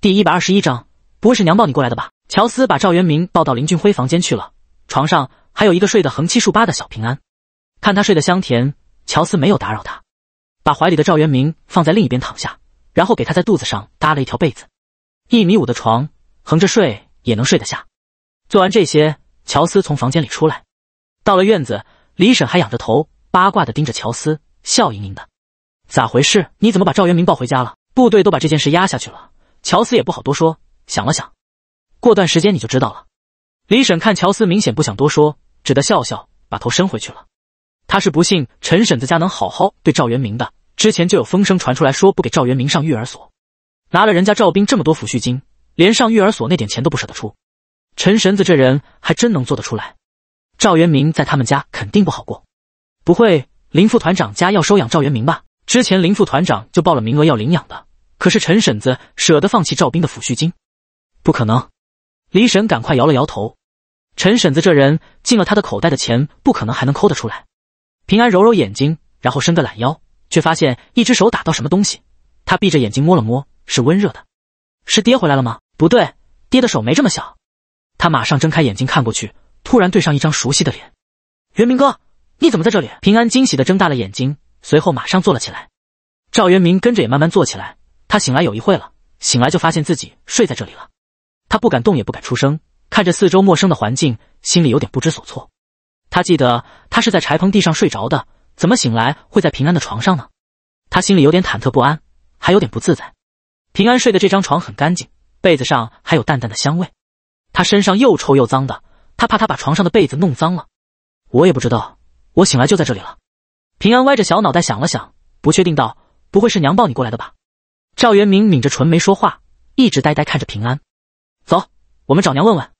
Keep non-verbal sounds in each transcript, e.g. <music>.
第一百二十一章，不会是娘抱你过来的吧？乔斯把赵元明抱到林俊辉房间去了，床上还有一个睡得横七竖八的小平安，看他睡得香甜，乔斯没有打扰他，把怀里的赵元明放在另一边躺下，然后给他在肚子上搭了一条被子，一米五的床，横着睡也能睡得下。做完这些，乔斯从房间里出来，到了院子，李婶还仰着头八卦的盯着乔斯，笑盈盈的，咋回事？你怎么把赵元明抱回家了？部队都把这件事压下去了。乔斯也不好多说，想了想，过段时间你就知道了。李婶看乔斯明显不想多说，只得笑笑，把头伸回去了。她是不信陈婶子家能好好对赵元明的，之前就有风声传出来说不给赵元明上育儿所，拿了人家赵兵这么多抚恤金，连上育儿所那点钱都不舍得出。陈婶子这人还真能做得出来，赵元明在他们家肯定不好过。不会林副团长家要收养赵元明吧？之前林副团长就报了名额要领养的。可是陈婶子舍得放弃赵兵的抚恤金？不可能！李婶赶快摇了摇头。陈婶子这人进了他的口袋的钱，不可能还能抠得出来。平安揉揉眼睛，然后伸个懒腰，却发现一只手打到什么东西。他闭着眼睛摸了摸，是温热的。是爹回来了吗？不对，爹的手没这么小。他马上睁开眼睛看过去，突然对上一张熟悉的脸。元明哥，你怎么在这里？平安惊喜的睁大了眼睛，随后马上坐了起来。赵元明跟着也慢慢坐起来。他醒来有一会了，醒来就发现自己睡在这里了。他不敢动，也不敢出声，看着四周陌生的环境，心里有点不知所措。他记得他是在柴棚地上睡着的，怎么醒来会在平安的床上呢？他心里有点忐忑不安，还有点不自在。平安睡的这张床很干净，被子上还有淡淡的香味。他身上又臭又脏的，他怕他把床上的被子弄脏了。我也不知道，我醒来就在这里了。平安歪着小脑袋想了想，不确定道：“不会是娘抱你过来的吧？”赵元明抿着唇没说话，一直呆呆看着平安。走，我们找娘问问。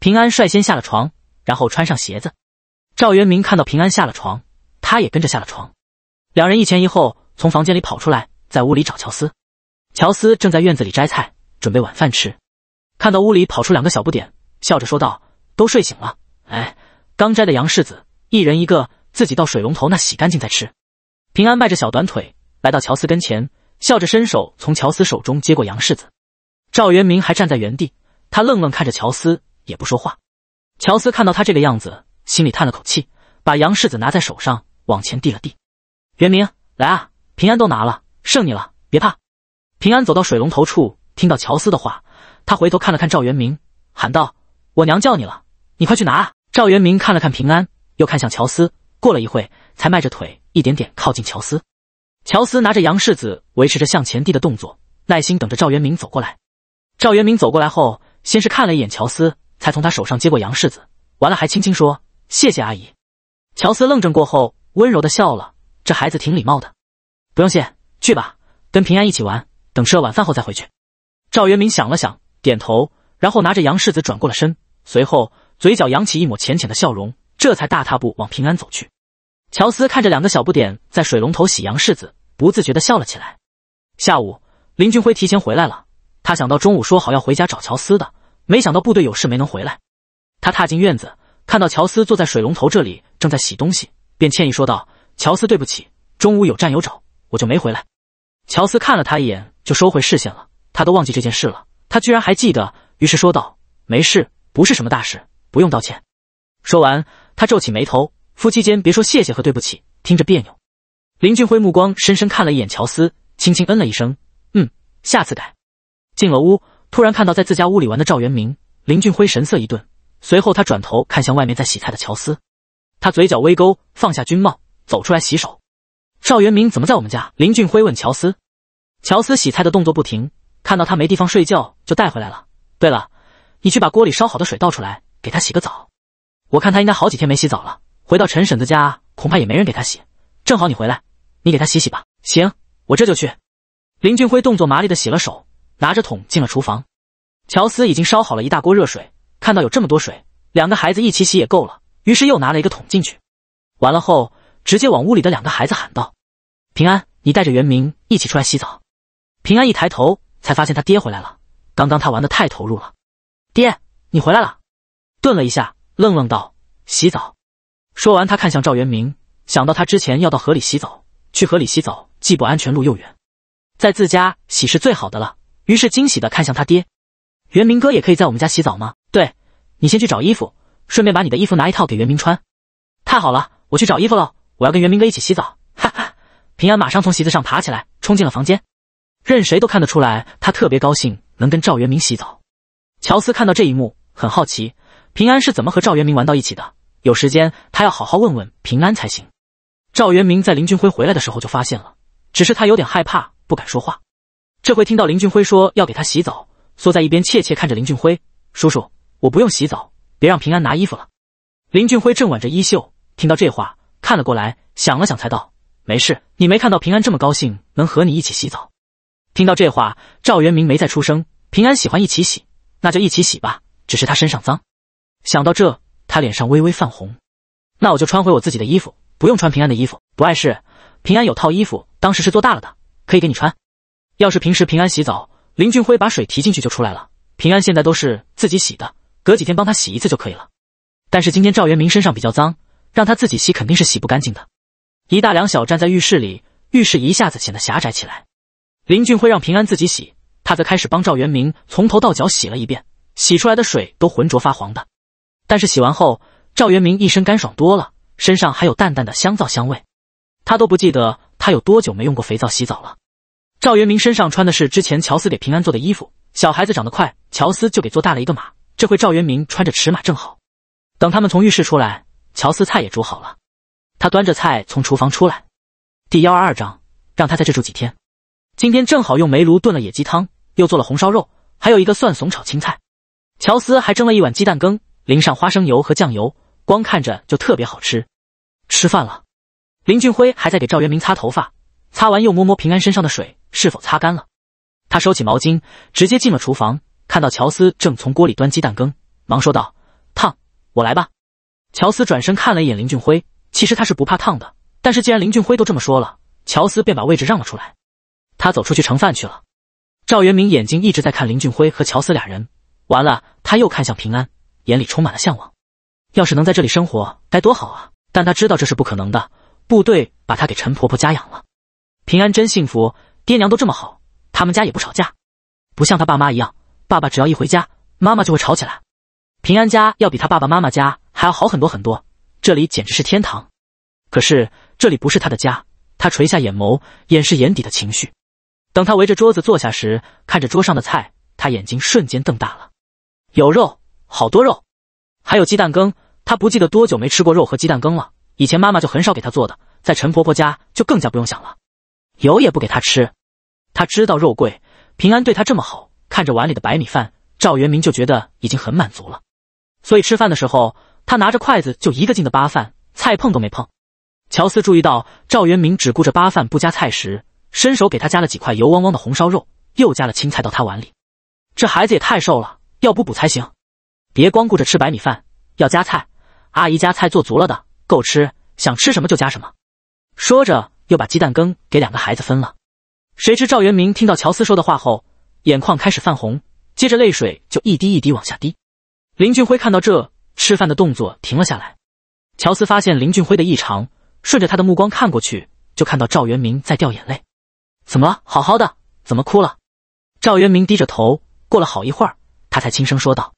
平安率先下了床，然后穿上鞋子。赵元明看到平安下了床，他也跟着下了床。两人一前一后从房间里跑出来，在屋里找乔斯。乔斯正在院子里摘菜，准备晚饭吃。看到屋里跑出两个小不点，笑着说道：“都睡醒了？哎，刚摘的洋柿子，一人一个，自己到水龙头那洗干净再吃。”平安迈着小短腿来到乔斯跟前。笑着伸手从乔斯手中接过杨世子，赵元明还站在原地，他愣愣看着乔斯，也不说话。乔斯看到他这个样子，心里叹了口气，把杨世子拿在手上往前递了递。元明，来啊，平安都拿了，剩你了，别怕。平安走到水龙头处，听到乔斯的话，他回头看了看赵元明，喊道：“我娘叫你了，你快去拿。”啊。赵元明看了看平安，又看向乔斯，过了一会，才迈着腿一点点靠近乔斯。乔斯拿着杨世子，维持着向前递的动作，耐心等着赵元明走过来。赵元明走过来后，先是看了一眼乔斯，才从他手上接过杨世子。完了，还轻轻说：“谢谢阿姨。”乔斯愣怔过后，温柔的笑了。这孩子挺礼貌的，不用谢，去吧，跟平安一起玩，等吃了晚饭后再回去。赵元明想了想，点头，然后拿着杨世子转过了身，随后嘴角扬起一抹浅浅的笑容，这才大踏步往平安走去。乔斯看着两个小不点在水龙头洗洋柿子，不自觉地笑了起来。下午，林俊辉提前回来了。他想到中午说好要回家找乔斯的，没想到部队有事没能回来。他踏进院子，看到乔斯坐在水龙头这里正在洗东西，便歉意说道：“乔斯，对不起，中午有战友找，我就没回来。”乔斯看了他一眼，就收回视线了。他都忘记这件事了，他居然还记得，于是说道：“没事，不是什么大事，不用道歉。”说完，他皱起眉头。夫妻间别说谢谢和对不起，听着别扭。林俊辉目光深深看了一眼乔斯，轻轻嗯了一声，嗯，下次改。进了屋，突然看到在自家屋里玩的赵元明，林俊辉神色一顿，随后他转头看向外面在洗菜的乔斯，他嘴角微勾，放下军帽，走出来洗手。赵元明怎么在我们家？林俊辉问乔斯。乔斯洗菜的动作不停，看到他没地方睡觉，就带回来了。对了，你去把锅里烧好的水倒出来，给他洗个澡。我看他应该好几天没洗澡了。回到陈婶子家，恐怕也没人给他洗。正好你回来，你给他洗洗吧。行，我这就去。林俊辉动作麻利的洗了手，拿着桶进了厨房。乔斯已经烧好了一大锅热水，看到有这么多水，两个孩子一起洗也够了。于是又拿了一个桶进去。完了后，直接往屋里的两个孩子喊道：“平安，你带着元明一起出来洗澡。”平安一抬头，才发现他爹回来了。刚刚他玩的太投入了。爹，你回来了。顿了一下，愣愣道：“洗澡。”说完，他看向赵元明，想到他之前要到河里洗澡，去河里洗澡既不安全，路又远，在自家洗是最好的了。于是惊喜的看向他爹：“元明哥也可以在我们家洗澡吗？”“对，你先去找衣服，顺便把你的衣服拿一套给元明穿。”“太好了，我去找衣服喽！我要跟元明哥一起洗澡！”哈哈，平安马上从席子上爬起来，冲进了房间。任谁都看得出来，他特别高兴能跟赵元明洗澡。乔斯看到这一幕，很好奇平安是怎么和赵元明玩到一起的。有时间，他要好好问问平安才行。赵元明在林俊辉回来的时候就发现了，只是他有点害怕，不敢说话。这回听到林俊辉说要给他洗澡，缩在一边怯怯看着林俊辉叔叔：“我不用洗澡，别让平安拿衣服了。”林俊辉正挽着衣袖，听到这话，看了过来，想了想才道：“没事，你没看到平安这么高兴，能和你一起洗澡？”听到这话，赵元明没再出声。平安喜欢一起洗，那就一起洗吧。只是他身上脏，想到这。他脸上微微泛红，那我就穿回我自己的衣服，不用穿平安的衣服，不碍事。平安有套衣服，当时是做大了的，可以给你穿。要是平时平安洗澡，林俊辉把水提进去就出来了。平安现在都是自己洗的，隔几天帮他洗一次就可以了。但是今天赵元明身上比较脏，让他自己洗肯定是洗不干净的。一大两小站在浴室里，浴室一下子显得狭窄起来。林俊辉让平安自己洗，他则开始帮赵元明从头到脚洗了一遍，洗出来的水都浑浊发黄的。但是洗完后，赵元明一身干爽多了，身上还有淡淡的香皂香味，他都不记得他有多久没用过肥皂洗澡了。赵元明身上穿的是之前乔斯给平安做的衣服，小孩子长得快，乔斯就给做大了一个码，这回赵元明穿着尺码正好。等他们从浴室出来，乔斯菜也煮好了，他端着菜从厨房出来。第幺二二章，让他在这住几天，今天正好用煤炉炖了野鸡汤，又做了红烧肉，还有一个蒜怂炒青菜，乔斯还蒸了一碗鸡蛋羹。淋上花生油和酱油，光看着就特别好吃。吃饭了，林俊辉还在给赵元明擦头发，擦完又摸摸平安身上的水是否擦干了。他收起毛巾，直接进了厨房，看到乔斯正从锅里端鸡蛋羹，忙说道：“烫，我来吧。”乔斯转身看了一眼林俊辉，其实他是不怕烫的，但是既然林俊辉都这么说了，乔斯便把位置让了出来。他走出去盛饭去了。赵元明眼睛一直在看林俊辉和乔斯俩人，完了他又看向平安。眼里充满了向往，要是能在这里生活该多好啊！但他知道这是不可能的，部队把他给陈婆婆家养了。平安真幸福，爹娘都这么好，他们家也不吵架，不像他爸妈一样，爸爸只要一回家，妈妈就会吵起来。平安家要比他爸爸妈妈家还要好很多很多，这里简直是天堂。可是这里不是他的家，他垂下眼眸，掩饰眼底的情绪。等他围着桌子坐下时，看着桌上的菜，他眼睛瞬间瞪大了，有肉。好多肉，还有鸡蛋羹。他不记得多久没吃过肉和鸡蛋羹了。以前妈妈就很少给他做的，在陈婆婆家就更加不用想了。油也不给他吃。他知道肉贵，平安对他这么好，看着碗里的白米饭，赵元明就觉得已经很满足了。所以吃饭的时候，他拿着筷子就一个劲的扒饭，菜碰都没碰。乔斯注意到赵元明只顾着扒饭不加菜时，伸手给他加了几块油汪汪的红烧肉，又加了青菜到他碗里。这孩子也太瘦了，要补补才行。别光顾着吃白米饭，要加菜。阿姨家菜做足了的，够吃，想吃什么就加什么。说着，又把鸡蛋羹给两个孩子分了。谁知赵元明听到乔斯说的话后，眼眶开始泛红，接着泪水就一滴一滴往下滴。林俊辉看到这吃饭的动作停了下来。乔斯发现林俊辉的异常，顺着他的目光看过去，就看到赵元明在掉眼泪。怎么了？好好的，怎么哭了？赵元明低着头，过了好一会儿，他才轻声说道。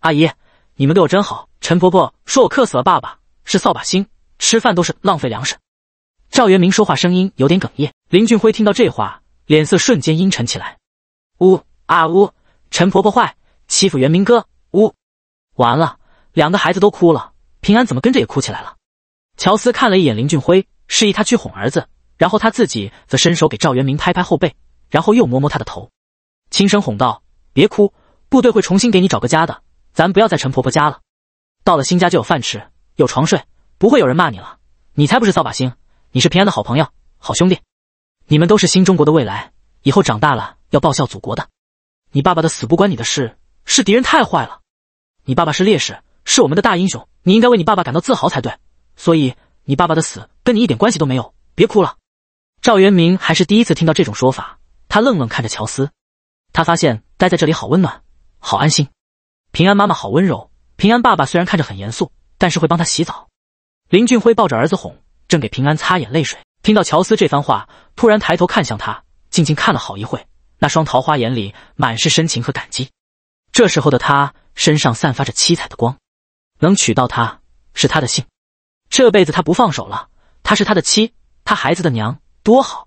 阿姨，你们对我真好。陈婆婆说我克死了爸爸，是扫把星，吃饭都是浪费粮食。赵元明说话声音有点哽咽。林俊辉听到这话，脸色瞬间阴沉起来。呜啊呜，陈婆婆坏，欺负元明哥。呜，完了，两个孩子都哭了。平安怎么跟着也哭起来了？乔斯看了一眼林俊辉，示意他去哄儿子，然后他自己则伸手给赵元明拍拍后背，然后又摸摸他的头，轻声哄道：“别哭，部队会重新给你找个家的。”咱不要在陈婆婆家了，到了新家就有饭吃，有床睡，不会有人骂你了。你才不是扫把星，你是平安的好朋友、好兄弟。你们都是新中国的未来，以后长大了要报效祖国的。你爸爸的死不关你的事，是敌人太坏了。你爸爸是烈士，是我们的大英雄，你应该为你爸爸感到自豪才对。所以你爸爸的死跟你一点关系都没有。别哭了。赵元明还是第一次听到这种说法，他愣愣看着乔斯，他发现待在这里好温暖，好安心。平安妈妈好温柔，平安爸爸虽然看着很严肃，但是会帮他洗澡。林俊辉抱着儿子哄，正给平安擦眼泪水。听到乔斯这番话，突然抬头看向他，静静看了好一会，那双桃花眼里满是深情和感激。这时候的他身上散发着七彩的光，能娶到她是他的幸，这辈子他不放手了。她是他的妻，他孩子的娘，多好！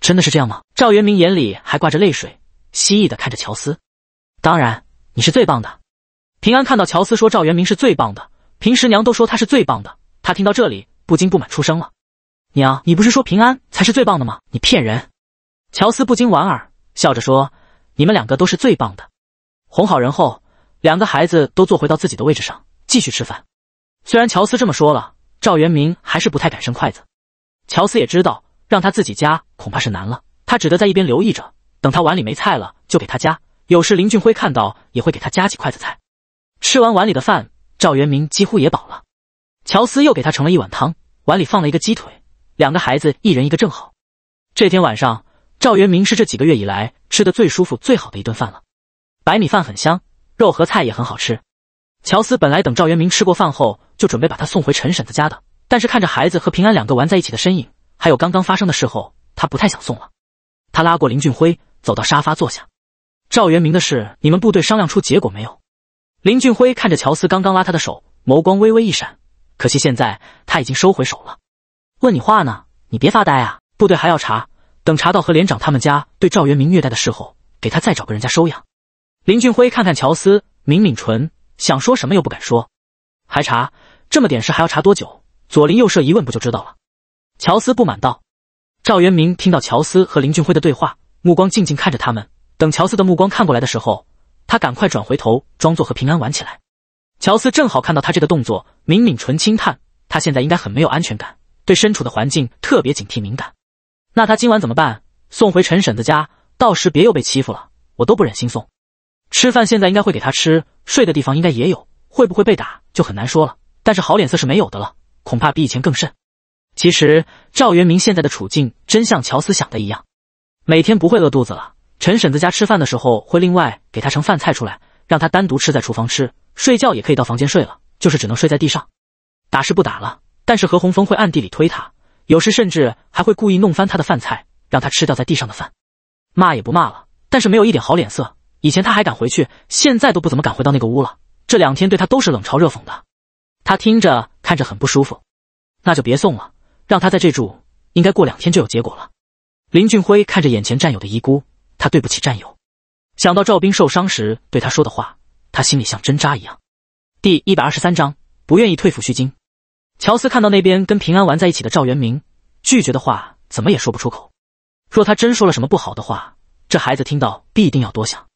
真的是这样吗？赵元明眼里还挂着泪水，蜥蜴的看着乔斯。当然，你是最棒的。平安看到乔斯说赵元明是最棒的，平时娘都说他是最棒的，他听到这里不禁不满出声了：“娘，你不是说平安才是最棒的吗？你骗人！”乔斯不禁莞尔，笑着说：“你们两个都是最棒的。”哄好人后，两个孩子都坐回到自己的位置上，继续吃饭。虽然乔斯这么说了，赵元明还是不太敢伸筷子。乔斯也知道让他自己夹恐怕是难了，他只得在一边留意着，等他碗里没菜了就给他夹。有时林俊辉看到也会给他夹几筷子菜。吃完碗里的饭，赵元明几乎也饱了。乔斯又给他盛了一碗汤，碗里放了一个鸡腿，两个孩子一人一个正好。这天晚上，赵元明是这几个月以来吃的最舒服、最好的一顿饭了。白米饭很香，肉和菜也很好吃。乔斯本来等赵元明吃过饭后就准备把他送回陈婶子家的，但是看着孩子和平安两个玩在一起的身影，还有刚刚发生的事后，他不太想送了。他拉过林俊辉，走到沙发坐下。赵元明的事，你们部队商量出结果没有？林俊辉看着乔斯刚刚拉他的手，眸光微微一闪。可惜现在他已经收回手了。问你话呢，你别发呆啊！部队还要查，等查到和连长他们家对赵元明虐待的事后，给他再找个人家收养。林俊辉看看乔斯，抿抿唇，想说什么又不敢说。还查，这么点事还要查多久？左邻右舍一问不就知道了。乔斯不满道。赵元明听到乔斯和林俊辉的对话，目光静静看着他们。等乔斯的目光看过来的时候。他赶快转回头，装作和平安玩起来。乔斯正好看到他这个动作，抿抿唇，轻叹，他现在应该很没有安全感，对身处的环境特别警惕敏感。那他今晚怎么办？送回陈婶子家，到时别又被欺负了，我都不忍心送。吃饭现在应该会给他吃，睡的地方应该也有，会不会被打就很难说了。但是好脸色是没有的了，恐怕比以前更甚。其实赵元明现在的处境真像乔斯想的一样，每天不会饿肚子了。陈婶子家吃饭的时候会另外给他盛饭菜出来，让他单独吃在厨房吃，睡觉也可以到房间睡了，就是只能睡在地上。打是不打了，但是何红峰会暗地里推他，有时甚至还会故意弄翻他的饭菜，让他吃掉在地上的饭。骂也不骂了，但是没有一点好脸色。以前他还敢回去，现在都不怎么敢回到那个屋了。这两天对他都是冷嘲热讽的，他听着看着很不舒服。那就别送了，让他在这住，应该过两天就有结果了。林俊辉看着眼前战友的遗孤。他对不起战友，想到赵兵受伤时对他说的话，他心里像针扎一样。第一百二十三章，不愿意退抚恤金。乔斯看到那边跟平安玩在一起的赵元明，拒绝的话怎么也说不出口。若他真说了什么不好的话，这孩子听到必定要多想。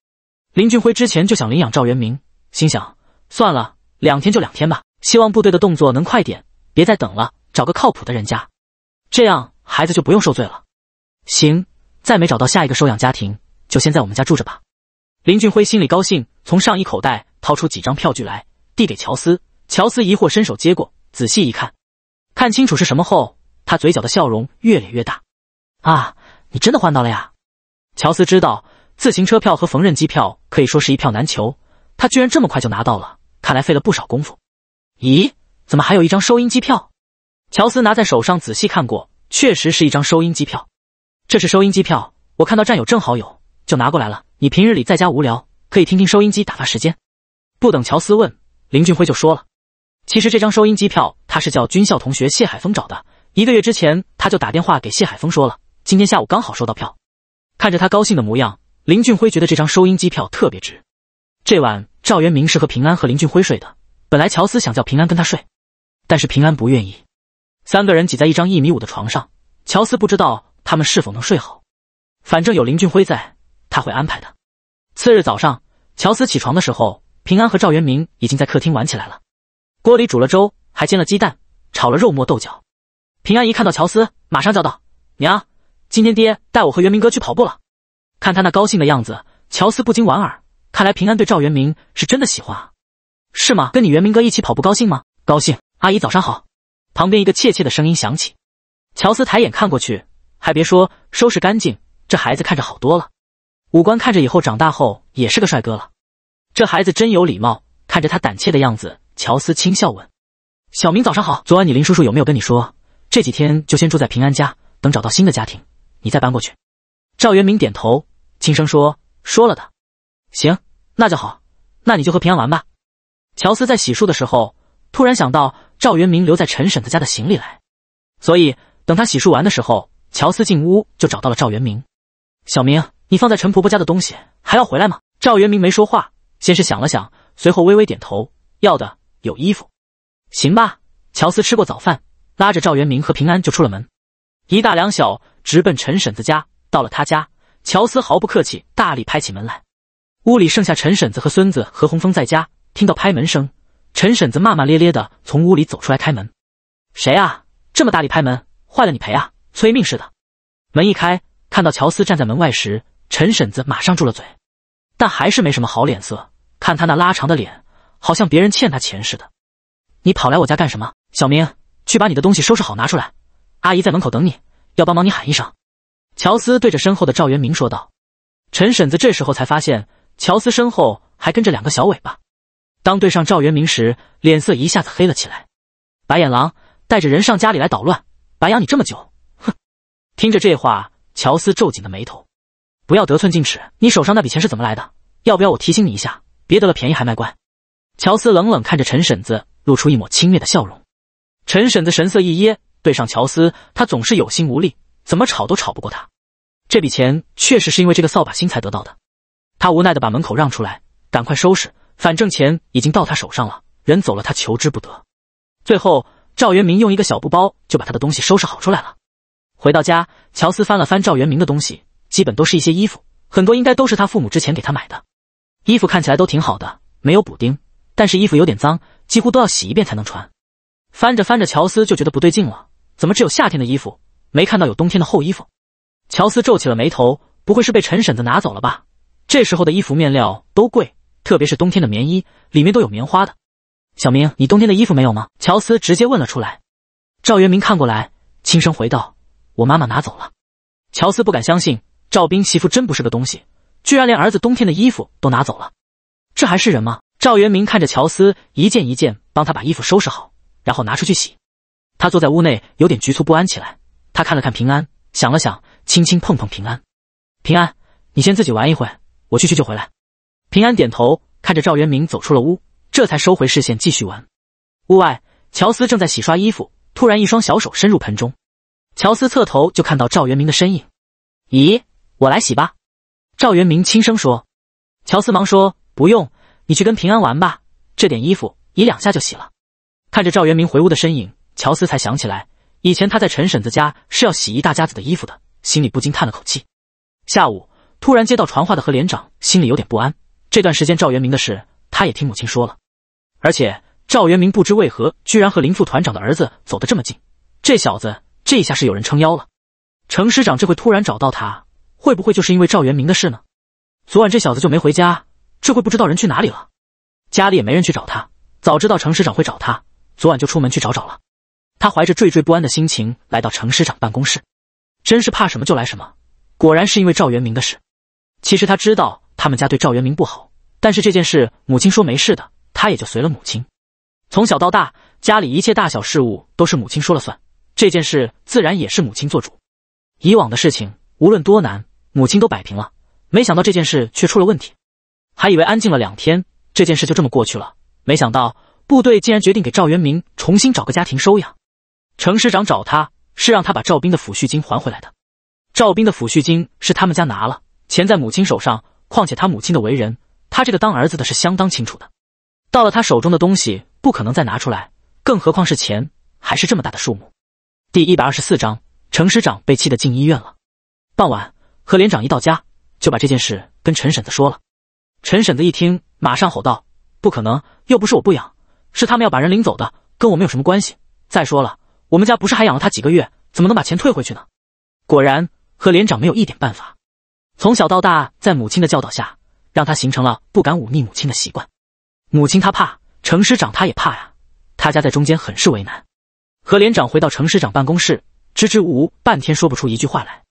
林俊辉之前就想领养赵元明，心想算了，两天就两天吧。希望部队的动作能快点，别再等了，找个靠谱的人家，这样孩子就不用受罪了。行。再没找到下一个收养家庭，就先在我们家住着吧。林俊辉心里高兴，从上衣口袋掏出几张票据来，递给乔斯。乔斯疑惑伸手接过，仔细一看，看清楚是什么后，他嘴角的笑容越咧越大。啊，你真的换到了呀！乔斯知道自行车票和缝纫机票可以说是一票难求，他居然这么快就拿到了，看来费了不少功夫。咦，怎么还有一张收音机票？乔斯拿在手上仔细看过，确实是一张收音机票。这是收音机票，我看到战友正好有，就拿过来了。你平日里在家无聊，可以听听收音机打发时间。不等乔斯问，林俊辉就说了：“其实这张收音机票他是叫军校同学谢海峰找的，一个月之前他就打电话给谢海峰说了，今天下午刚好收到票。”看着他高兴的模样，林俊辉觉得这张收音机票特别值。这晚，赵元明是和平安和林俊辉睡的。本来乔斯想叫平安跟他睡，但是平安不愿意。三个人挤在一张一米五的床上，乔斯不知道。他们是否能睡好？反正有林俊辉在，他会安排的。次日早上，乔斯起床的时候，平安和赵元明已经在客厅玩起来了。锅里煮了粥，还煎了鸡蛋，炒了肉末豆角。平安一看到乔斯，马上叫道：“娘，今天爹带我和元明哥去跑步了。”看他那高兴的样子，乔斯不禁莞尔。看来平安对赵元明是真的喜欢啊？是吗？跟你元明哥一起跑步高兴吗？高兴。阿姨早上好。旁边一个怯怯的声音响起，乔斯抬眼看过去。还别说，收拾干净，这孩子看着好多了，五官看着以后长大后也是个帅哥了。这孩子真有礼貌，看着他胆怯的样子，乔斯轻笑问：“小明，早上好。昨晚你林叔叔有没有跟你说，这几天就先住在平安家，等找到新的家庭，你再搬过去？”赵元明点头，轻声说：“说了的。”行，那就好，那你就和平安玩吧。乔斯在洗漱的时候，突然想到赵元明留在陈婶子家的行李来，所以等他洗漱完的时候。乔斯进屋就找到了赵元明，小明，你放在陈婆婆家的东西还要回来吗？赵元明没说话，先是想了想，随后微微点头，要的，有衣服，行吧。乔斯吃过早饭，拉着赵元明和平安就出了门，一大两小直奔陈婶子家。到了他家，乔斯毫不客气，大力拍起门来。屋里剩下陈婶子和孙子何洪峰在家，听到拍门声，陈婶子骂骂咧咧的从屋里走出来开门，谁啊？这么大力拍门，坏了你赔啊！催命似的，门一开，看到乔斯站在门外时，陈婶子马上住了嘴，但还是没什么好脸色。看他那拉长的脸，好像别人欠他钱似的。你跑来我家干什么？小明，去把你的东西收拾好拿出来。阿姨在门口等你，要帮忙你喊一声。乔斯对着身后的赵元明说道。陈婶子这时候才发现，乔斯身后还跟着两个小尾巴。当对上赵元明时，脸色一下子黑了起来。白眼狼，带着人上家里来捣乱，白养你这么久。听着这话，乔斯皱紧了眉头。不要得寸进尺，你手上那笔钱是怎么来的？要不要我提醒你一下，别得了便宜还卖乖。乔斯冷冷看着陈婶子，露出一抹轻蔑的笑容。陈婶子神色一噎，对上乔斯，他总是有心无力，怎么吵都吵不过他。这笔钱确实是因为这个扫把星才得到的。他无奈的把门口让出来，赶快收拾，反正钱已经到他手上了，人走了他求之不得。最后，赵元明用一个小布包就把他的东西收拾好出来了。回到家，乔斯翻了翻赵元明的东西，基本都是一些衣服，很多应该都是他父母之前给他买的。衣服看起来都挺好的，没有补丁，但是衣服有点脏，几乎都要洗一遍才能穿。翻着翻着，乔斯就觉得不对劲了，怎么只有夏天的衣服，没看到有冬天的厚衣服？乔斯皱起了眉头，不会是被陈婶子拿走了吧？这时候的衣服面料都贵，特别是冬天的棉衣，里面都有棉花的。小明，你冬天的衣服没有吗？乔斯直接问了出来。赵元明看过来，轻声回道。我妈妈拿走了，乔斯不敢相信，赵斌媳妇真不是个东西，居然连儿子冬天的衣服都拿走了，这还是人吗？赵元明看着乔斯一件一件帮他把衣服收拾好，然后拿出去洗。他坐在屋内，有点局促不安起来。他看了看平安，想了想，轻轻碰碰平安。平安，你先自己玩一会，我去去就回来。平安点头，看着赵元明走出了屋，这才收回视线继续玩。屋外，乔斯正在洗刷衣服，突然一双小手伸入盆中。乔斯侧头就看到赵元明的身影，咦，我来洗吧。赵元明轻声说。乔斯忙说不用，你去跟平安玩吧，这点衣服一两下就洗了。看着赵元明回屋的身影，乔斯才想起来以前他在陈婶子家是要洗一大家子的衣服的，心里不禁叹了口气。下午突然接到传话的何连长心里有点不安，这段时间赵元明的事他也听母亲说了，而且赵元明不知为何居然和林副团长的儿子走得这么近，这小子。这下是有人撑腰了。程师长这会突然找到他，会不会就是因为赵元明的事呢？昨晚这小子就没回家，这会不知道人去哪里了。家里也没人去找他。早知道程师长会找他，昨晚就出门去找找了。他怀着惴惴不安的心情来到程师长办公室。真是怕什么就来什么，果然是因为赵元明的事。其实他知道他们家对赵元明不好，但是这件事母亲说没事的，他也就随了母亲。从小到大，家里一切大小事务都是母亲说了算。这件事自然也是母亲做主。以往的事情无论多难，母亲都摆平了。没想到这件事却出了问题，还以为安静了两天，这件事就这么过去了。没想到部队竟然决定给赵元明重新找个家庭收养。程师长找他是让他把赵斌的抚恤金还回来的。赵斌的抚恤金是他们家拿了，钱在母亲手上。况且他母亲的为人，他这个当儿子的是相当清楚的。到了他手中的东西，不可能再拿出来，更何况是钱，还是这么大的数目。第一百二十四章，程师长被气得进医院了。傍晚，何连长一到家，就把这件事跟陈婶子说了。陈婶子一听，马上吼道：“不可能！又不是我不养，是他们要把人领走的，跟我们有什么关系。再说了，我们家不是还养了他几个月，怎么能把钱退回去呢？”果然，何连长没有一点办法。从小到大，在母亲的教导下，让他形成了不敢忤逆母亲的习惯。母亲他怕，程师长他也怕呀，他家在中间，很是为难。何连长回到程师长办公室，支支吾吾半天说不出一句话来。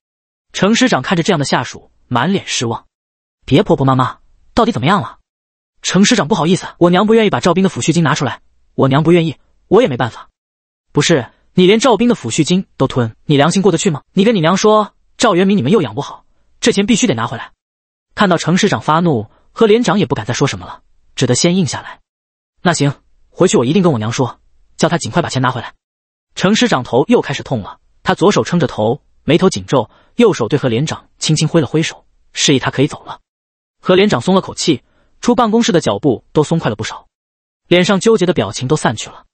程师长看着这样的下属，满脸失望。别婆婆妈妈，到底怎么样了？程师长不好意思，我娘不愿意把赵斌的抚恤金拿出来，我娘不愿意，我也没办法。不是你连赵斌的抚恤金都吞，你良心过得去吗？你跟你娘说，赵元明你们又养不好，这钱必须得拿回来。看到程师长发怒，何连长也不敢再说什么了，只得先应下来。那行，回去我一定跟我娘说，叫她尽快把钱拿回来。程师长头又开始痛了，他左手撑着头，眉头紧皱，右手对何连长轻轻挥了挥手，示意他可以走了。何连长松了口气，出办公室的脚步都松快了不少，脸上纠结的表情都散去了。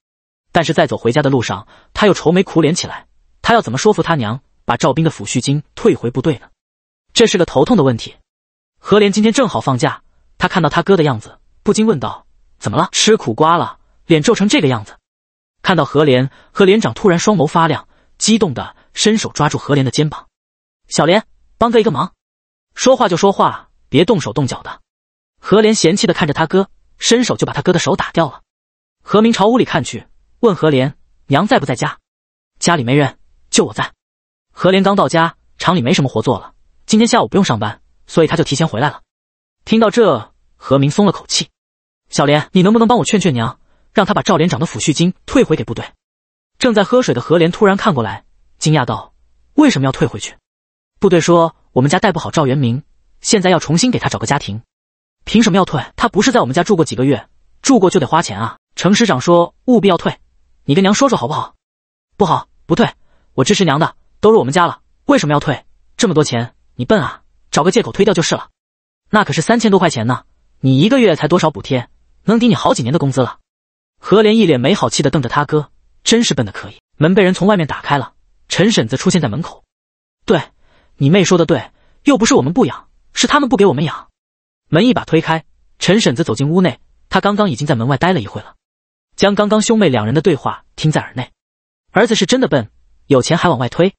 但是在走回家的路上，他又愁眉苦脸起来。他要怎么说服他娘把赵斌的抚恤金退回部队呢？这是个头痛的问题。何连今天正好放假，他看到他哥的样子，不禁问道：“怎么了？吃苦瓜了？脸皱成这个样子？”看到何连，何连长突然双眸发亮，激动的伸手抓住何连的肩膀：“小莲，帮哥一个忙。”说话就说话，别动手动脚的。何连嫌弃的看着他哥，伸手就把他哥的手打掉了。何明朝屋里看去，问何连：“娘在不在家？”家里没人，就我在。何连刚到家，厂里没什么活做了，今天下午不用上班，所以他就提前回来了。听到这，何明松了口气：“小莲，你能不能帮我劝劝娘？”让他把赵连长的抚恤金退回给部队。正在喝水的何莲突然看过来，惊讶道：“为什么要退回去？”部队说：“我们家带不好赵元明，现在要重新给他找个家庭。凭什么要退？他不是在我们家住过几个月？住过就得花钱啊！”程师长说：“务必要退，你跟娘说说好不好？”“不好，不退，我支持娘的。都入我们家了，为什么要退？这么多钱，你笨啊！找个借口推掉就是了。那可是三千多块钱呢，你一个月才多少补贴？能抵你好几年的工资了。”何莲一脸没好气的瞪着他哥，真是笨的可以。门被人从外面打开了，陈婶子出现在门口。对，你妹说的对，又不是我们不养，是他们不给我们养。门一把推开，陈婶子走进屋内。她刚刚已经在门外待了一会了，将刚刚兄妹两人的对话听在耳内。儿子是真的笨，有钱还往外推，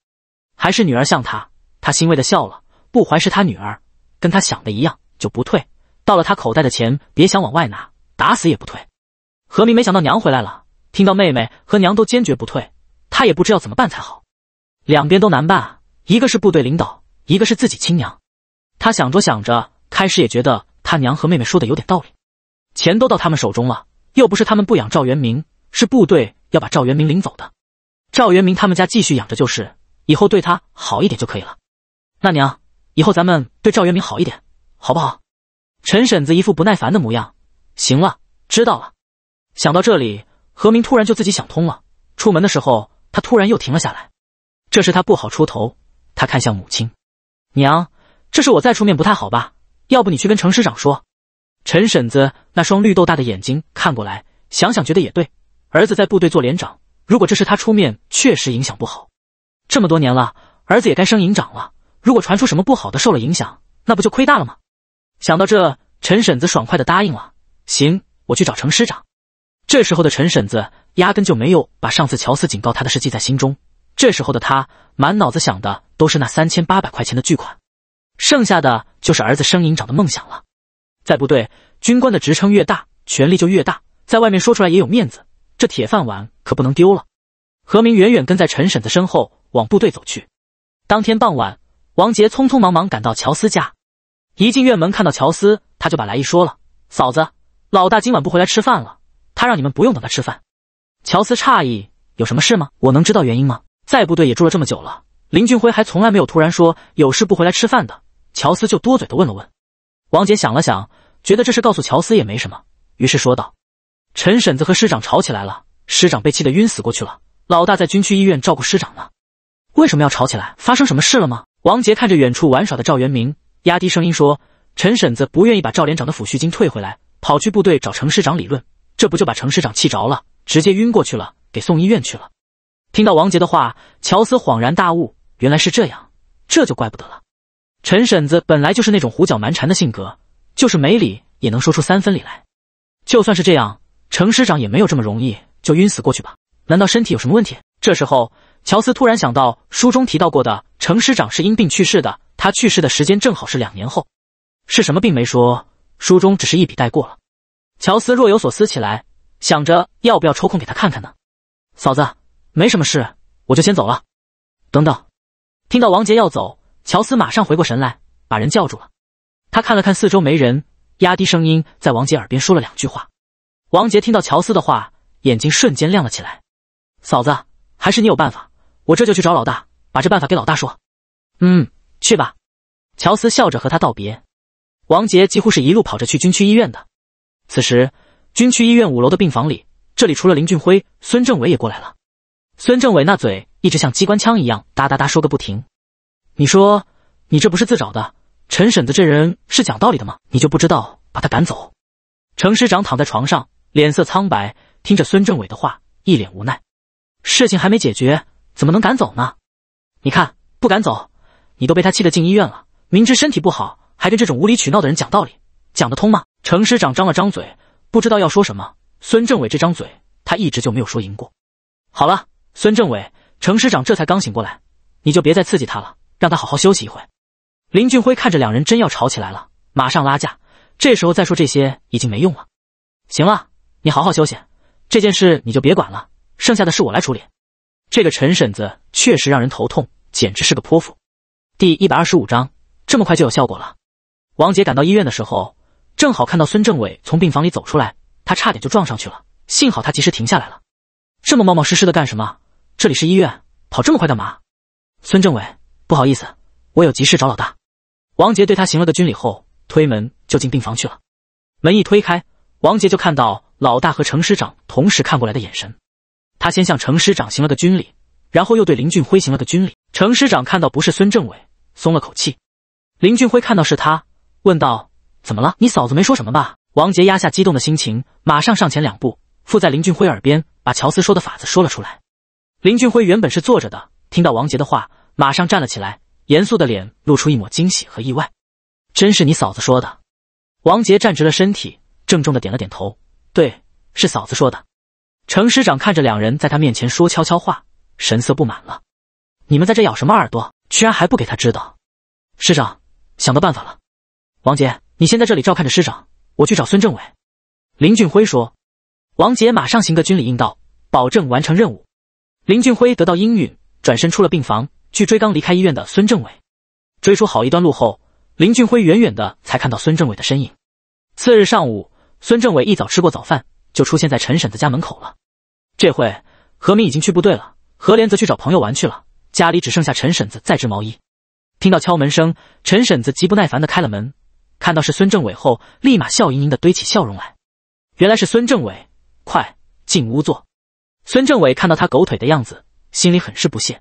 还是女儿像他？他欣慰的笑了。不怀是他女儿，跟他想的一样，就不退。到了他口袋的钱，别想往外拿，打死也不退。何明没想到娘回来了，听到妹妹和娘都坚决不退，他也不知要怎么办才好，两边都难办啊！一个是部队领导，一个是自己亲娘。他想着想着，开始也觉得他娘和妹妹说的有点道理，钱都到他们手中了，又不是他们不养赵元明，是部队要把赵元明领走的。赵元明他们家继续养着就是，以后对他好一点就可以了。那娘，以后咱们对赵元明好一点，好不好？陈婶子一副不耐烦的模样，行了，知道了。想到这里，何明突然就自己想通了。出门的时候，他突然又停了下来。这时他不好出头，他看向母亲：“娘，这事我再出面不太好吧？要不你去跟程师长说。”陈婶子那双绿豆大的眼睛看过来，想想觉得也对。儿子在部队做连长，如果这是他出面，确实影响不好。这么多年了，儿子也该升营长了。如果传出什么不好的，受了影响，那不就亏大了吗？想到这，陈婶子爽快的答应了：“行，我去找程师长。”这时候的陈婶子压根就没有把上次乔四警告他的事记在心中，这时候的他满脑子想的都是那三千八百块钱的巨款，剩下的就是儿子升营长的梦想了。在部队，军官的职称越大，权力就越大，在外面说出来也有面子，这铁饭碗可不能丢了。何明远远跟在陈婶子身后往部队走去。当天傍晚，王杰匆匆忙忙赶到乔斯家，一进院门看到乔斯，他就把来意说了：“嫂子，老大今晚不回来吃饭了。”他让你们不用等他吃饭。乔斯诧异：“有什么事吗？我能知道原因吗？”在部队也住了这么久了，林俊辉还从来没有突然说有事不回来吃饭的。乔斯就多嘴的问了问。王杰想了想，觉得这事告诉乔斯也没什么，于是说道：“陈婶子和师长吵起来了，师长被气得晕死过去了，老大在军区医院照顾师长呢。为什么要吵起来？发生什么事了吗？”王杰看着远处玩耍的赵元明，压低声音说：“陈婶子不愿意把赵连长的抚恤金退回来，跑去部队找程师长理论。”这不就把程师长气着了，直接晕过去了，给送医院去了。听到王杰的话，乔斯恍然大悟，原来是这样，这就怪不得了。陈婶子本来就是那种胡搅蛮缠的性格，就是没理也能说出三分理来。就算是这样，程师长也没有这么容易就晕死过去吧？难道身体有什么问题？这时候，乔斯突然想到书中提到过的，程师长是因病去世的，他去世的时间正好是两年后，是什么病没说，书中只是一笔带过了。乔斯若有所思起来，想着要不要抽空给他看看呢。嫂子，没什么事，我就先走了。等等，听到王杰要走，乔斯马上回过神来，把人叫住了。他看了看四周没人，压低声音在王杰耳边说了两句话。王杰听到乔斯的话，眼睛瞬间亮了起来。嫂子，还是你有办法，我这就去找老大，把这办法给老大说。嗯，去吧。乔斯笑着和他道别。王杰几乎是一路跑着去军区医院的。此时，军区医院五楼的病房里，这里除了林俊辉，孙政委也过来了。孙政委那嘴一直像机关枪一样哒哒哒说个不停。你说，你这不是自找的？陈婶子这人是讲道理的吗？你就不知道把他赶走？程师长躺在床上，脸色苍白，听着孙政委的话，一脸无奈。事情还没解决，怎么能赶走呢？你看，不赶走，你都被他气得进医院了。明知身体不好，还跟这种无理取闹的人讲道理，讲得通吗？程师长张了张嘴，不知道要说什么。孙政委这张嘴，他一直就没有说赢过。好了，孙政委，程师长这才刚醒过来，你就别再刺激他了，让他好好休息一会。林俊辉看着两人真要吵起来了，马上拉架。这时候再说这些已经没用了。行了，你好好休息，这件事你就别管了，剩下的事我来处理。这个陈婶子确实让人头痛，简直是个泼妇。第一百二十五章，这么快就有效果了。王杰赶到医院的时候。正好看到孙政委从病房里走出来，他差点就撞上去了，幸好他及时停下来了。这么冒冒失失的干什么？这里是医院，跑这么快干嘛？孙政委，不好意思，我有急事找老大。王杰对他行了个军礼后，推门就进病房去了。门一推开，王杰就看到老大和程师长同时看过来的眼神。他先向程师长行了个军礼，然后又对林俊辉行了个军礼。程师长看到不是孙政委，松了口气。林俊辉看到是他，问道。怎么了？你嫂子没说什么吧？王杰压下激动的心情，马上上前两步，附在林俊辉耳边，把乔斯说的法子说了出来。林俊辉原本是坐着的，听到王杰的话，马上站了起来，严肃的脸露出一抹惊喜和意外。真是你嫂子说的。王杰站直了身体，郑重的点了点头，对，是嫂子说的。程师长看着两人在他面前说悄悄话，神色不满了。你们在这咬什么耳朵？居然还不给他知道？师长想到办法了。王杰。你先在这里照看着师长，我去找孙政委。”林俊辉说。王杰马上行个军礼应道：“保证完成任务。”林俊辉得到应允，转身出了病房，去追刚离开医院的孙政委。追出好一段路后，林俊辉远远的才看到孙政委的身影。次日上午，孙政委一早吃过早饭，就出现在陈婶子家门口了。这会，何明已经去部队了，何莲则去找朋友玩去了，家里只剩下陈婶子在织毛衣。听到敲门声，陈婶子极不耐烦的开了门。看到是孙政委后，立马笑盈盈的堆起笑容来。原来是孙政委，快进屋坐。孙政委看到他狗腿的样子，心里很是不屑。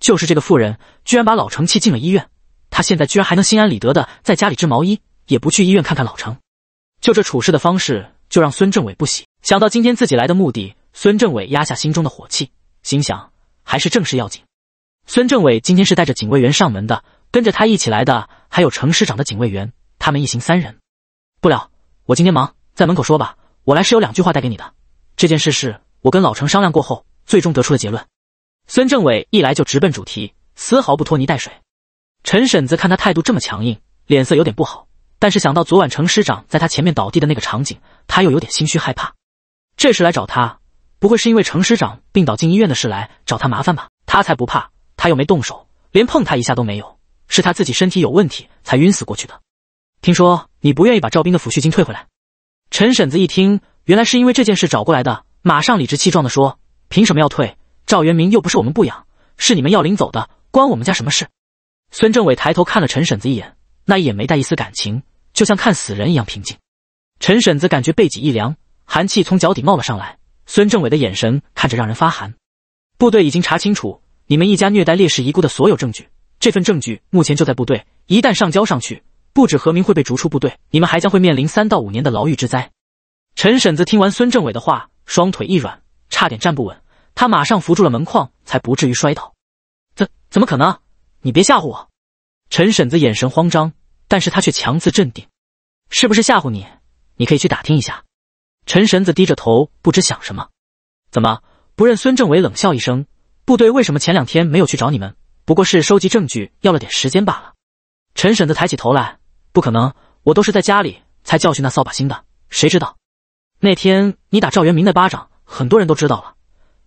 就是这个妇人，居然把老程气进了医院，他现在居然还能心安理得的在家里织毛衣，也不去医院看看老程。就这处事的方式，就让孙政委不喜。想到今天自己来的目的，孙政委压下心中的火气，心想还是正事要紧。孙政委今天是带着警卫员上门的，跟着他一起来的还有程师长的警卫员。他们一行三人，不了，我今天忙，在门口说吧。我来是有两句话带给你的。这件事是我跟老程商量过后，最终得出的结论。孙政委一来就直奔主题，丝毫不拖泥带水。陈婶子看他态度这么强硬，脸色有点不好。但是想到昨晚程师长在他前面倒地的那个场景，他又有点心虚害怕。这时来找他，不会是因为程师长病倒进医院的事来找他麻烦吧？他才不怕，他又没动手，连碰他一下都没有，是他自己身体有问题才晕死过去的。听说你不愿意把赵斌的抚恤金退回来，陈婶子一听，原来是因为这件事找过来的，马上理直气壮地说：“凭什么要退？赵元明又不是我们不养，是你们要领走的，关我们家什么事？”孙政委抬头看了陈婶子一眼，那一眼没带一丝感情，就像看死人一样平静。陈婶子感觉背脊一凉，寒气从脚底冒了上来。孙政委的眼神看着让人发寒。部队已经查清楚你们一家虐待烈士遗孤的所有证据，这份证据目前就在部队，一旦上交上去。不止何明会被逐出部队，你们还将会面临三到五年的牢狱之灾。陈婶子听完孙政委的话，双腿一软，差点站不稳，他马上扶住了门框，才不至于摔倒。怎怎么可能？你别吓唬我！陈婶子眼神慌张，但是他却强自镇定。是不是吓唬你？你可以去打听一下。陈婶子低着头，不知想什么。怎么不认？孙政委冷笑一声：“部队为什么前两天没有去找你们？不过是收集证据，要了点时间罢了。”陈婶子抬起头来。不可能，我都是在家里才教训那扫把星的。谁知道那天你打赵元明那巴掌，很多人都知道了。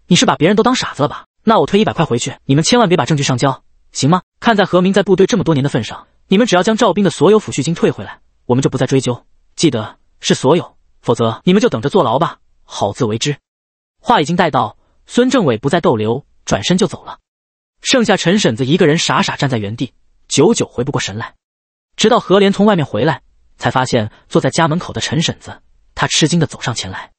你是把别人都当傻子了吧？那我退一百块回去，你们千万别把证据上交，行吗？看在何明在部队这么多年的份上，你们只要将赵兵的所有抚恤金退回来，我们就不再追究。记得是所有，否则你们就等着坐牢吧。好自为之。话已经带到，孙政委不再逗留，转身就走了。剩下陈婶子一个人傻傻站在原地，久久回不过神来。直到何莲从外面回来，才发现坐在家门口的陈婶子。她吃惊地走上前来：“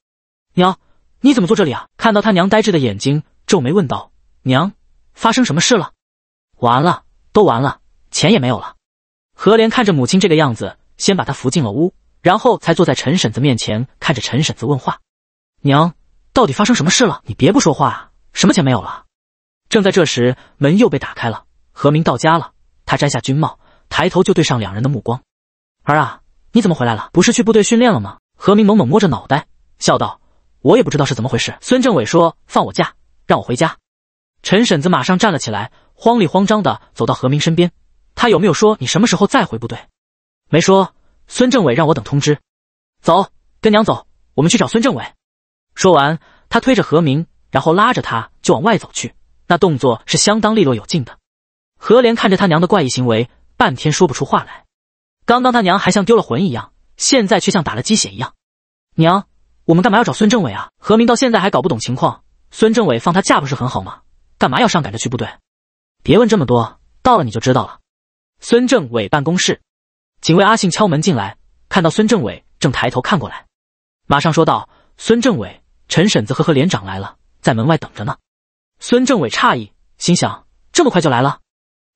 娘，你怎么坐这里啊？”看到他娘呆滞的眼睛，皱眉问道：“娘，发生什么事了？”“完了，都完了，钱也没有了。”何莲看着母亲这个样子，先把她扶进了屋，然后才坐在陈婶子面前，看着陈婶子问话：“娘，到底发生什么事了？你别不说话，什么钱没有了？”正在这时，门又被打开了，何明到家了。他摘下军帽。抬头就对上两人的目光，儿啊，你怎么回来了？不是去部队训练了吗？何明猛猛摸着脑袋，笑道：“我也不知道是怎么回事。”孙政委说：“放我假，让我回家。”陈婶子马上站了起来，慌里慌张的走到何明身边。他有没有说你什么时候再回部队？没说。孙政委让我等通知。走，跟娘走，我们去找孙政委。说完，他推着何明，然后拉着他就往外走去，那动作是相当利落有劲的。何莲看着他娘的怪异行为。半天说不出话来，刚刚他娘还像丢了魂一样，现在却像打了鸡血一样。娘，我们干嘛要找孙政委啊？何明到现在还搞不懂情况，孙政委放他假不是很好吗？干嘛要上赶着去部队？别问这么多，到了你就知道了。孙政委办公室，警卫阿信敲门进来，看到孙政委正抬头看过来，马上说道：“孙政委，陈婶子和何连长来了，在门外等着呢。”孙政委诧异，心想：这么快就来了？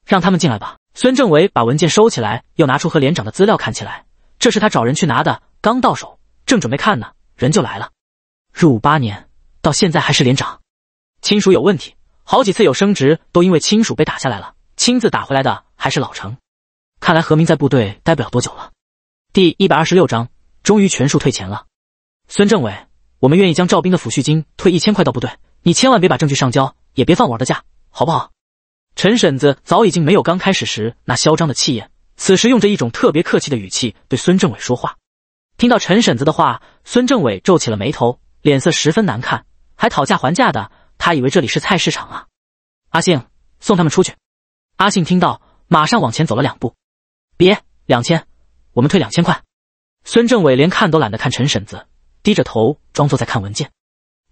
让他们进来吧。孙政委把文件收起来，又拿出和连长的资料看起来。这是他找人去拿的，刚到手，正准备看呢，人就来了。入伍八年，到现在还是连长，亲属有问题，好几次有升职都因为亲属被打下来了，亲自打回来的还是老程。看来何明在部队待不了多久了。第一百二十六章，终于全数退钱了。孙政委，我们愿意将赵斌的抚恤金退一千块到部队，你千万别把证据上交，也别放我的假，好不好？陈婶子早已经没有刚开始时那嚣张的气焰，此时用着一种特别客气的语气对孙政委说话。听到陈婶子的话，孙政委皱起了眉头，脸色十分难看，还讨价还价的。他以为这里是菜市场啊！阿信，送他们出去。阿信听到，马上往前走了两步。别，两千，我们退两千块。孙政委连看都懒得看陈婶子，低着头装作在看文件。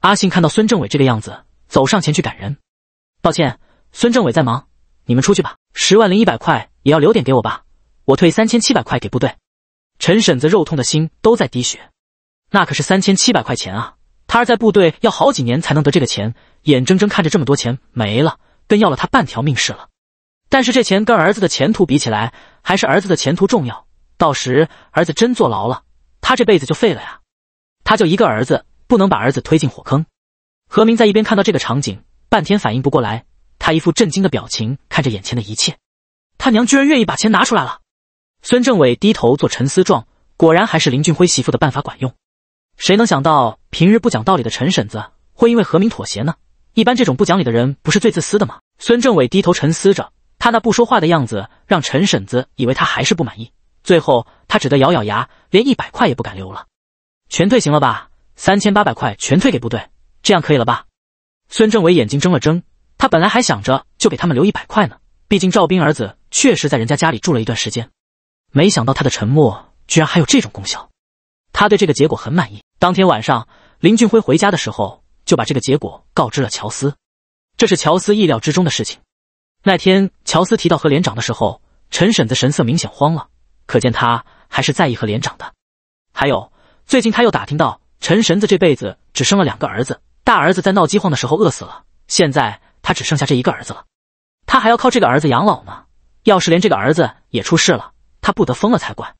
阿信看到孙政委这个样子，走上前去赶人。抱歉。孙政委在忙，你们出去吧。十万零一百块也要留点给我吧，我退三千七百块给部队。陈婶子肉痛的心都在滴血，那可是三千七百块钱啊！他儿在部队要好几年才能得这个钱，眼睁睁看着这么多钱没了，跟要了他半条命似的。但是这钱跟儿子的前途比起来，还是儿子的前途重要。到时儿子真坐牢了，他这辈子就废了呀！他就一个儿子，不能把儿子推进火坑。何明在一边看到这个场景，半天反应不过来。他一副震惊的表情看着眼前的一切，他娘居然愿意把钱拿出来了！孙政委低头做沉思状，果然还是林俊辉媳妇的办法管用。谁能想到平日不讲道理的陈婶子会因为何明妥协呢？一般这种不讲理的人不是最自私的吗？孙政委低头沉思着，他那不说话的样子让陈婶子以为他还是不满意。最后他只得咬咬牙，连一百块也不敢留了，全退行了吧？三千八百块全退给部队，这样可以了吧？孙政委眼睛睁了睁。他本来还想着就给他们留一百块呢，毕竟赵斌儿子确实在人家家里住了一段时间。没想到他的沉默居然还有这种功效，他对这个结果很满意。当天晚上，林俊辉回家的时候就把这个结果告知了乔斯，这是乔斯意料之中的事情。那天乔斯提到和连长的时候，陈婶子神色明显慌了，可见他还是在意和连长的。还有，最近他又打听到陈婶子这辈子只生了两个儿子，大儿子在闹饥荒的时候饿死了，现在。他只剩下这一个儿子了，他还要靠这个儿子养老呢。要是连这个儿子也出事了，他不得疯了才怪。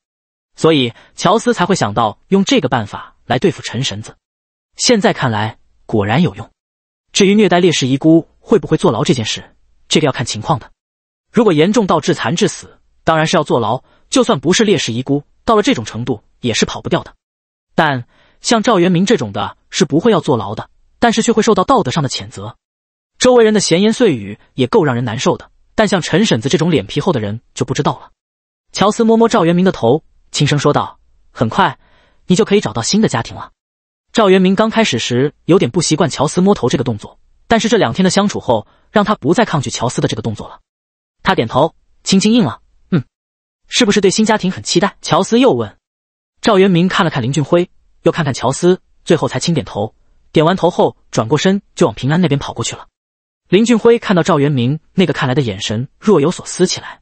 所以乔斯才会想到用这个办法来对付陈神子。现在看来，果然有用。至于虐待烈士遗孤会不会坐牢这件事，这个要看情况的。如果严重到致残致死，当然是要坐牢。就算不是烈士遗孤，到了这种程度也是跑不掉的。但像赵元明这种的，是不会要坐牢的，但是却会受到道德上的谴责。周围人的闲言碎语也够让人难受的，但像陈婶子这种脸皮厚的人就不知道了。乔斯摸摸赵元明的头，轻声说道：“很快，你就可以找到新的家庭了。”赵元明刚开始时有点不习惯乔斯摸头这个动作，但是这两天的相处后，让他不再抗拒乔斯的这个动作了。他点头，轻轻应了：“嗯。”“是不是对新家庭很期待？”乔斯又问。赵元明看了看林俊辉，又看看乔斯，最后才轻点头。点完头后，转过身就往平安那边跑过去了。林俊辉看到赵元明那个看来的眼神，若有所思起来。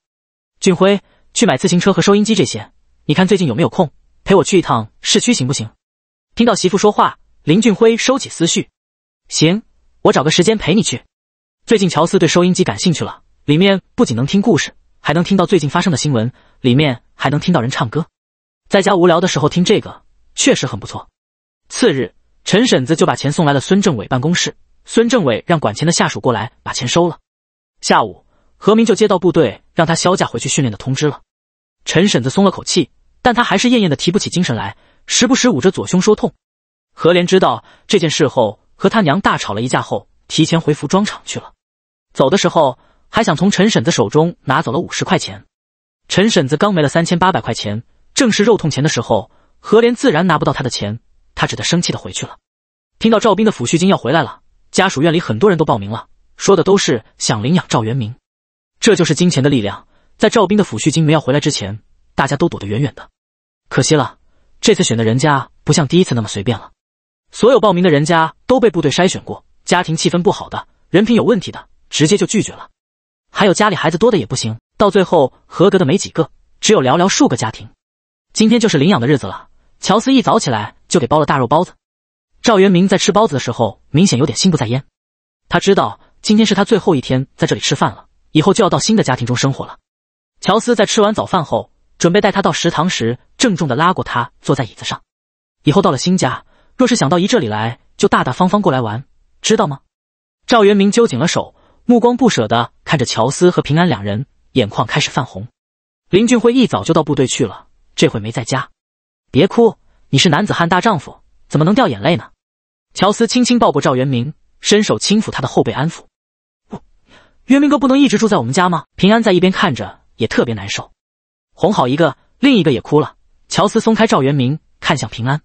俊辉，去买自行车和收音机这些，你看最近有没有空陪我去一趟市区，行不行？听到媳妇说话，林俊辉收起思绪。行，我找个时间陪你去。最近乔斯对收音机感兴趣了，里面不仅能听故事，还能听到最近发生的新闻，里面还能听到人唱歌，在家无聊的时候听这个确实很不错。次日，陈婶子就把钱送来了孙政委办公室。孙政委让管钱的下属过来把钱收了。下午，何明就接到部队让他休假回去训练的通知了。陈婶子松了口气，但她还是恹恹的，提不起精神来，时不时捂着左胸说痛。何莲知道这件事后，和他娘大吵了一架后，提前回服装厂去了。走的时候，还想从陈婶子手中拿走了五十块钱。陈婶子刚没了三千八百块钱，正是肉痛钱的时候，何莲自然拿不到她的钱，她只得生气的回去了。听到赵斌的抚恤金要回来了。家属院里很多人都报名了，说的都是想领养赵元明。这就是金钱的力量，在赵斌的抚恤金没要回来之前，大家都躲得远远的。可惜了，这次选的人家不像第一次那么随便了。所有报名的人家都被部队筛选过，家庭气氛不好的、人品有问题的，直接就拒绝了。还有家里孩子多的也不行。到最后，合格的没几个，只有寥寥数个家庭。今天就是领养的日子了。乔斯一早起来就给包了大肉包子。赵元明在吃包子的时候，明显有点心不在焉。他知道今天是他最后一天在这里吃饭了，以后就要到新的家庭中生活了。乔斯在吃完早饭后，准备带他到食堂时，郑重的拉过他坐在椅子上。以后到了新家，若是想到一这里来，就大大方方过来玩，知道吗？赵元明揪紧了手，目光不舍的看着乔斯和平安两人，眼眶开始泛红。林俊辉一早就到部队去了，这回没在家。别哭，你是男子汉大丈夫。怎么能掉眼泪呢？乔斯轻轻抱过赵元明，伸手轻抚他的后背安抚。元明哥不能一直住在我们家吗？平安在一边看着也特别难受。哄好一个，另一个也哭了。乔斯松开赵元明，看向平安，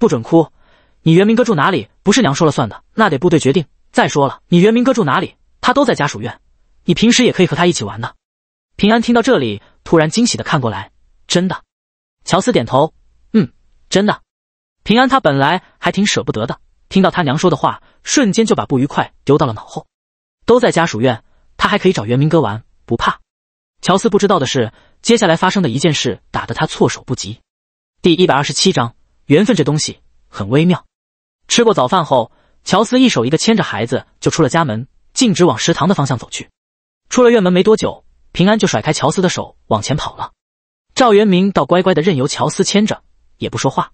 不准哭，你元明哥住哪里不是娘说了算的，那得部队决定。再说了，你元明哥住哪里，他都在家属院，你平时也可以和他一起玩的。平安听到这里，突然惊喜的看过来，真的？乔斯点头，嗯，真的。平安，他本来还挺舍不得的，听到他娘说的话，瞬间就把不愉快丢到了脑后。都在家属院，他还可以找元明哥玩，不怕。乔斯不知道的是，接下来发生的一件事打得他措手不及。第一百二十七章，缘分这东西很微妙。吃过早饭后，乔斯一手一个牵着孩子就出了家门，径直往食堂的方向走去。出了院门没多久，平安就甩开乔斯的手往前跑了，赵元明倒乖乖的任由乔斯牵着，也不说话。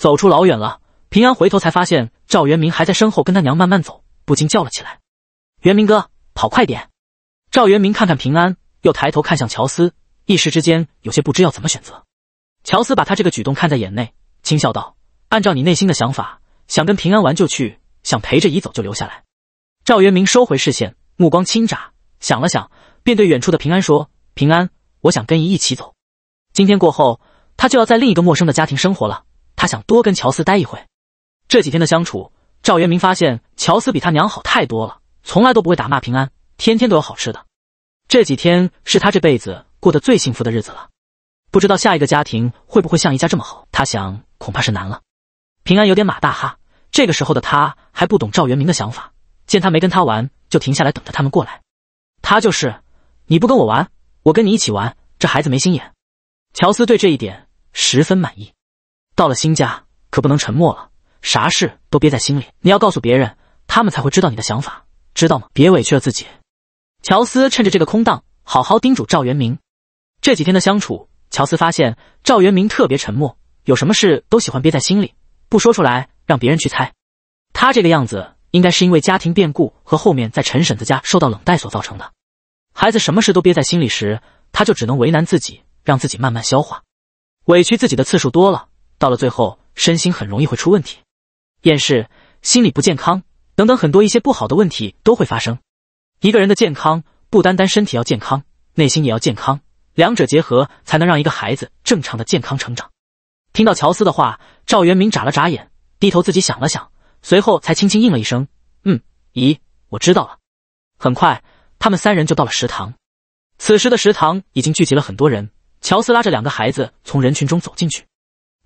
走出老远了，平安回头才发现赵元明还在身后跟他娘慢慢走，不禁叫了起来：“元明哥，跑快点！”赵元明看看平安，又抬头看向乔斯，一时之间有些不知要怎么选择。乔斯把他这个举动看在眼内，轻笑道：“按照你内心的想法，想跟平安玩就去，想陪着姨走就留下来。”赵元明收回视线，目光轻眨，想了想，便对远处的平安说：“平安，我想跟姨一起走。今天过后，他就要在另一个陌生的家庭生活了。”他想多跟乔斯待一会。这几天的相处，赵元明发现乔斯比他娘好太多了，从来都不会打骂平安，天天都有好吃的。这几天是他这辈子过得最幸福的日子了。不知道下一个家庭会不会像一家这么好？他想，恐怕是难了。平安有点马大哈，这个时候的他还不懂赵元明的想法。见他没跟他玩，就停下来等着他们过来。他就是，你不跟我玩，我跟你一起玩。这孩子没心眼。乔斯对这一点十分满意。到了新家，可不能沉默了，啥事都憋在心里，你要告诉别人，他们才会知道你的想法，知道吗？别委屈了自己。乔斯趁着这个空档，好好叮嘱赵元明。这几天的相处，乔斯发现赵元明特别沉默，有什么事都喜欢憋在心里，不说出来，让别人去猜。他这个样子，应该是因为家庭变故和后面在陈婶子家受到冷待所造成的。孩子什么事都憋在心里时，他就只能为难自己，让自己慢慢消化，委屈自己的次数多了。到了最后，身心很容易会出问题，厌世、心理不健康等等很多一些不好的问题都会发生。一个人的健康不单单身体要健康，内心也要健康，两者结合才能让一个孩子正常的健康成长。听到乔斯的话，赵元明眨了眨眼，低头自己想了想，随后才轻轻应了一声：“嗯，咦，我知道了。”很快，他们三人就到了食堂。此时的食堂已经聚集了很多人，乔斯拉着两个孩子从人群中走进去。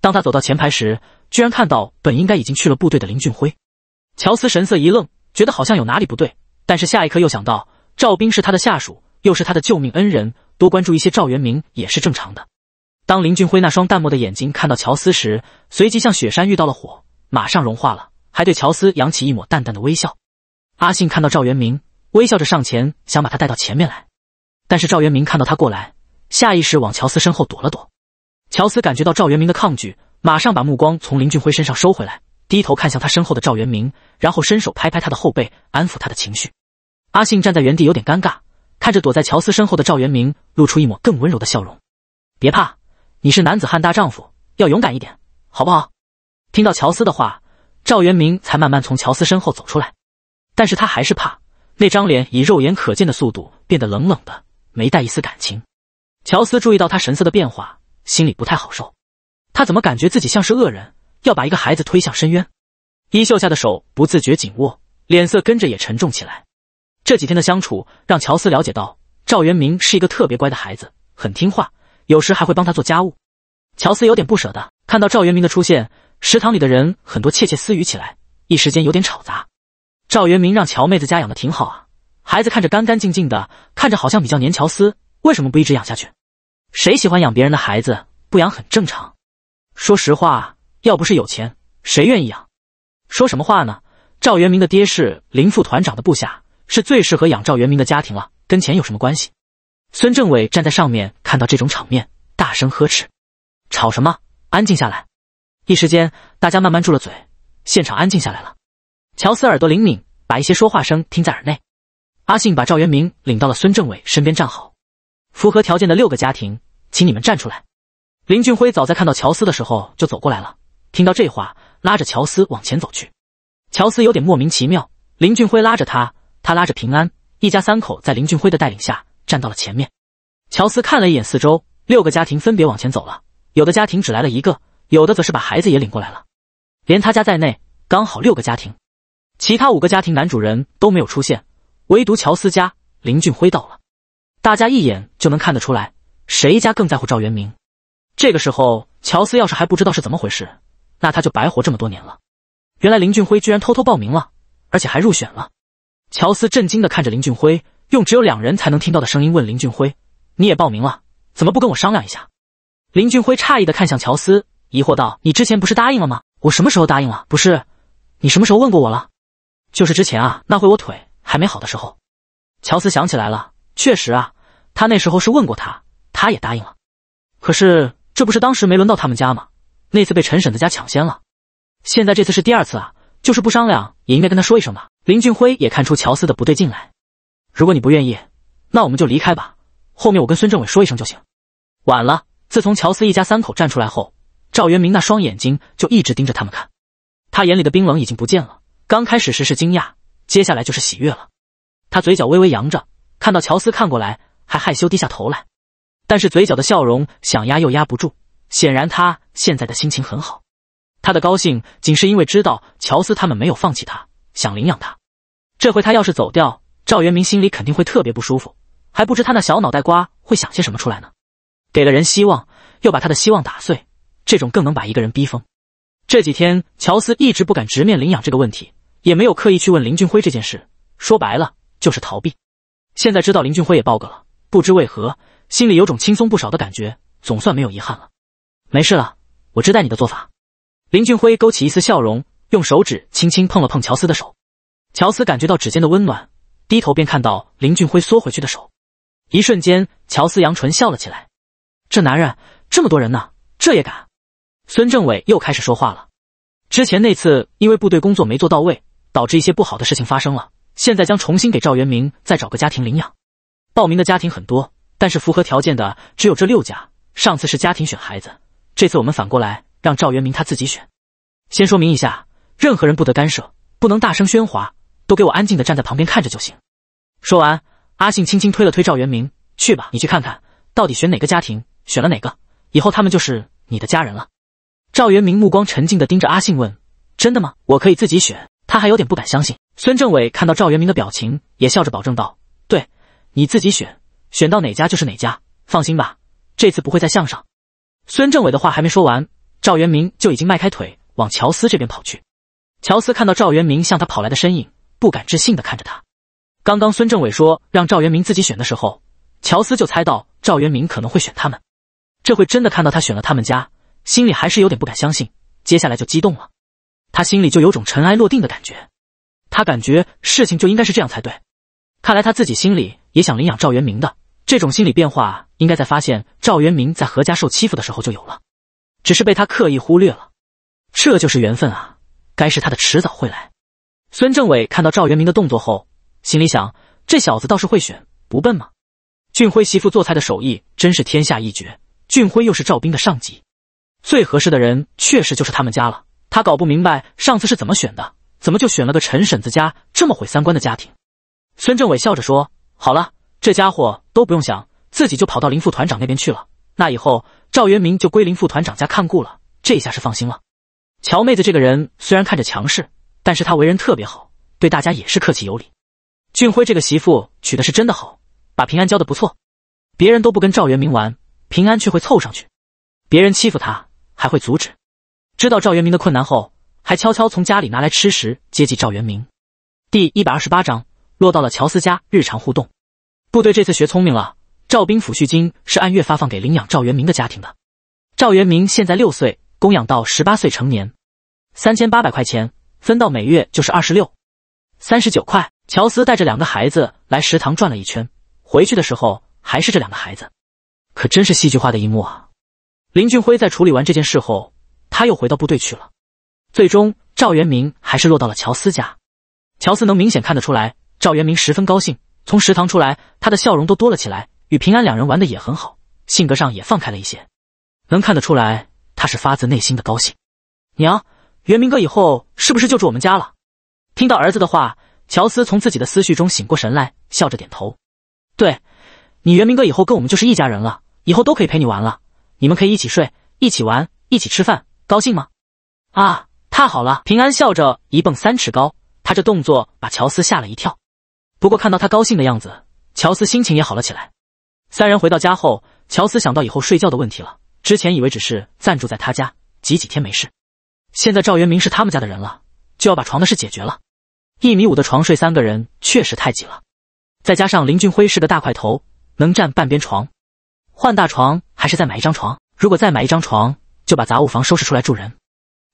当他走到前排时，居然看到本应该已经去了部队的林俊辉。乔斯神色一愣，觉得好像有哪里不对，但是下一刻又想到赵斌是他的下属，又是他的救命恩人，多关注一些赵元明也是正常的。当林俊辉那双淡漠的眼睛看到乔斯时，随即像雪山遇到了火，马上融化了，还对乔斯扬起一抹淡淡的微笑。阿信看到赵元明，微笑着上前想把他带到前面来，但是赵元明看到他过来，下意识往乔斯身后躲了躲。乔斯感觉到赵元明的抗拒，马上把目光从林俊辉身上收回来，低头看向他身后的赵元明，然后伸手拍拍他的后背，安抚他的情绪。阿信站在原地，有点尴尬，看着躲在乔斯身后的赵元明，露出一抹更温柔的笑容：“别怕，你是男子汉大丈夫，要勇敢一点，好不好？”听到乔斯的话，赵元明才慢慢从乔斯身后走出来，但是他还是怕。那张脸以肉眼可见的速度变得冷冷的，没带一丝感情。乔斯注意到他神色的变化。心里不太好受，他怎么感觉自己像是恶人，要把一个孩子推向深渊？衣袖下的手不自觉紧握，脸色跟着也沉重起来。这几天的相处让乔斯了解到，赵元明是一个特别乖的孩子，很听话，有时还会帮他做家务。乔斯有点不舍得看到赵元明的出现，食堂里的人很多窃窃私语起来，一时间有点吵杂。赵元明让乔妹子家养的挺好啊，孩子看着干干净净的，看着好像比较粘乔斯，为什么不一直养下去？谁喜欢养别人的孩子？不养很正常。说实话，要不是有钱，谁愿意养？说什么话呢？赵元明的爹是林副团长的部下，是最适合养赵元明的家庭了。跟钱有什么关系？孙政委站在上面，看到这种场面，大声呵斥：“吵什么？安静下来！”一时间，大家慢慢住了嘴，现场安静下来了。乔斯耳朵灵敏，把一些说话声听在耳内。阿信把赵元明领到了孙政委身边站好，符合条件的六个家庭。请你们站出来。林俊辉早在看到乔斯的时候就走过来了，听到这话，拉着乔斯往前走去。乔斯有点莫名其妙，林俊辉拉着他，他拉着平安，一家三口在林俊辉的带领下站到了前面。乔斯看了一眼四周，六个家庭分别往前走了，有的家庭只来了一个，有的则是把孩子也领过来了，连他家在内，刚好六个家庭。其他五个家庭男主人都没有出现，唯独乔斯家林俊辉到了，大家一眼就能看得出来。谁家更在乎赵元明？这个时候，乔斯要是还不知道是怎么回事，那他就白活这么多年了。原来林俊辉居然偷偷报名了，而且还入选了。乔斯震惊地看着林俊辉，用只有两人才能听到的声音问林俊辉：“你也报名了？怎么不跟我商量一下？”林俊辉诧异地看向乔斯，疑惑道：“你之前不是答应了吗？我什么时候答应了？不是，你什么时候问过我了？就是之前啊，那会我腿还没好的时候。”乔斯想起来了，确实啊，他那时候是问过他。他也答应了，可是这不是当时没轮到他们家吗？那次被陈婶子家抢先了，现在这次是第二次啊！就是不商量也应该跟他说一声吧。林俊辉也看出乔斯的不对劲来，如果你不愿意，那我们就离开吧，后面我跟孙政委说一声就行。晚了，自从乔斯一家三口站出来后，赵元明那双眼睛就一直盯着他们看，他眼里的冰冷已经不见了。刚开始时是惊讶，接下来就是喜悦了。他嘴角微微扬着，看到乔斯看过来，还害羞低下头来。但是嘴角的笑容想压又压不住，显然他现在的心情很好。他的高兴仅是因为知道乔斯他们没有放弃，他想领养他。这回他要是走掉，赵元明心里肯定会特别不舒服，还不知他那小脑袋瓜会想些什么出来呢。给了人希望，又把他的希望打碎，这种更能把一个人逼疯。这几天乔斯一直不敢直面领养这个问题，也没有刻意去问林俊辉这件事，说白了就是逃避。现在知道林俊辉也报个了，不知为何。心里有种轻松不少的感觉，总算没有遗憾了。没事了，我知道你的做法。林俊辉勾起一丝笑容，用手指轻轻碰了碰乔斯的手。乔斯感觉到指尖的温暖，低头便看到林俊辉缩回去的手。一瞬间，乔斯扬唇笑了起来。这男人，这么多人呢，这也敢！孙政委又开始说话了。之前那次因为部队工作没做到位，导致一些不好的事情发生了。现在将重新给赵元明再找个家庭领养。报名的家庭很多。但是符合条件的只有这六家。上次是家庭选孩子，这次我们反过来让赵元明他自己选。先说明一下，任何人不得干涉，不能大声喧哗，都给我安静的站在旁边看着就行。说完，阿信轻轻推了推赵元明，去吧，你去看看到底选哪个家庭，选了哪个，以后他们就是你的家人了。赵元明目光沉静的盯着阿信问：“真的吗？我可以自己选？”他还有点不敢相信。孙政委看到赵元明的表情，也笑着保证道：“对，你自己选。”选到哪家就是哪家，放心吧，这次不会再向上。孙政委的话还没说完，赵元明就已经迈开腿往乔斯这边跑去。乔斯看到赵元明向他跑来的身影，不敢置信地看着他。刚刚孙政委说让赵元明自己选的时候，乔斯就猜到赵元明可能会选他们，这会真的看到他选了他们家，心里还是有点不敢相信，接下来就激动了。他心里就有种尘埃落定的感觉，他感觉事情就应该是这样才对。看来他自己心里也想领养赵元明的。这种心理变化应该在发现赵元明在何家受欺负的时候就有了，只是被他刻意忽略了。这就是缘分啊，该是他的迟早会来。孙政委看到赵元明的动作后，心里想：这小子倒是会选，不笨吗？俊辉媳妇做菜的手艺真是天下一绝，俊辉又是赵兵的上级，最合适的人确实就是他们家了。他搞不明白上次是怎么选的，怎么就选了个陈婶子家这么毁三观的家庭？孙政委笑着说：“好了。”这家伙都不用想，自己就跑到林副团长那边去了。那以后赵元明就归林副团长家看顾了。这下是放心了。乔妹子这个人虽然看着强势，但是她为人特别好，对大家也是客气有礼。俊辉这个媳妇娶的是真的好，把平安教的不错。别人都不跟赵元明玩，平安却会凑上去。别人欺负他，还会阻止。知道赵元明的困难后，还悄悄从家里拿来吃食接济赵元明。第一百二十八章落到了乔思家日常互动。部队这次学聪明了，赵兵抚恤金是按月发放给领养赵元明的家庭的。赵元明现在六岁，供养到十八岁成年，三千八百块钱分到每月就是二十六，三十九块。乔斯带着两个孩子来食堂转了一圈，回去的时候还是这两个孩子，可真是戏剧化的一幕啊！林俊辉在处理完这件事后，他又回到部队去了。最终，赵元明还是落到了乔斯家。乔斯能明显看得出来，赵元明十分高兴。从食堂出来，他的笑容都多了起来，与平安两人玩的也很好，性格上也放开了一些，能看得出来他是发自内心的高兴。娘，元明哥以后是不是就住我们家了？听到儿子的话，乔斯从自己的思绪中醒过神来，笑着点头：“对，你元明哥以后跟我们就是一家人了，以后都可以陪你玩了，你们可以一起睡，一起玩，一起吃饭，高兴吗？”啊，太好了！平安笑着一蹦三尺高，他这动作把乔斯吓了一跳。不过看到他高兴的样子，乔斯心情也好了起来。三人回到家后，乔斯想到以后睡觉的问题了。之前以为只是暂住在他家，挤几天没事。现在赵元明是他们家的人了，就要把床的事解决了。一米五的床睡三个人确实太挤了，再加上林俊辉是个大块头，能占半边床。换大床还是再买一张床？如果再买一张床，就把杂物房收拾出来住人。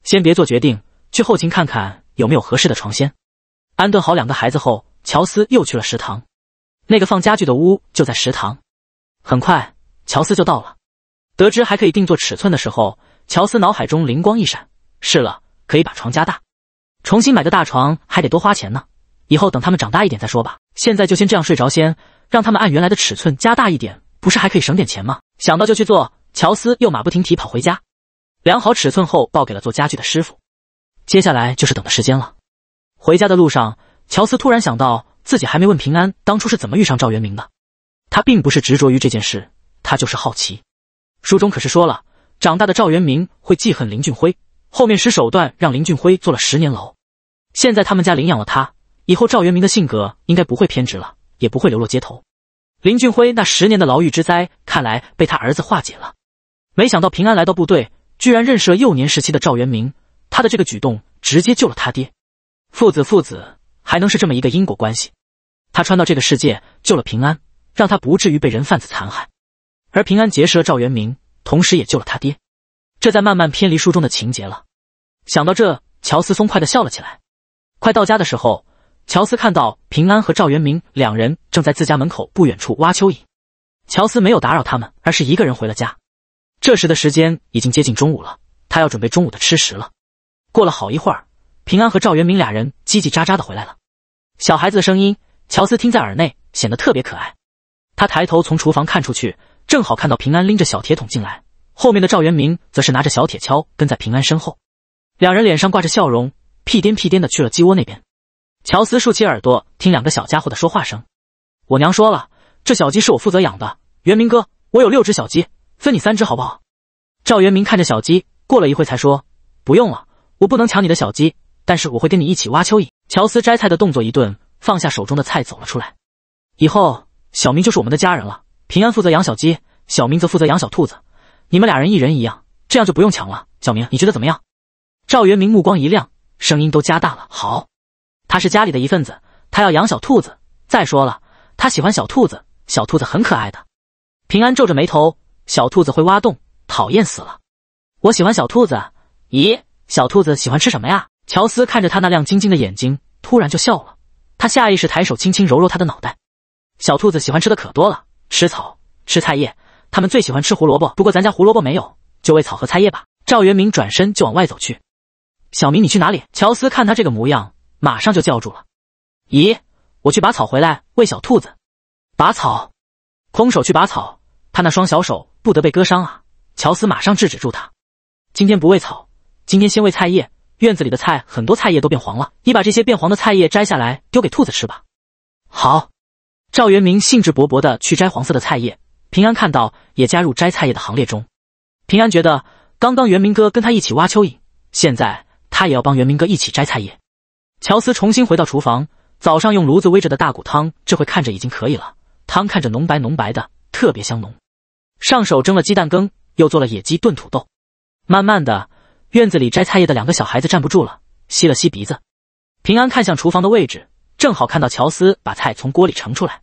先别做决定，去后勤看看有没有合适的床先。安顿好两个孩子后。乔斯又去了食堂，那个放家具的屋就在食堂。很快，乔斯就到了。得知还可以定做尺寸的时候，乔斯脑海中灵光一闪：是了，可以把床加大。重新买个大床还得多花钱呢，以后等他们长大一点再说吧。现在就先这样睡着先，让他们按原来的尺寸加大一点，不是还可以省点钱吗？想到就去做。乔斯又马不停蹄跑回家，量好尺寸后报给了做家具的师傅。接下来就是等的时间了。回家的路上。乔斯突然想到，自己还没问平安当初是怎么遇上赵元明的。他并不是执着于这件事，他就是好奇。书中可是说了，长大的赵元明会记恨林俊辉，后面使手段让林俊辉坐了十年牢。现在他们家领养了他，以后赵元明的性格应该不会偏执了，也不会流落街头。林俊辉那十年的牢狱之灾，看来被他儿子化解了。没想到平安来到部队，居然认识了幼年时期的赵元明，他的这个举动直接救了他爹。父子父子。还能是这么一个因果关系？他穿到这个世界救了平安，让他不至于被人贩子残害，而平安结识了赵元明，同时也救了他爹。这在慢慢偏离书中的情节了。想到这，乔斯松快的笑了起来。快到家的时候，乔斯看到平安和赵元明两人正在自家门口不远处挖蚯蚓，乔斯没有打扰他们，而是一个人回了家。这时的时间已经接近中午了，他要准备中午的吃食了。过了好一会儿，平安和赵元明俩人叽叽喳喳的回来了。小孩子的声音，乔斯听在耳内，显得特别可爱。他抬头从厨房看出去，正好看到平安拎着小铁桶进来，后面的赵元明则是拿着小铁锹跟在平安身后，两人脸上挂着笑容，屁颠屁颠的去了鸡窝那边。乔斯竖起耳朵听两个小家伙的说话声：“我娘说了，这小鸡是我负责养的。元明哥，我有六只小鸡，分你三只好不好？”赵元明看着小鸡，过了一会才说：“不用了，我不能抢你的小鸡，但是我会跟你一起挖蚯蚓。”乔斯摘菜的动作一顿，放下手中的菜走了出来。以后小明就是我们的家人了。平安负责养小鸡，小明则负责养小兔子，你们俩人一人一样，这样就不用抢了。小明，你觉得怎么样？赵元明目光一亮，声音都加大了。好，他是家里的一份子，他要养小兔子。再说了，他喜欢小兔子，小兔子很可爱的。平安皱着眉头，小兔子会挖洞，讨厌死了。我喜欢小兔子。咦，小兔子喜欢吃什么呀？乔斯看着他那亮晶晶的眼睛，突然就笑了。他下意识抬手轻轻揉揉他的脑袋。小兔子喜欢吃的可多了，吃草、吃菜叶。它们最喜欢吃胡萝卜，不过咱家胡萝卜没有，就喂草和菜叶吧。赵元明转身就往外走去。小明，你去哪里？乔斯看他这个模样，马上就叫住了。咦，我去拔草回来喂小兔子。拔草？空手去拔草？他那双小手不得被割伤啊！乔斯马上制止住他。今天不喂草，今天先喂菜叶。院子里的菜很多，菜叶都变黄了。你把这些变黄的菜叶摘下来，丢给兔子吃吧。好，赵元明兴致勃勃地去摘黄色的菜叶。平安看到，也加入摘菜叶的行列中。平安觉得，刚刚元明哥跟他一起挖蚯蚓，现在他也要帮元明哥一起摘菜叶。乔斯重新回到厨房，早上用炉子煨着的大骨汤，这会看着已经可以了，汤看着浓白浓白的，特别香浓。上手蒸了鸡蛋羹，又做了野鸡炖土豆。慢慢的。院子里摘菜叶的两个小孩子站不住了，吸了吸鼻子。平安看向厨房的位置，正好看到乔斯把菜从锅里盛出来。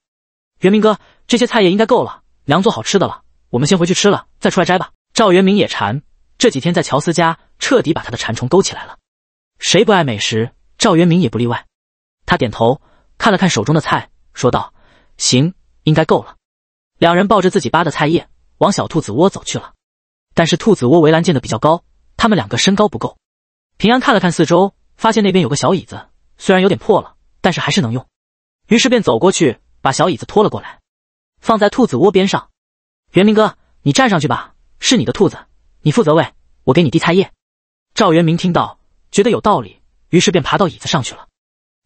元明哥，这些菜叶应该够了，娘做好吃的了，我们先回去吃了再出来摘吧。赵元明也馋，这几天在乔斯家彻底把他的馋虫勾起来了。谁不爱美食？赵元明也不例外。他点头，看了看手中的菜，说道：“行，应该够了。”两人抱着自己扒的菜叶往小兔子窝走去了。但是兔子窝围栏建的比较高。他们两个身高不够，平安看了看四周，发现那边有个小椅子，虽然有点破了，但是还是能用，于是便走过去把小椅子拖了过来，放在兔子窝边上。元明哥，你站上去吧，是你的兔子，你负责喂，我给你递菜叶。赵元明听到觉得有道理，于是便爬到椅子上去了。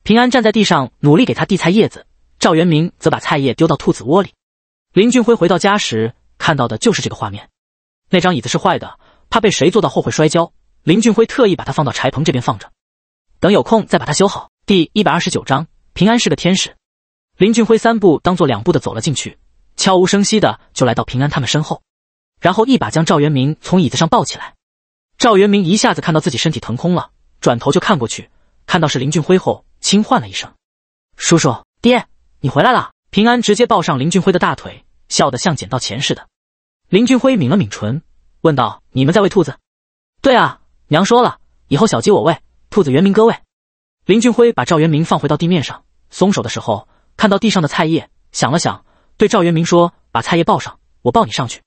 平安站在地上努力给他递菜叶子，赵元明则把菜叶丢到兔子窝里。林俊辉回到家时看到的就是这个画面，那张椅子是坏的。怕被谁坐到后会摔跤，林俊辉特意把他放到柴棚这边放着，等有空再把他修好。第一百二十九章平安是个天使。林俊辉三步当做两步的走了进去，悄无声息的就来到平安他们身后，然后一把将赵元明从椅子上抱起来。赵元明一下子看到自己身体腾空了，转头就看过去，看到是林俊辉后，轻唤了一声：“叔叔，爹，你回来了。”平安直接抱上林俊辉的大腿，笑得像捡到钱似的。林俊辉抿了抿唇。问道：“你们在喂兔子？”“对啊，娘说了，以后小鸡我喂，兔子元明哥喂。”林俊辉把赵元明放回到地面上，松手的时候看到地上的菜叶，想了想，对赵元明说：“把菜叶抱上，我抱你上去。”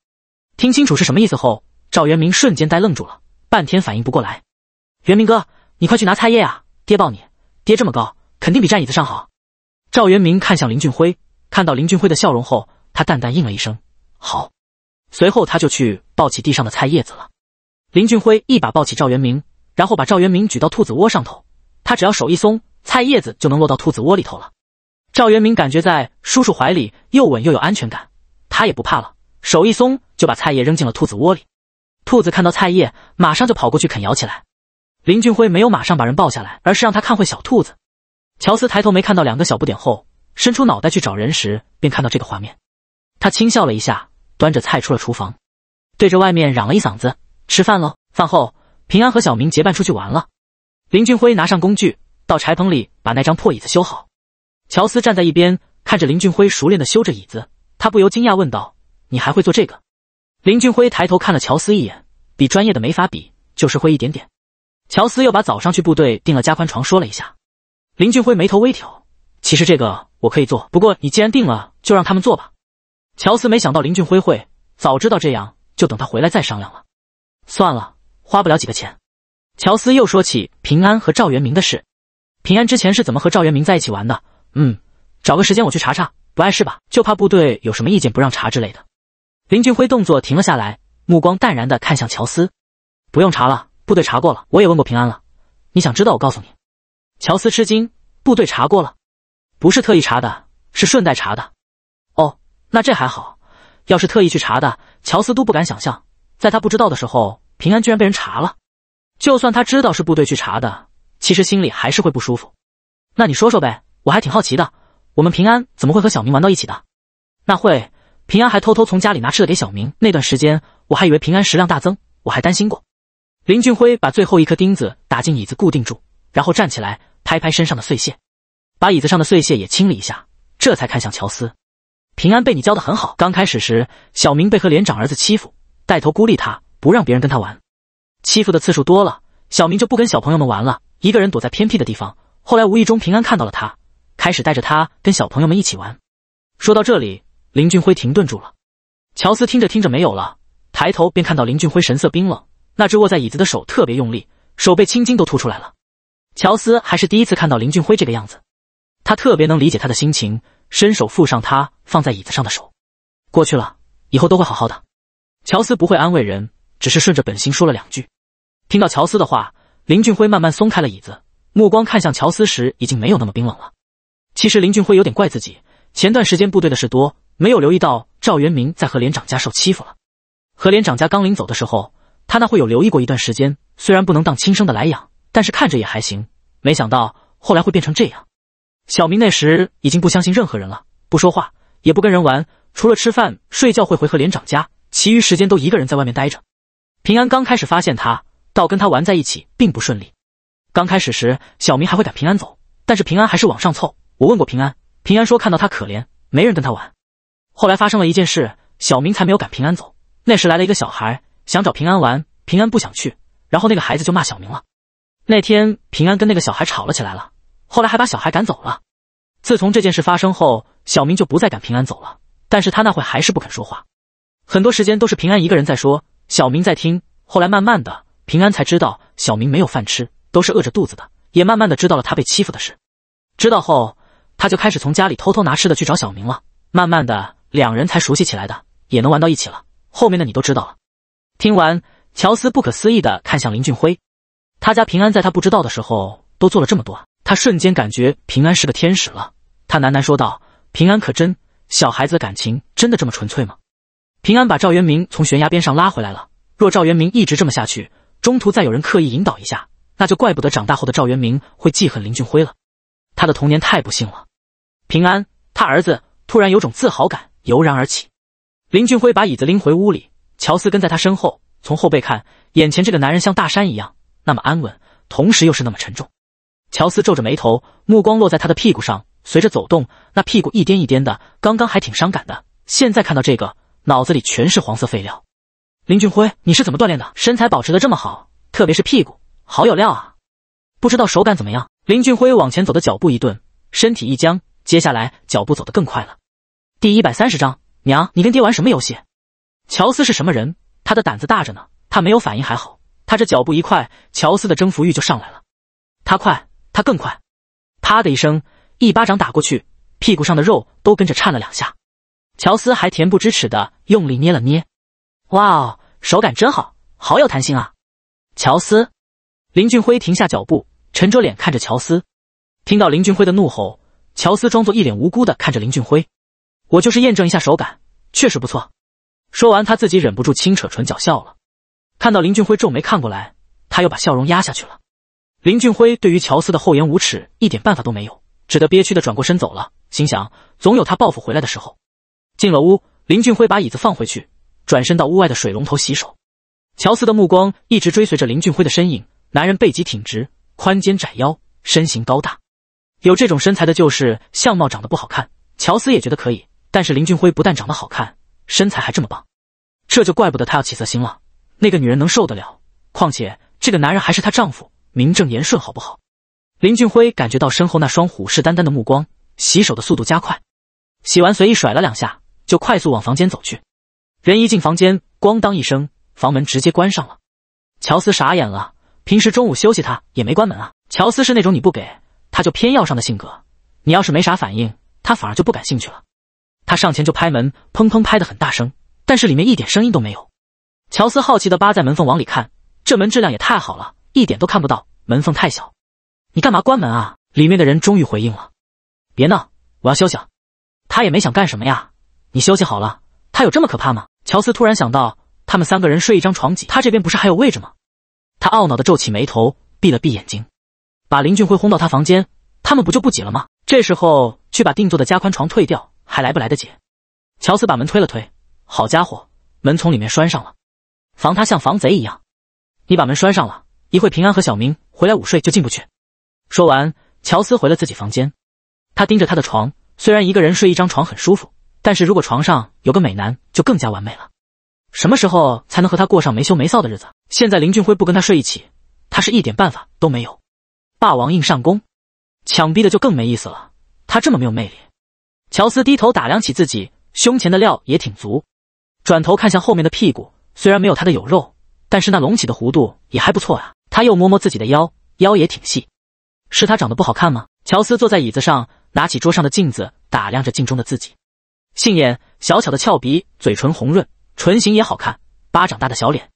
听清楚是什么意思后，赵元明瞬间呆愣住了，半天反应不过来。“元明哥，你快去拿菜叶啊，爹抱你，爹这么高，肯定比站椅子上好。”赵元明看向林俊辉，看到林俊辉的笑容后，他淡淡应了一声：“好。”随后他就去抱起地上的菜叶子了。林俊辉一把抱起赵元明，然后把赵元明举到兔子窝上头。他只要手一松，菜叶子就能落到兔子窝里头了。赵元明感觉在叔叔怀里又稳又有安全感，他也不怕了，手一松就把菜叶扔进了兔子窝里。兔子看到菜叶，马上就跑过去啃咬起来。林俊辉没有马上把人抱下来，而是让他看会小兔子。乔斯抬头没看到两个小不点后，伸出脑袋去找人时，便看到这个画面。他轻笑了一下。端着菜出了厨房，对着外面嚷了一嗓子：“吃饭喽！”饭后，平安和小明结伴出去玩了。林俊辉拿上工具，到柴棚里把那张破椅子修好。乔斯站在一边，看着林俊辉熟练的修着椅子，他不由惊讶问道：“你还会做这个？”林俊辉抬头看了乔斯一眼，比专业的没法比，就是会一点点。乔斯又把早上去部队订了加宽床说了一下。林俊辉眉头微挑：“其实这个我可以做，不过你既然订了，就让他们做吧。”乔斯没想到林俊辉会早知道这样就等他回来再商量了。算了，花不了几个钱。乔斯又说起平安和赵元明的事。平安之前是怎么和赵元明在一起玩的？嗯，找个时间我去查查，不碍事吧？就怕部队有什么意见不让查之类的。林俊辉动作停了下来，目光淡然的看向乔斯。不用查了，部队查过了，我也问过平安了。你想知道我告诉你。乔斯吃惊，部队查过了，不是特意查的，是顺带查的。那这还好，要是特意去查的，乔斯都不敢想象，在他不知道的时候，平安居然被人查了。就算他知道是部队去查的，其实心里还是会不舒服。那你说说呗，我还挺好奇的，我们平安怎么会和小明玩到一起的？那会平安还偷偷从家里拿吃的给小明，那段时间我还以为平安食量大增，我还担心过。林俊辉把最后一颗钉子打进椅子固定住，然后站起来拍拍身上的碎屑，把椅子上的碎屑也清理一下，这才看向乔斯。平安被你教的很好。刚开始时，小明被和连长儿子欺负，带头孤立他，不让别人跟他玩。欺负的次数多了，小明就不跟小朋友们玩了，一个人躲在偏僻的地方。后来无意中平安看到了他，开始带着他跟小朋友们一起玩。说到这里，林俊辉停顿住了。乔斯听着听着没有了，抬头便看到林俊辉神色冰冷，那只握在椅子的手特别用力，手背青筋都凸出来了。乔斯还是第一次看到林俊辉这个样子，他特别能理解他的心情。伸手附上他放在椅子上的手，过去了，以后都会好好的。乔斯不会安慰人，只是顺着本心说了两句。听到乔斯的话，林俊辉慢慢松开了椅子，目光看向乔斯时已经没有那么冰冷了。其实林俊辉有点怪自己，前段时间部队的事多，没有留意到赵元明在和连长家受欺负了。和连长家刚领走的时候，他那会有留意过一段时间，虽然不能当亲生的来养，但是看着也还行。没想到后来会变成这样。小明那时已经不相信任何人了，不说话，也不跟人玩，除了吃饭、睡觉会回和连长家，其余时间都一个人在外面待着。平安刚开始发现他，到跟他玩在一起并不顺利。刚开始时，小明还会赶平安走，但是平安还是往上凑。我问过平安，平安说看到他可怜，没人跟他玩。后来发生了一件事，小明才没有赶平安走。那时来了一个小孩，想找平安玩，平安不想去，然后那个孩子就骂小明了。那天平安跟那个小孩吵了起来了。后来还把小孩赶走了。自从这件事发生后，小明就不再敢平安走了。但是他那会还是不肯说话，很多时间都是平安一个人在说，小明在听。后来慢慢的，平安才知道小明没有饭吃，都是饿着肚子的，也慢慢的知道了他被欺负的事。知道后，他就开始从家里偷偷拿吃的去找小明了。慢慢的，两人才熟悉起来的，也能玩到一起了。后面的你都知道了。听完，乔斯不可思议的看向林俊辉，他家平安在他不知道的时候都做了这么多。他瞬间感觉平安是个天使了，他喃喃说道：“平安可真，小孩子的感情真的这么纯粹吗？”平安把赵元明从悬崖边上拉回来了。若赵元明一直这么下去，中途再有人刻意引导一下，那就怪不得长大后的赵元明会记恨林俊辉了。他的童年太不幸了。平安，他儿子突然有种自豪感油然而起。林俊辉把椅子拎回屋里，乔斯跟在他身后，从后背看，眼前这个男人像大山一样那么安稳，同时又是那么沉重。乔斯皱着眉头，目光落在他的屁股上，随着走动，那屁股一颠一颠的。刚刚还挺伤感的，现在看到这个，脑子里全是黄色废料。林俊辉，你是怎么锻炼的？身材保持的这么好，特别是屁股，好有料啊！不知道手感怎么样？林俊辉往前走的脚步一顿，身体一僵，接下来脚步走得更快了。第一百三十章，娘，你跟爹玩什么游戏？乔斯是什么人？他的胆子大着呢。他没有反应还好，他这脚步一快，乔斯的征服欲就上来了。他快！他更快，啪的一声，一巴掌打过去，屁股上的肉都跟着颤了两下。乔斯还恬不知耻的用力捏了捏，哇哦，手感真好，好有弹性啊！乔斯，林俊辉停下脚步，沉着脸看着乔斯。听到林俊辉的怒吼，乔斯装作一脸无辜的看着林俊辉：“我就是验证一下手感，确实不错。”说完，他自己忍不住轻扯唇角笑了。看到林俊辉皱眉看过来，他又把笑容压下去了。林俊辉对于乔斯的厚颜无耻一点办法都没有，只得憋屈的转过身走了，心想总有他报复回来的时候。进了屋，林俊辉把椅子放回去，转身到屋外的水龙头洗手。乔斯的目光一直追随着林俊辉的身影，男人背脊挺直，宽肩窄腰，身形高大。有这种身材的就是相貌长得不好看。乔斯也觉得可以，但是林俊辉不但长得好看，身材还这么棒，这就怪不得他要起色心了。那个女人能受得了？况且这个男人还是她丈夫。名正言顺，好不好？林俊辉感觉到身后那双虎视眈眈的目光，洗手的速度加快。洗完随意甩了两下，就快速往房间走去。人一进房间，咣当一声，房门直接关上了。乔斯傻眼了，平时中午休息他也没关门啊。乔斯是那种你不给他就偏要上的性格，你要是没啥反应，他反而就不感兴趣了。他上前就拍门，砰砰拍得很大声，但是里面一点声音都没有。乔斯好奇的扒在门缝往里看，这门质量也太好了。一点都看不到，门缝太小。你干嘛关门啊？里面的人终于回应了：“别闹，我要休息。”他也没想干什么呀。你休息好了，他有这么可怕吗？乔斯突然想到，他们三个人睡一张床挤，他这边不是还有位置吗？他懊恼的皱起眉头，闭了闭眼睛，把林俊辉轰到他房间，他们不就不挤了吗？这时候去把定做的加宽床退掉，还来不来得及？乔斯把门推了推，好家伙，门从里面拴上了，防他像防贼一样。你把门拴上了。一会平安和小明回来午睡就进不去。说完，乔斯回了自己房间。他盯着他的床，虽然一个人睡一张床很舒服，但是如果床上有个美男就更加完美了。什么时候才能和他过上没羞没臊的日子？现在林俊辉不跟他睡一起，他是一点办法都没有。霸王硬上弓，强逼的就更没意思了。他这么没有魅力，乔斯低头打量起自己胸前的料也挺足，转头看向后面的屁股，虽然没有他的有肉，但是那隆起的弧度也还不错啊。他又摸摸自己的腰，腰也挺细，是他长得不好看吗？乔斯坐在椅子上，拿起桌上的镜子，打量着镜中的自己，杏眼，小巧的翘鼻，嘴唇红润，唇形也好看，巴掌大的小脸，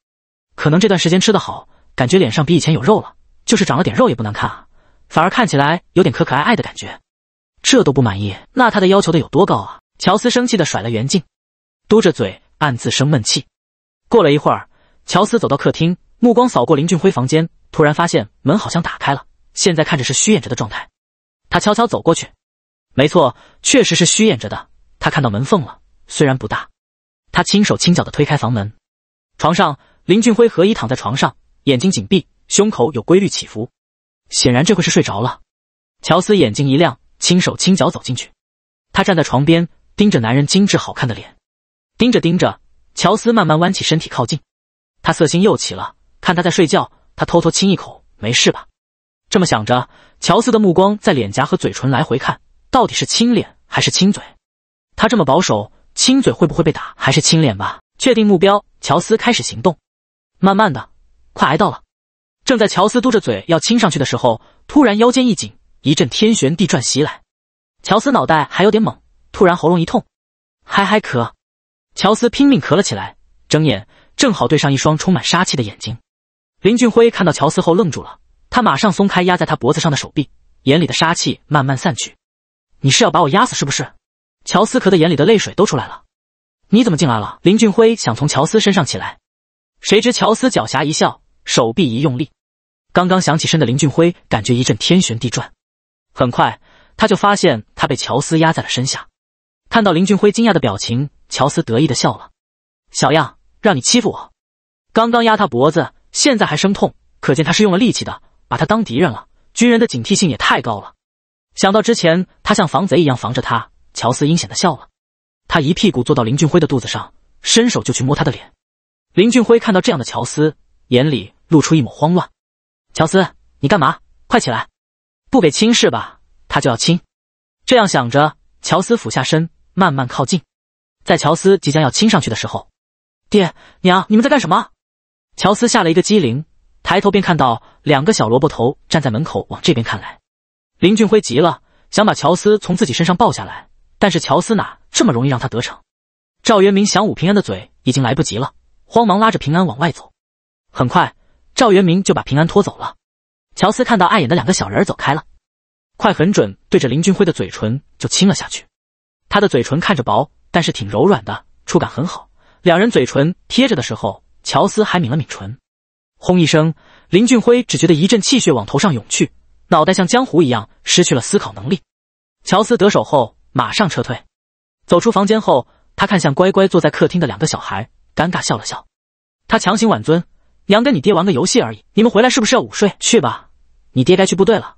可能这段时间吃得好，感觉脸上比以前有肉了，就是长了点肉也不难看啊，反而看起来有点可可爱爱的感觉。这都不满意，那他的要求的有多高啊？乔斯生气的甩了圆镜，嘟着嘴暗自生闷气。过了一会儿，乔斯走到客厅。目光扫过林俊辉房间，突然发现门好像打开了，现在看着是虚掩着的状态。他悄悄走过去，没错，确实是虚掩着的。他看到门缝了，虽然不大。他轻手轻脚的推开房门，床上林俊辉和衣躺在床上，眼睛紧闭，胸口有规律起伏，显然这会是睡着了。乔斯眼睛一亮，轻手轻脚走进去。他站在床边，盯着男人精致好看的脸，盯着盯着，乔斯慢慢弯起身体靠近，他色心又起了。看他在睡觉，他偷偷亲一口，没事吧？这么想着，乔斯的目光在脸颊和嘴唇来回看，到底是亲脸还是亲嘴？他这么保守，亲嘴会不会被打？还是亲脸吧。确定目标，乔斯开始行动。慢慢的，快挨到了。正在乔斯嘟着嘴要亲上去的时候，突然腰间一紧，一阵天旋地转袭来。乔斯脑袋还有点懵，突然喉咙一痛，嗨嗨咳。乔斯拼命咳了起来，睁眼正好对上一双充满杀气的眼睛。林俊辉看到乔斯后愣住了，他马上松开压在他脖子上的手臂，眼里的杀气慢慢散去。你是要把我压死是不是？乔斯咳的眼里的泪水都出来了。你怎么进来了？林俊辉想从乔斯身上起来，谁知乔斯狡黠一笑，手臂一用力，刚刚想起身的林俊辉感觉一阵天旋地转。很快他就发现他被乔斯压在了身下。看到林俊辉惊讶的表情，乔斯得意的笑了。小样，让你欺负我，刚刚压他脖子。现在还生痛，可见他是用了力气的，把他当敌人了。军人的警惕性也太高了。想到之前他像防贼一样防着他，乔斯阴险的笑了。他一屁股坐到林俊辉的肚子上，伸手就去摸他的脸。林俊辉看到这样的乔斯，眼里露出一抹慌乱。乔斯，你干嘛？快起来！不给亲是吧？他就要亲。这样想着，乔斯俯下身，慢慢靠近。在乔斯即将要亲上去的时候，爹娘，你们在干什么？乔斯吓了一个机灵，抬头便看到两个小萝卜头站在门口往这边看来。林俊辉急了，想把乔斯从自己身上抱下来，但是乔斯哪这么容易让他得逞？赵元明想捂平安的嘴已经来不及了，慌忙拉着平安往外走。很快，赵元明就把平安拖走了。乔斯看到碍眼的两个小人走开了，快很准，对着林俊辉的嘴唇就亲了下去。他的嘴唇看着薄，但是挺柔软的，触感很好。两人嘴唇贴着的时候。乔斯还抿了抿唇，轰一声，林俊辉只觉得一阵气血往头上涌去，脑袋像浆糊一样失去了思考能力。乔斯得手后马上撤退，走出房间后，他看向乖乖坐在客厅的两个小孩，尴尬笑了笑。他强行挽尊：“娘跟你爹玩个游戏而已，你们回来是不是要午睡？去吧，你爹该去部队了。”“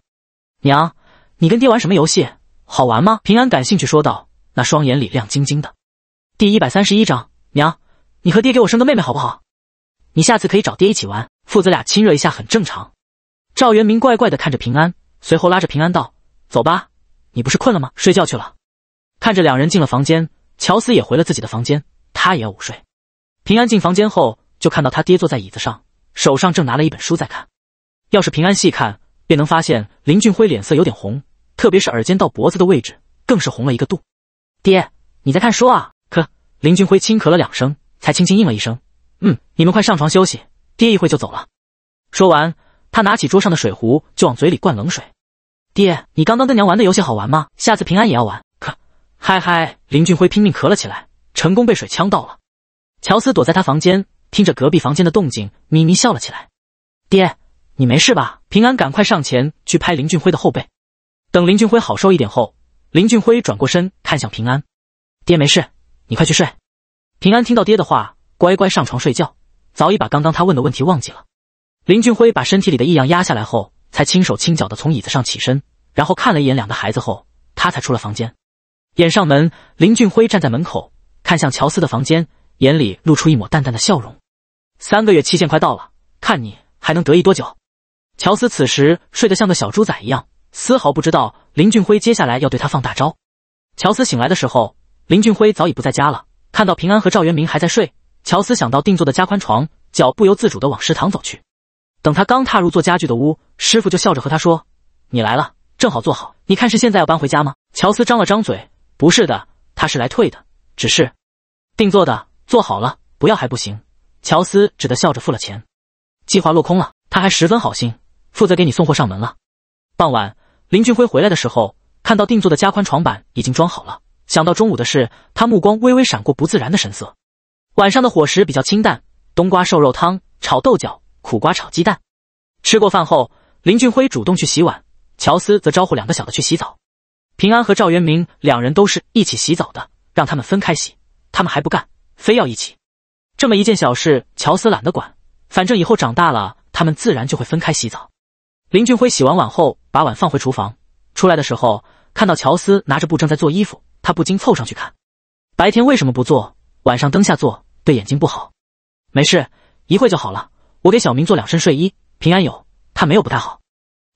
娘，你跟爹玩什么游戏？好玩吗？”平安感兴趣说道，那双眼里亮晶晶的。第一百三十一章，娘，你和爹给我生个妹妹好不好？你下次可以找爹一起玩，父子俩亲热一下很正常。赵元明怪怪的看着平安，随后拉着平安道：“走吧，你不是困了吗？睡觉去了。”看着两人进了房间，乔斯也回了自己的房间，他也要午睡。平安进房间后，就看到他爹坐在椅子上，手上正拿了一本书在看。要是平安细看，便能发现林俊辉脸色有点红，特别是耳尖到脖子的位置，更是红了一个度。爹，你在看书啊？咳，林俊辉轻咳了两声，才轻轻应了一声。嗯，你们快上床休息，爹一会就走了。说完，他拿起桌上的水壶就往嘴里灌冷水。爹，你刚刚跟娘玩的游戏好玩吗？下次平安也要玩。咳，嗨嗨，林俊辉拼命咳了起来，成功被水呛到了。乔斯躲在他房间，听着隔壁房间的动静，咪咪笑了起来。爹，你没事吧？平安，赶快上前去拍林俊辉的后背。等林俊辉好受一点后，林俊辉转过身看向平安，爹没事，你快去睡。平安听到爹的话。乖乖上床睡觉，早已把刚刚他问的问题忘记了。林俊辉把身体里的异样压下来后，才轻手轻脚的从椅子上起身，然后看了一眼两个孩子后，他才出了房间。掩上门，林俊辉站在门口，看向乔斯的房间，眼里露出一抹淡淡的笑容。三个月期限快到了，看你还能得意多久？乔斯此时睡得像个小猪仔一样，丝毫不知道林俊辉接下来要对他放大招。乔斯醒来的时候，林俊辉早已不在家了。看到平安和赵元明还在睡。乔斯想到定做的加宽床，脚不由自主地往食堂走去。等他刚踏入做家具的屋，师傅就笑着和他说：“你来了，正好坐好。你看是现在要搬回家吗？”乔斯张了张嘴：“不是的，他是来退的。只是定做的，做好了不要还不行。”乔斯只得笑着付了钱。计划落空了，他还十分好心，负责给你送货上门了。傍晚，林俊辉回来的时候，看到定做的加宽床板已经装好了。想到中午的事，他目光微微闪过不自然的神色。晚上的伙食比较清淡，冬瓜瘦肉汤、炒豆角、苦瓜炒鸡蛋。吃过饭后，林俊辉主动去洗碗，乔斯则招呼两个小的去洗澡。平安和赵元明两人都是一起洗澡的，让他们分开洗，他们还不干，非要一起。这么一件小事，乔斯懒得管，反正以后长大了，他们自然就会分开洗澡。林俊辉洗完碗后，把碗放回厨房，出来的时候看到乔斯拿着布正在做衣服，他不禁凑上去看。白天为什么不做？晚上灯下做？对眼睛不好，没事，一会就好了。我给小明做两身睡衣，平安有他没有不太好。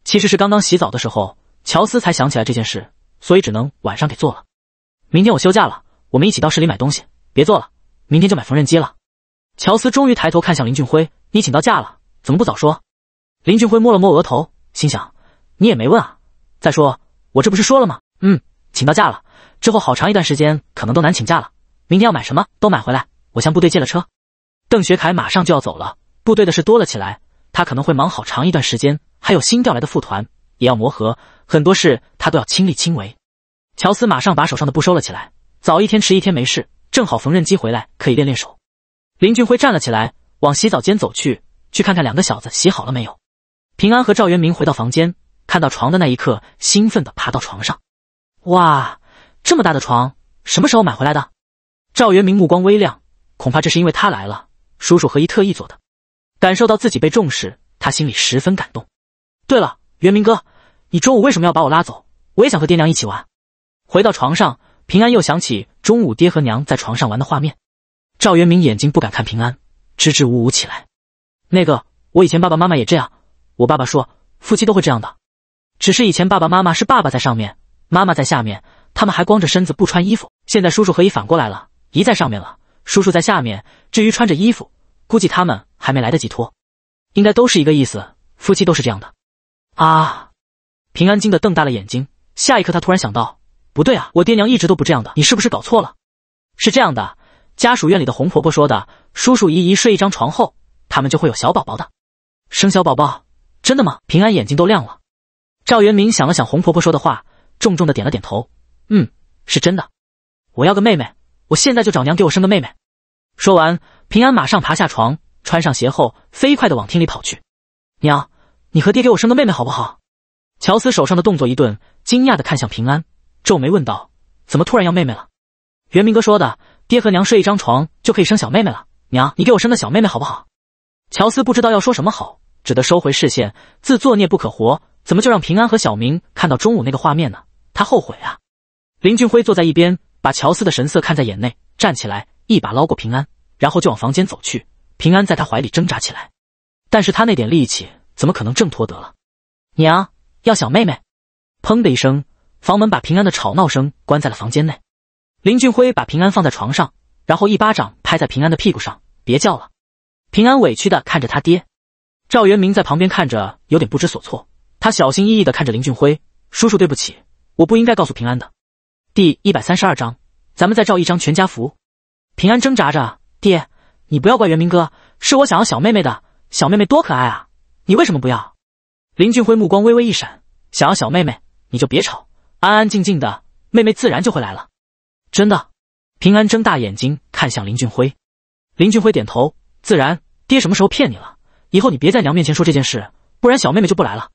其实是刚刚洗澡的时候，乔斯才想起来这件事，所以只能晚上给做了。明天我休假了，我们一起到市里买东西，别做了，明天就买缝纫机了。乔斯终于抬头看向林俊辉：“你请到假了，怎么不早说？”林俊辉摸了摸额头，心想：“你也没问啊。再说我这不是说了吗？嗯，请到假了，之后好长一段时间可能都难请假了。明天要买什么都买回来。”我向部队借了车，邓学凯马上就要走了，部队的事多了起来，他可能会忙好长一段时间。还有新调来的副团也要磨合，很多事他都要亲力亲为。乔斯马上把手上的布收了起来，早一天迟一天没事，正好缝纫机回来可以练练手。林俊辉站了起来，往洗澡间走去，去看看两个小子洗好了没有。平安和赵元明回到房间，看到床的那一刻，兴奋地爬到床上。哇，这么大的床，什么时候买回来的？赵元明目光微亮。恐怕这是因为他来了，叔叔和姨特意做的。感受到自己被重视，他心里十分感动。对了，元明哥，你中午为什么要把我拉走？我也想和爹娘一起玩。回到床上，平安又想起中午爹和娘在床上玩的画面。赵元明眼睛不敢看平安，支支吾吾起来：“那个，我以前爸爸妈妈也这样。我爸爸说，夫妻都会这样的，只是以前爸爸妈妈是爸爸在上面，妈妈在下面，他们还光着身子不穿衣服。现在叔叔和姨反过来了，姨在上面了。”叔叔在下面，至于穿着衣服，估计他们还没来得及脱，应该都是一个意思。夫妻都是这样的。啊！平安惊的瞪大了眼睛，下一刻他突然想到，不对啊，我爹娘一直都不这样的，你是不是搞错了？是这样的，家属院里的红婆婆说的，叔叔姨姨睡一张床后，他们就会有小宝宝的，生小宝宝，真的吗？平安眼睛都亮了。赵元明想了想红婆婆说的话，重重的点了点头，嗯，是真的。我要个妹妹。我现在就找娘给我生个妹妹。说完，平安马上爬下床，穿上鞋后，飞快的往厅里跑去。娘，你和爹给我生个妹妹好不好？乔斯手上的动作一顿，惊讶的看向平安，皱眉问道：“怎么突然要妹妹了？”元明哥说的，爹和娘睡一张床就可以生小妹妹了。娘，你给我生个小妹妹好不好？乔斯不知道要说什么好，只得收回视线。自作孽不可活，怎么就让平安和小明看到中午那个画面呢？他后悔啊。林俊辉坐在一边。把乔斯的神色看在眼内，站起来，一把捞过平安，然后就往房间走去。平安在他怀里挣扎起来，但是他那点力气怎么可能挣脱得了？娘要小妹妹！砰的一声，房门把平安的吵闹声关在了房间内。林俊辉把平安放在床上，然后一巴掌拍在平安的屁股上：“别叫了！”平安委屈的看着他爹。赵元明在旁边看着，有点不知所措。他小心翼翼的看着林俊辉：“叔叔，对不起，我不应该告诉平安的。”第一百三十二章，咱们再照一张全家福。平安挣扎着，爹，你不要怪元明哥，是我想要小妹妹的，小妹妹多可爱啊！你为什么不要？林俊辉目光微微一闪，想要小妹妹你就别吵，安安静静的，妹妹自然就会来了。真的？平安睁大眼睛看向林俊辉，林俊辉点头，自然，爹什么时候骗你了？以后你别在娘面前说这件事，不然小妹妹就不来了。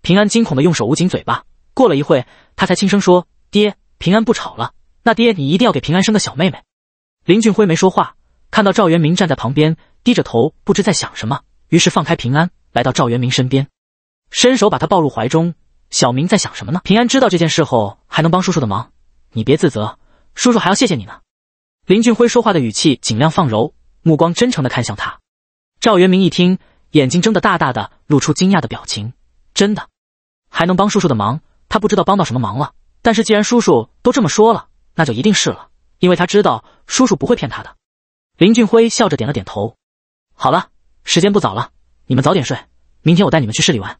平安惊恐的用手捂紧嘴巴，过了一会，他才轻声说：“爹。”平安不吵了，那爹你一定要给平安生个小妹妹。林俊辉没说话，看到赵元明站在旁边，低着头不知在想什么，于是放开平安，来到赵元明身边，伸手把他抱入怀中。小明在想什么呢？平安知道这件事后还能帮叔叔的忙，你别自责，叔叔还要谢谢你呢。林俊辉说话的语气尽量放柔，目光真诚的看向他。赵元明一听，眼睛睁得大大的，露出惊讶的表情。真的，还能帮叔叔的忙？他不知道帮到什么忙了。但是既然叔叔都这么说了，那就一定是了，因为他知道叔叔不会骗他的。林俊辉笑着点了点头。好了，时间不早了，你们早点睡，明天我带你们去市里玩。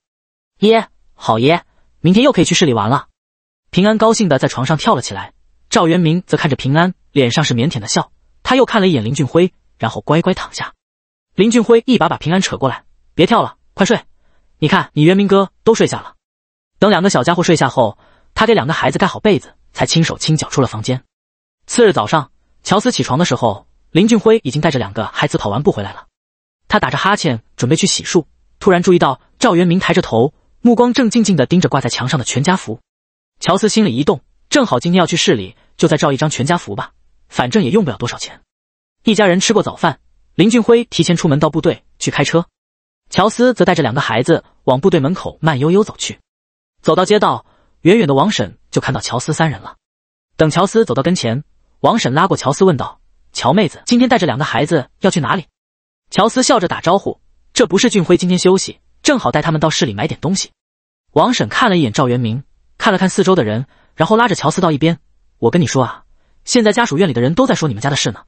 爷好爷，明天又可以去市里玩了。平安高兴的在床上跳了起来，赵元明则看着平安，脸上是腼腆的笑。他又看了一眼林俊辉，然后乖乖躺下。林俊辉一把把平安扯过来，别跳了，快睡。你看，你元明哥都睡下了。等两个小家伙睡下后。他给两个孩子盖好被子，才轻手轻脚出了房间。次日早上，乔斯起床的时候，林俊辉已经带着两个孩子跑完步回来了。他打着哈欠，准备去洗漱，突然注意到赵元明抬着头，目光正静静的盯着挂在墙上的全家福。乔斯心里一动，正好今天要去市里，就再照一张全家福吧，反正也用不了多少钱。一家人吃过早饭，林俊辉提前出门到部队去开车，乔斯则带着两个孩子往部队门口慢悠悠走去，走到街道。远远的王婶就看到乔斯三人了。等乔斯走到跟前，王婶拉过乔斯问道：“乔妹子，今天带着两个孩子要去哪里？”乔斯笑着打招呼：“这不是俊辉，今天休息，正好带他们到市里买点东西。”王婶看了一眼赵元明，看了看四周的人，然后拉着乔斯到一边：“我跟你说啊，现在家属院里的人都在说你们家的事呢。”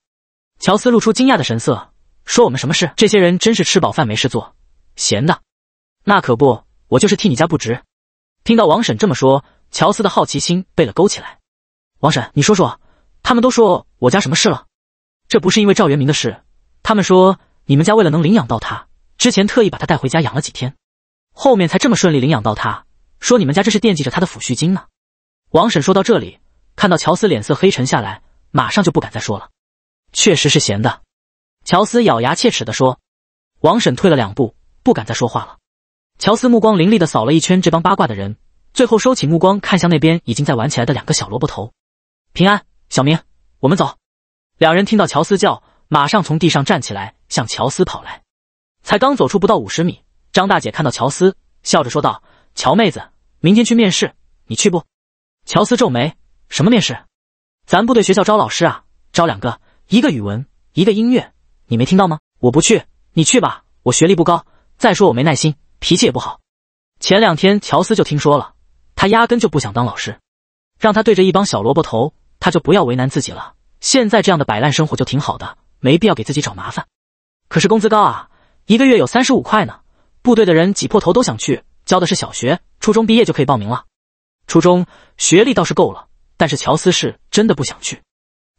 乔斯露出惊讶的神色，说：“我们什么事？这些人真是吃饱饭没事做，闲的。”“那可不，我就是替你家不值。”听到王婶这么说，乔斯的好奇心被了勾起来。王婶，你说说，他们都说我家什么事了？这不是因为赵元明的事，他们说你们家为了能领养到他，之前特意把他带回家养了几天，后面才这么顺利领养到他。说你们家这是惦记着他的抚恤金呢。王婶说到这里，看到乔斯脸色黑沉下来，马上就不敢再说了。确实是闲的。乔斯咬牙切齿的说，王婶退了两步，不敢再说话了。乔斯目光凌厉的扫了一圈这帮八卦的人，最后收起目光看向那边已经在玩起来的两个小萝卜头。平安，小明，我们走。两人听到乔斯叫，马上从地上站起来，向乔斯跑来。才刚走出不到五十米，张大姐看到乔斯，笑着说道：“乔妹子，明天去面试，你去不？”乔斯皱眉：“什么面试？咱部队学校招老师啊，招两个，一个语文，一个音乐，你没听到吗？”“我不去，你去吧，我学历不高，再说我没耐心。”脾气也不好，前两天乔斯就听说了，他压根就不想当老师，让他对着一帮小萝卜头，他就不要为难自己了。现在这样的摆烂生活就挺好的，没必要给自己找麻烦。可是工资高啊，一个月有三十五块呢，部队的人挤破头都想去。教的是小学、初中，毕业就可以报名了。初中学历倒是够了，但是乔斯是真的不想去。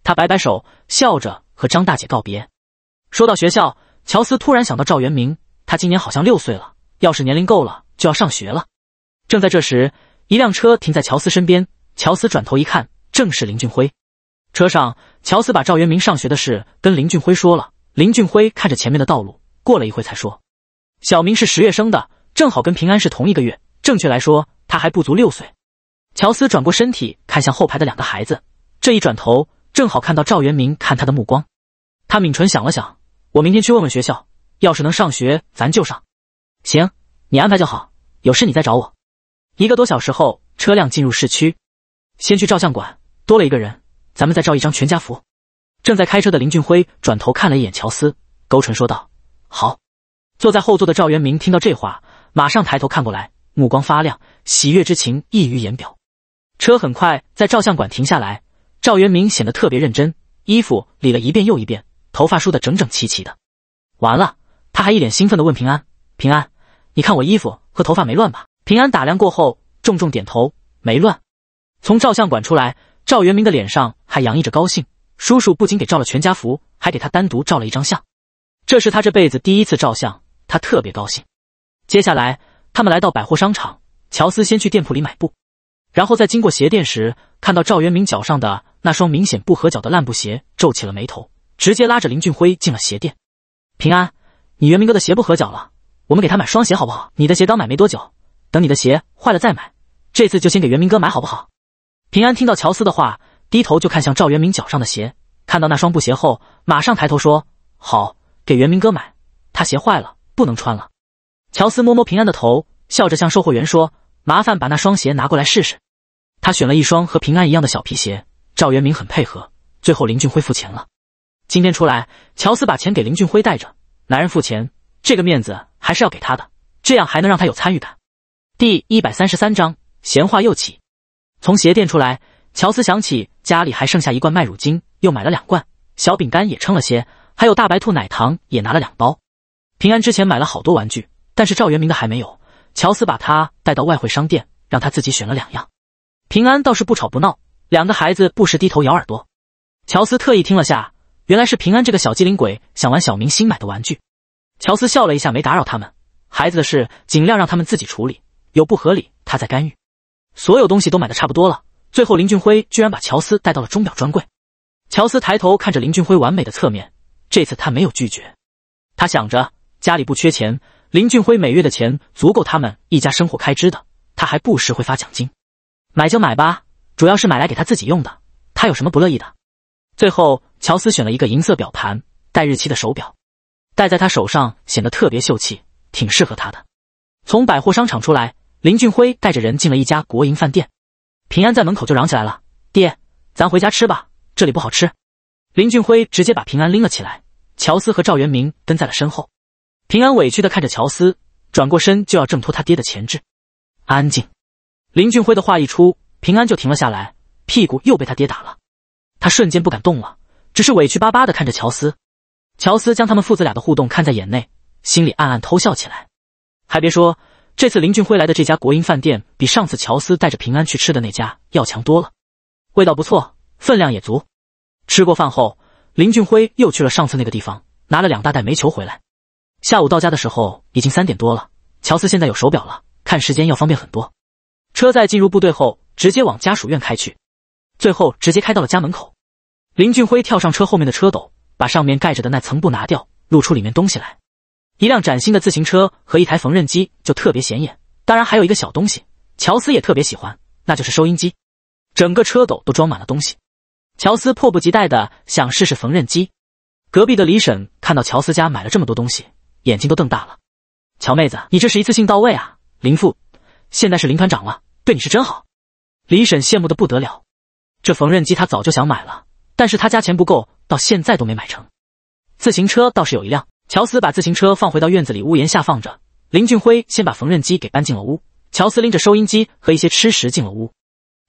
他摆摆手，笑着和张大姐告别。说到学校，乔斯突然想到赵元明，他今年好像六岁了。要是年龄够了，就要上学了。正在这时，一辆车停在乔斯身边。乔斯转头一看，正是林俊辉。车上，乔斯把赵元明上学的事跟林俊辉说了。林俊辉看着前面的道路，过了一会才说：“小明是十月生的，正好跟平安是同一个月。正确来说，他还不足六岁。”乔斯转过身体，看向后排的两个孩子。这一转头，正好看到赵元明看他的目光。他抿唇想了想：“我明天去问问学校，要是能上学，咱就上。”行，你安排就好。有事你再找我。一个多小时后，车辆进入市区，先去照相馆。多了一个人，咱们再照一张全家福。正在开车的林俊辉转头看了一眼乔斯，勾唇说道：“好。”坐在后座的赵元明听到这话，马上抬头看过来，目光发亮，喜悦之情溢于言表。车很快在照相馆停下来，赵元明显得特别认真，衣服理了一遍又一遍，头发梳得整整齐齐的。完了，他还一脸兴奋地问平安：“平安。”你看我衣服和头发没乱吧？平安打量过后，重重点头，没乱。从照相馆出来，赵元明的脸上还洋溢着高兴。叔叔不仅给照了全家福，还给他单独照了一张相。这是他这辈子第一次照相，他特别高兴。接下来，他们来到百货商场。乔斯先去店铺里买布，然后在经过鞋店时，看到赵元明脚上的那双明显不合脚的烂布鞋，皱起了眉头，直接拉着林俊辉进了鞋店。平安，你元明哥的鞋不合脚了。我们给他买双鞋好不好？你的鞋刚买没多久，等你的鞋坏了再买，这次就先给元明哥买好不好？平安听到乔斯的话，低头就看向赵元明脚上的鞋，看到那双布鞋后，马上抬头说：“好，给元明哥买，他鞋坏了不能穿了。”乔斯摸摸平安的头，笑着向售货员说：“麻烦把那双鞋拿过来试试。”他选了一双和平安一样的小皮鞋，赵元明很配合，最后林俊辉付钱了。今天出来，乔斯把钱给林俊辉带着，男人付钱。这个面子还是要给他的，这样还能让他有参与感。第一百三十三章闲话又起。从鞋店出来，乔斯想起家里还剩下一罐麦乳精，又买了两罐小饼干，也称了些，还有大白兔奶糖也拿了两包。平安之前买了好多玩具，但是赵元明的还没有。乔斯把他带到外汇商店，让他自己选了两样。平安倒是不吵不闹，两个孩子不时低头咬耳朵。乔斯特意听了下，原来是平安这个小机灵鬼想玩小明新买的玩具。乔斯笑了一下，没打扰他们。孩子的事尽量让他们自己处理，有不合理他再干预。所有东西都买的差不多了，最后林俊辉居然把乔斯带到了钟表专柜。乔斯抬头看着林俊辉完美的侧面，这次他没有拒绝。他想着家里不缺钱，林俊辉每月的钱足够他们一家生活开支的，他还不时会发奖金，买就买吧，主要是买来给他自己用的，他有什么不乐意的？最后乔斯选了一个银色表盘带日期的手表。戴在他手上显得特别秀气，挺适合他的。从百货商场出来，林俊辉带着人进了一家国营饭店。平安在门口就嚷起来了：“爹，咱回家吃吧，这里不好吃。”林俊辉直接把平安拎了起来，乔斯和赵元明跟在了身后。平安委屈的看着乔斯，转过身就要挣脱他爹的钳制。安静。林俊辉的话一出，平安就停了下来，屁股又被他爹打了，他瞬间不敢动了，只是委屈巴巴的看着乔斯。乔斯将他们父子俩的互动看在眼内，心里暗暗偷笑起来。还别说，这次林俊辉来的这家国营饭店比上次乔斯带着平安去吃的那家要强多了，味道不错，分量也足。吃过饭后，林俊辉又去了上次那个地方，拿了两大袋煤球回来。下午到家的时候已经三点多了。乔斯现在有手表了，看时间要方便很多。车在进入部队后，直接往家属院开去，最后直接开到了家门口。林俊辉跳上车后面的车斗。把上面盖着的那层布拿掉，露出里面东西来。一辆崭新的自行车和一台缝纫机就特别显眼，当然还有一个小东西，乔斯也特别喜欢，那就是收音机。整个车斗都装满了东西，乔斯迫不及待的想试试缝纫机。隔壁的李婶看到乔斯家买了这么多东西，眼睛都瞪大了：“乔妹子，你这是一次性到位啊！林父现在是林团长了，对你是真好。”李婶羡慕的不得了，这缝纫机她早就想买了，但是她家钱不够。到现在都没买成，自行车倒是有一辆。乔斯把自行车放回到院子里屋檐下放着。林俊辉先把缝纫机给搬进了屋，乔斯拎着收音机和一些吃食进了屋。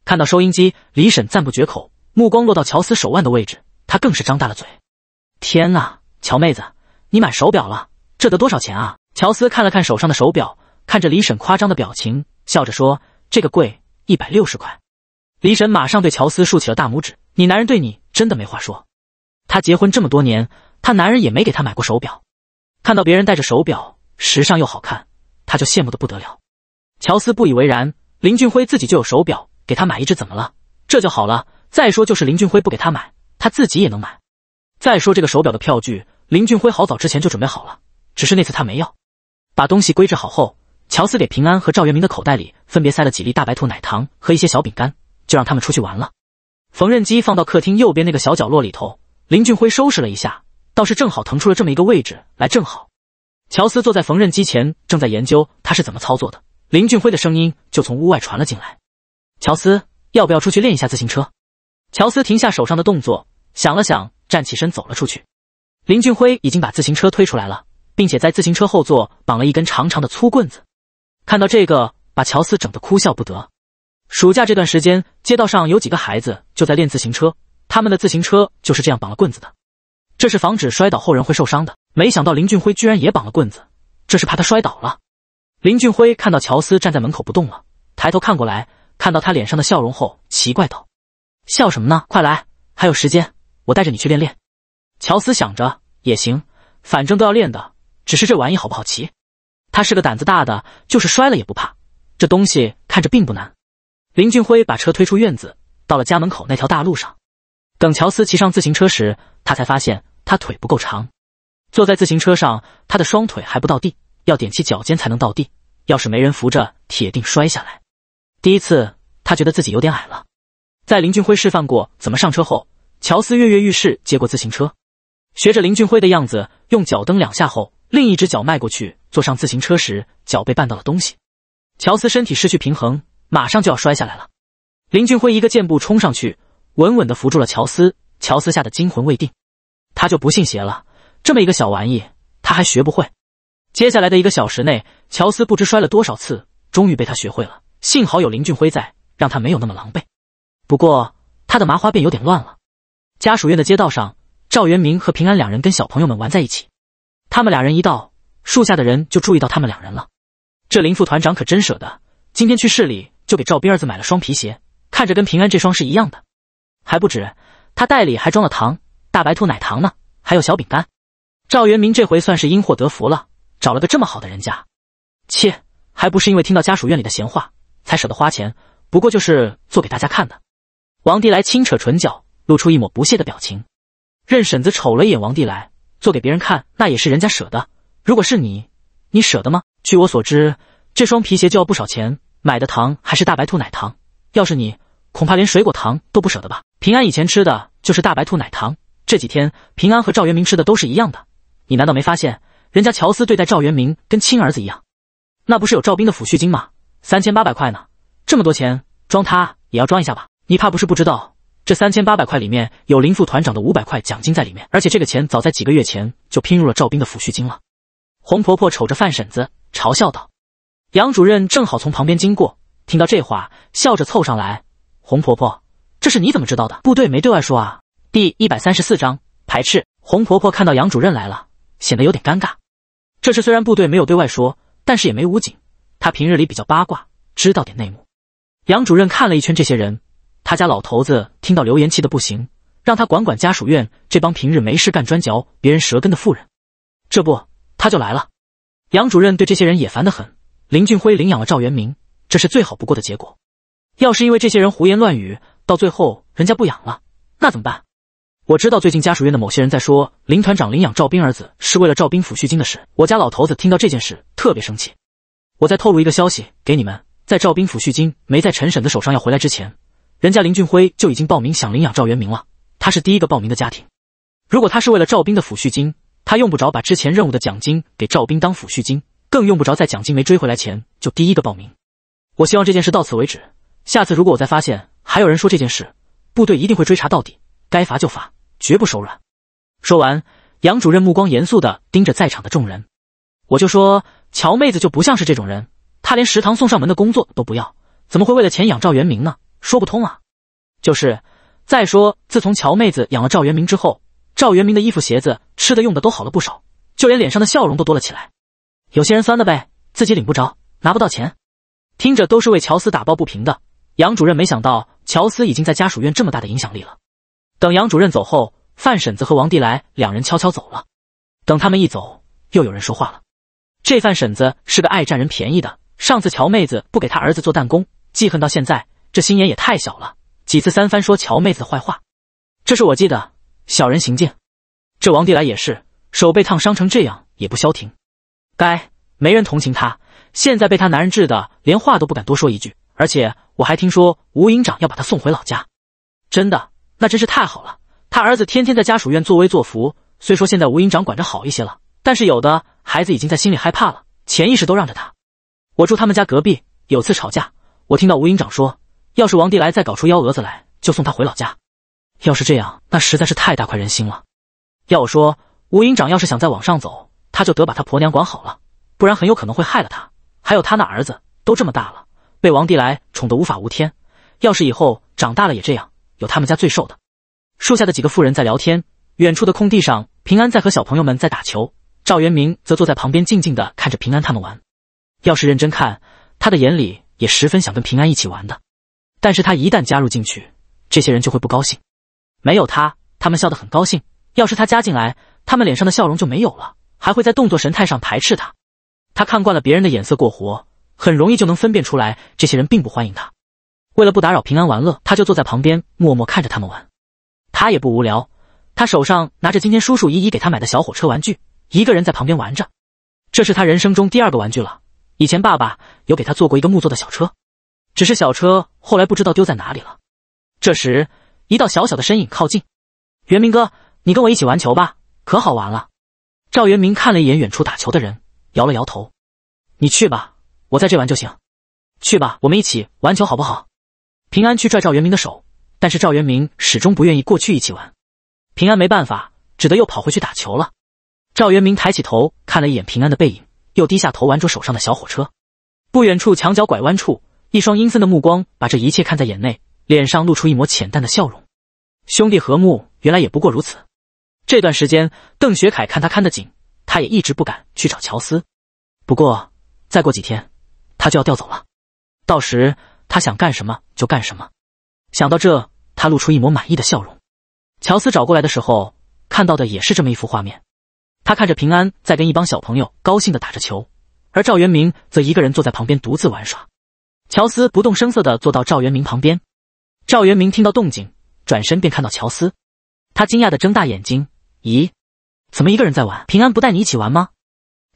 看到收音机，李婶赞不绝口，目光落到乔斯手腕的位置，她更是张大了嘴：“天呐，乔妹子，你买手表了？这得多少钱啊？”乔斯看了看手上的手表，看着李婶夸张的表情，笑着说：“这个贵，一百六十块。”李婶马上对乔斯竖起了大拇指：“你男人对你真的没话说。”她结婚这么多年，她男人也没给她买过手表。看到别人戴着手表，时尚又好看，她就羡慕的不得了。乔斯不以为然，林俊辉自己就有手表，给他买一只怎么了？这就好了。再说就是林俊辉不给他买，他自己也能买。再说这个手表的票据，林俊辉好早之前就准备好了，只是那次他没要。把东西归置好后，乔斯给平安和赵元明的口袋里分别塞了几粒大白兔奶糖和一些小饼干，就让他们出去玩了。缝纫机放到客厅右边那个小角落里头。林俊辉收拾了一下，倒是正好腾出了这么一个位置来。正好，乔斯坐在缝纫机前，正在研究他是怎么操作的。林俊辉的声音就从屋外传了进来：“乔斯，要不要出去练一下自行车？”乔斯停下手上的动作，想了想，站起身走了出去。林俊辉已经把自行车推出来了，并且在自行车后座绑了一根长长的粗棍子。看到这个，把乔斯整得哭笑不得。暑假这段时间，街道上有几个孩子就在练自行车。他们的自行车就是这样绑了棍子的，这是防止摔倒后人会受伤的。没想到林俊辉居然也绑了棍子，这是怕他摔倒了。林俊辉看到乔斯站在门口不动了，抬头看过来，看到他脸上的笑容后，奇怪道：“笑什么呢？快来，还有时间，我带着你去练练。”乔斯想着也行，反正都要练的，只是这玩意好不好骑？他是个胆子大的，就是摔了也不怕。这东西看着并不难。林俊辉把车推出院子，到了家门口那条大路上。等乔斯骑上自行车时，他才发现他腿不够长。坐在自行车上，他的双腿还不到地，要踮起脚尖才能到地。要是没人扶着，铁定摔下来。第一次，他觉得自己有点矮了。在林俊辉示范过怎么上车后，乔斯跃跃欲试，接过自行车，学着林俊辉的样子，用脚蹬两下后，另一只脚迈过去，坐上自行车时，脚被绊到了东西，乔斯身体失去平衡，马上就要摔下来了。林俊辉一个箭步冲上去。稳稳地扶住了乔斯，乔斯吓得惊魂未定。他就不信邪了，这么一个小玩意，他还学不会。接下来的一个小时内，乔斯不知摔了多少次，终于被他学会了。幸好有林俊辉在，让他没有那么狼狈。不过他的麻花辫有点乱了。家属院的街道上，赵元明和平安两人跟小朋友们玩在一起。他们俩人一到树下的人就注意到他们两人了。这林副团长可真舍得，今天去市里就给赵斌儿子买了双皮鞋，看着跟平安这双是一样的。还不止，他袋里还装了糖，大白兔奶糖呢，还有小饼干。赵元明这回算是因祸得福了，找了个这么好的人家。切，还不是因为听到家属院里的闲话才舍得花钱？不过就是做给大家看的。王帝来轻扯唇角，露出一抹不屑的表情。任婶子瞅了一眼王帝来，做给别人看，那也是人家舍得。如果是你，你舍得吗？据我所知，这双皮鞋就要不少钱，买的糖还是大白兔奶糖。要是你……恐怕连水果糖都不舍得吧？平安以前吃的就是大白兔奶糖，这几天平安和赵元明吃的都是一样的。你难道没发现，人家乔斯对待赵元明跟亲儿子一样？那不是有赵斌的抚恤金吗？三千八百块呢，这么多钱装他也要装一下吧？你怕不是不知道，这三千八百块里面有林副团长的五百块奖金在里面，而且这个钱早在几个月前就拼入了赵斌的抚恤金了。红婆婆瞅着范婶子嘲笑道，杨主任正好从旁边经过，听到这话，笑着凑上来。红婆婆，这事你怎么知道的？部队没对外说啊。第一百三十四章排斥。红婆婆看到杨主任来了，显得有点尴尬。这事虽然部队没有对外说，但是也没武警。她平日里比较八卦，知道点内幕。杨主任看了一圈这些人，他家老头子听到留言气的不行，让他管管家属院这帮平日没事干、专嚼别人舌根的妇人。这不，他就来了。杨主任对这些人也烦得很。林俊辉领养了赵元明，这是最好不过的结果。要是因为这些人胡言乱语，到最后人家不养了，那怎么办？我知道最近家属院的某些人在说林团长领养赵斌儿子是为了赵斌抚恤金的事。我家老头子听到这件事特别生气。我再透露一个消息给你们：在赵斌抚恤金没在陈婶的手上要回来之前，人家林俊辉就已经报名想领养赵元明了。他是第一个报名的家庭。如果他是为了赵斌的抚恤金，他用不着把之前任务的奖金给赵斌当抚恤金，更用不着在奖金没追回来前就第一个报名。我希望这件事到此为止。下次如果我再发现还有人说这件事，部队一定会追查到底，该罚就罚，绝不手软。说完，杨主任目光严肃的盯着在场的众人。我就说乔妹子就不像是这种人，她连食堂送上门的工作都不要，怎么会为了钱养赵元明呢？说不通啊。就是，再说自从乔妹子养了赵元明之后，赵元明的衣服、鞋子、吃的、用的都好了不少，就连脸上的笑容都多了起来。有些人酸的呗，自己领不着，拿不到钱，听着都是为乔斯打抱不平的。杨主任没想到乔斯已经在家属院这么大的影响力了。等杨主任走后，范婶子和王地来两人悄悄走了。等他们一走，又有人说话了。这范婶子是个爱占人便宜的，上次乔妹子不给她儿子做弹弓，记恨到现在，这心眼也太小了，几次三番说乔妹子的坏话。这是我记得，小人行径。这王地来也是，手被烫伤成这样也不消停，该没人同情他。现在被他男人治的，连话都不敢多说一句。而且我还听说吴营长要把他送回老家，真的，那真是太好了。他儿子天天在家属院作威作福，虽说现在吴营长管着好一些了，但是有的孩子已经在心里害怕了，潜意识都让着他。我住他们家隔壁，有次吵架，我听到吴营长说，要是王地来再搞出幺蛾子来，就送他回老家。要是这样，那实在是太大快人心了。要我说，吴营长要是想再往上走，他就得把他婆娘管好了，不然很有可能会害了他，还有他那儿子都这么大了。被王帝来宠得无法无天，要是以后长大了也这样，有他们家最瘦的。树下的几个妇人在聊天，远处的空地上，平安在和小朋友们在打球。赵元明则坐在旁边静静的看着平安他们玩。要是认真看，他的眼里也十分想跟平安一起玩的，但是他一旦加入进去，这些人就会不高兴。没有他，他们笑得很高兴；要是他加进来，他们脸上的笑容就没有了，还会在动作神态上排斥他。他看惯了别人的眼色过活。很容易就能分辨出来，这些人并不欢迎他。为了不打扰平安玩乐，他就坐在旁边默默看着他们玩。他也不无聊，他手上拿着今天叔叔姨姨给他买的小火车玩具，一个人在旁边玩着。这是他人生中第二个玩具了。以前爸爸有给他做过一个木做的小车，只是小车后来不知道丢在哪里了。这时，一道小小的身影靠近：“元明哥，你跟我一起玩球吧，可好玩了。”赵元明看了一眼远处打球的人，摇了摇头：“你去吧。”我在这玩就行，去吧，我们一起玩球好不好？平安去拽赵元明的手，但是赵元明始终不愿意过去一起玩。平安没办法，只得又跑回去打球了。赵元明抬起头看了一眼平安的背影，又低下头玩着手上的小火车。不远处墙角拐弯处，一双阴森的目光把这一切看在眼内，脸上露出一抹浅淡的笑容。兄弟和睦，原来也不过如此。这段时间，邓学凯看他看得紧，他也一直不敢去找乔斯。不过，再过几天。他就要调走了，到时他想干什么就干什么。想到这，他露出一抹满意的笑容。乔斯找过来的时候，看到的也是这么一幅画面。他看着平安在跟一帮小朋友高兴的打着球，而赵元明则一个人坐在旁边独自玩耍。乔斯不动声色的坐到赵元明旁边。赵元明听到动静，转身便看到乔斯，他惊讶的睁大眼睛：“咦，怎么一个人在玩？平安不带你一起玩吗？”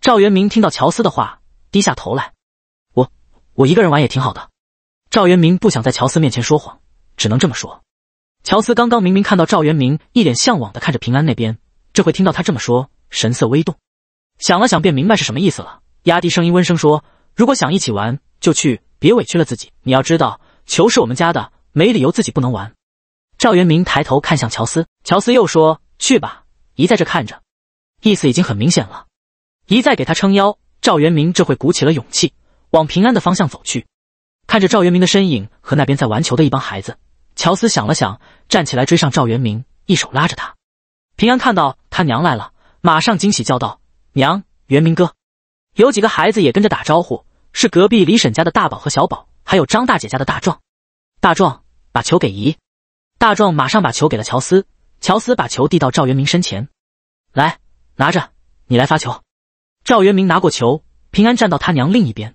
赵元明听到乔斯的话，低下头来。我一个人玩也挺好的。赵元明不想在乔斯面前说谎，只能这么说。乔斯刚刚明明看到赵元明一脸向往的看着平安那边，这会听到他这么说，神色微动，想了想便明白是什么意思了，压低声音温声说：“如果想一起玩，就去，别委屈了自己。你要知道，球是我们家的，没理由自己不能玩。”赵元明抬头看向乔斯，乔斯又说：“去吧，一在这看着，意思已经很明显了，一再给他撑腰。”赵元明这会鼓起了勇气。往平安的方向走去，看着赵元明的身影和那边在玩球的一帮孩子，乔斯想了想，站起来追上赵元明，一手拉着他。平安看到他娘来了，马上惊喜叫道：“娘，元明哥！”有几个孩子也跟着打招呼，是隔壁李婶家的大宝和小宝，还有张大姐家的大壮。大壮把球给姨，大壮马上把球给了乔斯，乔斯把球递到赵元明身前，来拿着，你来发球。赵元明拿过球，平安站到他娘另一边。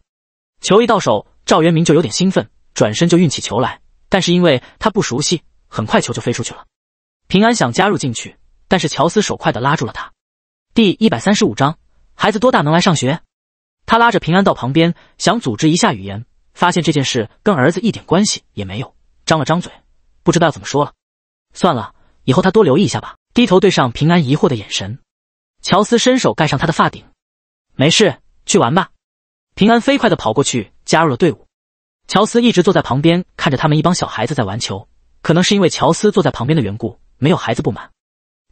球一到手，赵元明就有点兴奋，转身就运起球来。但是因为他不熟悉，很快球就飞出去了。平安想加入进去，但是乔斯手快的拉住了他。第一百三十五章，孩子多大能来上学？他拉着平安到旁边，想组织一下语言，发现这件事跟儿子一点关系也没有，张了张嘴，不知道要怎么说了。算了，以后他多留意一下吧。低头对上平安疑惑的眼神，乔斯伸手盖上他的发顶，没事，去玩吧。平安飞快地跑过去，加入了队伍。乔斯一直坐在旁边看着他们一帮小孩子在玩球。可能是因为乔斯坐在旁边的缘故，没有孩子不满。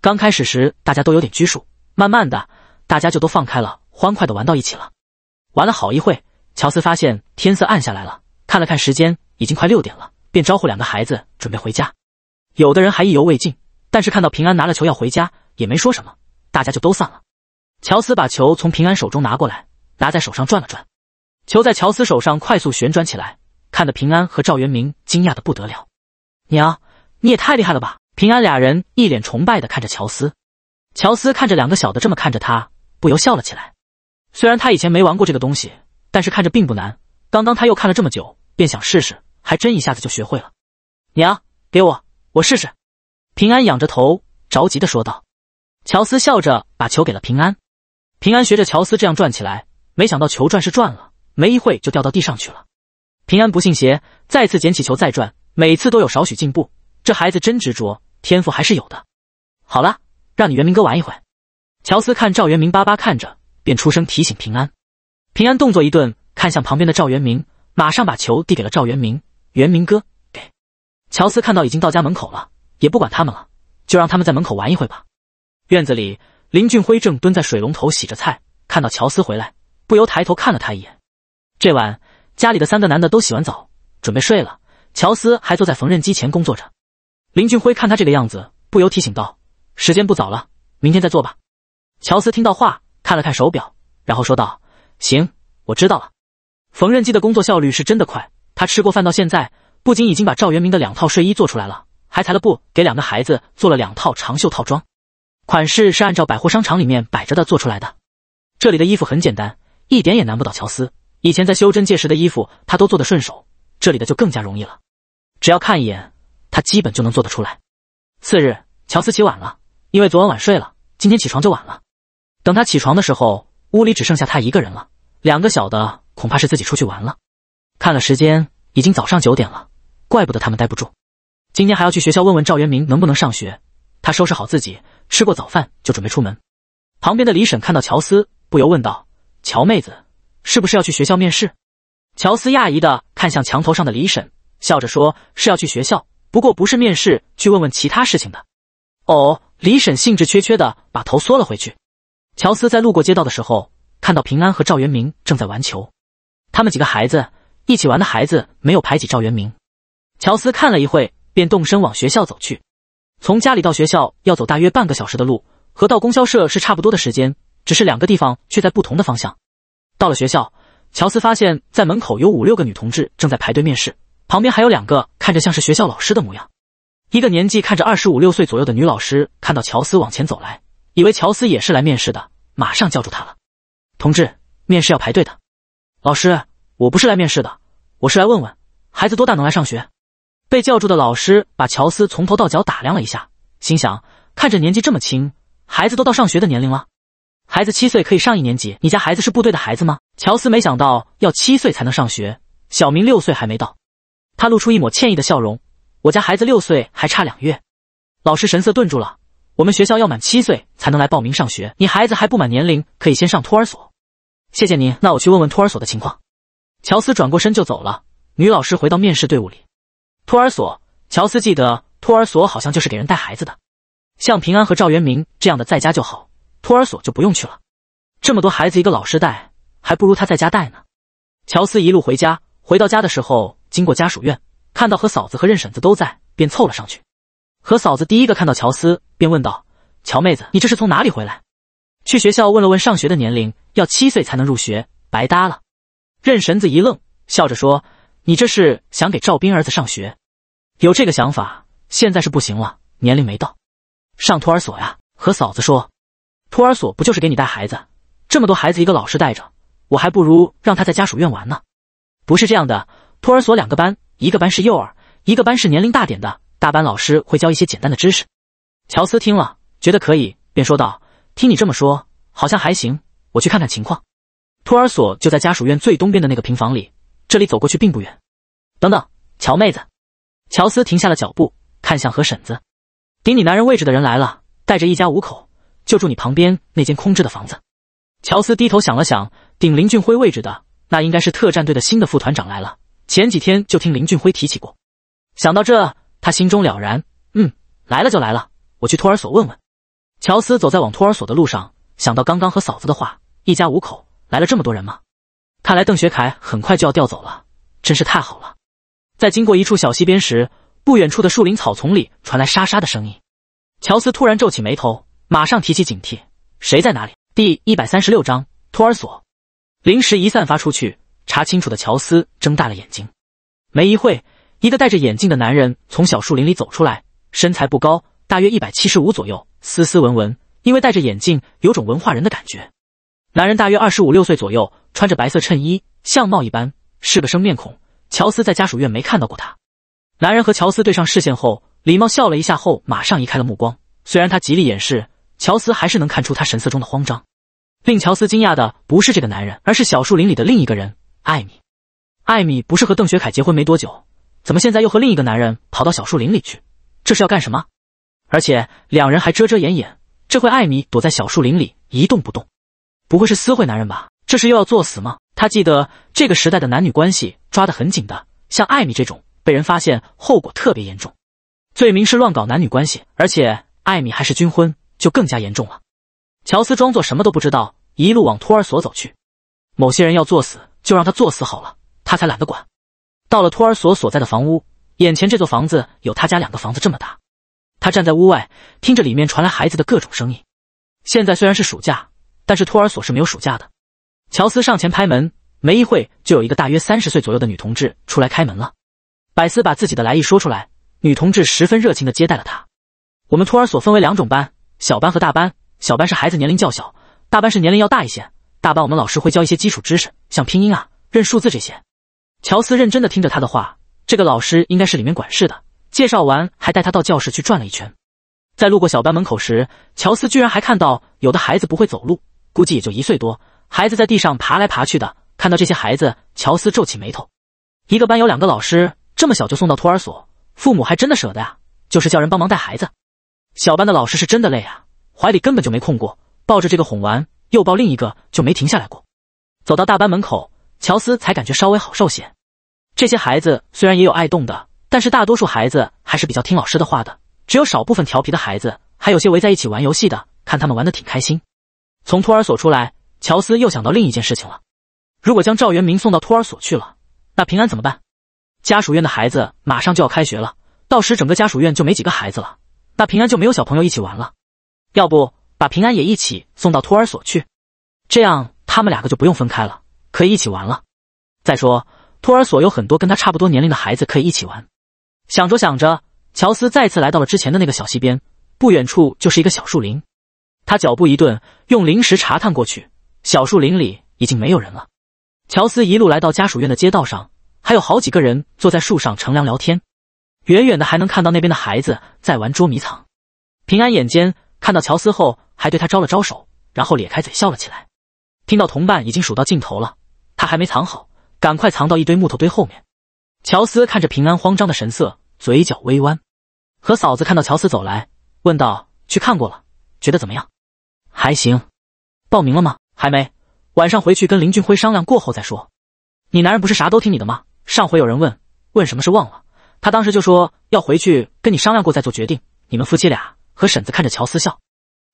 刚开始时，大家都有点拘束，慢慢的，大家就都放开了，欢快地玩到一起了。玩了好一会，乔斯发现天色暗下来了，看了看时间，已经快六点了，便招呼两个孩子准备回家。有的人还意犹未尽，但是看到平安拿了球要回家，也没说什么，大家就都散了。乔斯把球从平安手中拿过来，拿在手上转了转。球在乔斯手上快速旋转起来，看得平安和赵元明惊讶的不得了。娘，你也太厉害了吧！平安俩人一脸崇拜的看着乔斯。乔斯看着两个小的这么看着他，不由笑了起来。虽然他以前没玩过这个东西，但是看着并不难。刚刚他又看了这么久，便想试试，还真一下子就学会了。娘，给我，我试试！平安仰着头，着急的说道。乔斯笑着把球给了平安。平安学着乔斯这样转起来，没想到球转是转了。没一会就掉到地上去了。平安不信邪，再次捡起球再转，每次都有少许进步。这孩子真执着，天赋还是有的。好了，让你元明哥玩一会。乔斯看赵元明巴巴看着，便出声提醒平安。平安动作一顿，看向旁边的赵元明，马上把球递给了赵元明。元明哥，给。乔斯看到已经到家门口了，也不管他们了，就让他们在门口玩一会吧。院子里，林俊辉正蹲在水龙头洗着菜，看到乔斯回来，不由抬头看了他一眼。这晚，家里的三个男的都洗完澡，准备睡了。乔斯还坐在缝纫机前工作着。林俊辉看他这个样子，不由提醒道：“时间不早了，明天再做吧。”乔斯听到话，看了看手表，然后说道：“行，我知道了。”缝纫机的工作效率是真的快。他吃过饭到现在，不仅已经把赵元明的两套睡衣做出来了，还裁了布给两个孩子做了两套长袖套装，款式是按照百货商场里面摆着的做出来的。这里的衣服很简单，一点也难不倒乔斯。以前在修真界时的衣服，他都做得顺手，这里的就更加容易了。只要看一眼，他基本就能做得出来。次日，乔斯起晚了，因为昨晚晚睡了，今天起床就晚了。等他起床的时候，屋里只剩下他一个人了，两个小的恐怕是自己出去玩了。看了时间，已经早上九点了，怪不得他们待不住。今天还要去学校问问赵元明能不能上学。他收拾好自己，吃过早饭就准备出门。旁边的李婶看到乔斯，不由问道：“乔妹子。”是不是要去学校面试？乔斯讶异的看向墙头上的李婶，笑着说：“是要去学校，不过不是面试，去问问其他事情的。”哦，李婶兴致缺缺的把头缩了回去。乔斯在路过街道的时候，看到平安和赵元明正在玩球，他们几个孩子一起玩的孩子没有排挤赵元明。乔斯看了一会，便动身往学校走去。从家里到学校要走大约半个小时的路，和到供销社是差不多的时间，只是两个地方却在不同的方向。到了学校，乔斯发现，在门口有五六个女同志正在排队面试，旁边还有两个看着像是学校老师的模样。一个年纪看着二十五六岁左右的女老师，看到乔斯往前走来，以为乔斯也是来面试的，马上叫住他了：“同志，面试要排队的。”“老师，我不是来面试的，我是来问问孩子多大能来上学。”被叫住的老师把乔斯从头到脚打量了一下，心想：看着年纪这么轻，孩子都到上学的年龄了。孩子七岁可以上一年级，你家孩子是部队的孩子吗？乔斯没想到要七岁才能上学，小明六岁还没到，他露出一抹歉意的笑容。我家孩子六岁还差两月。老师神色顿住了，我们学校要满七岁才能来报名上学，你孩子还不满年龄，可以先上托儿所。谢谢您，那我去问问托儿所的情况。乔斯转过身就走了。女老师回到面试队伍里，托儿所，乔斯记得托儿所好像就是给人带孩子的，像平安和赵元明这样的在家就好。托儿所就不用去了，这么多孩子一个老师带，还不如他在家带呢。乔斯一路回家，回到家的时候经过家属院，看到和嫂子和任婶子都在，便凑了上去。和嫂子第一个看到乔斯，便问道：“乔妹子，你这是从哪里回来？”去学校问了问，上学的年龄要七岁才能入学，白搭了。任婶子一愣，笑着说：“你这是想给赵斌儿子上学？有这个想法，现在是不行了，年龄没到。上托儿所呀？”和嫂子说。托儿所不就是给你带孩子？这么多孩子一个老师带着，我还不如让他在家属院玩呢。不是这样的，托儿所两个班，一个班是幼儿，一个班是年龄大点的大班，老师会教一些简单的知识。乔斯听了，觉得可以，便说道：“听你这么说，好像还行，我去看看情况。”托儿所就在家属院最东边的那个平房里，这里走过去并不远。等等，乔妹子，乔斯停下了脚步，看向何婶子：“顶你男人位置的人来了，带着一家五口。”就住你旁边那间空置的房子。乔斯低头想了想，顶林俊辉位置的那应该是特战队的新的副团长来了。前几天就听林俊辉提起过。想到这，他心中了然。嗯，来了就来了，我去托儿所问问。乔斯走在往托儿所的路上，想到刚刚和嫂子的话，一家五口来了这么多人吗？看来邓学凯很快就要调走了，真是太好了。在经过一处小溪边时，不远处的树林草丛里传来沙沙的声音。乔斯突然皱起眉头。马上提起警惕，谁在哪里？第一百三十六章托儿所。灵石一散发出去，查清楚的乔斯睁大了眼睛。没一会，一个戴着眼镜的男人从小树林里走出来，身材不高，大约一百七十五左右，斯斯文文，因为戴着眼镜，有种文化人的感觉。男人大约二十五六岁左右，穿着白色衬衣，相貌一般，是个生面孔。乔斯在家属院没看到过他。男人和乔斯对上视线后，礼貌笑了一下后，马上移开了目光。虽然他极力掩饰。乔斯还是能看出他神色中的慌张。令乔斯惊讶的不是这个男人，而是小树林里的另一个人——艾米。艾米不是和邓学凯结婚没多久，怎么现在又和另一个男人跑到小树林里去？这是要干什么？而且两人还遮遮掩掩。这会艾米躲在小树林里一动不动，不会是私会男人吧？这是又要作死吗？他记得这个时代的男女关系抓得很紧的，像艾米这种被人发现，后果特别严重，罪名是乱搞男女关系，而且艾米还是军婚。就更加严重了。乔斯装作什么都不知道，一路往托儿所走去。某些人要作死，就让他作死好了，他才懒得管。到了托儿所所在的房屋，眼前这座房子有他家两个房子这么大。他站在屋外，听着里面传来孩子的各种声音。现在虽然是暑假，但是托儿所是没有暑假的。乔斯上前拍门，没一会就有一个大约三十岁左右的女同志出来开门了。百思把自己的来意说出来，女同志十分热情的接待了他。我们托儿所分为两种班。小班和大班，小班是孩子年龄较小，大班是年龄要大一些。大班我们老师会教一些基础知识，像拼音啊、认数字这些。乔斯认真的听着他的话，这个老师应该是里面管事的。介绍完还带他到教室去转了一圈，在路过小班门口时，乔斯居然还看到有的孩子不会走路，估计也就一岁多，孩子在地上爬来爬去的。看到这些孩子，乔斯皱起眉头。一个班有两个老师，这么小就送到托儿所，父母还真的舍得啊，就是叫人帮忙带孩子。小班的老师是真的累啊，怀里根本就没空过，抱着这个哄完又抱另一个，就没停下来过。走到大班门口，乔斯才感觉稍微好受些。这些孩子虽然也有爱动的，但是大多数孩子还是比较听老师的话的，只有少部分调皮的孩子，还有些围在一起玩游戏的，看他们玩的挺开心。从托儿所出来，乔斯又想到另一件事情了：如果将赵元明送到托儿所去了，那平安怎么办？家属院的孩子马上就要开学了，到时整个家属院就没几个孩子了。那平安就没有小朋友一起玩了，要不把平安也一起送到托儿所去，这样他们两个就不用分开了，可以一起玩了。再说托儿所有很多跟他差不多年龄的孩子可以一起玩。想着想着，乔斯再次来到了之前的那个小溪边，不远处就是一个小树林。他脚步一顿，用灵石查探过去，小树林里已经没有人了。乔斯一路来到家属院的街道上，还有好几个人坐在树上乘凉聊天。远远的还能看到那边的孩子在玩捉迷藏，平安眼尖，看到乔斯后还对他招了招手，然后咧开嘴笑了起来。听到同伴已经数到尽头了，他还没藏好，赶快藏到一堆木头堆后面。乔斯看着平安慌张的神色，嘴角微弯。和嫂子看到乔斯走来，问道：“去看过了，觉得怎么样？还行。报名了吗？还没。晚上回去跟林俊辉商量过后再说。你男人不是啥都听你的吗？上回有人问问什么是忘了。”他当时就说要回去跟你商量过再做决定。你们夫妻俩和婶子看着乔思笑，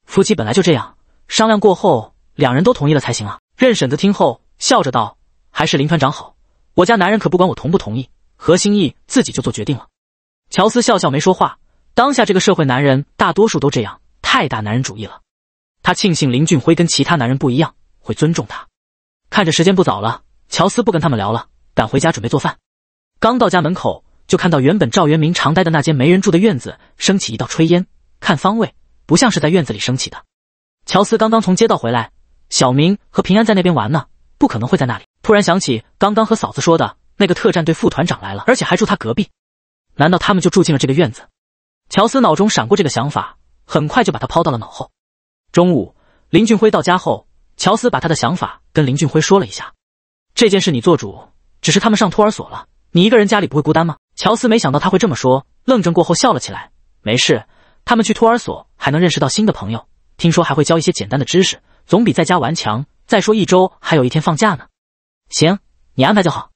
夫妻本来就这样，商量过后，两人都同意了才行啊。任婶子听后笑着道：“还是林团长好，我家男人可不管我同不同意，何心意自己就做决定了。”乔思笑笑没说话。当下这个社会男人大多数都这样，太大男人主义了。他庆幸林俊辉跟其他男人不一样，会尊重他。看着时间不早了，乔思不跟他们聊了，赶回家准备做饭。刚到家门口。就看到原本赵元明常待的那间没人住的院子升起一道炊烟，看方位不像是在院子里升起的。乔斯刚刚从街道回来，小明和平安在那边玩呢，不可能会在那里。突然想起刚刚和嫂子说的那个特战队副团长来了，而且还住他隔壁，难道他们就住进了这个院子？乔斯脑中闪过这个想法，很快就把他抛到了脑后。中午，林俊辉到家后，乔斯把他的想法跟林俊辉说了一下。这件事你做主，只是他们上托儿所了，你一个人家里不会孤单吗？乔斯没想到他会这么说，愣怔过后笑了起来。没事，他们去托儿所还能认识到新的朋友，听说还会教一些简单的知识，总比在家玩强。再说一周还有一天放假呢。行，你安排就好。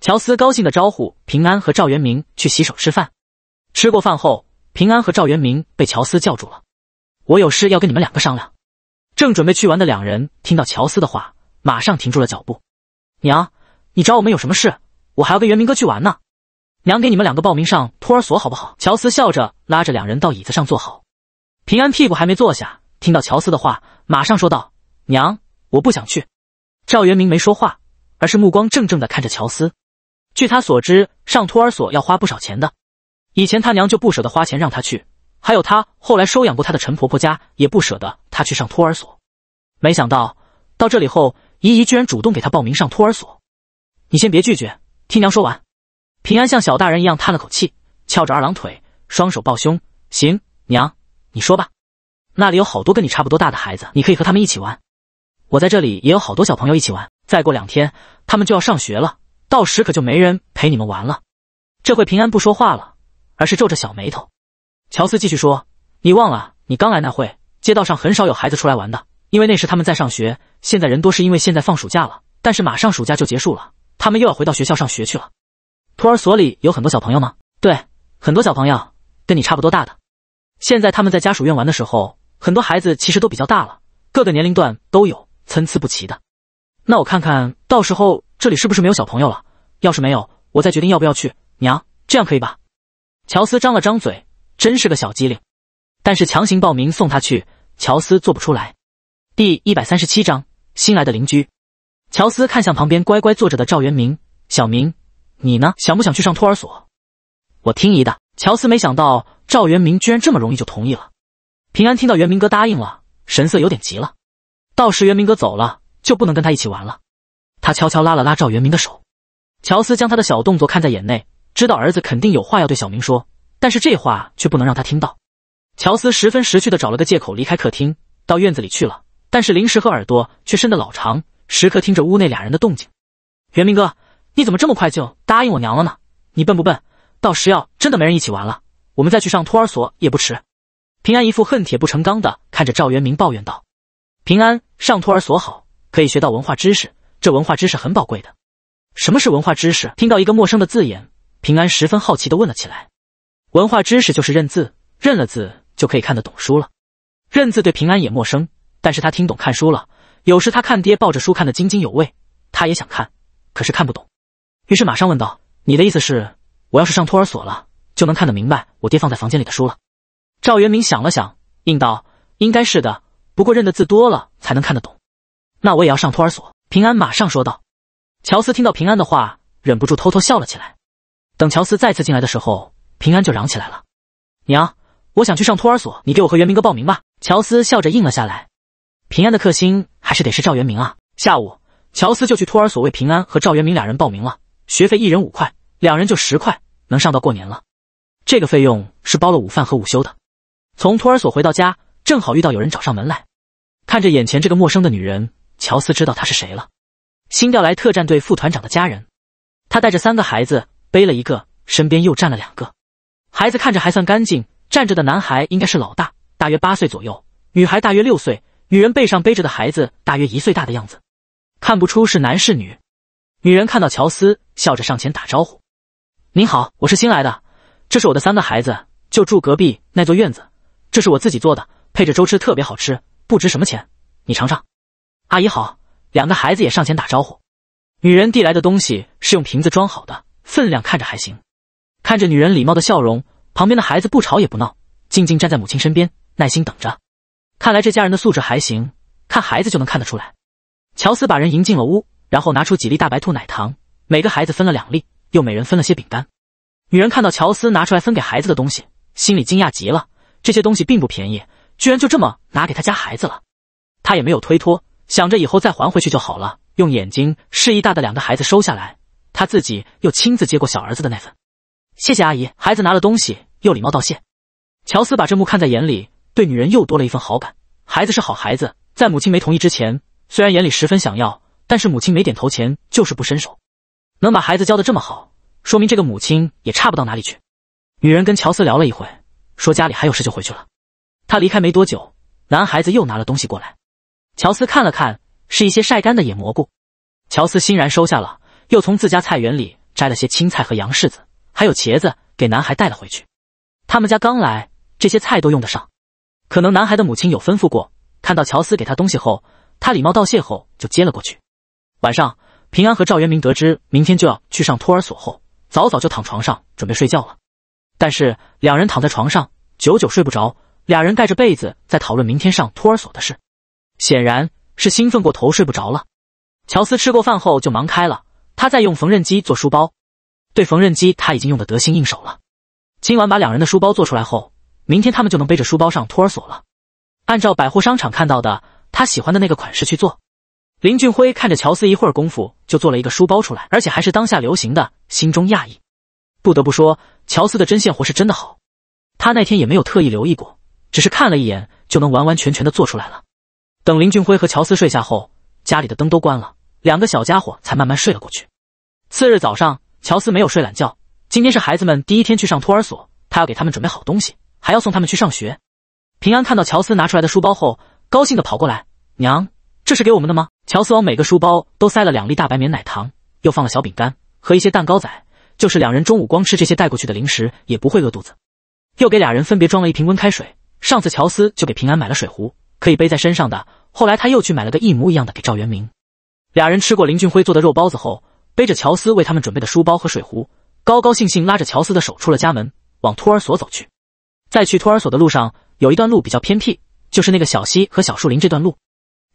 乔斯高兴的招呼平安和赵元明去洗手吃饭。吃过饭后，平安和赵元明被乔斯叫住了：“我有事要跟你们两个商量。”正准备去玩的两人听到乔斯的话，马上停住了脚步。“娘，你找我们有什么事？我还要跟元明哥去玩呢。”娘给你们两个报名上托儿所好不好？乔斯笑着拉着两人到椅子上坐好，平安屁股还没坐下，听到乔斯的话，马上说道：“娘，我不想去。”赵元明没说话，而是目光怔怔的看着乔斯。据他所知，上托儿所要花不少钱的，以前他娘就不舍得花钱让他去，还有他后来收养过他的陈婆婆家也不舍得他去上托儿所。没想到到这里后，姨姨居然主动给他报名上托儿所。你先别拒绝，听娘说完。平安像小大人一样叹了口气，翘着二郎腿，双手抱胸。行，娘，你说吧，那里有好多跟你差不多大的孩子，你可以和他们一起玩。我在这里也有好多小朋友一起玩。再过两天，他们就要上学了，到时可就没人陪你们玩了。这会平安不说话了，而是皱着小眉头。乔斯继续说：“你忘了，你刚来那会，街道上很少有孩子出来玩的，因为那时他们在上学。现在人多是因为现在放暑假了，但是马上暑假就结束了，他们又要回到学校上学去了。”托儿所里有很多小朋友吗？对，很多小朋友跟你差不多大的。现在他们在家属院玩的时候，很多孩子其实都比较大了，各个年龄段都有，参差不齐的。那我看看，到时候这里是不是没有小朋友了？要是没有，我再决定要不要去。娘，这样可以吧？乔斯张了张嘴，真是个小机灵。但是强行报名送他去，乔斯做不出来。第一百三十七章新来的邻居。乔斯看向旁边乖乖坐着的赵元明，小明。你呢？想不想去上托儿所？我听姨的。乔斯没想到赵元明居然这么容易就同意了。平安听到元明哥答应了，神色有点急了。到时元明哥走了，就不能跟他一起玩了。他悄悄拉了拉赵元明的手。乔斯将他的小动作看在眼内，知道儿子肯定有话要对小明说，但是这话却不能让他听到。乔斯十分识趣的找了个借口离开客厅，到院子里去了，但是灵石和耳朵却伸得老长，时刻听着屋内俩人的动静。元明哥。你怎么这么快就答应我娘了呢？你笨不笨？到时要真的没人一起玩了，我们再去上托儿所也不迟。平安一副恨铁不成钢的看着赵元明抱怨道：“平安上托儿所好，可以学到文化知识，这文化知识很宝贵的。”什么是文化知识？听到一个陌生的字眼，平安十分好奇的问了起来。文化知识就是认字，认了字就可以看得懂书了。认字对平安也陌生，但是他听懂看书了。有时他看爹抱着书看得津津有味，他也想看，可是看不懂。于是马上问道：“你的意思是，我要是上托儿所了，就能看得明白我爹放在房间里的书了？”赵元明想了想，应道：“应该是的，不过认的字多了才能看得懂。”“那我也要上托儿所。”平安马上说道。乔斯听到平安的话，忍不住偷偷笑了起来。等乔斯再次进来的时候，平安就嚷起来了：“娘，我想去上托儿所，你给我和元明哥报名吧。”乔斯笑着应了下来。平安的克星还是得是赵元明啊。下午，乔斯就去托儿所为平安和赵元明俩人报名了。学费一人五块，两人就十块，能上到过年了。这个费用是包了午饭和午休的。从托儿所回到家，正好遇到有人找上门来。看着眼前这个陌生的女人，乔斯知道她是谁了。新调来特战队副团长的家人。他带着三个孩子，背了一个，身边又站了两个。孩子看着还算干净。站着的男孩应该是老大，大约八岁左右；女孩大约六岁。女人背上背着的孩子大约一岁大的样子，看不出是男是女。女人看到乔斯，笑着上前打招呼：“您好，我是新来的，这是我的三个孩子，就住隔壁那座院子。这是我自己做的，配着粥吃特别好吃，不值什么钱，你尝尝。”阿姨好，两个孩子也上前打招呼。女人递来的东西是用瓶子装好的，分量看着还行。看着女人礼貌的笑容，旁边的孩子不吵也不闹，静静站在母亲身边，耐心等着。看来这家人的素质还行，看孩子就能看得出来。乔斯把人迎进了屋。然后拿出几粒大白兔奶糖，每个孩子分了两粒，又每人分了些饼干。女人看到乔斯拿出来分给孩子的东西，心里惊讶极了。这些东西并不便宜，居然就这么拿给他家孩子了。她也没有推脱，想着以后再还回去就好了。用眼睛示意大的两个孩子收下来，她自己又亲自接过小儿子的那份。谢谢阿姨，孩子拿了东西又礼貌道谢。乔斯把这幕看在眼里，对女人又多了一份好感。孩子是好孩子，在母亲没同意之前，虽然眼里十分想要。但是母亲没点头前，就是不伸手。能把孩子教得这么好，说明这个母亲也差不到哪里去。女人跟乔斯聊了一会，说家里还有事就回去了。他离开没多久，男孩子又拿了东西过来。乔斯看了看，是一些晒干的野蘑菇。乔斯欣然收下了，又从自家菜园里摘了些青菜和洋柿子，还有茄子，给男孩带了回去。他们家刚来，这些菜都用得上。可能男孩的母亲有吩咐过。看到乔斯给他东西后，他礼貌道谢后就接了过去。晚上，平安和赵元明得知明天就要去上托儿所后，早早就躺床上准备睡觉了。但是两人躺在床上久久睡不着，两人盖着被子在讨论明天上托儿所的事，显然是兴奋过头睡不着了。乔斯吃过饭后就忙开了，他在用缝纫机做书包，对缝纫机他已经用得得心应手了。今晚把两人的书包做出来后，明天他们就能背着书包上托儿所了。按照百货商场看到的他喜欢的那个款式去做。林俊辉看着乔斯，一会儿功夫就做了一个书包出来，而且还是当下流行的，心中讶异。不得不说，乔斯的针线活是真的好。他那天也没有特意留意过，只是看了一眼就能完完全全的做出来了。等林俊辉和乔斯睡下后，家里的灯都关了，两个小家伙才慢慢睡了过去。次日早上，乔斯没有睡懒觉。今天是孩子们第一天去上托儿所，他要给他们准备好东西，还要送他们去上学。平安看到乔斯拿出来的书包后，高兴的跑过来：“娘，这是给我们的吗？”乔斯往每个书包都塞了两粒大白棉奶糖，又放了小饼干和一些蛋糕仔，就是两人中午光吃这些带过去的零食也不会饿肚子。又给俩人分别装了一瓶温开水。上次乔斯就给平安买了水壶，可以背在身上的。后来他又去买了个一模一样的给赵元明。俩人吃过林俊辉做的肉包子后，背着乔斯为他们准备的书包和水壶，高高兴兴拉着乔斯的手出了家门，往托儿所走去。在去托儿所的路上，有一段路比较偏僻，就是那个小溪和小树林这段路。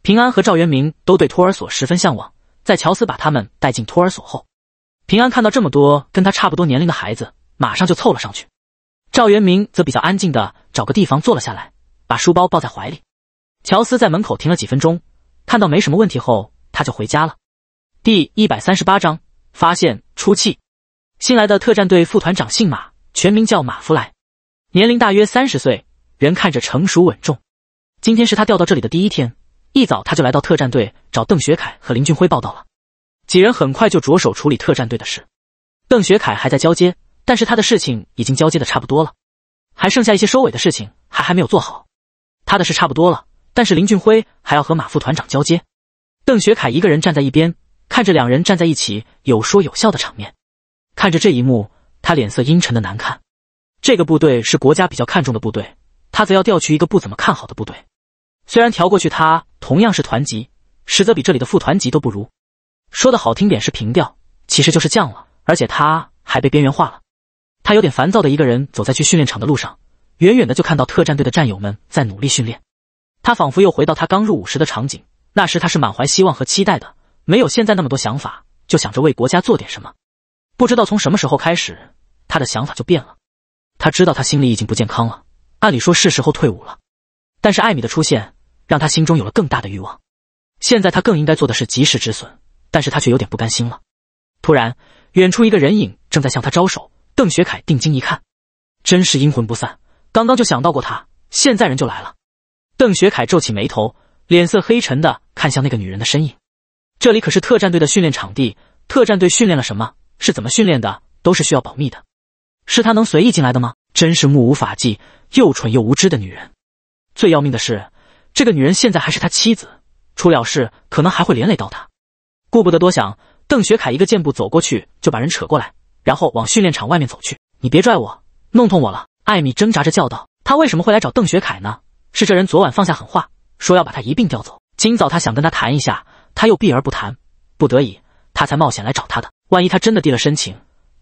平安和赵元明都对托儿所十分向往。在乔斯把他们带进托儿所后，平安看到这么多跟他差不多年龄的孩子，马上就凑了上去。赵元明则比较安静的找个地方坐了下来，把书包抱在怀里。乔斯在门口停了几分钟，看到没什么问题后，他就回家了。第一百三十八章发现出气。新来的特战队副团长姓马，全名叫马福来，年龄大约三十岁，人看着成熟稳重。今天是他调到这里的第一天。一早他就来到特战队找邓学凯和林俊辉报道了，几人很快就着手处理特战队的事。邓学凯还在交接，但是他的事情已经交接的差不多了，还剩下一些收尾的事情还还没有做好。他的事差不多了，但是林俊辉还要和马副团长交接。邓学凯一个人站在一边，看着两人站在一起有说有笑的场面，看着这一幕，他脸色阴沉的难看。这个部队是国家比较看重的部队，他则要调去一个不怎么看好的部队。虽然调过去，他同样是团级，实则比这里的副团级都不如。说的好听点是平调，其实就是降了，而且他还被边缘化了。他有点烦躁的一个人走在去训练场的路上，远远的就看到特战队的战友们在努力训练。他仿佛又回到他刚入伍时的场景，那时他是满怀希望和期待的，没有现在那么多想法，就想着为国家做点什么。不知道从什么时候开始，他的想法就变了。他知道他心里已经不健康了，按理说是时候退伍了，但是艾米的出现。让他心中有了更大的欲望。现在他更应该做的是及时止损，但是他却有点不甘心了。突然，远处一个人影正在向他招手。邓学凯定睛一看，真是阴魂不散。刚刚就想到过他，现在人就来了。邓学凯皱起眉头，脸色黑沉的看向那个女人的身影。这里可是特战队的训练场地，特战队训练了什么，是怎么训练的，都是需要保密的。是他能随意进来的吗？真是目无法纪，又蠢又无知的女人。最要命的是。这个女人现在还是他妻子，出了事可能还会连累到他。顾不得多想，邓学凯一个箭步走过去，就把人扯过来，然后往训练场外面走去。“你别拽我，弄痛我了！”艾米挣扎着叫道。他为什么会来找邓学凯呢？是这人昨晚放下狠话，说要把他一并调走。今早他想跟他谈一下，他又避而不谈，不得已他才冒险来找他的。万一他真的递了申请，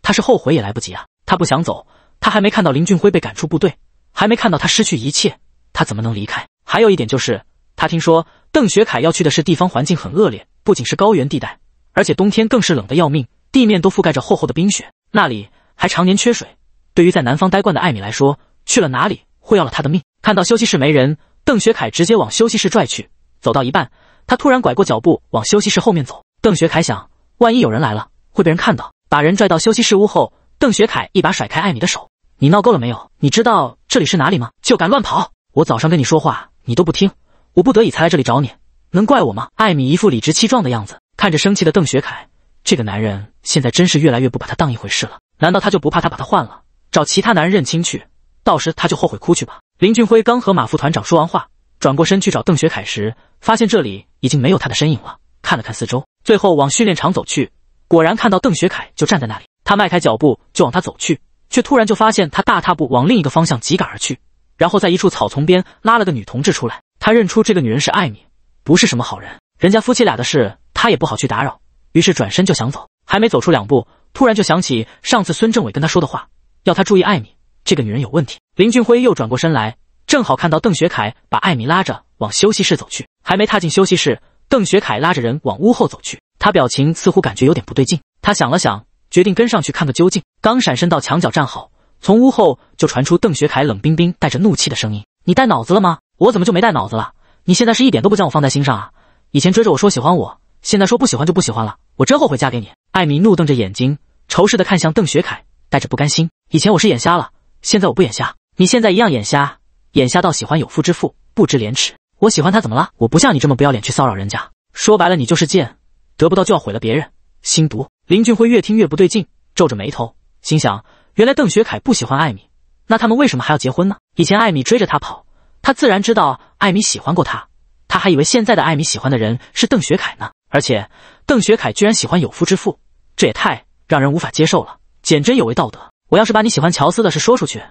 他是后悔也来不及啊！他不想走，他还没看到林俊辉被赶出部队，还没看到他失去一切，他怎么能离开？还有一点就是，他听说邓学凯要去的是地方，环境很恶劣，不仅是高原地带，而且冬天更是冷得要命，地面都覆盖着厚厚的冰雪，那里还常年缺水。对于在南方待惯的艾米来说，去了哪里会要了他的命？看到休息室没人，邓学凯直接往休息室拽去。走到一半，他突然拐过脚步往休息室后面走。邓学凯想，万一有人来了，会被人看到，把人拽到休息室屋后。邓学凯一把甩开艾米的手：“你闹够了没有？你知道这里是哪里吗？就敢乱跑！我早上跟你说话。”你都不听，我不得已才来这里找你，能怪我吗？艾米一副理直气壮的样子，看着生气的邓学凯，这个男人现在真是越来越不把他当一回事了。难道他就不怕他把他换了，找其他男人认亲去，到时他就后悔哭去吧？林俊辉刚和马副团长说完话，转过身去找邓学凯时，发现这里已经没有他的身影了。看了看四周，最后往训练场走去，果然看到邓学凯就站在那里。他迈开脚步就往他走去，却突然就发现他大踏步往另一个方向急赶而去。然后在一处草丛边拉了个女同志出来，他认出这个女人是艾米，不是什么好人。人家夫妻俩的事，他也不好去打扰，于是转身就想走。还没走出两步，突然就想起上次孙政委跟他说的话，要他注意艾米这个女人有问题。林俊辉又转过身来，正好看到邓学凯把艾米拉着往休息室走去。还没踏进休息室，邓学凯拉着人往屋后走去，他表情似乎感觉有点不对劲。他想了想，决定跟上去看个究竟。刚闪身到墙角站好。从屋后就传出邓学凯冷冰冰、带着怒气的声音：“你带脑子了吗？我怎么就没带脑子了？你现在是一点都不将我放在心上啊！以前追着我说喜欢我，现在说不喜欢就不喜欢了。我真后悔嫁给你。”艾米怒瞪着眼睛，仇视的看向邓学凯，带着不甘心：“以前我是眼瞎了，现在我不眼瞎，你现在一样眼瞎，眼瞎到喜欢有夫之妇，不知廉耻。我喜欢他怎么了？我不像你这么不要脸去骚扰人家。说白了，你就是贱，得不到就要毁了别人。心毒。”林俊辉越听越不对劲，皱着眉头，心想。原来邓学凯不喜欢艾米，那他们为什么还要结婚呢？以前艾米追着他跑，他自然知道艾米喜欢过他，他还以为现在的艾米喜欢的人是邓学凯呢。而且邓学凯居然喜欢有夫之妇，这也太让人无法接受了，简直有违道德。我要是把你喜欢乔斯的事说出去，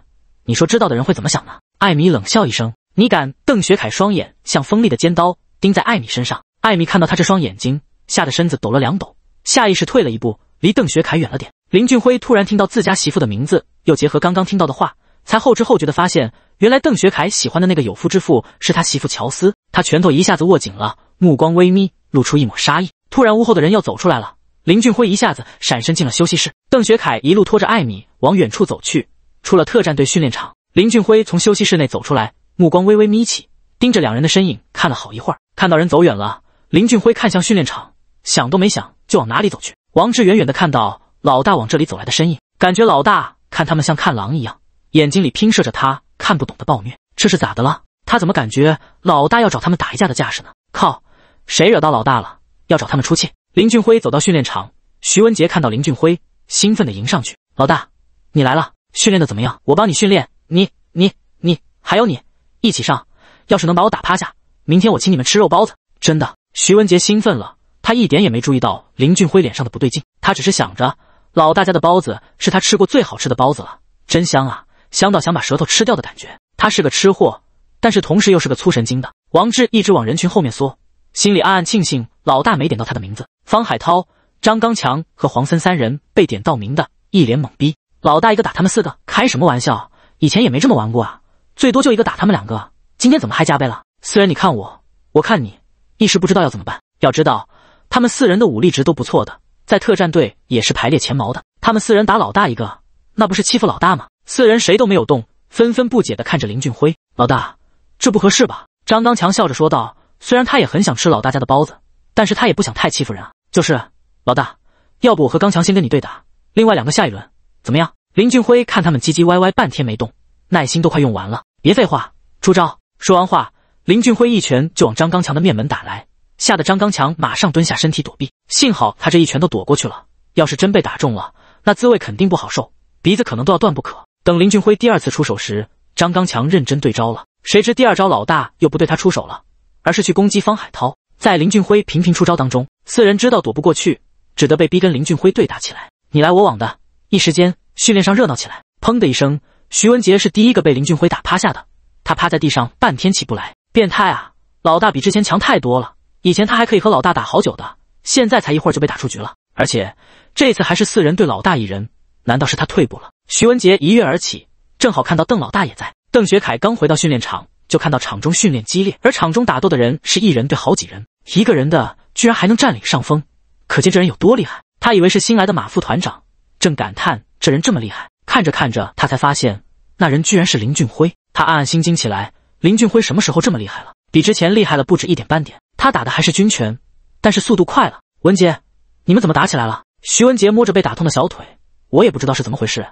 你说知道的人会怎么想呢？艾米冷笑一声，你敢？邓学凯双眼像锋利的尖刀，盯在艾米身上。艾米看到他这双眼睛，吓得身子抖了两抖，下意识退了一步，离邓学凯远了点。林俊辉突然听到自家媳妇的名字，又结合刚刚听到的话，才后知后觉的发现，原来邓学凯喜欢的那个有夫之妇是他媳妇乔斯。他拳头一下子握紧了，目光微眯，露出一抹杀意。突然，屋后的人要走出来了，林俊辉一下子闪身进了休息室。邓学凯一路拖着艾米往远处走去，出了特战队训练场。林俊辉从休息室内走出来，目光微微眯起，盯着两人的身影看了好一会儿。看到人走远了，林俊辉看向训练场，想都没想就往哪里走去。王志远远的看到。老大往这里走来的身影，感觉老大看他们像看狼一样，眼睛里拼射着他看不懂的暴虐。这是咋的了？他怎么感觉老大要找他们打一架的架势呢？靠！谁惹到老大了？要找他们出气？林俊辉走到训练场，徐文杰看到林俊辉，兴奋地迎上去：“老大，你来了！训练的怎么样？我帮你训练你，你，你，还有你一起上！要是能把我打趴下，明天我请你们吃肉包子，真的！”徐文杰兴奋了，他一点也没注意到林俊辉脸上的不对劲，他只是想着。老大家的包子是他吃过最好吃的包子了，真香啊，香到想把舌头吃掉的感觉。他是个吃货，但是同时又是个粗神经的。王志一直往人群后面缩，心里暗暗庆幸老大没点到他的名字。方海涛、张刚强和黄森三人被点到名的一脸懵逼，老大一个打他们四个，开什么玩笑？以前也没这么玩过啊，最多就一个打他们两个，今天怎么还加倍了？四人，你看我，我看你，一时不知道要怎么办。要知道，他们四人的武力值都不错的。在特战队也是排列前茅的，他们四人打老大一个，那不是欺负老大吗？四人谁都没有动，纷纷不解的看着林俊辉，老大，这不合适吧？张刚强笑着说道，虽然他也很想吃老大家的包子，但是他也不想太欺负人啊。就是，老大，要不我和刚强先跟你对打，另外两个下一轮，怎么样？林俊辉看他们唧唧歪歪半天没动，耐心都快用完了，别废话，出招！说完话，林俊辉一拳就往张刚强的面门打来。吓得张刚强马上蹲下身体躲避，幸好他这一拳都躲过去了。要是真被打中了，那滋味肯定不好受，鼻子可能都要断不可。等林俊辉第二次出手时，张刚强认真对招了。谁知第二招老大又不对他出手了，而是去攻击方海涛。在林俊辉频频出招当中，四人知道躲不过去，只得被逼跟林俊辉对打起来，你来我往的。一时间，训练上热闹起来。砰的一声，徐文杰是第一个被林俊辉打趴下的，他趴在地上半天起不来。变态啊，老大比之前强太多了。以前他还可以和老大打好久的，现在才一会儿就被打出局了。而且这次还是四人对老大一人，难道是他退步了？徐文杰一跃而起，正好看到邓老大也在。邓学凯刚回到训练场，就看到场中训练激烈，而场中打斗的人是一人对好几人，一个人的居然还能占领上风，可见这人有多厉害。他以为是新来的马副团长，正感叹这人这么厉害。看着看着，他才发现那人居然是林俊辉，他暗暗心惊起来：林俊辉什么时候这么厉害了？比之前厉害了不止一点半点。他打的还是军拳，但是速度快了。文杰，你们怎么打起来了？徐文杰摸着被打痛的小腿，我也不知道是怎么回事。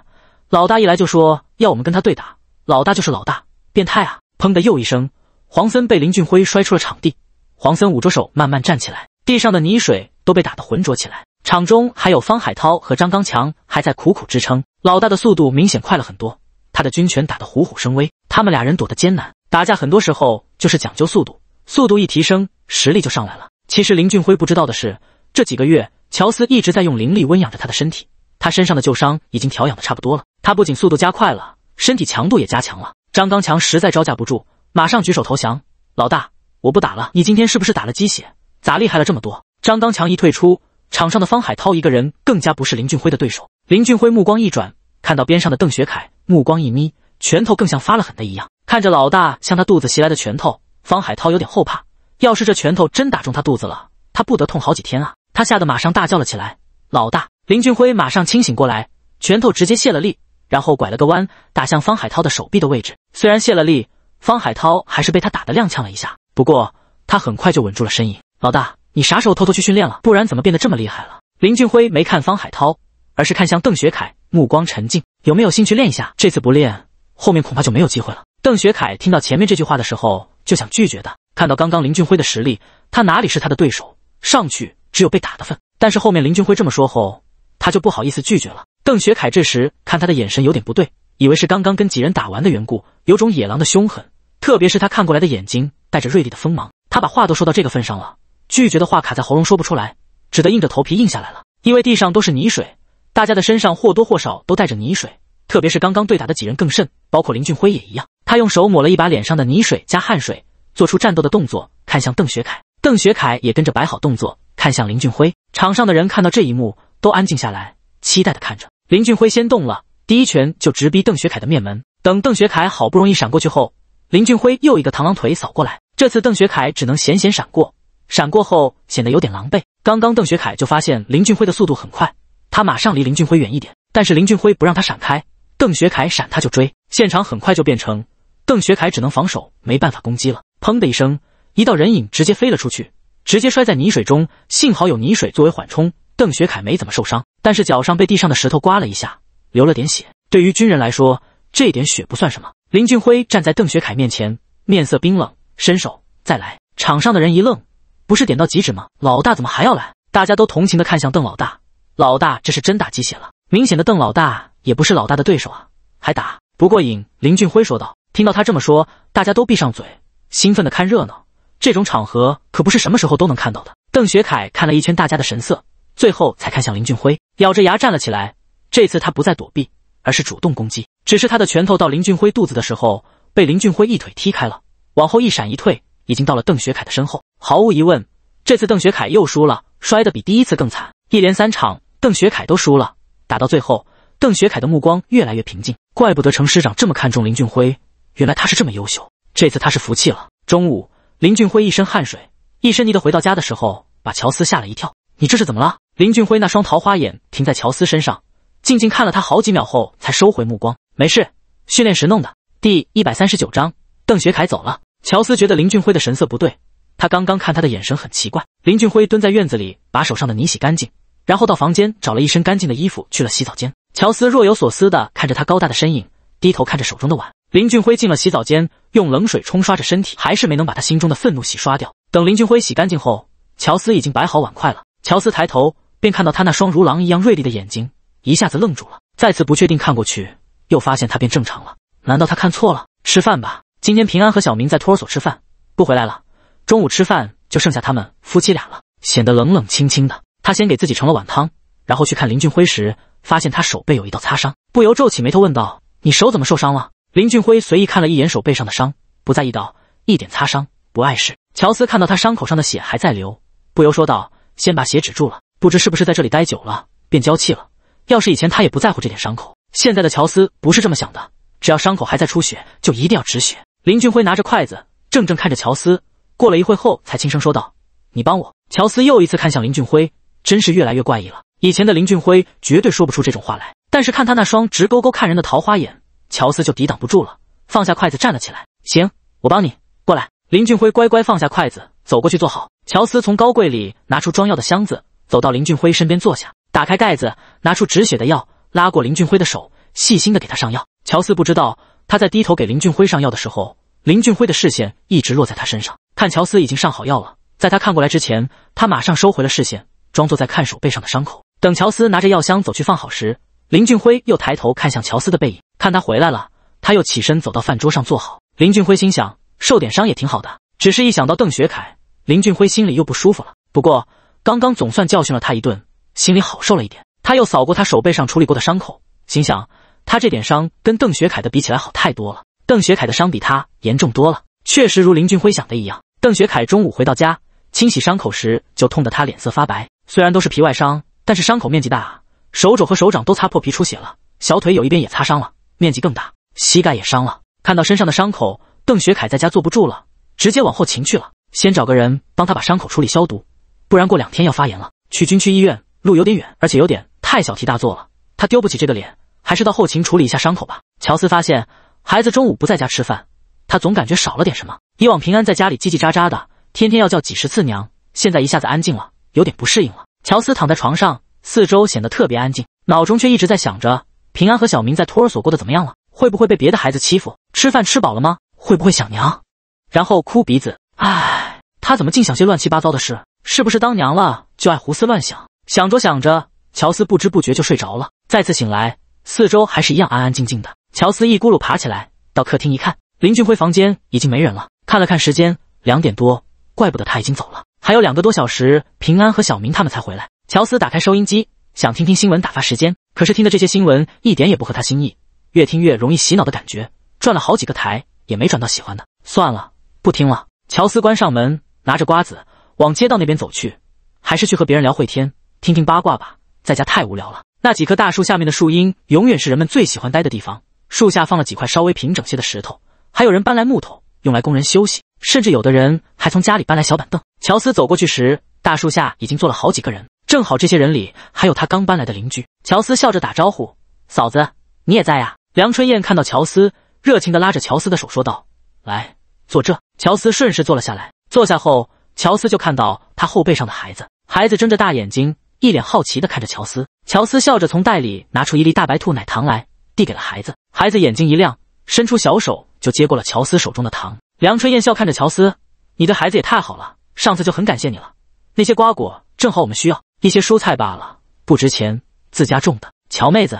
老大一来就说要我们跟他对打，老大就是老大，变态啊！砰的又一声，黄森被林俊辉摔出了场地。黄森捂着手慢慢站起来，地上的泥水都被打得浑浊起来。场中还有方海涛和张刚强还在苦苦支撑。老大的速度明显快了很多，他的军拳打得虎虎生威，他们俩人躲得艰难。打架很多时候就是讲究速度，速度一提升。实力就上来了。其实林俊辉不知道的是，这几个月乔斯一直在用灵力温养着他的身体，他身上的旧伤已经调养的差不多了。他不仅速度加快了，身体强度也加强了。张刚强实在招架不住，马上举手投降。老大，我不打了。你今天是不是打了鸡血？咋厉害了这么多？张刚强一退出，场上的方海涛一个人更加不是林俊辉的对手。林俊辉目光一转，看到边上的邓学凯，目光一眯，拳头更像发了狠的一样。看着老大向他肚子袭来的拳头，方海涛有点后怕。要是这拳头真打中他肚子了，他不得痛好几天啊！他吓得马上大叫了起来。老大林俊辉马上清醒过来，拳头直接卸了力，然后拐了个弯打向方海涛的手臂的位置。虽然卸了力，方海涛还是被他打得踉跄了一下，不过他很快就稳住了身影。老大，你啥时候偷偷去训练了？不然怎么变得这么厉害了？林俊辉没看方海涛，而是看向邓学凯，目光沉静。有没有兴趣练一下？这次不练，后面恐怕就没有机会了。邓学凯听到前面这句话的时候，就想拒绝的。看到刚刚林俊辉的实力，他哪里是他的对手？上去只有被打的份。但是后面林俊辉这么说后，他就不好意思拒绝了。邓学凯这时看他的眼神有点不对，以为是刚刚跟几人打完的缘故，有种野狼的凶狠。特别是他看过来的眼睛，带着锐利的锋芒。他把话都说到这个份上了，拒绝的话卡在喉咙说不出来，只得硬着头皮硬下来了。因为地上都是泥水，大家的身上或多或少都带着泥水，特别是刚刚对打的几人更甚，包括林俊辉也一样。他用手抹了一把脸上的泥水加汗水。做出战斗的动作，看向邓学凯，邓学凯也跟着摆好动作，看向林俊辉。场上的人看到这一幕，都安静下来，期待的看着林俊辉先动了，第一拳就直逼邓学凯的面门。等邓学凯好不容易闪过去后，林俊辉又一个螳螂腿扫过来，这次邓学凯只能险险闪过，闪过后显得有点狼狈。刚刚邓学凯就发现林俊辉的速度很快，他马上离林俊辉远一点，但是林俊辉不让他闪开，邓学凯闪他就追，现场很快就变成邓学凯只能防守，没办法攻击了。砰的一声，一道人影直接飞了出去，直接摔在泥水中。幸好有泥水作为缓冲，邓学凯没怎么受伤，但是脚上被地上的石头刮了一下，流了点血。对于军人来说，这点血不算什么。林俊辉站在邓学凯面前，面色冰冷，伸手再来。场上的人一愣：“不是点到即止吗？老大怎么还要来？”大家都同情的看向邓老大，老大这是真打鸡血了。明显的邓老大也不是老大的对手啊，还打不过瘾。林俊辉说道。听到他这么说，大家都闭上嘴。兴奋的看热闹，这种场合可不是什么时候都能看到的。邓学凯看了一圈大家的神色，最后才看向林俊辉，咬着牙站了起来。这次他不再躲避，而是主动攻击。只是他的拳头到林俊辉肚子的时候，被林俊辉一腿踢开了，往后一闪一退，已经到了邓学凯的身后。毫无疑问，这次邓学凯又输了，摔得比第一次更惨。一连三场，邓学凯都输了。打到最后，邓学凯的目光越来越平静。怪不得程师长这么看重林俊辉，原来他是这么优秀。这次他是服气了。中午，林俊辉一身汗水、一身泥的回到家的时候，把乔斯吓了一跳。你这是怎么了？林俊辉那双桃花眼停在乔斯身上，静静看了他好几秒后才收回目光。没事，训练时弄的。第一百三十九章，邓学凯走了。乔斯觉得林俊辉的神色不对，他刚刚看他的眼神很奇怪。林俊辉蹲在院子里，把手上的泥洗干净，然后到房间找了一身干净的衣服去了洗澡间。乔斯若有所思的看着他高大的身影。低头看着手中的碗，林俊辉进了洗澡间，用冷水冲刷着身体，还是没能把他心中的愤怒洗刷掉。等林俊辉洗干净后，乔斯已经摆好碗筷了。乔斯抬头便看到他那双如狼一样锐利的眼睛，一下子愣住了，再次不确定看过去，又发现他变正常了。难道他看错了？吃饭吧，今天平安和小明在托儿所吃饭，不回来了。中午吃饭就剩下他们夫妻俩了，显得冷冷清清的。他先给自己盛了碗汤，然后去看林俊辉时，发现他手背有一道擦伤，不由皱起眉头问道。你手怎么受伤了？林俊辉随意看了一眼手背上的伤，不在意道：“一点擦伤，不碍事。”乔斯看到他伤口上的血还在流，不由说道：“先把血止住了。不知是不是在这里待久了，变娇气了。要是以前，他也不在乎这点伤口。现在的乔斯不是这么想的，只要伤口还在出血，就一定要止血。”林俊辉拿着筷子，怔怔看着乔斯，过了一会后才轻声说道：“你帮我。”乔斯又一次看向林俊辉，真是越来越怪异了。以前的林俊辉绝对说不出这种话来。但是看他那双直勾勾看人的桃花眼，乔斯就抵挡不住了，放下筷子站了起来。行，我帮你过来。林俊辉乖乖放下筷子，走过去坐好。乔斯从高柜里拿出装药的箱子，走到林俊辉身边坐下，打开盖子，拿出止血的药，拉过林俊辉的手，细心的给他上药。乔斯不知道，他在低头给林俊辉上药的时候，林俊辉的视线一直落在他身上。看乔斯已经上好药了，在他看过来之前，他马上收回了视线，装作在看手背上的伤口。等乔斯拿着药箱走去放好时，林俊辉又抬头看向乔斯的背影，看他回来了，他又起身走到饭桌上坐好。林俊辉心想，受点伤也挺好的，只是一想到邓学凯，林俊辉心里又不舒服了。不过刚刚总算教训了他一顿，心里好受了一点。他又扫过他手背上处理过的伤口，心想，他这点伤跟邓学凯的比起来好太多了。邓学凯的伤比他严重多了，确实如林俊辉想的一样，邓学凯中午回到家清洗伤口时就痛得他脸色发白。虽然都是皮外伤，但是伤口面积大啊。手肘和手掌都擦破皮出血了，小腿有一边也擦伤了，面积更大，膝盖也伤了。看到身上的伤口，邓学凯在家坐不住了，直接往后勤去了，先找个人帮他把伤口处理消毒，不然过两天要发炎了。去军区医院路有点远，而且有点太小题大做了，他丢不起这个脸，还是到后勤处理一下伤口吧。乔斯发现孩子中午不在家吃饭，他总感觉少了点什么。以往平安在家里叽叽喳喳的，天天要叫几十次娘，现在一下子安静了，有点不适应了。乔斯躺在床上。四周显得特别安静，脑中却一直在想着平安和小明在托儿所过得怎么样了，会不会被别的孩子欺负？吃饭吃饱了吗？会不会想娘？然后哭鼻子。唉，他怎么净想些乱七八糟的事？是不是当娘了就爱胡思乱想？想着想着，乔斯不知不觉就睡着了。再次醒来，四周还是一样安安静静的。乔斯一咕噜爬起来，到客厅一看，林俊辉房间已经没人了。看了看时间，两点多，怪不得他已经走了。还有两个多小时，平安和小明他们才回来。乔斯打开收音机，想听听新闻打发时间。可是听的这些新闻一点也不合他心意，越听越容易洗脑的感觉。转了好几个台也没转到喜欢的，算了，不听了。乔斯关上门，拿着瓜子往街道那边走去，还是去和别人聊会天，听听八卦吧。在家太无聊了。那几棵大树下面的树荫永远是人们最喜欢待的地方。树下放了几块稍微平整些的石头，还有人搬来木头用来供人休息，甚至有的人还从家里搬来小板凳。乔斯走过去时，大树下已经坐了好几个人。正好这些人里还有他刚搬来的邻居乔斯，笑着打招呼：“嫂子，你也在呀。”梁春燕看到乔斯，热情地拉着乔斯的手说道：“来，坐这。”乔斯顺势坐了下来。坐下后，乔斯就看到他后背上的孩子，孩子睁着大眼睛，一脸好奇地看着乔斯。乔斯笑着从袋里拿出一粒大白兔奶糖来，递给了孩子。孩子眼睛一亮，伸出小手就接过了乔斯手中的糖。梁春燕笑看着乔斯：“你对孩子也太好了，上次就很感谢你了。那些瓜果正好我们需要。”一些蔬菜罢了，不值钱，自家种的。乔妹子，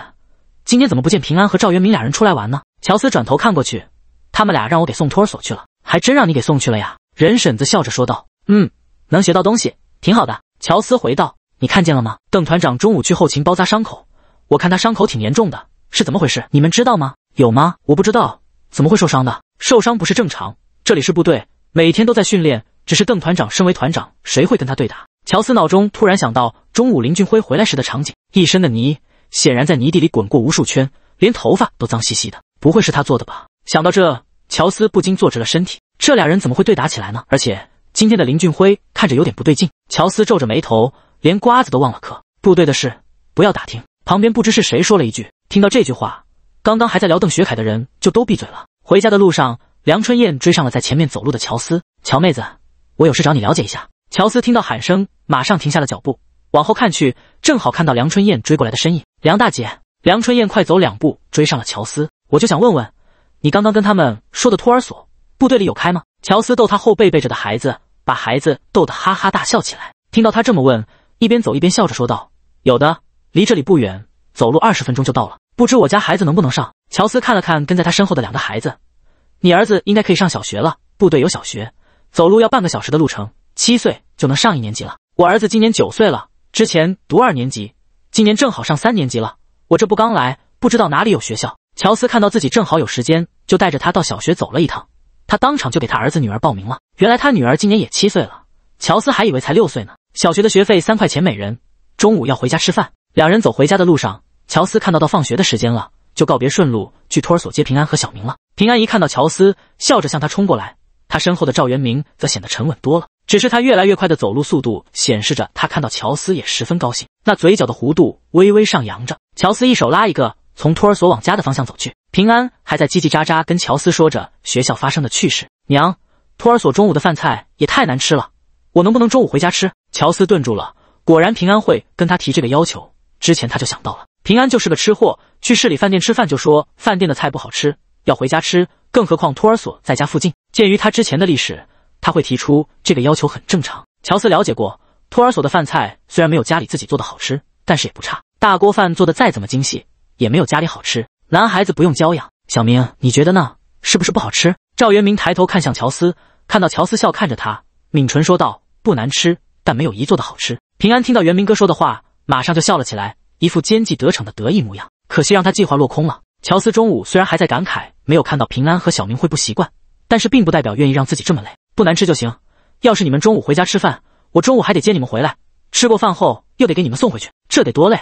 今天怎么不见平安和赵元明俩人出来玩呢？乔斯转头看过去，他们俩让我给送托儿所去了。还真让你给送去了呀！任婶子笑着说道。嗯，能学到东西，挺好的。乔斯回道。你看见了吗？邓团长中午去后勤包扎伤口，我看他伤口挺严重的，是怎么回事？你们知道吗？有吗？我不知道，怎么会受伤的？受伤不是正常？这里是部队，每天都在训练，只是邓团长身为团长，谁会跟他对打？乔斯脑中突然想到中午林俊辉回来时的场景，一身的泥，显然在泥地里滚过无数圈，连头发都脏兮兮的。不会是他做的吧？想到这，乔斯不禁坐直了身体。这俩人怎么会对打起来呢？而且今天的林俊辉看着有点不对劲。乔斯皱着眉头，连瓜子都忘了嗑。部队的事不要打听。旁边不知是谁说了一句，听到这句话，刚刚还在聊邓学凯的人就都闭嘴了。回家的路上，梁春燕追上了在前面走路的乔斯。乔妹子，我有事找你了解一下。乔斯听到喊声，马上停下了脚步，往后看去，正好看到梁春燕追过来的身影。梁大姐，梁春燕快走两步，追上了乔斯。我就想问问，你刚刚跟他们说的托儿所，部队里有开吗？乔斯逗他后背背着的孩子，把孩子逗得哈哈大笑起来。听到他这么问，一边走一边笑着说道：“有的，离这里不远，走路二十分钟就到了。不知我家孩子能不能上？”乔斯看了看跟在他身后的两个孩子，你儿子应该可以上小学了。部队有小学，走路要半个小时的路程。七岁就能上一年级了，我儿子今年九岁了，之前读二年级，今年正好上三年级了。我这不刚来，不知道哪里有学校。乔斯看到自己正好有时间，就带着他到小学走了一趟，他当场就给他儿子女儿报名了。原来他女儿今年也七岁了，乔斯还以为才六岁呢。小学的学费三块钱每人，中午要回家吃饭。两人走回家的路上，乔斯看到到放学的时间了，就告别，顺路去托儿所接平安和小明了。平安一看到乔斯，笑着向他冲过来，他身后的赵元明则显得沉稳多了。只是他越来越快的走路速度显示着他看到乔斯也十分高兴，那嘴角的弧度微微上扬着。乔斯一手拉一个从托儿所往家的方向走去，平安还在叽叽喳喳跟乔斯说着学校发生的趣事。娘，托儿所中午的饭菜也太难吃了，我能不能中午回家吃？乔斯顿住了，果然平安会跟他提这个要求。之前他就想到了，平安就是个吃货，去市里饭店吃饭就说饭店的菜不好吃，要回家吃，更何况托儿所在家附近。鉴于他之前的历史。他会提出这个要求很正常。乔斯了解过托儿所的饭菜，虽然没有家里自己做的好吃，但是也不差。大锅饭做的再怎么精细，也没有家里好吃。男孩子不用娇养，小明，你觉得呢？是不是不好吃？赵元明抬头看向乔斯，看到乔斯笑看着他，抿唇说道：“不难吃，但没有姨做的好吃。”平安听到元明哥说的话，马上就笑了起来，一副奸计得逞的得意模样。可惜让他计划落空了。乔斯中午虽然还在感慨没有看到平安和小明会不习惯，但是并不代表愿意让自己这么累。不难吃就行。要是你们中午回家吃饭，我中午还得接你们回来，吃过饭后又得给你们送回去，这得多累？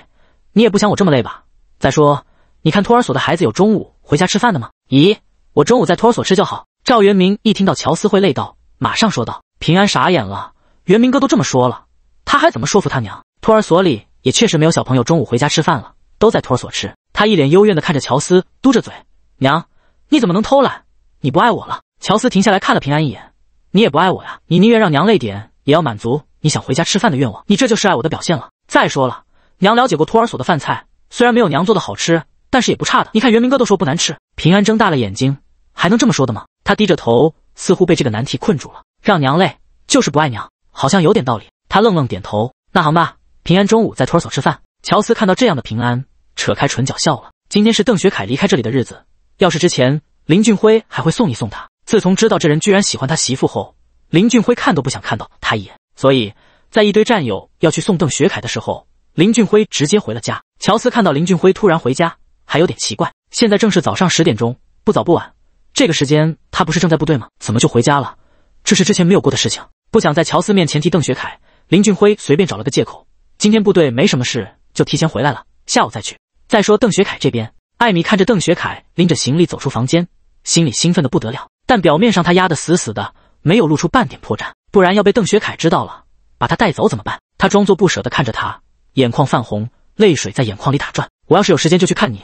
你也不想我这么累吧？再说，你看托儿所的孩子有中午回家吃饭的吗？咦，我中午在托儿所吃就好。赵元明一听到乔斯会累到，马上说道。平安傻眼了，元明哥都这么说了，他还怎么说服他娘？托儿所里也确实没有小朋友中午回家吃饭了，都在托儿所吃。他一脸幽怨的看着乔斯，嘟着嘴，娘，你怎么能偷懒？你不爱我了？乔斯停下来看了平安一眼。你也不爱我呀，你宁愿让娘累点，也要满足你想回家吃饭的愿望，你这就是爱我的表现了。再说了，娘了解过托儿所的饭菜，虽然没有娘做的好吃，但是也不差的。你看元明哥都说不难吃。平安睁大了眼睛，还能这么说的吗？他低着头，似乎被这个难题困住了。让娘累就是不爱娘，好像有点道理。他愣愣点头。那行吧，平安中午在托儿所吃饭。乔斯看到这样的平安，扯开唇角笑了。今天是邓学凯离开这里的日子，要是之前，林俊辉还会送一送他。自从知道这人居然喜欢他媳妇后，林俊辉看都不想看到他一眼。所以在一堆战友要去送邓学凯的时候，林俊辉直接回了家。乔斯看到林俊辉突然回家，还有点奇怪。现在正是早上十点钟，不早不晚，这个时间他不是正在部队吗？怎么就回家了？这是之前没有过的事情。不想在乔斯面前提邓学凯，林俊辉随便找了个借口，今天部队没什么事，就提前回来了，下午再去。再说邓学凯这边，艾米看着邓学凯拎着行李走出房间，心里兴奋的不得了。但表面上他压得死死的，没有露出半点破绽，不然要被邓学凯知道了，把他带走怎么办？他装作不舍得看着他，眼眶泛红，泪水在眼眶里打转。我要是有时间就去看你，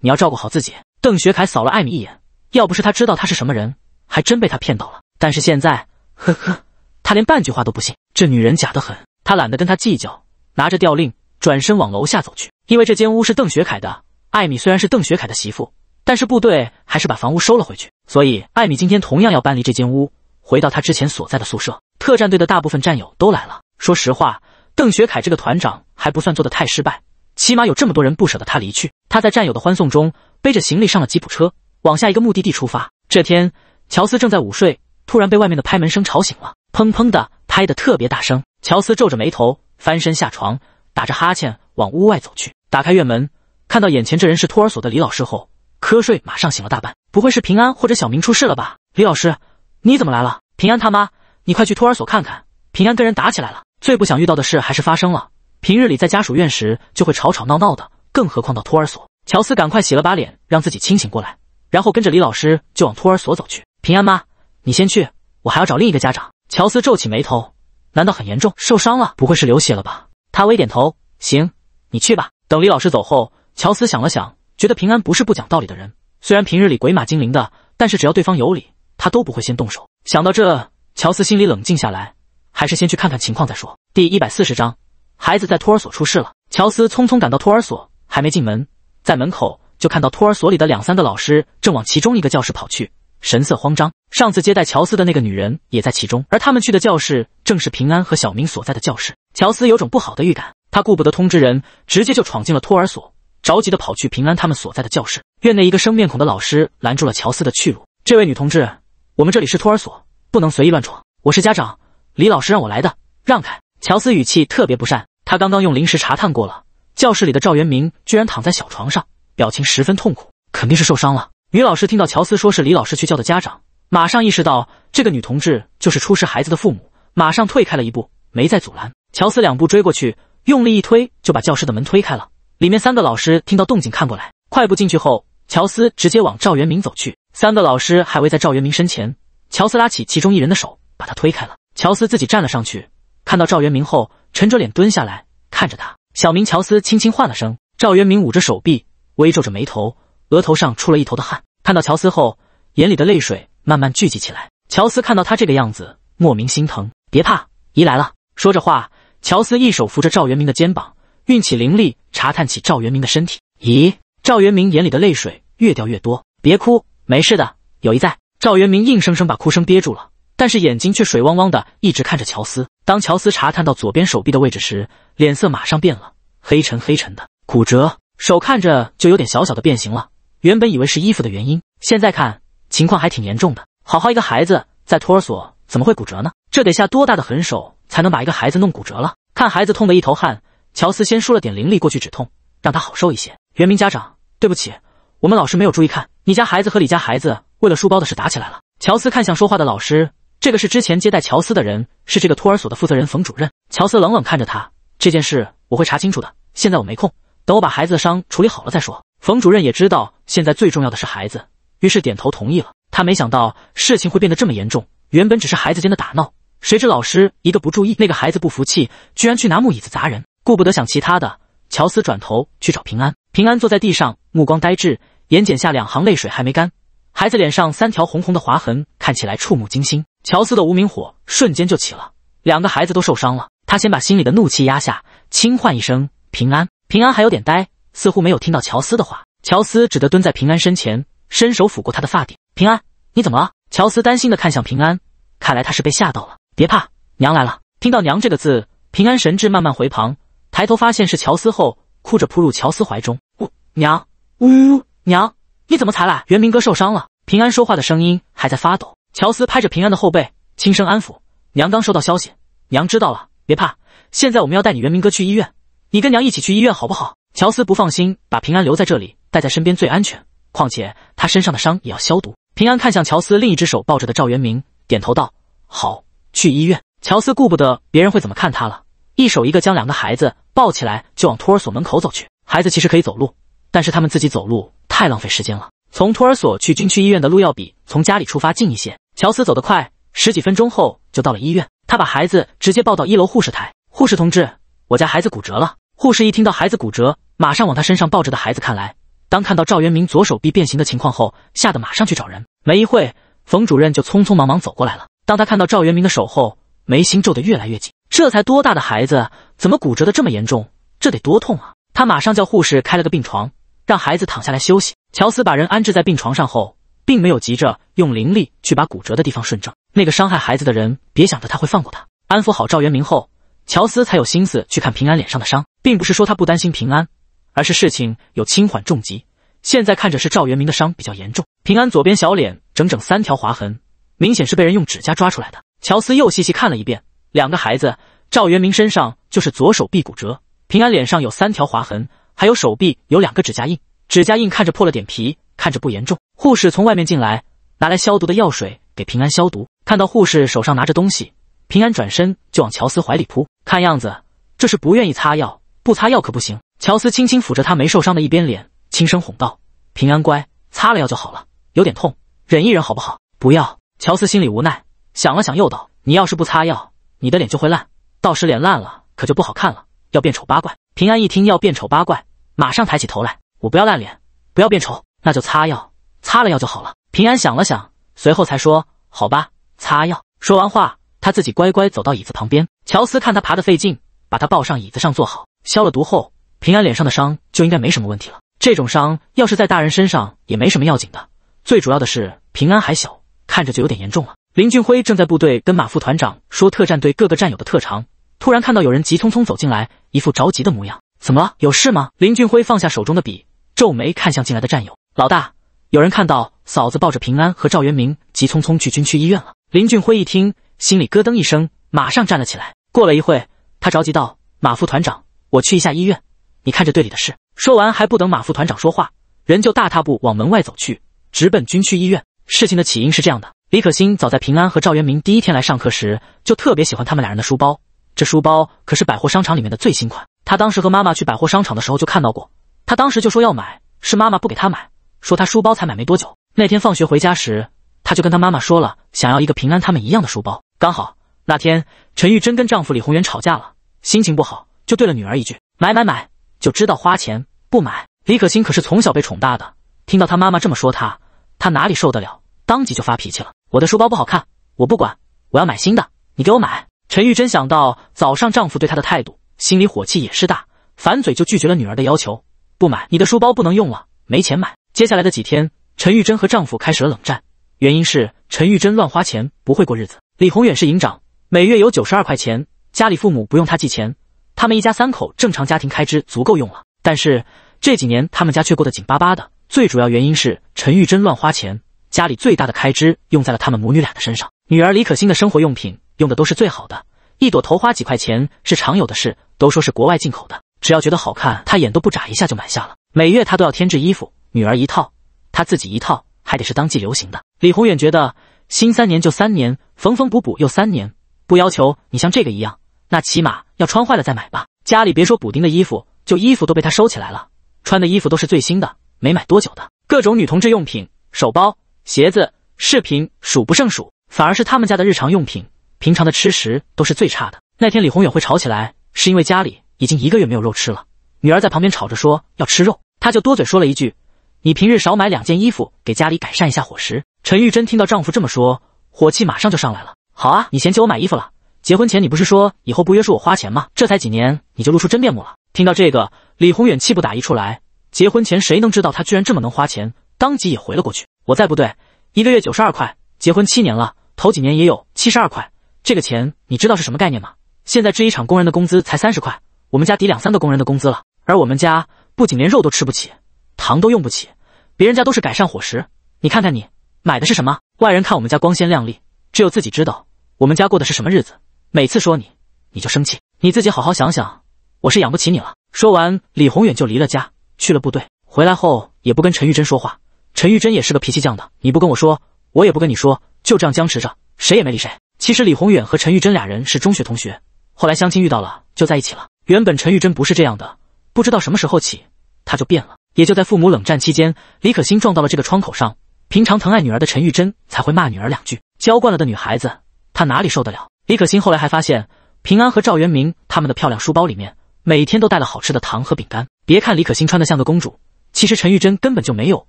你要照顾好自己。邓学凯扫了艾米一眼，要不是他知道他是什么人，还真被他骗到了。但是现在，呵呵，他连半句话都不信，这女人假得很。他懒得跟他计较，拿着调令转身往楼下走去。因为这间屋是邓学凯的，艾米虽然是邓学凯的媳妇，但是部队还是把房屋收了回去。所以，艾米今天同样要搬离这间屋，回到他之前所在的宿舍。特战队的大部分战友都来了。说实话，邓学凯这个团长还不算做得太失败，起码有这么多人不舍得他离去。他在战友的欢送中，背着行李上了吉普车，往下一个目的地出发。这天，乔斯正在午睡，突然被外面的拍门声吵醒了，砰砰的拍得特别大声。乔斯皱着眉头，翻身下床，打着哈欠往屋外走去。打开院门，看到眼前这人是托儿所的李老师后。瞌睡马上醒了大半，不会是平安或者小明出事了吧？李老师，你怎么来了？平安他妈，你快去托儿所看看，平安跟人打起来了。最不想遇到的事还是发生了。平日里在家属院时就会吵吵闹闹的，更何况到托儿所。乔斯赶快洗了把脸，让自己清醒过来，然后跟着李老师就往托儿所走去。平安妈，你先去，我还要找另一个家长。乔斯皱起眉头，难道很严重？受伤了？不会是流血了吧？他微点头，行，你去吧。等李老师走后，乔斯想了想。觉得平安不是不讲道理的人，虽然平日里鬼马精灵的，但是只要对方有理，他都不会先动手。想到这，乔斯心里冷静下来，还是先去看看情况再说。第一百四十章，孩子在托儿所出事了。乔斯匆匆赶到托儿所，还没进门，在门口就看到托儿所里的两三个老师正往其中一个教室跑去，神色慌张。上次接待乔斯的那个女人也在其中，而他们去的教室正是平安和小明所在的教室。乔斯有种不好的预感，他顾不得通知人，直接就闯进了托儿所。着急的跑去平安他们所在的教室，院内一个生面孔的老师拦住了乔斯的去路。这位女同志，我们这里是托儿所，不能随意乱闯。我是家长，李老师让我来的，让开。乔斯语气特别不善。他刚刚用零食查探过了，教室里的赵元明居然躺在小床上，表情十分痛苦，肯定是受伤了。女老师听到乔斯说是李老师去叫的家长，马上意识到这个女同志就是出事孩子的父母，马上退开了一步，没再阻拦。乔斯两步追过去，用力一推，就把教室的门推开了。里面三个老师听到动静，看过来，快步进去后，乔斯直接往赵元明走去。三个老师还围在赵元明身前，乔斯拉起其中一人的手，把他推开了。乔斯自己站了上去，看到赵元明后，沉着脸蹲下来看着他。小明，乔斯轻轻唤了声。赵元明捂着手臂，微皱着眉头，额头上出了一头的汗。看到乔斯后，眼里的泪水慢慢聚集起来。乔斯看到他这个样子，莫名心疼。别怕，姨来了。说着话，乔斯一手扶着赵元明的肩膀。运起灵力，查探起赵元明的身体。咦，赵元明眼里的泪水越掉越多。别哭，没事的，友谊在。赵元明硬生生把哭声憋住了，但是眼睛却水汪汪的，一直看着乔斯。当乔斯查探到左边手臂的位置时，脸色马上变了，黑沉黑沉的。骨折，手看着就有点小小的变形了。原本以为是衣服的原因，现在看情况还挺严重的。好好一个孩子，在托儿所怎么会骨折呢？这得下多大的狠手才能把一个孩子弄骨折了？看孩子痛得一头汗。乔斯先输了点灵力过去止痛，让他好受一些。原名家长，对不起，我们老师没有注意看，你家孩子和李家孩子为了书包的事打起来了。乔斯看向说话的老师，这个是之前接待乔斯的人，是这个托儿所的负责人冯主任。乔斯冷冷看着他，这件事我会查清楚的。现在我没空，等我把孩子的伤处理好了再说。冯主任也知道现在最重要的是孩子，于是点头同意了。他没想到事情会变得这么严重，原本只是孩子间的打闹，谁知老师一个不注意，那个孩子不服气，居然去拿木椅子砸人。顾不得想其他的，乔斯转头去找平安。平安坐在地上，目光呆滞，眼睑下两行泪水还没干。孩子脸上三条红红的划痕，看起来触目惊心。乔斯的无名火瞬间就起了。两个孩子都受伤了，他先把心里的怒气压下，轻唤一声“平安”。平安还有点呆，似乎没有听到乔斯的话。乔斯只得蹲在平安身前，伸手抚过他的发顶。“平安，你怎么了？”乔斯担心的看向平安，看来他是被吓到了。别怕，娘来了。听到“娘”这个字，平安神志慢慢回旁。抬头发现是乔斯后，哭着扑入乔斯怀中。呜娘，呜娘，你怎么才来？元明哥受伤了。平安说话的声音还在发抖。乔斯拍着平安的后背，轻声安抚：“娘刚收到消息，娘知道了，别怕。现在我们要带你元明哥去医院，你跟娘一起去医院好不好？”乔斯不放心把平安留在这里，带在身边最安全。况且他身上的伤也要消毒。平安看向乔斯，另一只手抱着的赵元明，点头道：“好，去医院。”乔斯顾不得别人会怎么看他了，一手一个将两个孩子。抱起来就往托儿所门口走去。孩子其实可以走路，但是他们自己走路太浪费时间了。从托儿所去军区医院的路要比从家里出发近一些。乔斯走得快，十几分钟后就到了医院。他把孩子直接抱到一楼护士台。护士同志，我家孩子骨折了。护士一听到孩子骨折，马上往他身上抱着的孩子看来。当看到赵元明左手臂变形的情况后，吓得马上去找人。没一会，冯主任就匆匆忙忙走过来了。当他看到赵元明的手后，眉心皱得越来越紧。这才多大的孩子？怎么骨折的这么严重？这得多痛啊！他马上叫护士开了个病床，让孩子躺下来休息。乔斯把人安置在病床上后，并没有急着用灵力去把骨折的地方顺正。那个伤害孩子的人，别想着他会放过他。安抚好赵元明后，乔斯才有心思去看平安脸上的伤，并不是说他不担心平安，而是事情有轻缓重疾。现在看着是赵元明的伤比较严重，平安左边小脸整整三条划痕，明显是被人用指甲抓出来的。乔斯又细细看了一遍，两个孩子。赵元明身上就是左手臂骨折，平安脸上有三条划痕，还有手臂有两个指甲印，指甲印看着破了点皮，看着不严重。护士从外面进来，拿来消毒的药水给平安消毒。看到护士手上拿着东西，平安转身就往乔斯怀里扑，看样子这是不愿意擦药，不擦药可不行。乔斯轻轻抚着他没受伤的一边脸，轻声哄道：“平安乖，擦了药就好了，有点痛，忍一忍好不好？”不要。乔斯心里无奈，想了想又道：“你要是不擦药，你的脸就会烂。”到时脸烂了，可就不好看了，要变丑八怪。平安一听要变丑八怪，马上抬起头来，我不要烂脸，不要变丑，那就擦药，擦了药就好了。平安想了想，随后才说：“好吧，擦药。”说完话，他自己乖乖走到椅子旁边。乔斯看他爬得费劲，把他抱上椅子上坐好，消了毒后，平安脸上的伤就应该没什么问题了。这种伤要是在大人身上也没什么要紧的，最主要的是平安还小，看着就有点严重了。林俊辉正在部队跟马副团长说特战队各个战友的特长，突然看到有人急匆匆走进来，一副着急的模样。怎么了？有事吗？林俊辉放下手中的笔，皱眉看向进来的战友。老大，有人看到嫂子抱着平安和赵元明急匆匆去军区医院了。林俊辉一听，心里咯噔一声，马上站了起来。过了一会，他着急道：“马副团长，我去一下医院，你看着队里的事。”说完还不等马副团长说话，人就大踏步往门外走去，直奔军区医院。事情的起因是这样的。李可欣早在平安和赵元明第一天来上课时，就特别喜欢他们俩人的书包。这书包可是百货商场里面的最新款。她当时和妈妈去百货商场的时候就看到过，她当时就说要买，是妈妈不给她买，说她书包才买没多久。那天放学回家时，她就跟她妈妈说了想要一个平安他们一样的书包。刚好那天陈玉珍跟丈夫李宏元吵架了，心情不好，就对了女儿一句：“买买买，就知道花钱不买。”李可欣可是从小被宠大的，听到她妈妈这么说她，她哪里受得了？当即就发脾气了。我的书包不好看，我不管，我要买新的，你给我买。陈玉珍想到早上丈夫对她的态度，心里火气也是大，反嘴就拒绝了女儿的要求，不买。你的书包不能用了，没钱买。接下来的几天，陈玉珍和丈夫开始了冷战，原因是陈玉珍乱花钱，不会过日子。李宏远是营长，每月有九十二块钱，家里父母不用他寄钱，他们一家三口正常家庭开支足够用了。但是这几年他们家却过得紧巴巴的，最主要原因是陈玉珍乱花钱。家里最大的开支用在了他们母女俩的身上。女儿李可欣的生活用品用的都是最好的，一朵头花几块钱是常有的事，都说是国外进口的。只要觉得好看，她眼都不眨一下就买下了。每月她都要添置衣服，女儿一套，她自己一套，还得是当季流行的。李宏远觉得新三年就三年，缝缝补补又三年，不要求你像这个一样，那起码要穿坏了再买吧。家里别说补丁的衣服，就衣服都被她收起来了，穿的衣服都是最新的，没买多久的。各种女同志用品，手包。鞋子、饰品数不胜数，反而是他们家的日常用品，平常的吃食都是最差的。那天李宏远会吵起来，是因为家里已经一个月没有肉吃了。女儿在旁边吵着说要吃肉，他就多嘴说了一句：“你平日少买两件衣服，给家里改善一下伙食。”陈玉珍听到丈夫这么说，火气马上就上来了。好啊，你嫌弃我买衣服了？结婚前你不是说以后不约束我花钱吗？这才几年你就露出真面目了！听到这个，李宏远气不打一处来。结婚前谁能知道他居然这么能花钱？当即也回了过去。我在部队一个月九十二块，结婚七年了，头几年也有七十二块。这个钱你知道是什么概念吗？现在制衣厂工人的工资才三十块，我们家抵两三个工人的工资了。而我们家不仅连肉都吃不起，糖都用不起，别人家都是改善伙食。你看看你买的是什么？外人看我们家光鲜亮丽，只有自己知道我们家过的是什么日子。每次说你，你就生气。你自己好好想想，我是养不起你了。说完，李宏远就离了家，去了部队。回来后也不跟陈玉珍说话。陈玉珍也是个脾气犟的，你不跟我说，我也不跟你说，就这样僵持着，谁也没理谁。其实李宏远和陈玉珍俩人是中学同学，后来相亲遇到了，就在一起了。原本陈玉珍不是这样的，不知道什么时候起，她就变了。也就在父母冷战期间，李可欣撞到了这个窗口上。平常疼爱女儿的陈玉珍才会骂女儿两句，娇惯了的女孩子，她哪里受得了？李可欣后来还发现，平安和赵元明他们的漂亮书包里面，每天都带了好吃的糖和饼干。别看李可欣穿得像个公主。其实陈玉珍根本就没有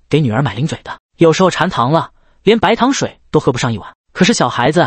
给女儿买零嘴的，有时候馋糖了，连白糖水都喝不上一碗。可是小孩子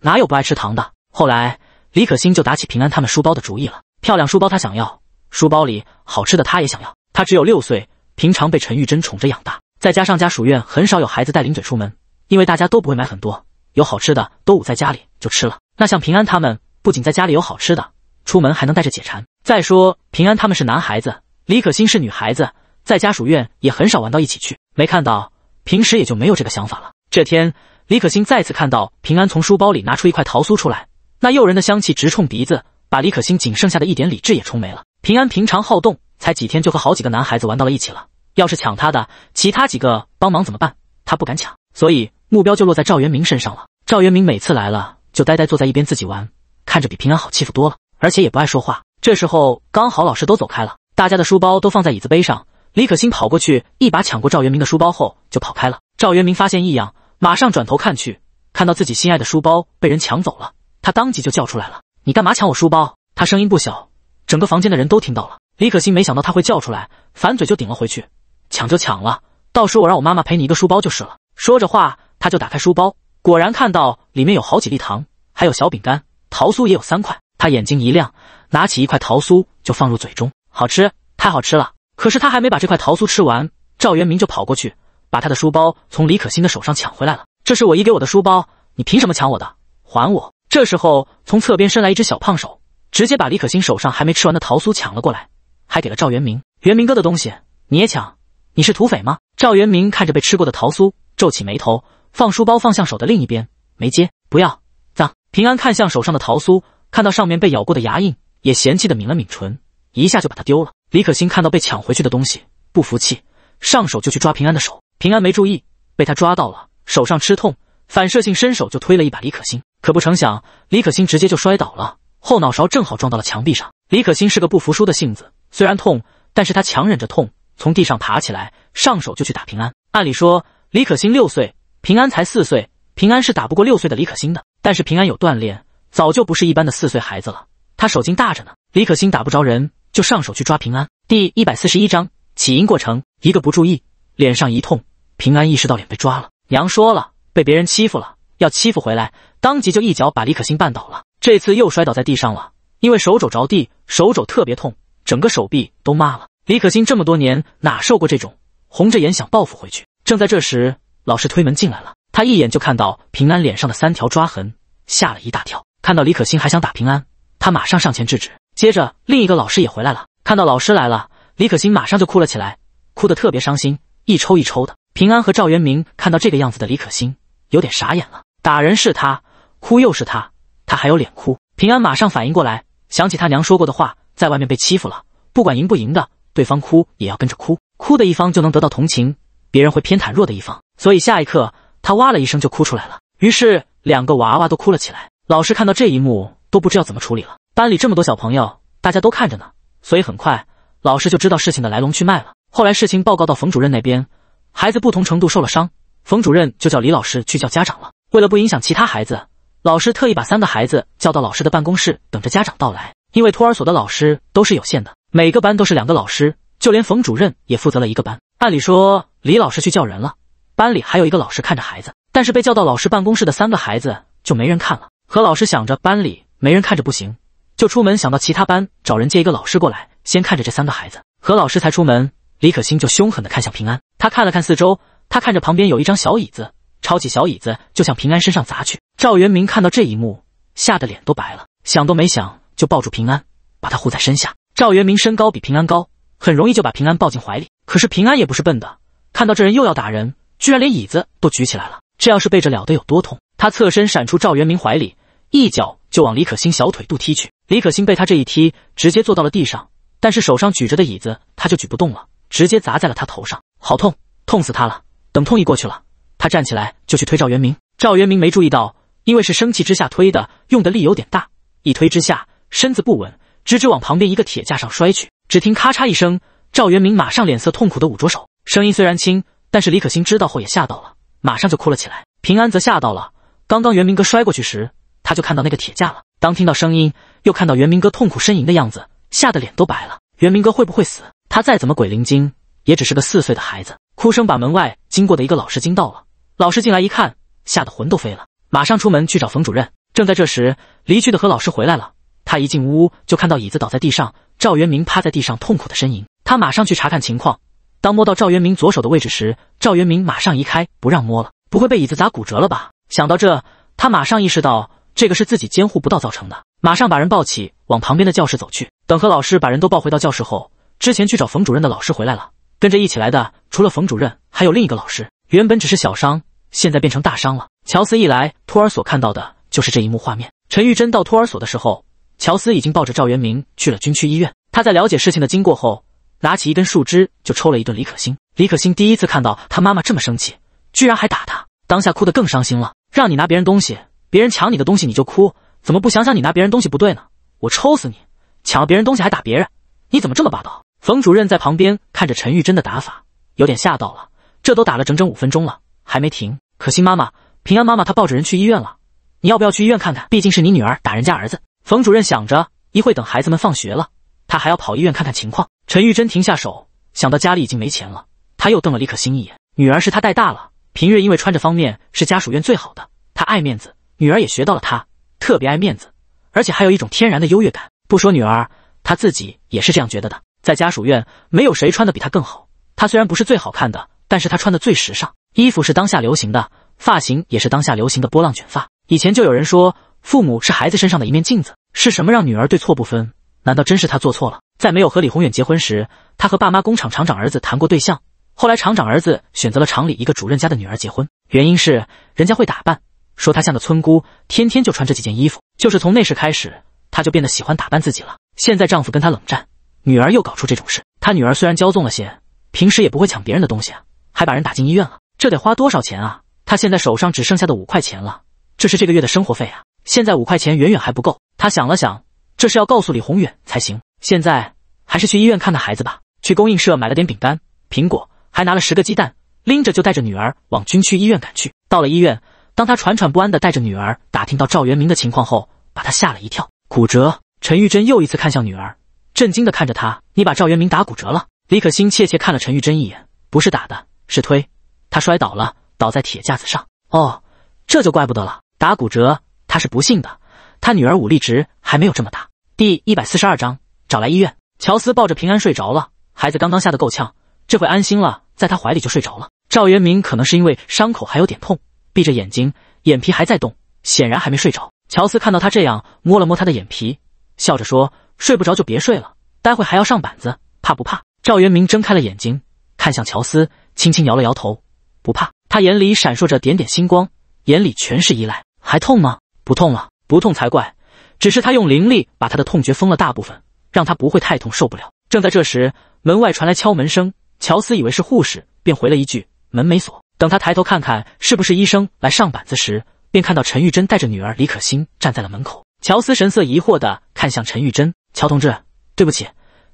哪有不爱吃糖的？后来李可欣就打起平安他们书包的主意了。漂亮书包她想要，书包里好吃的她也想要。她只有六岁，平常被陈玉珍宠着养大，再加上家属院很少有孩子带零嘴出门，因为大家都不会买很多，有好吃的都捂在家里就吃了。那像平安他们，不仅在家里有好吃的，出门还能带着解馋。再说平安他们是男孩子，李可欣是女孩子。在家属院也很少玩到一起去，没看到，平时也就没有这个想法了。这天，李可欣再次看到平安从书包里拿出一块桃酥出来，那诱人的香气直冲鼻子，把李可欣仅剩下的一点理智也冲没了。平安平常好动，才几天就和好几个男孩子玩到了一起了。要是抢他的，其他几个帮忙怎么办？他不敢抢，所以目标就落在赵元明身上了。赵元明每次来了就呆呆坐在一边自己玩，看着比平安好欺负多了，而且也不爱说话。这时候刚好老师都走开了，大家的书包都放在椅子背上。李可欣跑过去，一把抢过赵元明的书包后就跑开了。赵元明发现异样，马上转头看去，看到自己心爱的书包被人抢走了，他当即就叫出来了：“你干嘛抢我书包？”他声音不小，整个房间的人都听到了。李可欣没想到他会叫出来，反嘴就顶了回去：“抢就抢了，到时候我让我妈妈赔你一个书包就是了。”说着话，他就打开书包，果然看到里面有好几粒糖，还有小饼干，桃酥也有三块。他眼睛一亮，拿起一块桃酥就放入嘴中，好吃，太好吃了。可是他还没把这块桃酥吃完，赵元明就跑过去把他的书包从李可欣的手上抢回来了。这是我姨给我的书包，你凭什么抢我的？还我！这时候从侧边伸来一只小胖手，直接把李可欣手上还没吃完的桃酥抢了过来，还给了赵元明。元明哥的东西你也抢？你是土匪吗？赵元明看着被吃过的桃酥，皱起眉头，放书包放向手的另一边，没接。不要脏！平安看向手上的桃酥，看到上面被咬过的牙印，也嫌弃的抿了抿唇。一下就把他丢了。李可欣看到被抢回去的东西，不服气，上手就去抓平安的手。平安没注意，被他抓到了，手上吃痛，反射性伸手就推了一把李可欣。可不成想，李可欣直接就摔倒了，后脑勺正好撞到了墙壁上。李可欣是个不服输的性子，虽然痛，但是他强忍着痛，从地上爬起来，上手就去打平安。按理说，李可欣六岁，平安才四岁，平安是打不过六岁的李可欣的。但是平安有锻炼，早就不是一般的四岁孩子了，他手劲大着呢。李可欣打不着人。就上手去抓平安。第一百四十一章起因过程，一个不注意，脸上一痛，平安意识到脸被抓了。娘说了，被别人欺负了要欺负回来，当即就一脚把李可欣绊倒了。这次又摔倒在地上了，因为手肘着地，手肘特别痛，整个手臂都麻了。李可欣这么多年哪受过这种，红着眼想报复回去。正在这时，老师推门进来了，他一眼就看到平安脸上的三条抓痕，吓了一大跳。看到李可欣还想打平安，他马上上前制止。接着，另一个老师也回来了。看到老师来了，李可欣马上就哭了起来，哭得特别伤心，一抽一抽的。平安和赵元明看到这个样子的李可欣，有点傻眼了。打人是他，哭又是他，他还有脸哭？平安马上反应过来，想起他娘说过的话，在外面被欺负了，不管赢不赢的，对方哭也要跟着哭，哭的一方就能得到同情，别人会偏袒弱的一方。所以下一刻，他哇了一声就哭出来了。于是两个娃娃都哭了起来。老师看到这一幕，都不知道怎么处理了。班里这么多小朋友，大家都看着呢，所以很快老师就知道事情的来龙去脉了。后来事情报告到冯主任那边，孩子不同程度受了伤，冯主任就叫李老师去叫家长了。为了不影响其他孩子，老师特意把三个孩子叫到老师的办公室等着家长到来。因为托儿所的老师都是有限的，每个班都是两个老师，就连冯主任也负责了一个班。按理说李老师去叫人了，班里还有一个老师看着孩子，但是被叫到老师办公室的三个孩子就没人看了。何老师想着班里没人看着不行。就出门，想到其他班找人借一个老师过来，先看着这三个孩子。何老师才出门，李可欣就凶狠地看向平安。他看了看四周，他看着旁边有一张小椅子，抄起小椅子就向平安身上砸去。赵元明看到这一幕，吓得脸都白了，想都没想就抱住平安，把他护在身下。赵元明身高比平安高，很容易就把平安抱进怀里。可是平安也不是笨的，看到这人又要打人，居然连椅子都举起来了。这要是被着了得有多痛？他侧身闪出赵元明怀里，一脚。就往李可欣小腿肚踢去，李可欣被他这一踢，直接坐到了地上，但是手上举着的椅子，他就举不动了，直接砸在了他头上，好痛，痛死他了。等痛意过去了，他站起来就去推赵元明，赵元明没注意到，因为是生气之下推的，用的力有点大，一推之下身子不稳，直直往旁边一个铁架上摔去，只听咔嚓一声，赵元明马上脸色痛苦的捂着手，声音虽然轻，但是李可欣知道后也吓到了，马上就哭了起来。平安则吓到了，刚刚元明哥摔过去时。他就看到那个铁架了。当听到声音，又看到元明哥痛苦呻吟的样子，吓得脸都白了。元明哥会不会死？他再怎么鬼灵精，也只是个四岁的孩子。哭声把门外经过的一个老师惊到了。老师进来一看，吓得魂都飞了，马上出门去找冯主任。正在这时，离去的何老师回来了。他一进屋就看到椅子倒在地上，赵元明趴在地上痛苦的呻吟。他马上去查看情况。当摸到赵元明左手的位置时，赵元明马上移开，不让摸了。不会被椅子砸骨折了吧？想到这，他马上意识到。这个是自己监护不到造成的，马上把人抱起往旁边的教室走去。等何老师把人都抱回到教室后，之前去找冯主任的老师回来了，跟着一起来的除了冯主任，还有另一个老师。原本只是小伤，现在变成大伤了。乔斯一来托儿所看到的就是这一幕画面。陈玉珍到托儿所的时候，乔斯已经抱着赵元明去了军区医院。他在了解事情的经过后，拿起一根树枝就抽了一顿李可欣。李可欣第一次看到他妈妈这么生气，居然还打他，当下哭得更伤心了。让你拿别人东西！别人抢你的东西你就哭，怎么不想想你拿别人东西不对呢？我抽死你！抢了别人东西还打别人，你怎么这么霸道？冯主任在旁边看着陈玉珍的打法，有点吓到了。这都打了整整五分钟了，还没停。可心妈妈，平安妈妈，她抱着人去医院了，你要不要去医院看看？毕竟是你女儿打人家儿子。冯主任想着，一会等孩子们放学了，他还要跑医院看看情况。陈玉珍停下手，想到家里已经没钱了，他又瞪了李可心一眼。女儿是他带大了，平日因为穿着方面是家属院最好的，他爱面子。女儿也学到了，她特别爱面子，而且还有一种天然的优越感。不说女儿，她自己也是这样觉得的。在家属院，没有谁穿的比她更好。她虽然不是最好看的，但是她穿的最时尚，衣服是当下流行的，发型也是当下流行的波浪卷发。以前就有人说，父母是孩子身上的一面镜子。是什么让女儿对错不分？难道真是她做错了？在没有和李宏远结婚时，她和爸妈工厂厂长儿子谈过对象，后来厂长儿子选择了厂里一个主任家的女儿结婚，原因是人家会打扮。说她像个村姑，天天就穿这几件衣服。就是从那时开始，她就变得喜欢打扮自己了。现在丈夫跟她冷战，女儿又搞出这种事。她女儿虽然骄纵了些，平时也不会抢别人的东西啊，还把人打进医院了，这得花多少钱啊？她现在手上只剩下的五块钱了，这是这个月的生活费啊。现在五块钱远远还不够。她想了想，这是要告诉李宏远才行。现在还是去医院看看孩子吧。去供应社买了点饼干、苹果，还拿了十个鸡蛋，拎着就带着女儿往军区医院赶去。到了医院。当他喘喘不安地带着女儿打听到赵元明的情况后，把他吓了一跳。骨折。陈玉珍又一次看向女儿，震惊地看着他：“你把赵元明打骨折了？”李可欣怯怯看了陈玉珍一眼：“不是打的，是推。他摔倒了，倒在铁架子上。哦，这就怪不得了。打骨折他是不幸的。他女儿武力值还没有这么大。”第一百四十二章找来医院。乔斯抱着平安睡着了，孩子刚刚吓得够呛，这回安心了，在他怀里就睡着了。赵元明可能是因为伤口还有点痛。闭着眼睛，眼皮还在动，显然还没睡着。乔斯看到他这样，摸了摸他的眼皮，笑着说：“睡不着就别睡了，待会还要上板子，怕不怕？”赵元明睁开了眼睛，看向乔斯，轻轻摇了摇头：“不怕。”他眼里闪烁着点点星光，眼里全是依赖。还痛吗？不痛了，不痛才怪。只是他用灵力把他的痛觉封了大部分，让他不会太痛，受不了。正在这时，门外传来敲门声，乔斯以为是护士，便回了一句：“门没锁。”等他抬头看看是不是医生来上板子时，便看到陈玉珍带着女儿李可欣站在了门口。乔斯神色疑惑的看向陈玉珍：“乔同志，对不起，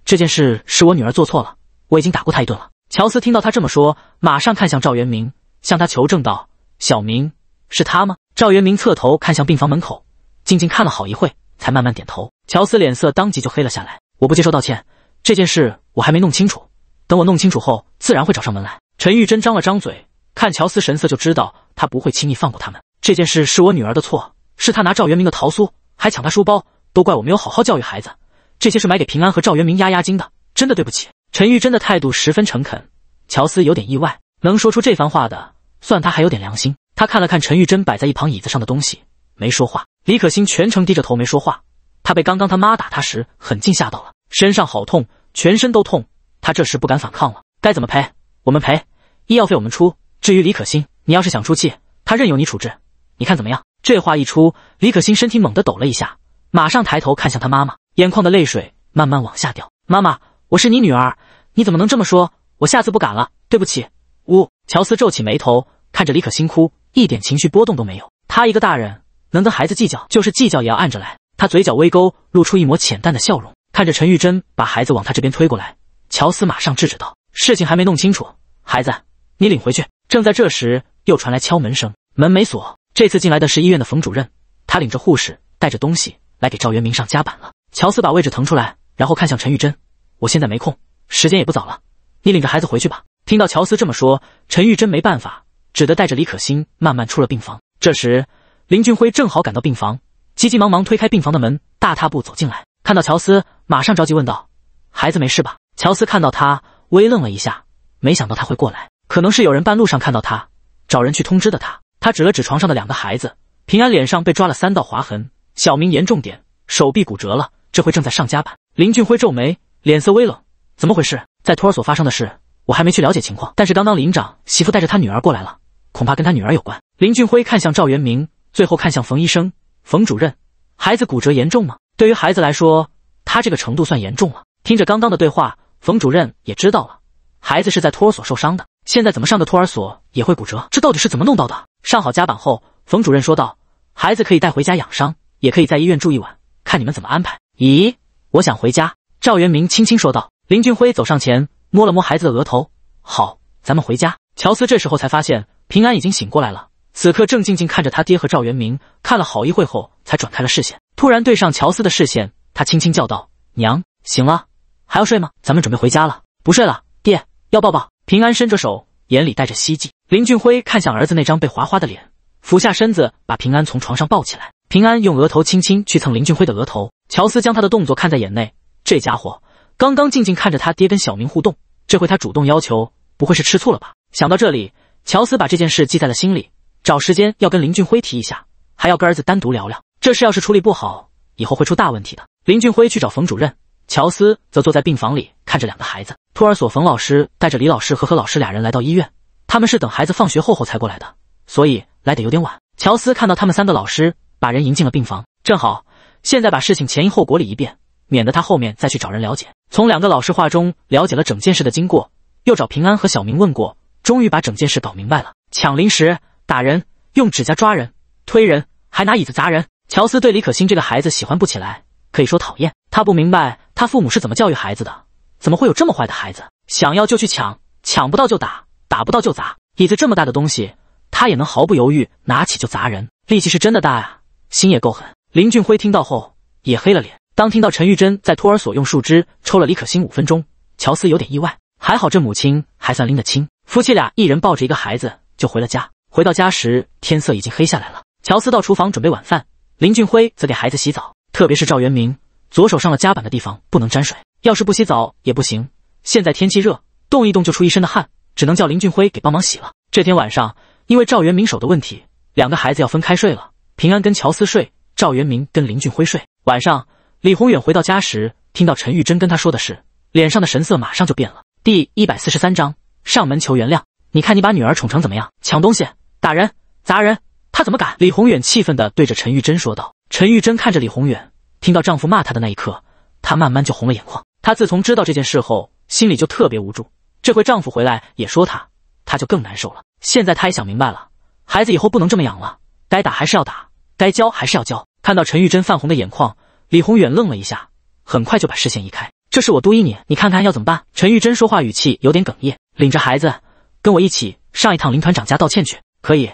这件事是我女儿做错了，我已经打过她一顿了。”乔斯听到他这么说，马上看向赵元明，向他求证道：“小明，是他吗？”赵元明侧头看向病房门口，静静看了好一会，才慢慢点头。乔斯脸色当即就黑了下来：“我不接受道歉，这件事我还没弄清楚，等我弄清楚后，自然会找上门来。”陈玉珍张了张嘴。看乔斯神色，就知道他不会轻易放过他们。这件事是我女儿的错，是她拿赵元明的桃酥，还抢他书包，都怪我没有好好教育孩子。这些是买给平安和赵元明压压惊的，真的对不起。陈玉珍的态度十分诚恳，乔斯有点意外，能说出这番话的，算他还有点良心。他看了看陈玉珍摆在一旁椅子上的东西，没说话。李可欣全程低着头没说话，她被刚刚他妈打她时狠劲吓到了，身上好痛，全身都痛，她这时不敢反抗了。该怎么赔？我们赔，医药费我们出。至于李可欣，你要是想出气，她任由你处置，你看怎么样？这话一出，李可欣身体猛地抖了一下，马上抬头看向她妈妈，眼眶的泪水慢慢往下掉。妈妈，我是你女儿，你怎么能这么说？我下次不敢了，对不起。呜。乔斯皱起眉头，看着李可欣哭，一点情绪波动都没有。他一个大人能跟孩子计较，就是计较也要按着来。他嘴角微勾，露出一抹浅淡的笑容，看着陈玉珍把孩子往他这边推过来，乔斯马上制止道：“事情还没弄清楚，孩子，你领回去。”正在这时，又传来敲门声，门没锁。这次进来的是医院的冯主任，他领着护士，带着东西来给赵元明上夹板了。乔斯把位置腾出来，然后看向陈玉珍：“我现在没空，时间也不早了，你领着孩子回去吧。”听到乔斯这么说，陈玉珍没办法，只得带着李可欣慢慢出了病房。这时，林俊辉正好赶到病房，急急忙忙推开病房的门，大踏步走进来，看到乔斯，马上着急问道：“孩子没事吧？”乔斯看到他，微愣了一下，没想到他会过来。可能是有人半路上看到他，找人去通知的他。他指了指床上的两个孩子，平安脸上被抓了三道划痕，小明严重点，手臂骨折了，这回正在上加班。林俊辉皱眉，脸色微冷，怎么回事？在托儿所发生的事，我还没去了解情况。但是刚刚林长媳妇带着他女儿过来了，恐怕跟他女儿有关。林俊辉看向赵元明，最后看向冯医生，冯主任，孩子骨折严重吗？对于孩子来说，他这个程度算严重了。听着刚刚的对话，冯主任也知道了，孩子是在托儿所受伤的。现在怎么上个托儿所也会骨折？这到底是怎么弄到的？上好夹板后，冯主任说道：“孩子可以带回家养伤，也可以在医院住一晚，看你们怎么安排。”咦，我想回家。”赵元明轻轻说道。林俊辉走上前，摸了摸孩子的额头：“好，咱们回家。”乔斯这时候才发现平安已经醒过来了，此刻正静静看着他爹和赵元明，看了好一会后才转开了视线。突然对上乔斯的视线，他轻轻叫道：“娘醒了，还要睡吗？咱们准备回家了，不睡了，爹要抱抱。”平安伸着手，眼里带着希冀。林俊辉看向儿子那张被划花的脸，俯下身子把平安从床上抱起来。平安用额头轻轻去蹭林俊辉的额头。乔斯将他的动作看在眼内，这家伙刚刚静静看着他爹跟小明互动，这回他主动要求，不会是吃醋了吧？想到这里，乔斯把这件事记在了心里，找时间要跟林俊辉提一下，还要跟儿子单独聊聊。这事要是处理不好，以后会出大问题的。林俊辉去找冯主任。乔斯则坐在病房里看着两个孩子。托尔索冯老师带着李老师和何老师俩人来到医院，他们是等孩子放学后后才过来的，所以来得有点晚。乔斯看到他们三个老师把人迎进了病房，正好现在把事情前因后果理一遍，免得他后面再去找人了解。从两个老师话中了解了整件事的经过，又找平安和小明问过，终于把整件事搞明白了。抢零食、打人、用指甲抓人、推人，还拿椅子砸人。乔斯对李可欣这个孩子喜欢不起来，可以说讨厌。他不明白。他父母是怎么教育孩子的？怎么会有这么坏的孩子？想要就去抢，抢不到就打，打不到就砸椅子这么大的东西，他也能毫不犹豫拿起就砸人，力气是真的大呀，心也够狠。林俊辉听到后也黑了脸。当听到陈玉珍在托儿所用树枝抽了李可欣五分钟，乔斯有点意外。还好这母亲还算拎得清，夫妻俩一人抱着一个孩子就回了家。回到家时，天色已经黑下来了。乔斯到厨房准备晚饭，林俊辉则给孩子洗澡，特别是赵元明。左手上了夹板的地方不能沾水，要是不洗澡也不行。现在天气热，动一动就出一身的汗，只能叫林俊辉给帮忙洗了。这天晚上，因为赵元明手的问题，两个孩子要分开睡了。平安跟乔思睡，赵元明跟林俊辉睡。晚上，李宏远回到家时，听到陈玉珍跟他说的事，脸上的神色马上就变了。第一百四十三章上门求原谅，你看你把女儿宠成怎么样？抢东西、打人、砸人，他怎么敢？李宏远气愤地对着陈玉珍说道。陈玉珍看着李宏远。听到丈夫骂她的那一刻，她慢慢就红了眼眶。她自从知道这件事后，心里就特别无助。这回丈夫回来也说她，她就更难受了。现在她也想明白了，孩子以后不能这么养了，该打还是要打，该教还是要教。看到陈玉珍泛红的眼眶，李宏远愣了一下，很快就把视线移开。这是我督依你，你看看要怎么办？陈玉珍说话语气有点哽咽，领着孩子跟我一起上一趟林团长家道歉去。可以，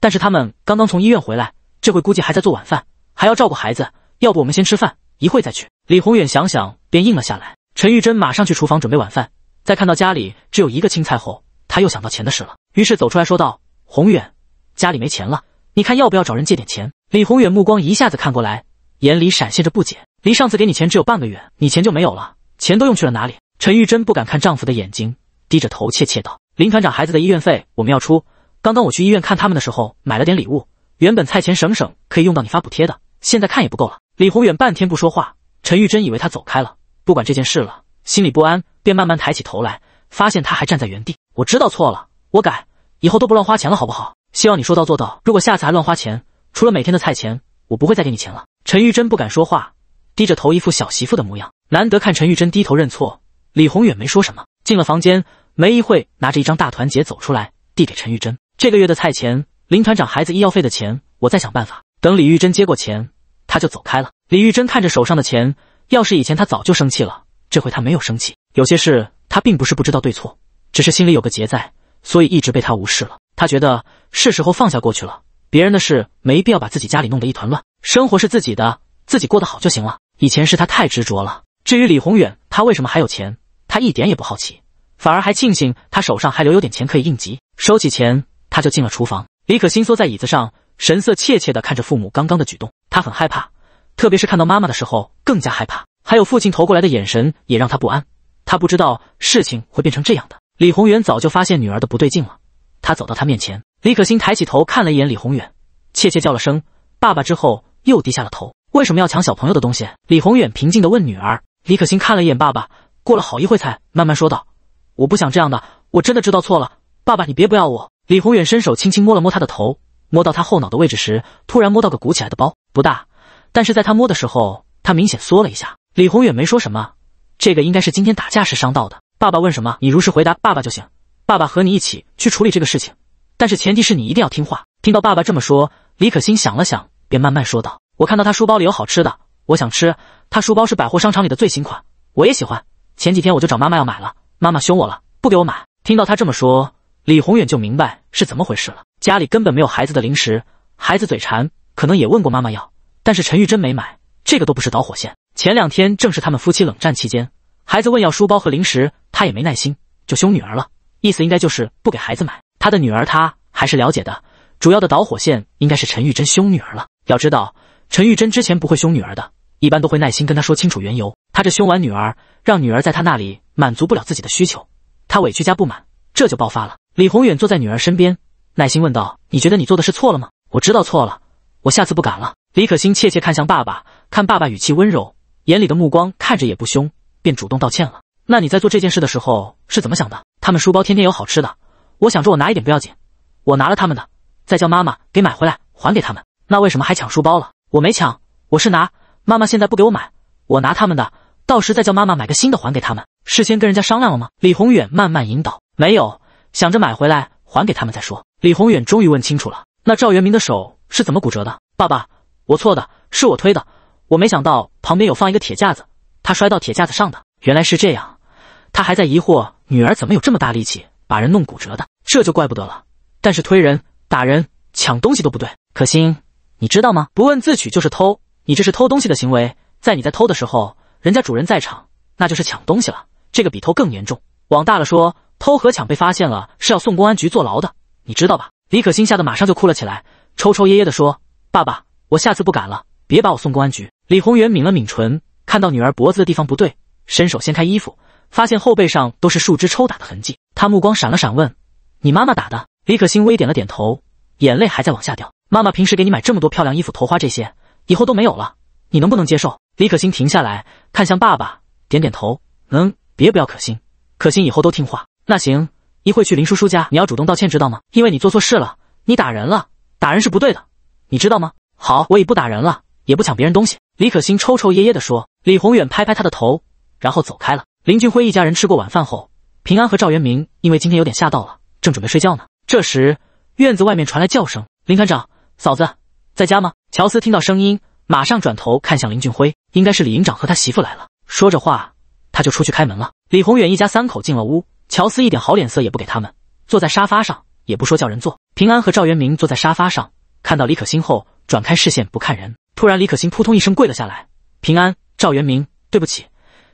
但是他们刚刚从医院回来，这会估计还在做晚饭，还要照顾孩子。要不我们先吃饭，一会再去。李宏远想想，便应了下来。陈玉珍马上去厨房准备晚饭。在看到家里只有一个青菜后，他又想到钱的事了，于是走出来说道：“宏远，家里没钱了，你看要不要找人借点钱？”李宏远目光一下子看过来，眼里闪现着不解。离上次给你钱只有半个月，你钱就没有了？钱都用去了哪里？陈玉珍不敢看丈夫的眼睛，低着头怯怯道：“林团长孩子的医院费我们要出。刚刚我去医院看他们的时候买了点礼物，原本菜钱省省可以用到你发补贴的，现在看也不够了。”李宏远半天不说话，陈玉珍以为他走开了，不管这件事了，心里不安，便慢慢抬起头来，发现他还站在原地。我知道错了，我改，以后都不乱花钱了，好不好？希望你说到做到。如果下次还乱花钱，除了每天的菜钱，我不会再给你钱了。陈玉珍不敢说话，低着头，一副小媳妇的模样。难得看陈玉珍低头认错，李宏远没说什么，进了房间，没一会，拿着一张大团结走出来，递给陈玉珍。这个月的菜钱，林团长孩子医药费的钱，我再想办法。等李玉珍接过钱。他就走开了。李玉珍看着手上的钱，要是以前他早就生气了。这回他没有生气，有些事他并不是不知道对错，只是心里有个结在，所以一直被他无视了。他觉得是时候放下过去了，别人的事没必要把自己家里弄得一团乱。生活是自己的，自己过得好就行了。以前是他太执着了。至于李宏远，他为什么还有钱，他一点也不好奇，反而还庆幸他手上还留有点钱可以应急。收起钱，他就进了厨房。李可欣缩在椅子上，神色怯怯地看着父母刚刚的举动。他很害怕，特别是看到妈妈的时候更加害怕，还有父亲投过来的眼神也让他不安。他不知道事情会变成这样的。李宏远早就发现女儿的不对劲了，他走到他面前。李可欣抬起头看了一眼李宏远，怯怯叫了声“爸爸”之后又低下了头。为什么要抢小朋友的东西？李宏远平静的问女儿。李可欣看了一眼爸爸，过了好一会才慢慢说道：“我不想这样的，我真的知道错了，爸爸你别不要我。”李宏远伸手轻轻摸了摸他的头。摸到他后脑的位置时，突然摸到个鼓起来的包，不大，但是在他摸的时候，他明显缩了一下。李宏远没说什么，这个应该是今天打架时伤到的。爸爸问什么，你如实回答爸爸就行。爸爸和你一起去处理这个事情，但是前提是你一定要听话。听到爸爸这么说，李可欣想了想，便慢慢说道：“我看到他书包里有好吃的，我想吃。他书包是百货商场里的最新款，我也喜欢。前几天我就找妈妈要买了，妈妈凶我了，不给我买。”听到他这么说，李宏远就明白是怎么回事了。家里根本没有孩子的零食，孩子嘴馋，可能也问过妈妈要，但是陈玉珍没买，这个都不是导火线。前两天正是他们夫妻冷战期间，孩子问要书包和零食，他也没耐心，就凶女儿了，意思应该就是不给孩子买。他的女儿他还是了解的，主要的导火线应该是陈玉珍凶女儿了。要知道，陈玉珍之前不会凶女儿的，一般都会耐心跟她说清楚缘由。他这凶完女儿，让女儿在他那里满足不了自己的需求，他委屈加不满，这就爆发了。李宏远坐在女儿身边。耐心问道：“你觉得你做的是错了吗？”“我知道错了，我下次不敢了。”李可欣怯怯看向爸爸，看爸爸语气温柔，眼里的目光看着也不凶，便主动道歉了。“那你在做这件事的时候是怎么想的？”“他们书包天天有好吃的，我想着我拿一点不要紧，我拿了他们的，再叫妈妈给买回来还给他们。”“那为什么还抢书包了？”“我没抢，我是拿妈妈现在不给我买，我拿他们的，到时再叫妈妈买个新的还给他们。事先跟人家商量了吗？”李宏远慢慢引导：“没有，想着买回来还给他们再说。”李宏远终于问清楚了，那赵元明的手是怎么骨折的？爸爸，我错的，是我推的，我没想到旁边有放一个铁架子，他摔到铁架子上的。原来是这样，他还在疑惑女儿怎么有这么大力气把人弄骨折的，这就怪不得了。但是推人、打人、抢东西都不对。可心，你知道吗？不问自取就是偷，你这是偷东西的行为。在你在偷的时候，人家主人在场，那就是抢东西了。这个比偷更严重。往大了说，偷和抢被发现了是要送公安局坐牢的。你知道吧？李可欣吓得马上就哭了起来，抽抽噎噎的说：“爸爸，我下次不敢了，别把我送公安局。”李宏源抿了抿唇，看到女儿脖子的地方不对，伸手掀开衣服，发现后背上都是树枝抽打的痕迹。他目光闪了闪，问：“你妈妈打的？”李可欣微点了点头，眼泪还在往下掉。妈妈平时给你买这么多漂亮衣服、头花这些，以后都没有了，你能不能接受？李可欣停下来看向爸爸，点点头，能。别不要可欣，可欣以后都听话。那行。一会去林叔叔家，你要主动道歉，知道吗？因为你做错事了，你打人了，打人是不对的，你知道吗？好，我已不打人了，也不抢别人东西。李可欣抽抽噎噎的说。李宏远拍拍他的头，然后走开了。林俊辉一家人吃过晚饭后，平安和赵元明因为今天有点吓到了，正准备睡觉呢。这时院子外面传来叫声，林团长、嫂子在家吗？乔斯听到声音，马上转头看向林俊辉，应该是李营长和他媳妇来了。说着话，他就出去开门了。李宏远一家三口进了屋。乔斯一点好脸色也不给他们，坐在沙发上也不说叫人坐。平安和赵元明坐在沙发上，看到李可欣后转开视线不看人。突然，李可欣扑通一声跪了下来：“平安、赵元明，对不起，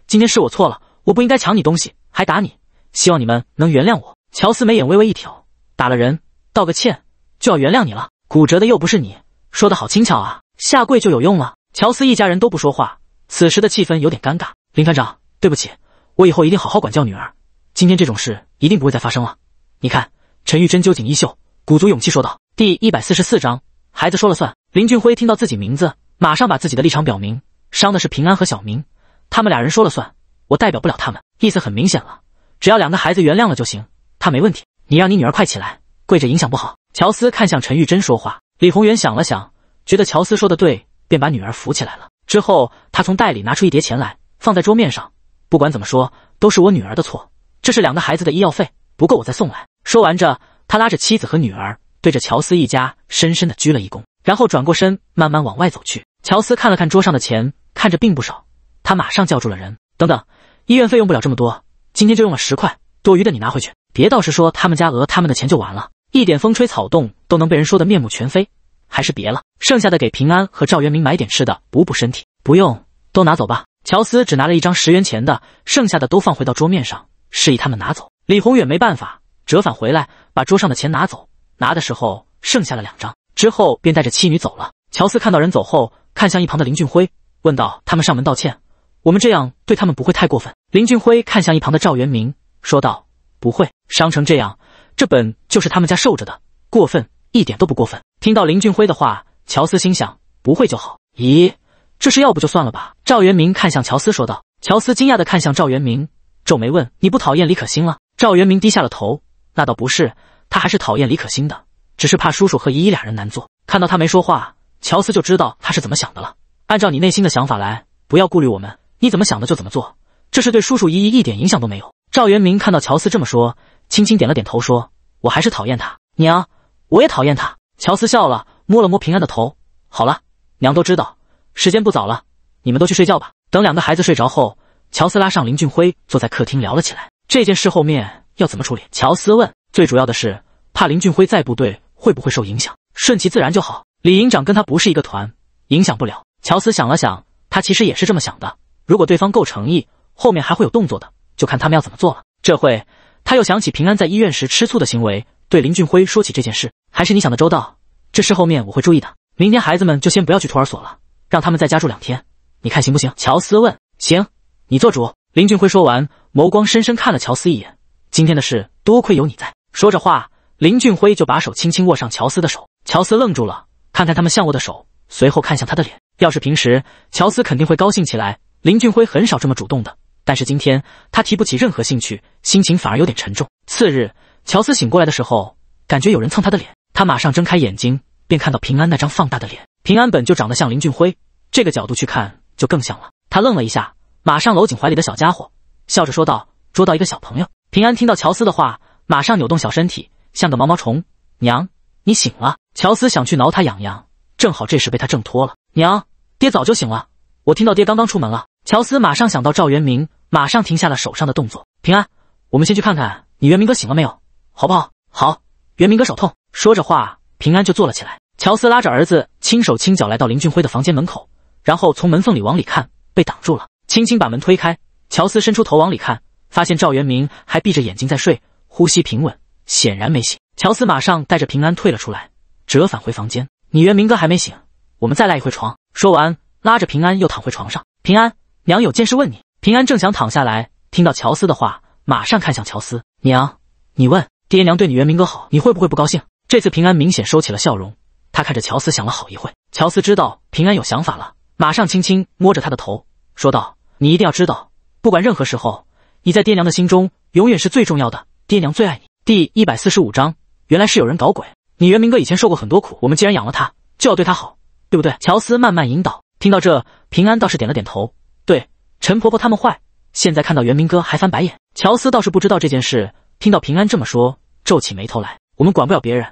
今天是我错了，我不应该抢你东西还打你，希望你们能原谅我。”乔斯眉眼微微一挑，打了人道个歉就要原谅你了？骨折的又不是你，说的好轻巧啊，下跪就有用了？乔斯一家人都不说话，此时的气氛有点尴尬。林团长，对不起，我以后一定好好管教女儿。今天这种事一定不会再发生了。你看，陈玉珍揪紧衣袖，鼓足勇气说道：“第一百四十四章，孩子说了算。”林俊辉听到自己名字，马上把自己的立场表明：“伤的是平安和小明，他们俩人说了算，我代表不了他们。”意思很明显了，只要两个孩子原谅了就行，他没问题。你让你女儿快起来，跪着影响不好。乔斯看向陈玉珍说话，李宏源想了想，觉得乔斯说的对，便把女儿扶起来了。之后，他从袋里拿出一叠钱来，放在桌面上。不管怎么说，都是我女儿的错。这是两个孩子的医药费不够，我再送来。说完着，他拉着妻子和女儿，对着乔斯一家深深的鞠了一躬，然后转过身，慢慢往外走去。乔斯看了看桌上的钱，看着并不少，他马上叫住了人：“等等，医院费用不了这么多，今天就用了十块，多余的你拿回去，别倒是说他们家讹他们的钱就完了，一点风吹草动都能被人说的面目全非，还是别了。剩下的给平安和赵元明买点吃的，补补身体。不用，都拿走吧。”乔斯只拿了一张十元钱的，剩下的都放回到桌面上。示意他们拿走，李宏远没办法折返回来，把桌上的钱拿走。拿的时候剩下了两张，之后便带着妻女走了。乔斯看到人走后，看向一旁的林俊辉，问道：“他们上门道歉，我们这样对他们不会太过分？”林俊辉看向一旁的赵元明，说道：“不会，伤成这样，这本就是他们家受着的，过分一点都不过分。”听到林俊辉的话，乔斯心想：“不会就好。”咦，这事要不就算了吧？赵元明看向乔斯，说道。乔斯惊讶的看向赵元明。皱眉问：“你不讨厌李可欣了？”赵元明低下了头：“那倒不是，他还是讨厌李可欣的，只是怕叔叔和姨姨俩人难做。”看到他没说话，乔斯就知道他是怎么想的了。按照你内心的想法来，不要顾虑我们，你怎么想的就怎么做，这是对叔叔姨姨一点影响都没有。赵元明看到乔斯这么说，轻轻点了点头，说：“我还是讨厌他，娘，我也讨厌他。”乔斯笑了，摸了摸平安的头：“好了，娘都知道，时间不早了，你们都去睡觉吧。等两个孩子睡着后。”乔斯拉上林俊辉，坐在客厅聊了起来。这件事后面要怎么处理？乔斯问。最主要的是怕林俊辉在部队会不会受影响？顺其自然就好。李营长跟他不是一个团，影响不了。乔斯想了想，他其实也是这么想的。如果对方够诚意，后面还会有动作的，就看他们要怎么做了。这会他又想起平安在医院时吃醋的行为，对林俊辉说起这件事。还是你想的周到，这事后面我会注意的。明天孩子们就先不要去托儿所了，让他们在家住两天，你看行不行？乔斯问。行。你做主，林俊辉说完，眸光深深看了乔斯一眼。今天的事多亏有你在。说着话，林俊辉就把手轻轻握上乔斯的手。乔斯愣住了，看看他们相握的手，随后看向他的脸。要是平时，乔斯肯定会高兴起来。林俊辉很少这么主动的，但是今天他提不起任何兴趣，心情反而有点沉重。次日，乔斯醒过来的时候，感觉有人蹭他的脸，他马上睁开眼睛，便看到平安那张放大的脸。平安本就长得像林俊辉，这个角度去看就更像了。他愣了一下。马上搂紧怀里的小家伙，笑着说道：“捉到一个小朋友。”平安听到乔斯的话，马上扭动小身体，像个毛毛虫。娘，你醒了。乔斯想去挠他痒痒，正好这时被他挣脱了。娘，爹早就醒了，我听到爹刚刚出门了。乔斯马上想到赵元明，马上停下了手上的动作。平安，我们先去看看你元明哥醒了没有，好不好？好。元明哥手痛。说着话，平安就坐了起来。乔斯拉着儿子轻手轻脚来到林俊辉的房间门口，然后从门缝里往里看，被挡住了。轻轻把门推开，乔斯伸出头往里看，发现赵元明还闭着眼睛在睡，呼吸平稳，显然没醒。乔斯马上带着平安退了出来，折返回房间。你元明哥还没醒，我们再赖一会床。说完，拉着平安又躺回床上。平安，娘有件事问你。平安正想躺下来，听到乔斯的话，马上看向乔斯。娘，你问爹娘对你元明哥好，你会不会不高兴？这次平安明显收起了笑容，他看着乔斯，想了好一会。乔斯知道平安有想法了，马上轻轻摸着他的头，说道。你一定要知道，不管任何时候，你在爹娘的心中永远是最重要的。爹娘最爱你。第一百四十五章，原来是有人搞鬼。你元明哥以前受过很多苦，我们既然养了他，就要对他好，对不对？乔斯慢慢引导。听到这，平安倒是点了点头。对，陈婆婆他们坏，现在看到元明哥还翻白眼。乔斯倒是不知道这件事，听到平安这么说，皱起眉头来。我们管不了别人，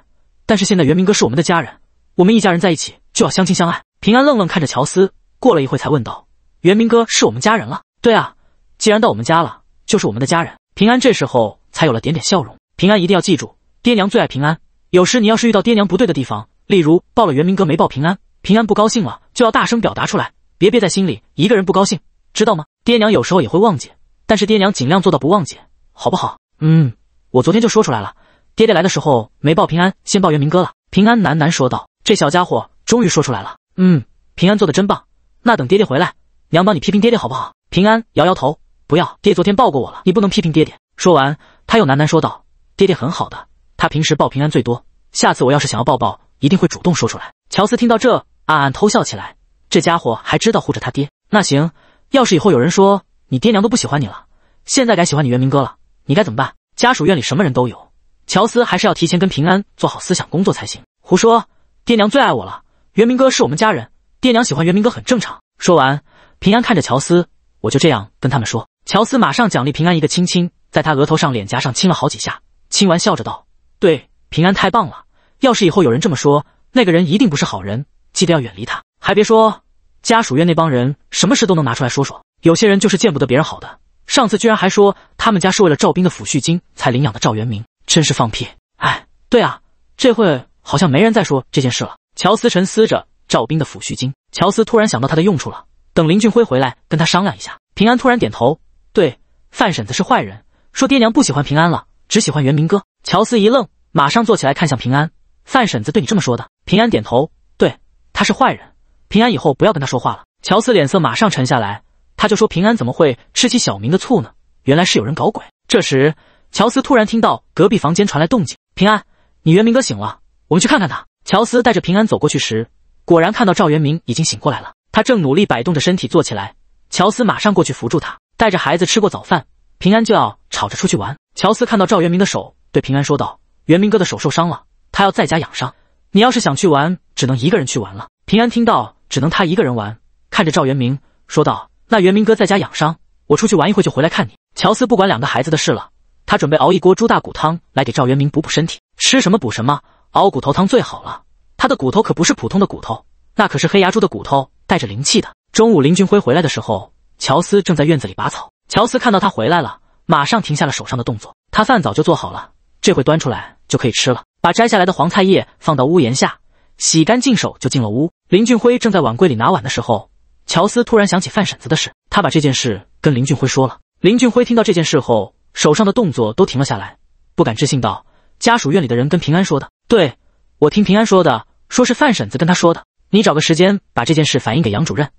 但是现在元明哥是我们的家人，我们一家人在一起就要相亲相爱。平安愣愣看着乔斯，过了一会才问道。元明哥是我们家人了。对啊，既然到我们家了，就是我们的家人。平安这时候才有了点点笑容。平安一定要记住，爹娘最爱平安。有时你要是遇到爹娘不对的地方，例如报了元明哥没报平安，平安不高兴了就要大声表达出来，别憋在心里，一个人不高兴，知道吗？爹娘有时候也会忘记，但是爹娘尽量做到不忘记，好不好？嗯，我昨天就说出来了。爹爹来的时候没报平安，先报元明哥了。平安喃喃说道：“这小家伙终于说出来了。”嗯，平安做的真棒。那等爹爹回来。娘帮你批评爹爹好不好？平安摇摇头，不要。爹昨天抱过我了，你不能批评爹爹。说完，他又喃喃说道：“爹爹很好的，他平时抱平安最多。下次我要是想要抱抱，一定会主动说出来。”乔斯听到这，暗暗偷笑起来。这家伙还知道护着他爹。那行，要是以后有人说你爹娘都不喜欢你了，现在改喜欢你元明哥了，你该怎么办？家属院里什么人都有，乔斯还是要提前跟平安做好思想工作才行。胡说，爹娘最爱我了，元明哥是我们家人，爹娘喜欢元明哥很正常。说完。平安看着乔斯，我就这样跟他们说。乔斯马上奖励平安一个亲亲，在他额头上、脸颊上亲了好几下。亲完笑着道：“对，平安太棒了。要是以后有人这么说，那个人一定不是好人，记得要远离他。还别说家属院那帮人，什么事都能拿出来说说。有些人就是见不得别人好的。上次居然还说他们家是为了赵兵的抚恤金才领养的赵元明，真是放屁！哎，对啊，这会好像没人再说这件事了。”乔斯沉思着赵兵的抚恤金，乔斯突然想到他的用处了。等林俊辉回来，跟他商量一下。平安突然点头，对，范婶子是坏人，说爹娘不喜欢平安了，只喜欢元明哥。乔斯一愣，马上坐起来看向平安，范婶子对你这么说的？平安点头，对，他是坏人，平安以后不要跟他说话了。乔斯脸色马上沉下来，他就说平安怎么会吃起小明的醋呢？原来是有人搞鬼。这时，乔斯突然听到隔壁房间传来动静，平安，你元明哥醒了，我们去看看他。乔斯带着平安走过去时，果然看到赵元明已经醒过来了。他正努力摆动着身体坐起来，乔斯马上过去扶住他，带着孩子吃过早饭，平安就要吵着出去玩。乔斯看到赵元明的手，对平安说道：“元明哥的手受伤了，他要在家养伤。你要是想去玩，只能一个人去玩了。”平安听到只能他一个人玩，看着赵元明说道：“那元明哥在家养伤，我出去玩一会就回来看你。”乔斯不管两个孩子的事了，他准备熬一锅猪大骨汤来给赵元明补补身体，吃什么补什么，熬骨头汤最好了。他的骨头可不是普通的骨头，那可是黑牙猪的骨头。带着灵气的中午，林俊辉回来的时候，乔斯正在院子里拔草。乔斯看到他回来了，马上停下了手上的动作。他饭早就做好了，这会端出来就可以吃了。把摘下来的黄菜叶放到屋檐下，洗干净手就进了屋。林俊辉正在碗柜里拿碗的时候，乔斯突然想起范婶子的事，他把这件事跟林俊辉说了。林俊辉听到这件事后，手上的动作都停了下来，不敢置信道：“家属院里的人跟平安说的，对我听平安说的，说是范婶子跟他说的。”你找个时间把这件事反映给杨主任，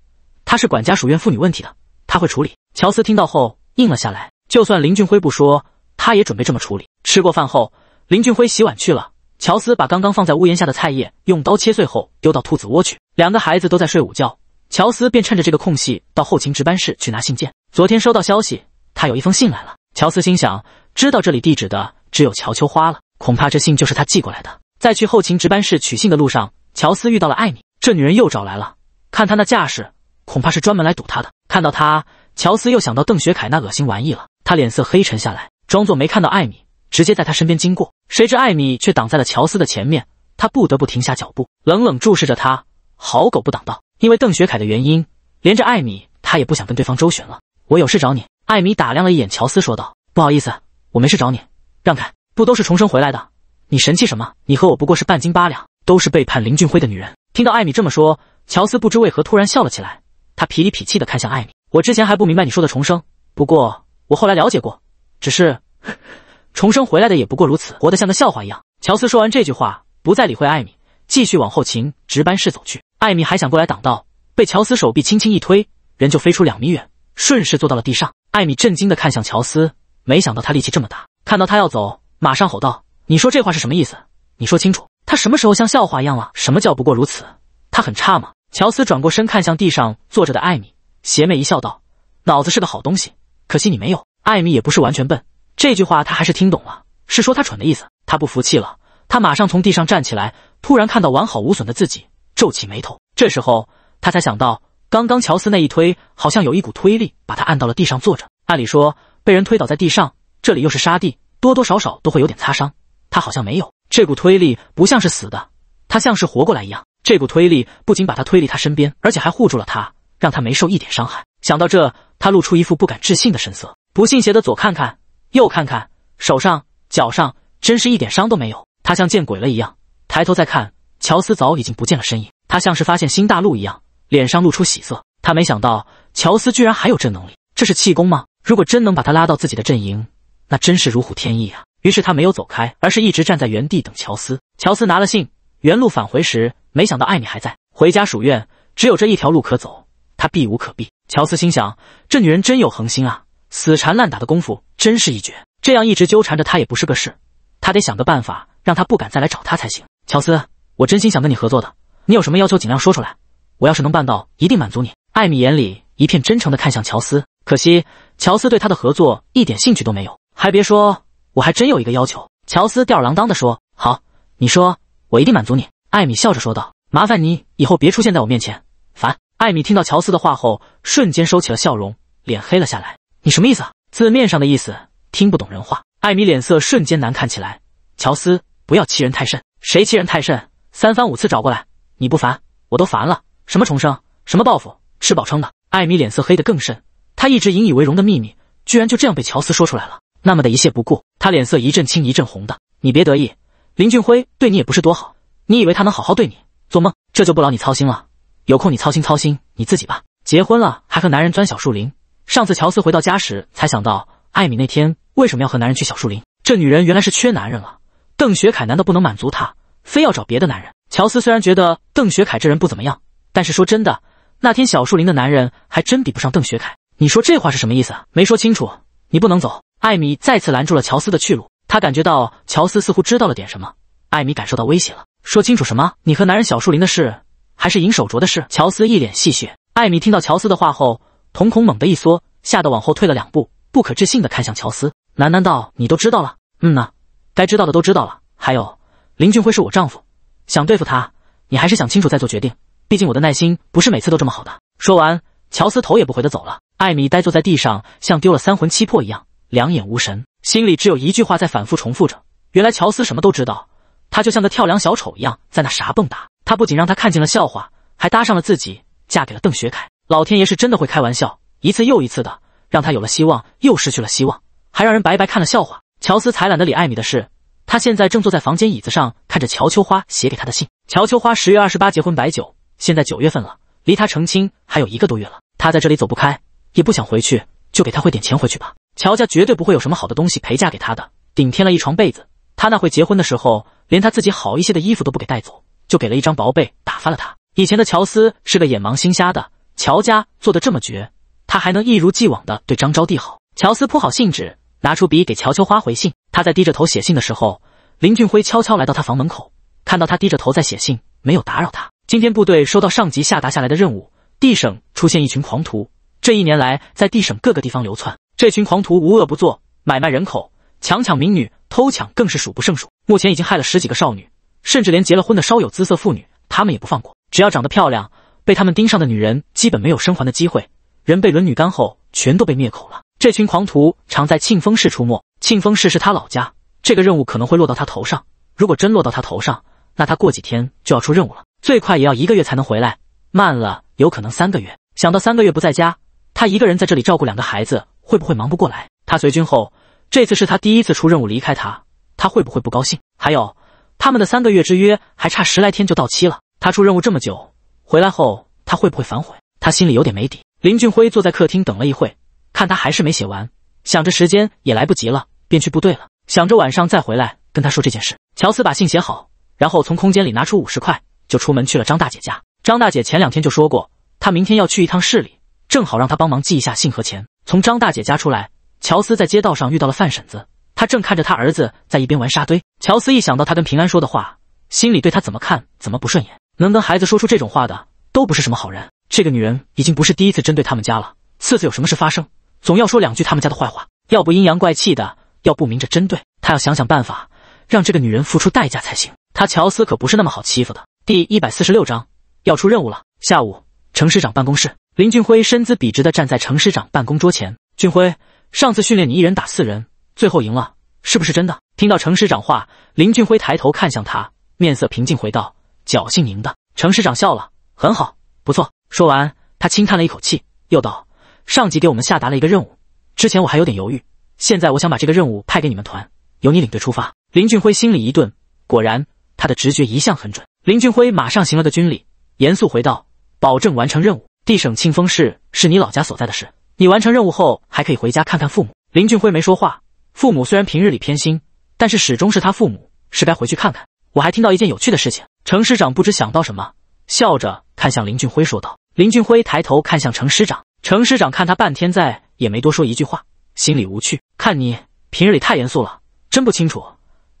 他是管家属院妇女问题的，他会处理。乔斯听到后应了下来。就算林俊辉不说，他也准备这么处理。吃过饭后，林俊辉洗碗去了。乔斯把刚刚放在屋檐下的菜叶用刀切碎后丢到兔子窝去。两个孩子都在睡午觉，乔斯便趁着这个空隙到后勤值班室去拿信件。昨天收到消息，他有一封信来了。乔斯心想，知道这里地址的只有乔秋花了，恐怕这信就是他寄过来的。在去后勤值班室取信的路上，乔斯遇到了艾米。这女人又找来了，看她那架势，恐怕是专门来堵她的。看到她，乔斯又想到邓学凯那恶心玩意了，他脸色黑沉下来，装作没看到艾米，直接在他身边经过。谁知艾米却挡在了乔斯的前面，他不得不停下脚步，冷冷注视着她。好狗不挡道，因为邓学凯的原因，连着艾米，他也不想跟对方周旋了。我有事找你。艾米打量了一眼乔斯，说道：“不好意思，我没事找你，让开。不都是重生回来的？你神气什么？你和我不过是半斤八两，都是背叛林俊辉的女人。”听到艾米这么说，乔斯不知为何突然笑了起来。他痞里痞气的看向艾米：“我之前还不明白你说的重生，不过我后来了解过，只是 <laughs> 重生回来的也不过如此，活得像个笑话一样。”乔斯说完这句话，不再理会艾米，继续往后勤值班室走去。艾米还想过来挡道，被乔斯手臂轻轻一推，人就飞出两米远，顺势坐到了地上。艾米震惊的看向乔斯，没想到他力气这么大。看到他要走，马上吼道：“你说这话是什么意思？你说清楚！”他什么时候像笑话一样了？什么叫不过如此？他很差吗？乔斯转过身看向地上坐着的艾米，邪魅一笑，道：“脑子是个好东西，可惜你没有。”艾米也不是完全笨，这句话他还是听懂了，是说他蠢的意思。他不服气了，他马上从地上站起来，突然看到完好无损的自己，皱起眉头。这时候他才想到，刚刚乔斯那一推，好像有一股推力把他按到了地上坐着。按理说，被人推倒在地上，这里又是沙地，多多少少都会有点擦伤，他好像没有。这股推力不像是死的，他像是活过来一样。这股推力不仅把他推离他身边，而且还护住了他，让他没受一点伤害。想到这，他露出一副不敢置信的神色，不信邪的左看看，右看看，手上、脚上，真是一点伤都没有。他像见鬼了一样，抬头再看，乔斯早已经不见了身影。他像是发现新大陆一样，脸上露出喜色。他没想到乔斯居然还有这能力，这是气功吗？如果真能把他拉到自己的阵营，那真是如虎添翼啊！于是他没有走开，而是一直站在原地等乔斯。乔斯拿了信，原路返回时，没想到艾米还在。回家数院，只有这一条路可走，他避无可避。乔斯心想：这女人真有恒心啊，死缠烂打的功夫真是一绝。这样一直纠缠着他也不是个事，他得想个办法让他不敢再来找他才行。乔斯，我真心想跟你合作的，你有什么要求尽量说出来，我要是能办到，一定满足你。艾米眼里一片真诚的看向乔斯，可惜乔斯对他的合作一点兴趣都没有，还别说。我还真有一个要求，乔斯吊儿郎当地说：“好，你说，我一定满足你。”艾米笑着说道：“麻烦你以后别出现在我面前，烦。”艾米听到乔斯的话后，瞬间收起了笑容，脸黑了下来：“你什么意思？字面上的意思，听不懂人话。”艾米脸色瞬间难看起来：“乔斯，不要欺人太甚！谁欺人太甚？三番五次找过来，你不烦，我都烦了！什么重生，什么报复，吃饱撑的！”艾米脸色黑得更甚，她一直引以为荣的秘密，居然就这样被乔斯说出来了。那么的一屑不顾，他脸色一阵青一阵红的。你别得意，林俊辉对你也不是多好。你以为他能好好对你？做梦！这就不劳你操心了。有空你操心操心你自己吧。结婚了还和男人钻小树林。上次乔斯回到家时，才想到艾米那天为什么要和男人去小树林。这女人原来是缺男人了。邓学凯难道不能满足她，非要找别的男人？乔斯虽然觉得邓学凯这人不怎么样，但是说真的，那天小树林的男人还真比不上邓学凯。你说这话是什么意思啊？没说清楚，你不能走。艾米再次拦住了乔斯的去路，她感觉到乔斯似乎知道了点什么，艾米感受到威胁了，说清楚什么？你和男人小树林的事，还是银手镯的事？乔斯一脸戏谑。艾米听到乔斯的话后，瞳孔猛地一缩，吓得往后退了两步，不可置信的看向乔斯，喃喃道：“你都知道了？嗯呢，该知道的都知道了。还有，林俊辉是我丈夫，想对付他，你还是想清楚再做决定，毕竟我的耐心不是每次都这么好的。”说完，乔斯头也不回的走了。艾米呆坐在地上，像丢了三魂七魄一样。两眼无神，心里只有一句话在反复重复着：“原来乔斯什么都知道，他就像个跳梁小丑一样在那啥蹦跶。他不仅让他看见了笑话，还搭上了自己，嫁给了邓学凯。老天爷是真的会开玩笑，一次又一次的让他有了希望，又失去了希望，还让人白白看了笑话。”乔斯才懒得理艾米的事，他现在正坐在房间椅子上看着乔秋花写给他的信。乔秋花十月二十八结婚摆酒，现在九月份了，离他成亲还有一个多月了。他在这里走不开，也不想回去，就给他汇点钱回去吧。乔家绝对不会有什么好的东西陪嫁给他的，顶添了一床被子。他那会结婚的时候，连他自己好一些的衣服都不给带走，就给了一张薄被打发了他。以前的乔斯是个眼盲心瞎的，乔家做的这么绝，他还能一如既往的对张招娣好？乔斯铺好信纸，拿出笔给乔秋花回信。他在低着头写信的时候，林俊辉悄悄来到他房门口，看到他低着头在写信，没有打扰他。今天部队收到上级下达下来的任务，地省出现一群狂徒，这一年来在地省各个地方流窜。这群狂徒无恶不作，买卖人口、强抢民女、偷抢更是数不胜数。目前已经害了十几个少女，甚至连结了婚的稍有姿色妇女，他们也不放过。只要长得漂亮，被他们盯上的女人基本没有生还的机会，人被轮女干后全都被灭口了。这群狂徒常在庆丰市出没，庆丰市是他老家，这个任务可能会落到他头上。如果真落到他头上，那他过几天就要出任务了，最快也要一个月才能回来，慢了有可能三个月。想到三个月不在家，他一个人在这里照顾两个孩子。会不会忙不过来？他随军后，这次是他第一次出任务离开他，他会不会不高兴？还有，他们的三个月之约还差十来天就到期了，他出任务这么久，回来后他会不会反悔？他心里有点没底。林俊辉坐在客厅等了一会，看他还是没写完，想着时间也来不及了，便去部队了。想着晚上再回来跟他说这件事。乔斯把信写好，然后从空间里拿出五十块，就出门去了张大姐家。张大姐前两天就说过，她明天要去一趟市里，正好让她帮忙寄一下信和钱。从张大姐家出来，乔斯在街道上遇到了范婶子，她正看着他儿子在一边玩沙堆。乔斯一想到他跟平安说的话，心里对他怎么看怎么不顺眼。能跟孩子说出这种话的，都不是什么好人。这个女人已经不是第一次针对他们家了，次次有什么事发生，总要说两句他们家的坏话，要不阴阳怪气的，要不明着针对他。要想想办法让这个女人付出代价才行。他乔斯可不是那么好欺负的。第一百四十六章，要出任务了。下午，程市长办公室。林俊辉身姿笔直的站在程师长办公桌前。俊辉，上次训练你一人打四人，最后赢了，是不是真的？听到程师长话，林俊辉抬头看向他，面色平静，回道：“侥幸赢的。”程师长笑了：“很好，不错。”说完，他轻叹了一口气，又道：“上级给我们下达了一个任务，之前我还有点犹豫，现在我想把这个任务派给你们团，由你领队出发。”林俊辉心里一顿，果然，他的直觉一向很准。林俊辉马上行了个军礼，严肃回道：“保证完成任务。”地省庆丰市是你老家所在的事，你完成任务后还可以回家看看父母。林俊辉没说话。父母虽然平日里偏心，但是始终是他父母，是该回去看看。我还听到一件有趣的事情。程师长不知想到什么，笑着看向林俊辉，说道。林俊辉抬头看向程师长，程师长看他半天，在也没多说一句话，心里无趣。看你平日里太严肃了，真不清楚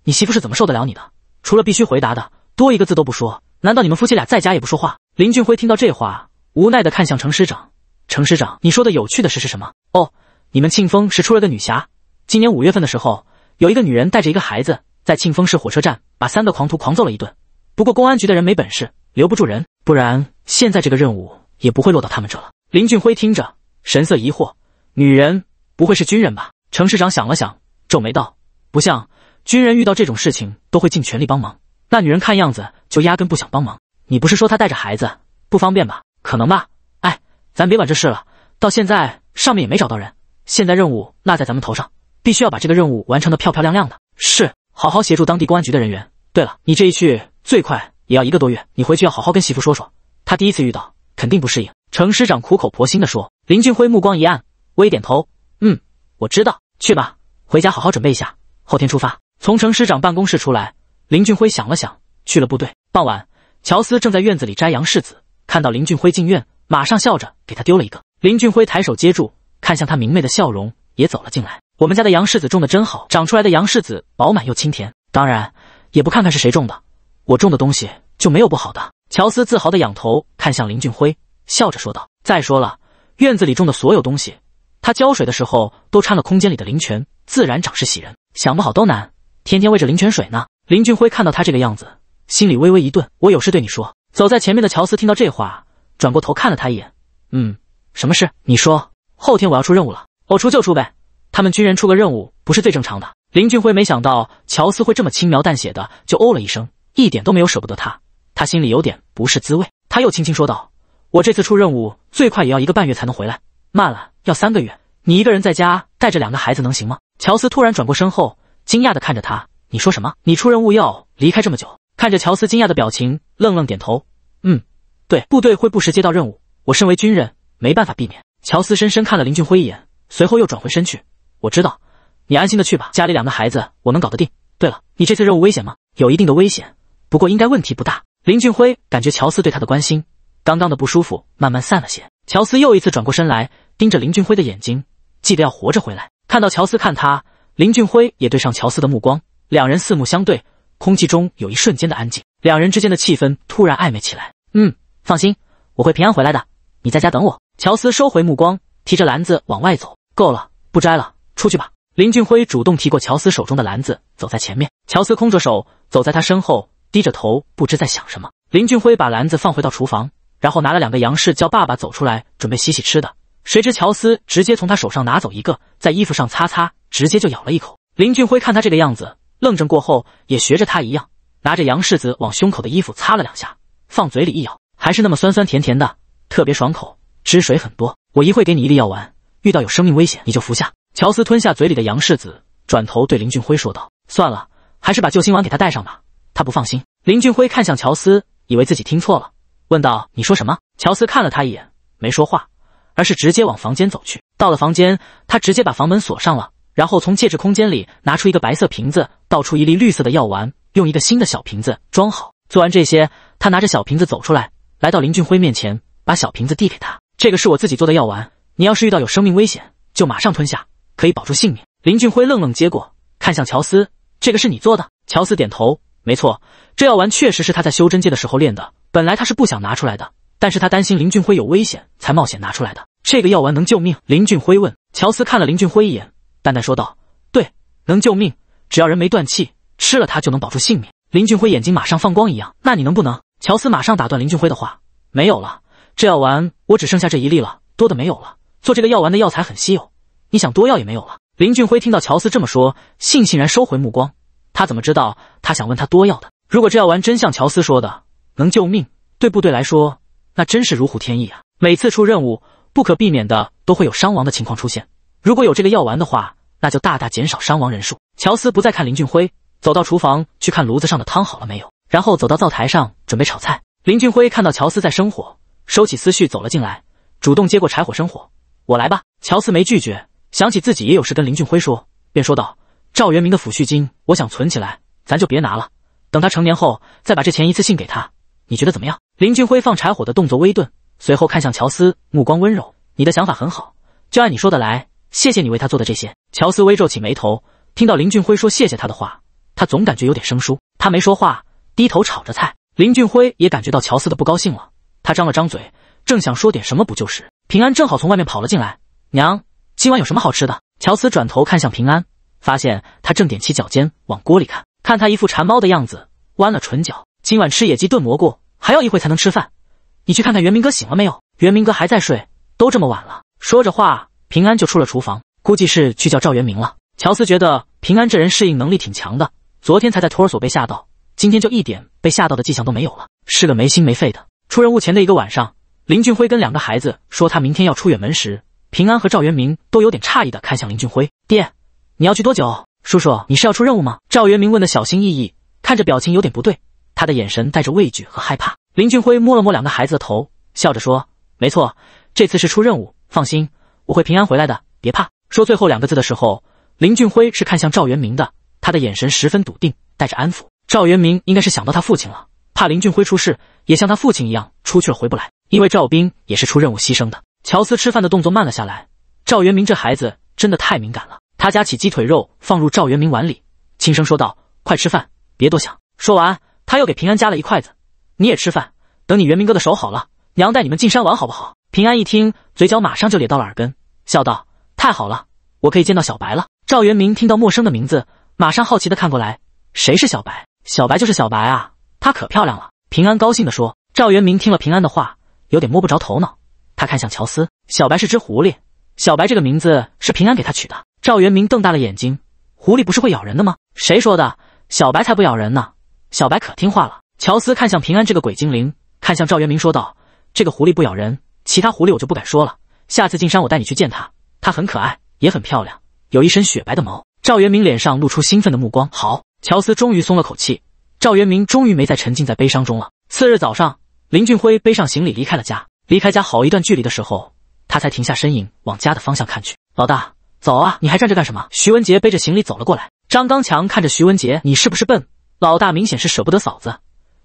你媳妇是怎么受得了你的。除了必须回答的，多一个字都不说。难道你们夫妻俩在家也不说话？林俊辉听到这话。无奈的看向程师长，程师长，你说的有趣的事是什么？哦，你们庆丰是出了个女侠。今年五月份的时候，有一个女人带着一个孩子，在庆丰市火车站把三个狂徒狂揍了一顿。不过公安局的人没本事，留不住人，不然现在这个任务也不会落到他们这了。林俊辉听着，神色疑惑：女人不会是军人吧？程师长想了想，皱眉道：不像，军人遇到这种事情都会尽全力帮忙。那女人看样子就压根不想帮忙。你不是说她带着孩子不方便吧？”可能吧，哎，咱别管这事了。到现在上面也没找到人，现在任务落在咱们头上，必须要把这个任务完成的漂漂亮亮的。是，好好协助当地公安局的人员。对了，你这一去最快也要一个多月，你回去要好好跟媳妇说说，她第一次遇到，肯定不适应。程师长苦口婆心的说。林俊辉目光一暗，微点头，嗯，我知道。去吧，回家好好准备一下，后天出发。从程师长办公室出来，林俊辉想了想，去了部队。傍晚，乔斯正在院子里摘杨柿子。看到林俊辉进院，马上笑着给他丢了一个。林俊辉抬手接住，看向他明媚的笑容，也走了进来。我们家的杨柿子种的真好，长出来的杨柿子饱满又清甜。当然，也不看看是谁种的，我种的东西就没有不好的。乔斯自豪的仰头看向林俊辉，笑着说道：“再说了，院子里种的所有东西，他浇水的时候都掺了空间里的灵泉，自然长势喜人，想不好都难。天天喂着灵泉水呢。”林俊辉看到他这个样子，心里微微一顿。我有事对你说。走在前面的乔斯听到这话，转过头看了他一眼，嗯，什么事？你说后天我要出任务了，哦，出就出呗，他们军人出个任务不是最正常的。林俊辉没想到乔斯会这么轻描淡写的就哦了一声，一点都没有舍不得他，他心里有点不是滋味。他又轻轻说道：“我这次出任务，最快也要一个半月才能回来，慢了要三个月。你一个人在家带着两个孩子能行吗？”乔斯突然转过身后，惊讶的看着他：“你说什么？你出任务要离开这么久？”看着乔斯惊讶的表情，愣愣点头。嗯，对，部队会不时接到任务，我身为军人，没办法避免。乔斯深深看了林俊辉一眼，随后又转回身去。我知道，你安心的去吧，家里两个孩子我能搞得定。对了，你这次任务危险吗？有一定的危险，不过应该问题不大。林俊辉感觉乔斯对他的关心，刚刚的不舒服慢慢散了些。乔斯又一次转过身来，盯着林俊辉的眼睛，记得要活着回来。看到乔斯看他，林俊辉也对上乔斯的目光，两人四目相对，空气中有一瞬间的安静。两人之间的气氛突然暧昧起来。嗯，放心，我会平安回来的。你在家等我。乔斯收回目光，提着篮子往外走。够了，不摘了，出去吧。林俊辉主动提过乔斯手中的篮子，走在前面。乔斯空着手走在他身后，低着头，不知在想什么。林俊辉把篮子放回到厨房，然后拿了两个杨氏，叫爸爸走出来，准备洗洗吃的。谁知乔斯直接从他手上拿走一个，在衣服上擦擦，直接就咬了一口。林俊辉看他这个样子，愣怔过后，也学着他一样。拿着杨柿子往胸口的衣服擦了两下，放嘴里一咬，还是那么酸酸甜甜的，特别爽口，汁水很多。我一会给你一粒药丸，遇到有生命危险你就服下。乔斯吞下嘴里的杨柿子，转头对林俊辉说道：“算了，还是把救心丸给他带上吧，他不放心。”林俊辉看向乔斯，以为自己听错了，问道：“你说什么？”乔斯看了他一眼，没说话，而是直接往房间走去。到了房间，他直接把房门锁上了，然后从戒指空间里拿出一个白色瓶子，倒出一粒绿色的药丸。用一个新的小瓶子装好，做完这些，他拿着小瓶子走出来，来到林俊辉面前，把小瓶子递给他。这个是我自己做的药丸，你要是遇到有生命危险，就马上吞下，可以保住性命。林俊辉愣愣接过，看向乔斯：“这个是你做的？”乔斯点头：“没错，这药丸确实是他在修真界的时候练的。本来他是不想拿出来的，但是他担心林俊辉有危险，才冒险拿出来的。这个药丸能救命？”林俊辉问。乔斯看了林俊辉一眼，淡淡说道：“对，能救命，只要人没断气。”吃了它就能保住性命。林俊辉眼睛马上放光一样，那你能不能？乔斯马上打断林俊辉的话，没有了，这药丸我只剩下这一粒了，多的没有了。做这个药丸的药材很稀有，你想多要也没有了。林俊辉听到乔斯这么说，悻悻然收回目光。他怎么知道他想问他多要的？如果这药丸真像乔斯说的能救命，对部队来说那真是如虎添翼啊！每次出任务不可避免的都会有伤亡的情况出现，如果有这个药丸的话，那就大大减少伤亡人数。乔斯不再看林俊辉。走到厨房去看炉子上的汤好了没有，然后走到灶台上准备炒菜。林俊辉看到乔斯在生火，收起思绪走了进来，主动接过柴火生火：“我来吧。”乔斯没拒绝，想起自己也有事跟林俊辉说，便说道：“赵元明的抚恤金，我想存起来，咱就别拿了，等他成年后再把这钱一次性给他，你觉得怎么样？”林俊辉放柴火的动作微顿，随后看向乔斯，目光温柔：“你的想法很好，就按你说的来。谢谢你为他做的这些。”乔斯微皱起眉头，听到林俊辉说谢谢他的话。他总感觉有点生疏，他没说话，低头炒着菜。林俊辉也感觉到乔斯的不高兴了，他张了张嘴，正想说点什么不就是。平安正好从外面跑了进来。娘，今晚有什么好吃的？乔斯转头看向平安，发现他正踮起脚尖往锅里看，看他一副馋猫的样子，弯了唇角。今晚吃野鸡炖蘑菇，还要一会才能吃饭，你去看看元明哥醒了没有？元明哥还在睡，都这么晚了。说着话，平安就出了厨房，估计是去叫赵元明了。乔斯觉得平安这人适应能力挺强的。昨天才在托儿所被吓到，今天就一点被吓到的迹象都没有了，是个没心没肺的。出任务前的一个晚上，林俊辉跟两个孩子说他明天要出远门时，平安和赵元明都有点诧异的看向林俊辉：“爹，你要去多久？叔叔，你是要出任务吗？”赵元明问的小心翼翼，看着表情有点不对，他的眼神带着畏惧和害怕。林俊辉摸了摸两个孩子的头，笑着说：“没错，这次是出任务，放心，我会平安回来的，别怕。”说最后两个字的时候，林俊辉是看向赵元明的。他的眼神十分笃定，带着安抚。赵元明应该是想到他父亲了，怕林俊辉出事，也像他父亲一样出去了回不来。因为赵兵也是出任务牺牲的。乔斯吃饭的动作慢了下来。赵元明这孩子真的太敏感了。他夹起鸡腿肉放入赵元明碗里，轻声说道：“快吃饭，别多想。”说完，他又给平安夹了一筷子：“你也吃饭，等你元明哥的手好了，娘带你们进山玩好不好？”平安一听，嘴角马上就咧到了耳根，笑道：“太好了，我可以见到小白了。”赵元明听到陌生的名字。马上好奇的看过来，谁是小白？小白就是小白啊，她可漂亮了。平安高兴的说。赵元明听了平安的话，有点摸不着头脑。他看向乔斯，小白是只狐狸，小白这个名字是平安给他取的。赵元明瞪大了眼睛，狐狸不是会咬人的吗？谁说的？小白才不咬人呢，小白可听话了。乔斯看向平安这个鬼精灵，看向赵元明说道：“这个狐狸不咬人，其他狐狸我就不敢说了。下次进山我带你去见它，它很可爱，也很漂亮，有一身雪白的毛。”赵元明脸上露出兴奋的目光。好，乔斯终于松了口气。赵元明终于没再沉浸在悲伤中了。次日早上，林俊辉背上行李离开了家。离开家好一段距离的时候，他才停下身影，往家的方向看去。老大，走啊！你还站着干什么？徐文杰背着行李走了过来。张刚强看着徐文杰：“你是不是笨？老大明显是舍不得嫂子。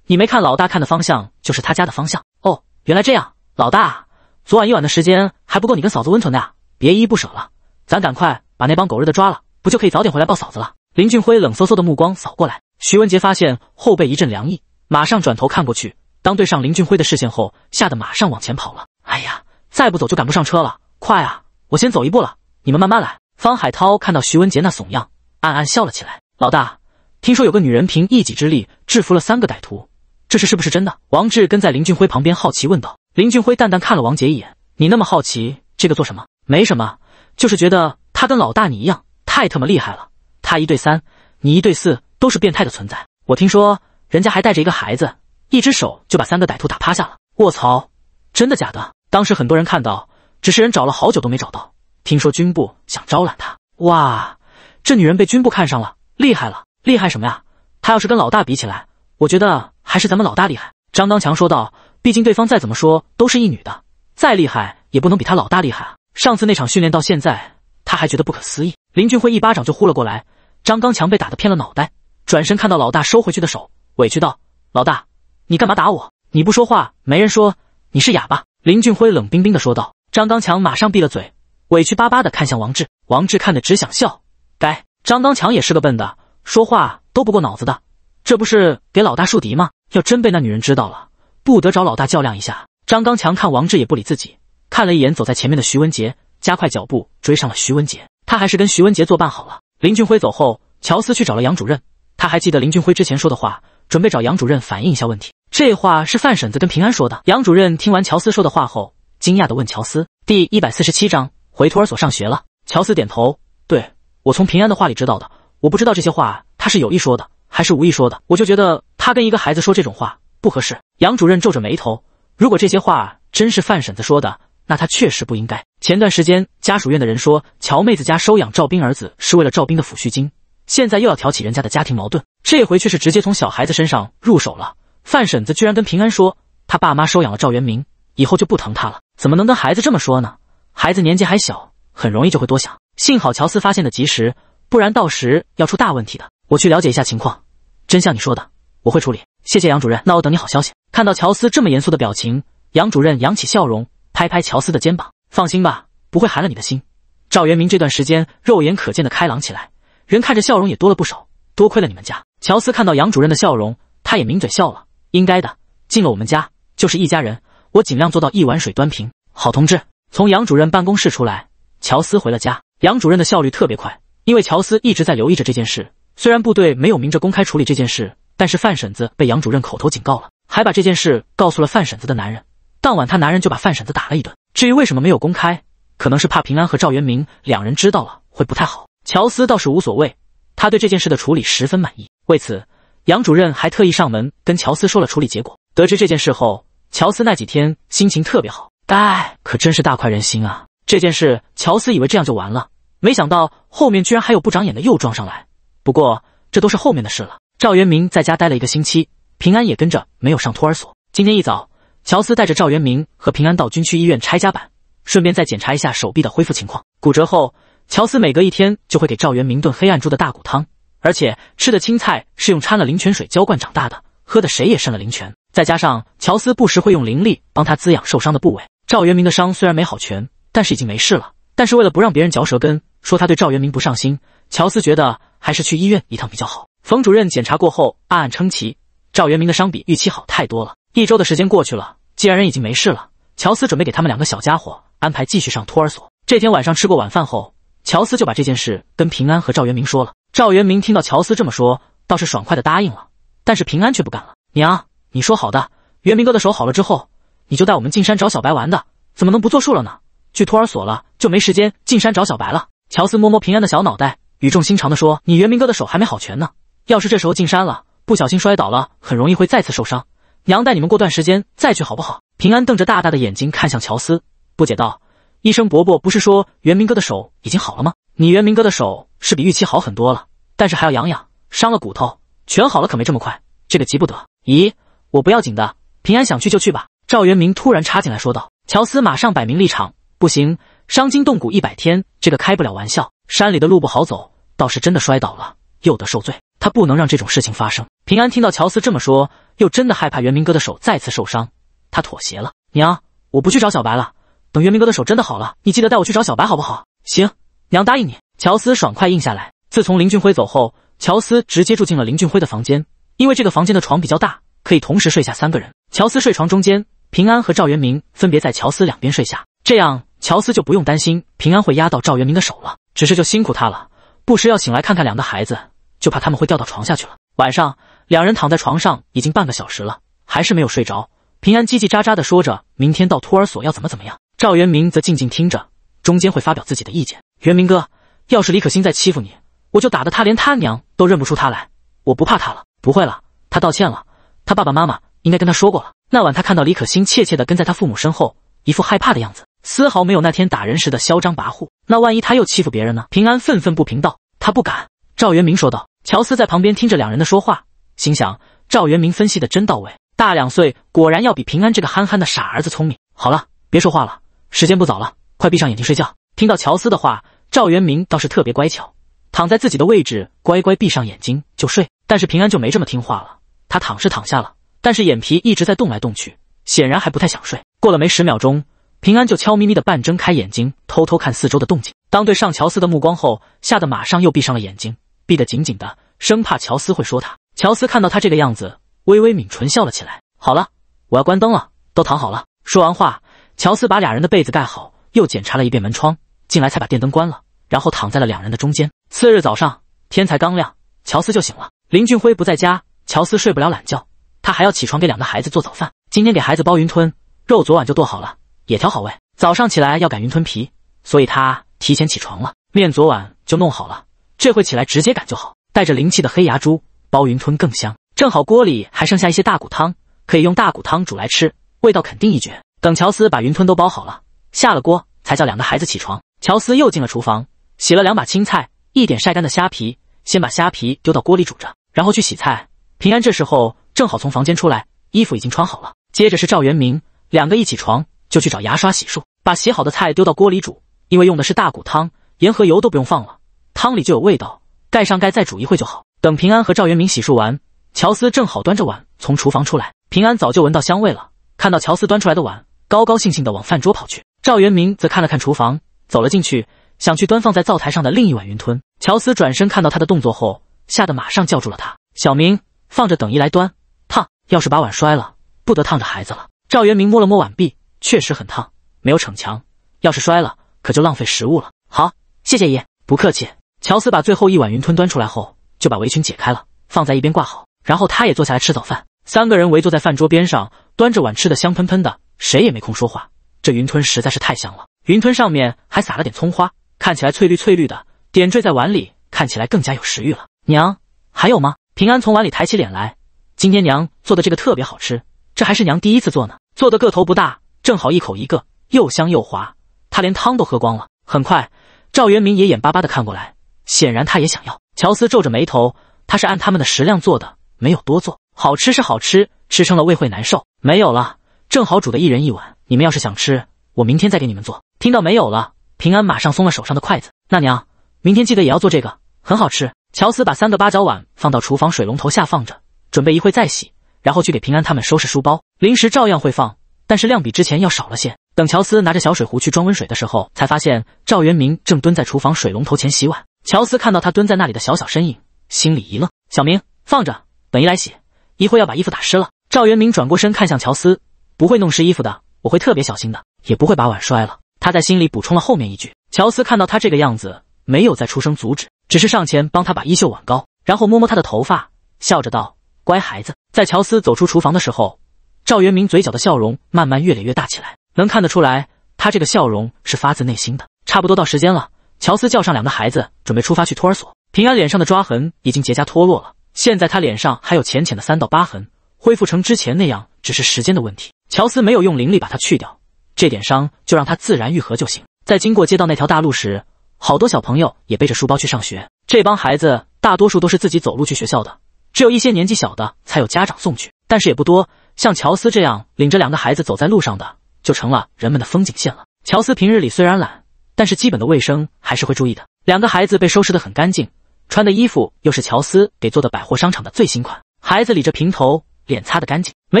你没看老大看的方向就是他家的方向？哦，原来这样。老大，昨晚一晚的时间还不够你跟嫂子温存的啊！别依依不舍了，咱赶快把那帮狗日的抓了。”不就可以早点回来抱嫂子了？林俊辉冷飕飕的目光扫过来，徐文杰发现后背一阵凉意，马上转头看过去。当对上林俊辉的视线后，吓得马上往前跑了。哎呀，再不走就赶不上车了，快啊！我先走一步了，你们慢慢来。方海涛看到徐文杰那怂样，暗暗笑了起来。老大，听说有个女人凭一己之力制服了三个歹徒，这事是不是真的？王志跟在林俊辉旁边，好奇问道。林俊辉淡淡看了王杰一眼：“你那么好奇这个做什么？没什么，就是觉得他跟老大你一样。”太特么厉害了！他一对三，你一对四，都是变态的存在。我听说人家还带着一个孩子，一只手就把三个歹徒打趴下了。卧槽，真的假的？当时很多人看到，只是人找了好久都没找到。听说军部想招揽他。哇，这女人被军部看上了，厉害了！厉害什么呀？她要是跟老大比起来，我觉得还是咱们老大厉害。张刚强说道：“毕竟对方再怎么说都是一女的，再厉害也不能比他老大厉害啊。上次那场训练到现在，他还觉得不可思议。”林俊辉一巴掌就呼了过来，张刚强被打得偏了脑袋，转身看到老大收回去的手，委屈道：“老大，你干嘛打我？你不说话，没人说你是哑巴。”林俊辉冷冰冰的说道。张刚强马上闭了嘴，委屈巴巴的看向王志。王志看得只想笑，该张刚强也是个笨的，说话都不过脑子的，这不是给老大树敌吗？要真被那女人知道了，不得找老大较量一下？张刚强看王志也不理自己，看了一眼走在前面的徐文杰，加快脚步追上了徐文杰。他还是跟徐文杰作伴好了。林俊辉走后，乔斯去找了杨主任。他还记得林俊辉之前说的话，准备找杨主任反映一下问题。这话是范婶子跟平安说的。杨主任听完乔斯说的话后，惊讶的问乔斯：“第一百四十七章回托儿所上学了。”乔斯点头：“对我从平安的话里知道的。我不知道这些话他是有意说的，还是无意说的。我就觉得他跟一个孩子说这种话不合适。”杨主任皱着眉头：“如果这些话真是范婶子说的。”那他确实不应该。前段时间家属院的人说乔妹子家收养赵斌儿子是为了赵斌的抚恤金，现在又要挑起人家的家庭矛盾，这回却是直接从小孩子身上入手了。范婶子居然跟平安说，他爸妈收养了赵元明以后就不疼他了，怎么能跟孩子这么说呢？孩子年纪还小，很容易就会多想。幸好乔斯发现的及时，不然到时要出大问题的。我去了解一下情况，真像你说的，我会处理。谢谢杨主任，那我等你好消息。看到乔斯这么严肃的表情，杨主任扬起笑容。拍拍乔斯的肩膀，放心吧，不会寒了你的心。赵元明这段时间肉眼可见的开朗起来，人看着笑容也多了不少。多亏了你们家。乔斯看到杨主任的笑容，他也抿嘴笑了。应该的，进了我们家就是一家人，我尽量做到一碗水端平。好同志。从杨主任办公室出来，乔斯回了家。杨主任的效率特别快，因为乔斯一直在留意着这件事。虽然部队没有明着公开处理这件事，但是范婶子被杨主任口头警告了，还把这件事告诉了范婶子的男人。当晚，他男人就把范婶子打了一顿。至于为什么没有公开，可能是怕平安和赵元明两人知道了会不太好。乔斯倒是无所谓，他对这件事的处理十分满意。为此，杨主任还特意上门跟乔斯说了处理结果。得知这件事后，乔斯那几天心情特别好，哎，可真是大快人心啊！这件事，乔斯以为这样就完了，没想到后面居然还有不长眼的又撞上来。不过，这都是后面的事了。赵元明在家待了一个星期，平安也跟着没有上托儿所。今天一早。乔斯带着赵元明和平安到军区医院拆家板，顺便再检查一下手臂的恢复情况。骨折后，乔斯每隔一天就会给赵元明炖黑暗猪的大骨汤，而且吃的青菜是用掺了灵泉水浇灌长大的，喝的水也渗了灵泉。再加上乔斯不时会用灵力帮他滋养受伤的部位。赵元明的伤虽然没好全，但是已经没事了。但是为了不让别人嚼舌根说他对赵元明不上心，乔斯觉得还是去医院一趟比较好。冯主任检查过后，暗暗称奇：赵元明的伤比预期好太多了。一周的时间过去了，既然人已经没事了，乔斯准备给他们两个小家伙安排继续上托儿所。这天晚上吃过晚饭后，乔斯就把这件事跟平安和赵元明说了。赵元明听到乔斯这么说，倒是爽快的答应了，但是平安却不干了。娘，你说好的，元明哥的手好了之后，你就带我们进山找小白玩的，怎么能不作数了呢？去托儿所了就没时间进山找小白了。乔斯摸摸平安的小脑袋，语重心长的说：“你元明哥的手还没好全呢，要是这时候进山了，不小心摔倒了，很容易会再次受伤。”娘带你们过段时间再去好不好？平安瞪着大大的眼睛看向乔斯，不解道：“医生伯伯不是说元明哥的手已经好了吗？”“你元明哥的手是比预期好很多了，但是还要养养，伤了骨头全好了可没这么快，这个急不得。”“咦，我不要紧的，平安想去就去吧。”赵元明突然插进来说道。乔斯马上摆明立场：“不行，伤筋动骨一百天，这个开不了玩笑。山里的路不好走，倒是真的摔倒了又得受罪。”他不能让这种事情发生。平安听到乔斯这么说，又真的害怕元明哥的手再次受伤，他妥协了。娘，我不去找小白了。等元明哥的手真的好了，你记得带我去找小白好不好？行，娘答应你。乔斯爽快应下来。自从林俊辉走后，乔斯直接住进了林俊辉的房间，因为这个房间的床比较大，可以同时睡下三个人。乔斯睡床中间，平安和赵元明分别在乔斯两边睡下，这样乔斯就不用担心平安会压到赵元明的手了。只是就辛苦他了，不时要醒来看看两个孩子。就怕他们会掉到床下去了。晚上，两人躺在床上已经半个小时了，还是没有睡着。平安叽叽喳喳地说着明天到托儿所要怎么怎么样。赵元明则静静听着，中间会发表自己的意见。元明哥，要是李可欣再欺负你，我就打得他连他娘都认不出他来。我不怕他了。不会了，他道歉了，他爸爸妈妈应该跟他说过了。那晚他看到李可欣怯怯地跟在他父母身后，一副害怕的样子，丝毫没有那天打人时的嚣张跋扈。那万一他又欺负别人呢？平安愤愤不平道：“他不敢。”赵元明说道。乔斯在旁边听着两人的说话，心想：赵元明分析的真到位，大两岁果然要比平安这个憨憨的傻儿子聪明。好了，别说话了，时间不早了，快闭上眼睛睡觉。听到乔斯的话，赵元明倒是特别乖巧，躺在自己的位置，乖乖闭上眼睛就睡。但是平安就没这么听话了，他躺是躺下了，但是眼皮一直在动来动去，显然还不太想睡。过了没十秒钟，平安就悄咪咪的半睁开眼睛，偷偷看四周的动静。当对上乔斯的目光后，吓得马上又闭上了眼睛。闭得紧紧的，生怕乔斯会说他。乔斯看到他这个样子，微微抿唇笑了起来。好了，我要关灯了，都躺好了。说完话，乔斯把俩人的被子盖好，又检查了一遍门窗，进来才把电灯关了，然后躺在了两人的中间。次日早上，天才刚亮，乔斯就醒了。林俊辉不在家，乔斯睡不了懒觉，他还要起床给两个孩子做早饭。今天给孩子包云吞，肉昨晚就剁好了，也调好味。早上起来要擀云吞皮，所以他提前起床了。面昨晚就弄好了。这会起来直接擀就好，带着灵气的黑牙猪包云吞更香。正好锅里还剩下一些大骨汤，可以用大骨汤煮来吃，味道肯定一绝。等乔斯把云吞都包好了，下了锅，才叫两个孩子起床。乔斯又进了厨房，洗了两把青菜，一点晒干的虾皮，先把虾皮丢到锅里煮着，然后去洗菜。平安这时候正好从房间出来，衣服已经穿好了。接着是赵元明，两个一起床就去找牙刷洗漱，把洗好的菜丢到锅里煮，因为用的是大骨汤，盐和油都不用放了。汤里就有味道，盖上盖再煮一会就好。等平安和赵元明洗漱完，乔斯正好端着碗从厨房出来。平安早就闻到香味了，看到乔斯端出来的碗，高高兴兴地往饭桌跑去。赵元明则看了看厨房，走了进去，想去端放在灶台上的另一碗云吞。乔斯转身看到他的动作后，吓得马上叫住了他：“小明，放着等姨来端，烫，要是把碗摔了，不得烫着孩子了。”赵元明摸了摸碗壁，确实很烫，没有逞强。要是摔了，可就浪费食物了。好，谢谢姨，不客气。乔斯把最后一碗云吞端出来后，就把围裙解开了，放在一边挂好，然后他也坐下来吃早饭。三个人围坐在饭桌边上，端着碗吃的香喷喷的，谁也没空说话。这云吞实在是太香了，云吞上面还撒了点葱花，看起来翠绿翠绿的，点缀在碗里，看起来更加有食欲了。娘，还有吗？平安从碗里抬起脸来，今天娘做的这个特别好吃，这还是娘第一次做呢，做的个头不大，正好一口一个，又香又滑。他连汤都喝光了。很快，赵元明也眼巴巴的看过来。显然他也想要。乔斯皱着眉头，他是按他们的食量做的，没有多做。好吃是好吃，吃撑了胃会难受。没有了，正好煮的一人一碗。你们要是想吃，我明天再给你们做。听到没有了？平安马上松了手上的筷子。那娘，明天记得也要做这个，很好吃。乔斯把三个八角碗放到厨房水龙头下放着，准备一会再洗，然后去给平安他们收拾书包。零食照样会放，但是量比之前要少了些。等乔斯拿着小水壶去装温水的时候，才发现赵元明正蹲在厨房水龙头前洗碗。乔斯看到他蹲在那里的小小身影，心里一愣。小明，放着，本意来洗。一会要把衣服打湿了。赵元明转过身看向乔斯，不会弄湿衣服的，我会特别小心的，也不会把碗摔了。他在心里补充了后面一句。乔斯看到他这个样子，没有再出声阻止，只是上前帮他把衣袖挽高，然后摸摸他的头发，笑着道：“乖孩子。”在乔斯走出厨房的时候，赵元明嘴角的笑容慢慢越来越大起来，能看得出来，他这个笑容是发自内心的。差不多到时间了。乔斯叫上两个孩子，准备出发去托儿所。平安脸上的抓痕已经结痂脱落了，现在他脸上还有浅浅的三道疤痕，恢复成之前那样只是时间的问题。乔斯没有用灵力把它去掉，这点伤就让它自然愈合就行。在经过街道那条大路时，好多小朋友也背着书包去上学。这帮孩子大多数都是自己走路去学校的，只有一些年纪小的才有家长送去，但是也不多。像乔斯这样领着两个孩子走在路上的，就成了人们的风景线了。乔斯平日里虽然懒。但是基本的卫生还是会注意的。两个孩子被收拾得很干净，穿的衣服又是乔斯给做的百货商场的最新款。孩子理着平头，脸擦得干净，没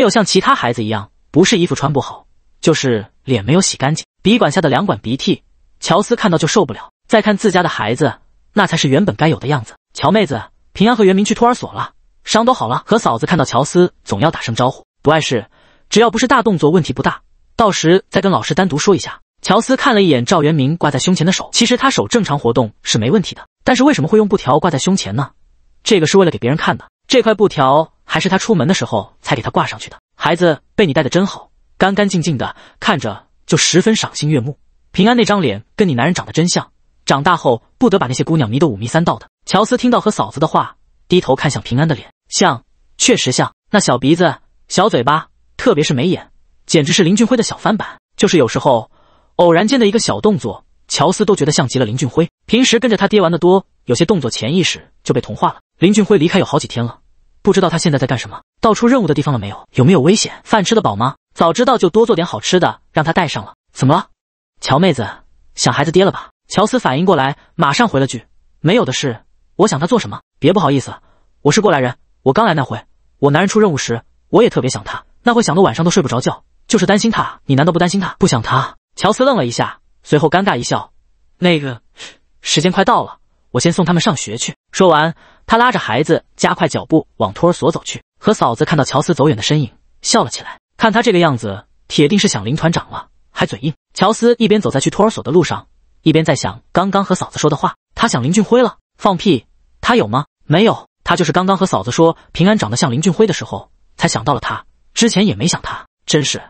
有像其他孩子一样，不是衣服穿不好，就是脸没有洗干净。鼻管下的两管鼻涕，乔斯看到就受不了。再看自家的孩子，那才是原本该有的样子。乔妹子，平安和元明去托儿所了，伤都好了。和嫂子看到乔斯总要打声招呼，不碍事，只要不是大动作，问题不大。到时再跟老师单独说一下。乔斯看了一眼赵元明挂在胸前的手，其实他手正常活动是没问题的，但是为什么会用布条挂在胸前呢？这个是为了给别人看的。这块布条还是他出门的时候才给他挂上去的。孩子被你带得真好，干干净净的，看着就十分赏心悦目。平安那张脸跟你男人长得真像，长大后不得把那些姑娘迷得五迷三道的。乔斯听到和嫂子的话，低头看向平安的脸，像，确实像。那小鼻子、小嘴巴，特别是眉眼，简直是林俊辉的小翻版。就是有时候。偶然间的一个小动作，乔斯都觉得像极了林俊辉。平时跟着他爹玩的多，有些动作潜意识就被同化了。林俊辉离开有好几天了，不知道他现在在干什么，到出任务的地方了没有？有没有危险？饭吃得饱吗？早知道就多做点好吃的让他带上了。怎么了，乔妹子想孩子爹了吧？乔斯反应过来，马上回了句：“没有的事，我想他做什么？别不好意思，我是过来人。我刚来那会，我男人出任务时，我也特别想他，那会想的晚上都睡不着觉，就是担心他。你难道不担心他？不想他？”乔斯愣了一下，随后尴尬一笑：“那个时间快到了，我先送他们上学去。”说完，他拉着孩子加快脚步往托儿所走去。和嫂子看到乔斯走远的身影，笑了起来。看他这个样子，铁定是想林团长了，还嘴硬。乔斯一边走在去托儿所的路上，一边在想刚刚和嫂子说的话。他想林俊辉了，放屁，他有吗？没有。他就是刚刚和嫂子说平安长得像林俊辉的时候，才想到了他。之前也没想他，真是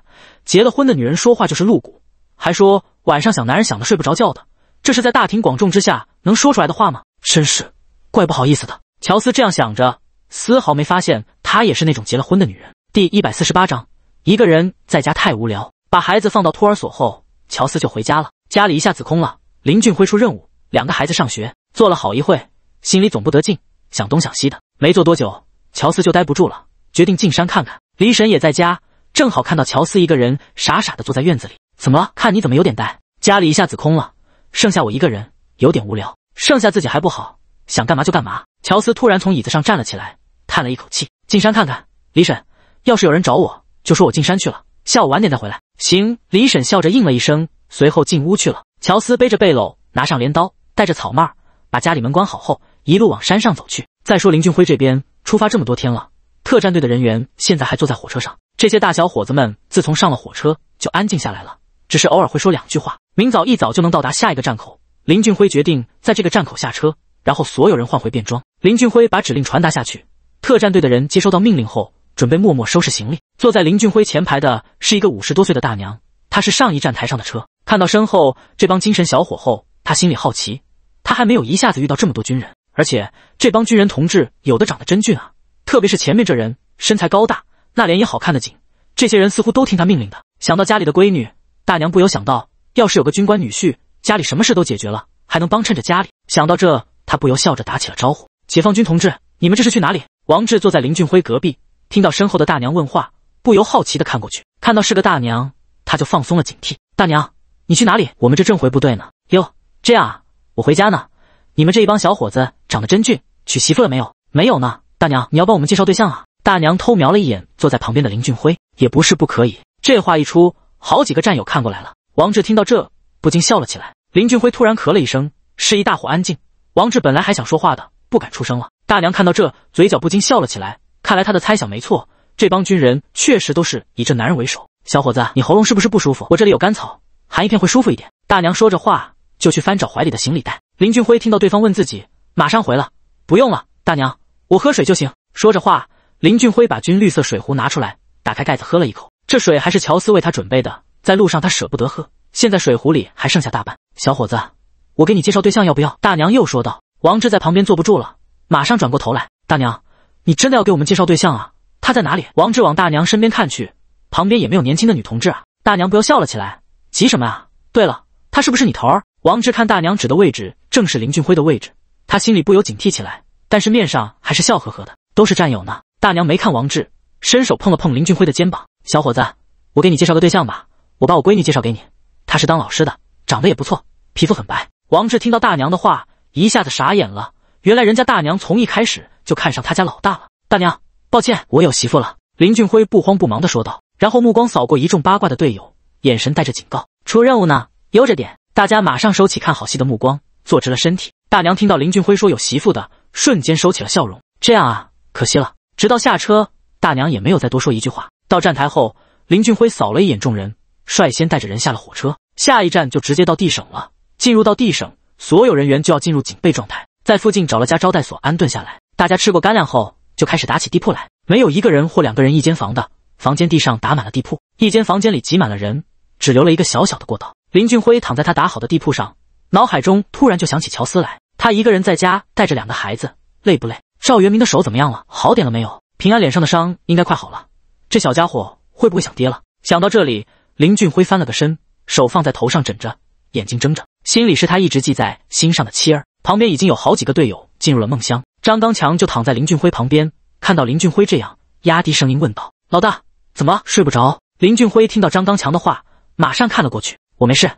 结了婚的女人说话就是露骨。还说晚上想男人想的睡不着觉的，这是在大庭广众之下能说出来的话吗？真是怪不好意思的。乔斯这样想着，丝毫没发现她也是那种结了婚的女人。第一百四十八章，一个人在家太无聊，把孩子放到托儿所后，乔斯就回家了。家里一下子空了。林俊辉出任务，两个孩子上学，坐了好一会，心里总不得劲，想东想西的。没坐多久，乔斯就待不住了，决定进山看看。黎婶也在家，正好看到乔斯一个人傻傻的坐在院子里。怎么了？看你怎么有点呆。家里一下子空了，剩下我一个人，有点无聊。剩下自己还不好，想干嘛就干嘛。乔斯突然从椅子上站了起来，叹了一口气，进山看看。李婶，要是有人找我，就说我进山去了，下午晚点再回来。行。李婶笑着应了一声，随后进屋去了。乔斯背着背篓，拿上镰刀，戴着草帽，把家里门关好后，一路往山上走去。再说林俊辉这边，出发这么多天了，特战队的人员现在还坐在火车上。这些大小伙子们自从上了火车，就安静下来了。只是偶尔会说两句话，明早一早就能到达下一个站口。林俊辉决定在这个站口下车，然后所有人换回便装。林俊辉把指令传达下去，特战队的人接收到命令后，准备默默收拾行李。坐在林俊辉前排的是一个五十多岁的大娘，她是上一站台上的车。看到身后这帮精神小伙后，她心里好奇，她还没有一下子遇到这么多军人，而且这帮军人同志有的长得真俊啊，特别是前面这人，身材高大，那脸也好看的紧。这些人似乎都听他命令的。想到家里的闺女。大娘不由想到，要是有个军官女婿，家里什么事都解决了，还能帮衬着家里。想到这，她不由笑着打起了招呼：“解放军同志，你们这是去哪里？”王志坐在林俊辉隔壁，听到身后的大娘问话，不由好奇的看过去。看到是个大娘，他就放松了警惕。“大娘，你去哪里？我们这正回部队呢。”“哟，这样啊，我回家呢。你们这一帮小伙子长得真俊，娶媳妇了没有？没有呢。”“大娘，你要帮我们介绍对象啊？”大娘偷瞄了一眼坐在旁边的林俊辉，也不是不可以。这话一出。好几个战友看过来了，王志听到这不禁笑了起来。林俊辉突然咳了一声，示意大伙安静。王志本来还想说话的，不敢出声了。大娘看到这，嘴角不禁笑了起来。看来他的猜想没错，这帮军人确实都是以这男人为首。小伙子，你喉咙是不是不舒服？我这里有甘草，含一片会舒服一点。大娘说着话就去翻找怀里的行李袋。林俊辉听到对方问自己，马上回了：不用了，大娘，我喝水就行。说着话，林俊辉把军绿色水壶拿出来，打开盖子喝了一口。这水还是乔斯为他准备的，在路上他舍不得喝，现在水壶里还剩下大半。小伙子，我给你介绍对象，要不要？大娘又说道。王志在旁边坐不住了，马上转过头来：“大娘，你真的要给我们介绍对象啊？他在哪里？”王志往大娘身边看去，旁边也没有年轻的女同志啊。大娘不由笑了起来：“急什么啊？对了，他是不是你头儿？”王志看大娘指的位置正是林俊辉的位置，他心里不由警惕起来，但是面上还是笑呵呵的：“都是战友呢。”大娘没看王志，伸手碰了碰林俊辉的肩膀。小伙子，我给你介绍个对象吧，我把我闺女介绍给你，她是当老师的，长得也不错，皮肤很白。王志听到大娘的话，一下子傻眼了，原来人家大娘从一开始就看上他家老大了。大娘，抱歉，我有媳妇了。林俊辉不慌不忙地说道，然后目光扫过一众八卦的队友，眼神带着警告。出任务呢，悠着点。大家马上收起看好戏的目光，坐直了身体。大娘听到林俊辉说有媳妇的，瞬间收起了笑容。这样啊，可惜了。直到下车，大娘也没有再多说一句话。到站台后，林俊辉扫了一眼众人，率先带着人下了火车。下一站就直接到地省了。进入到地省，所有人员就要进入警备状态。在附近找了家招待所安顿下来，大家吃过干粮后，就开始打起地铺来。没有一个人或两个人一间房的房间，地上打满了地铺，一间房间里挤满了人，只留了一个小小的过道。林俊辉躺在他打好的地铺上，脑海中突然就想起乔斯来。他一个人在家带着两个孩子，累不累？赵元明的手怎么样了？好点了没有？平安脸上的伤应该快好了。这小家伙会不会想爹了？想到这里，林俊辉翻了个身，手放在头上枕着，眼睛睁着，心里是他一直记在心上的妻儿。旁边已经有好几个队友进入了梦乡，张刚强就躺在林俊辉旁边，看到林俊辉这样，压低声音问道：“老大，怎么睡不着？”林俊辉听到张刚强的话，马上看了过去：“我没事，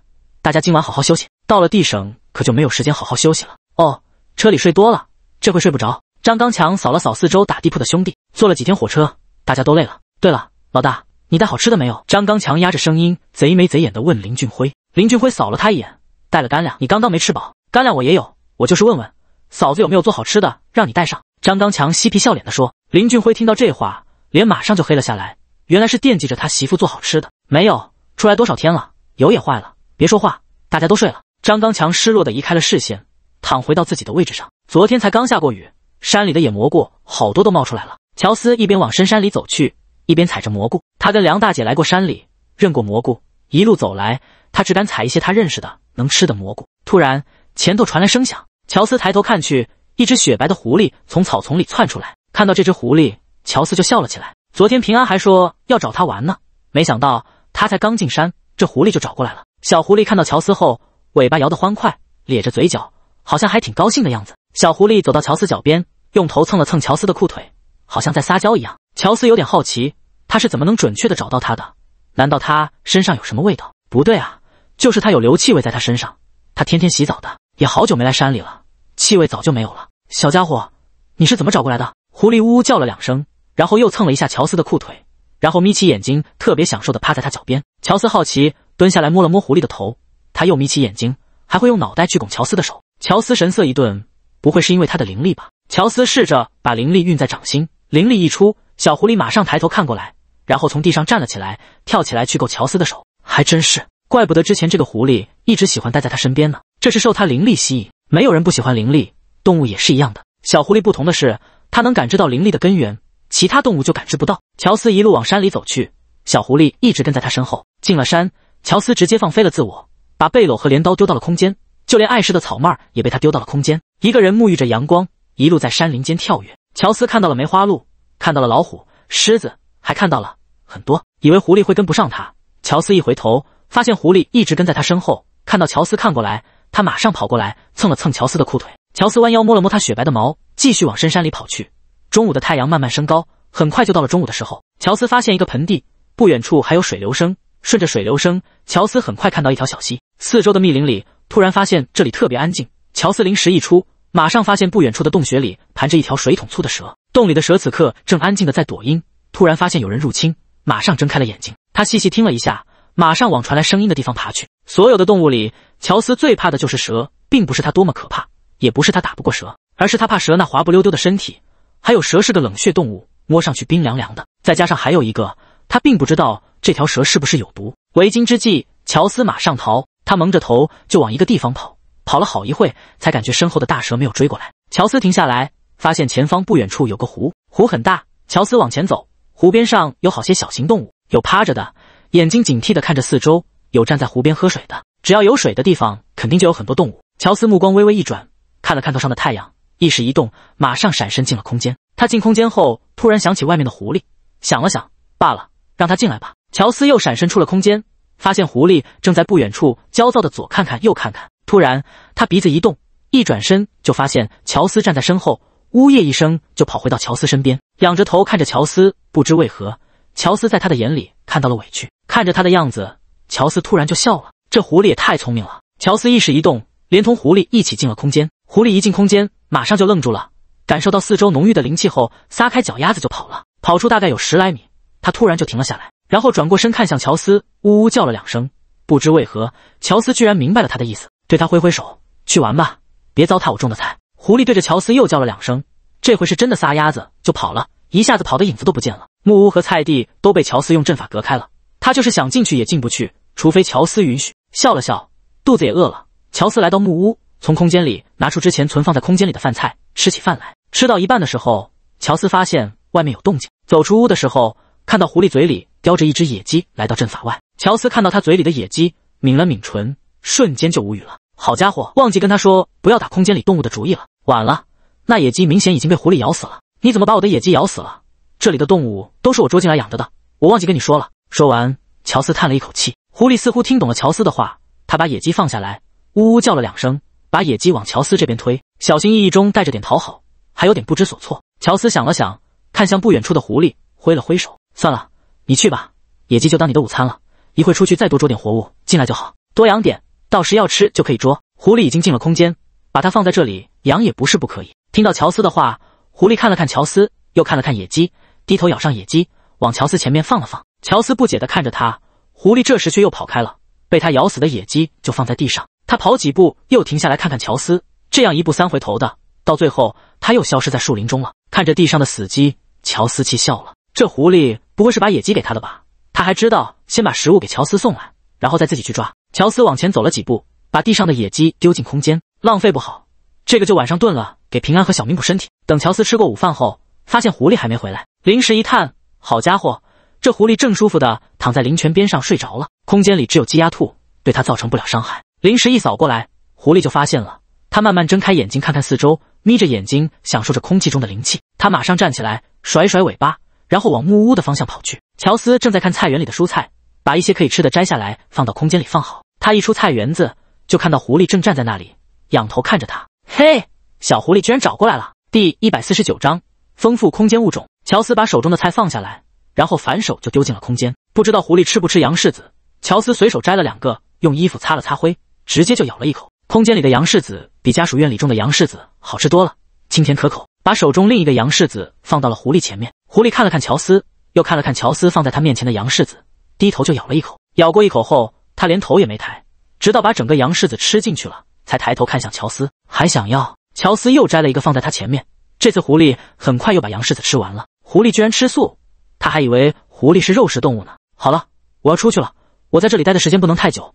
大家今晚好好休息。到了地省可就没有时间好好休息了。”“哦，车里睡多了，这会睡不着。”张刚强扫了扫四周打地铺的兄弟，坐了几天火车，大家都累了。对了，老大，你带好吃的没有？张刚强压着声音，贼眉贼眼的问林俊辉。林俊辉扫了他一眼，带了干粮。你刚刚没吃饱？干粮我也有，我就是问问，嫂子有没有做好吃的，让你带上。张刚强嬉皮笑脸的说。林俊辉听到这话，脸马上就黑了下来。原来是惦记着他媳妇做好吃的，没有？出来多少天了？油也坏了。别说话，大家都睡了。张刚强失落的移开了视线，躺回到自己的位置上。昨天才刚下过雨，山里的野蘑菇好多都冒出来了。乔斯一边往深山里走去。一边踩着蘑菇，他跟梁大姐来过山里，认过蘑菇。一路走来，他只敢采一些他认识的能吃的蘑菇。突然，前头传来声响，乔斯抬头看去，一只雪白的狐狸从草丛里窜出来。看到这只狐狸，乔斯就笑了起来。昨天平安还说要找他玩呢，没想到他才刚进山，这狐狸就找过来了。小狐狸看到乔斯后，尾巴摇得欢快，咧着嘴角，好像还挺高兴的样子。小狐狸走到乔斯脚边，用头蹭了蹭乔斯的裤腿，好像在撒娇一样。乔斯有点好奇，他是怎么能准确的找到他的？难道他身上有什么味道？不对啊，就是他有硫气味在他身上。他天天洗澡的，也好久没来山里了，气味早就没有了。小家伙，你是怎么找过来的？狐狸呜呜叫了两声，然后又蹭了一下乔斯的裤腿，然后眯起眼睛，特别享受的趴在他脚边。乔斯好奇，蹲下来摸了摸狐狸的头，他又眯起眼睛，还会用脑袋去拱乔斯的手。乔斯神色一顿，不会是因为他的灵力吧？乔斯试着把灵力运在掌心。灵力一出，小狐狸马上抬头看过来，然后从地上站了起来，跳起来去够乔斯的手。还真是，怪不得之前这个狐狸一直喜欢待在他身边呢，这是受他灵力吸引。没有人不喜欢灵力，动物也是一样的。小狐狸不同的是，它能感知到灵力的根源，其他动物就感知不到。乔斯一路往山里走去，小狐狸一直跟在他身后。进了山，乔斯直接放飞了自我，把背篓和镰刀丢到了空间，就连碍事的草帽也被他丢到了空间。一个人沐浴着阳光，一路在山林间跳跃。乔斯看到了梅花鹿，看到了老虎、狮子，还看到了很多。以为狐狸会跟不上他，乔斯一回头，发现狐狸一直跟在他身后。看到乔斯看过来，他马上跑过来蹭了蹭乔斯的裤腿。乔斯弯腰摸了摸他雪白的毛，继续往深山里跑去。中午的太阳慢慢升高，很快就到了中午的时候。乔斯发现一个盆地，不远处还有水流声。顺着水流声，乔斯很快看到一条小溪。四周的密林里，突然发现这里特别安静。乔斯灵石一出。马上发现不远处的洞穴里盘着一条水桶粗的蛇，洞里的蛇此刻正安静的在躲阴，突然发现有人入侵，马上睁开了眼睛。他细细听了一下，马上往传来声音的地方爬去。所有的动物里，乔斯最怕的就是蛇，并不是他多么可怕，也不是他打不过蛇，而是他怕蛇那滑不溜丢的身体，还有蛇是个冷血动物，摸上去冰凉凉的。再加上还有一个，他并不知道这条蛇是不是有毒。为今之计，乔斯马上逃，他蒙着头就往一个地方跑。跑了好一会，才感觉身后的大蛇没有追过来。乔斯停下来，发现前方不远处有个湖，湖很大。乔斯往前走，湖边上有好些小型动物，有趴着的，眼睛警惕的看着四周；有站在湖边喝水的。只要有水的地方，肯定就有很多动物。乔斯目光微微一转，看了看头上的太阳，意识一动，马上闪身进了空间。他进空间后，突然想起外面的狐狸，想了想，罢了，让他进来吧。乔斯又闪身出了空间，发现狐狸正在不远处焦躁的左看看右看看。突然，他鼻子一动，一转身就发现乔斯站在身后，呜咽一声就跑回到乔斯身边，仰着头看着乔斯。不知为何，乔斯在他的眼里看到了委屈。看着他的样子，乔斯突然就笑了。这狐狸也太聪明了。乔斯意识一动，连同狐狸一起进了空间。狐狸一进空间，马上就愣住了，感受到四周浓郁的灵气后，撒开脚丫子就跑了。跑出大概有十来米，他突然就停了下来，然后转过身看向乔斯，呜呜叫了两声。不知为何，乔斯居然明白了他的意思。对他挥挥手，去玩吧，别糟蹋我种的菜。狐狸对着乔斯又叫了两声，这回是真的撒丫子就跑了，一下子跑的影子都不见了。木屋和菜地都被乔斯用阵法隔开了，他就是想进去也进不去，除非乔斯允许。笑了笑，肚子也饿了。乔斯来到木屋，从空间里拿出之前存放在空间里的饭菜，吃起饭来。吃到一半的时候，乔斯发现外面有动静，走出屋的时候，看到狐狸嘴里叼着一只野鸡，来到阵法外。乔斯看到他嘴里的野鸡，抿了抿唇。瞬间就无语了，好家伙，忘记跟他说不要打空间里动物的主意了，晚了，那野鸡明显已经被狐狸咬死了。你怎么把我的野鸡咬死了？这里的动物都是我捉进来养着的，我忘记跟你说了。说完，乔斯叹了一口气。狐狸似乎听懂了乔斯的话，他把野鸡放下来，呜呜叫了两声，把野鸡往乔斯这边推，小心翼翼中带着点讨好，还有点不知所措。乔斯想了想，看向不远处的狐狸，挥了挥手，算了，你去吧，野鸡就当你的午餐了。一会出去再多捉点活物进来就好，多养点。到时要吃就可以捉。狐狸已经进了空间，把它放在这里养也不是不可以。听到乔斯的话，狐狸看了看乔斯，又看了看野鸡，低头咬上野鸡，往乔斯前面放了放。乔斯不解地看着他，狐狸这时却又跑开了，被他咬死的野鸡就放在地上。他跑几步又停下来看看乔斯，这样一步三回头的，到最后他又消失在树林中了。看着地上的死鸡，乔斯气笑了：这狐狸不会是把野鸡给他的吧？他还知道先把食物给乔斯送来。然后再自己去抓。乔斯往前走了几步，把地上的野鸡丢进空间，浪费不好。这个就晚上炖了，给平安和小明补身体。等乔斯吃过午饭后，发现狐狸还没回来。临时一探，好家伙，这狐狸正舒服的躺在林泉边上睡着了。空间里只有鸡鸭兔，对它造成不了伤害。临时一扫过来，狐狸就发现了。他慢慢睁开眼睛，看看四周，眯着眼睛享受着空气中的灵气。他马上站起来，甩甩尾巴，然后往木屋的方向跑去。乔斯正在看菜园里的蔬菜。把一些可以吃的摘下来，放到空间里放好。他一出菜园子，就看到狐狸正站在那里，仰头看着他。嘿，小狐狸居然找过来了！第一百四十九章丰富空间物种。乔斯把手中的菜放下来，然后反手就丢进了空间。不知道狐狸吃不吃杨柿子，乔斯随手摘了两个，用衣服擦了擦灰，直接就咬了一口。空间里的杨柿子比家属院里种的杨柿子好吃多了，清甜可口。把手中另一个杨柿子放到了狐狸前面，狐狸看了看乔斯，又看了看乔斯放在他面前的杨柿子。低头就咬了一口，咬过一口后，他连头也没抬，直到把整个羊柿子吃进去了，才抬头看向乔斯，还想要？乔斯又摘了一个放在他前面。这次狐狸很快又把羊柿子吃完了。狐狸居然吃素？他还以为狐狸是肉食动物呢。好了，我要出去了，我在这里待的时间不能太久。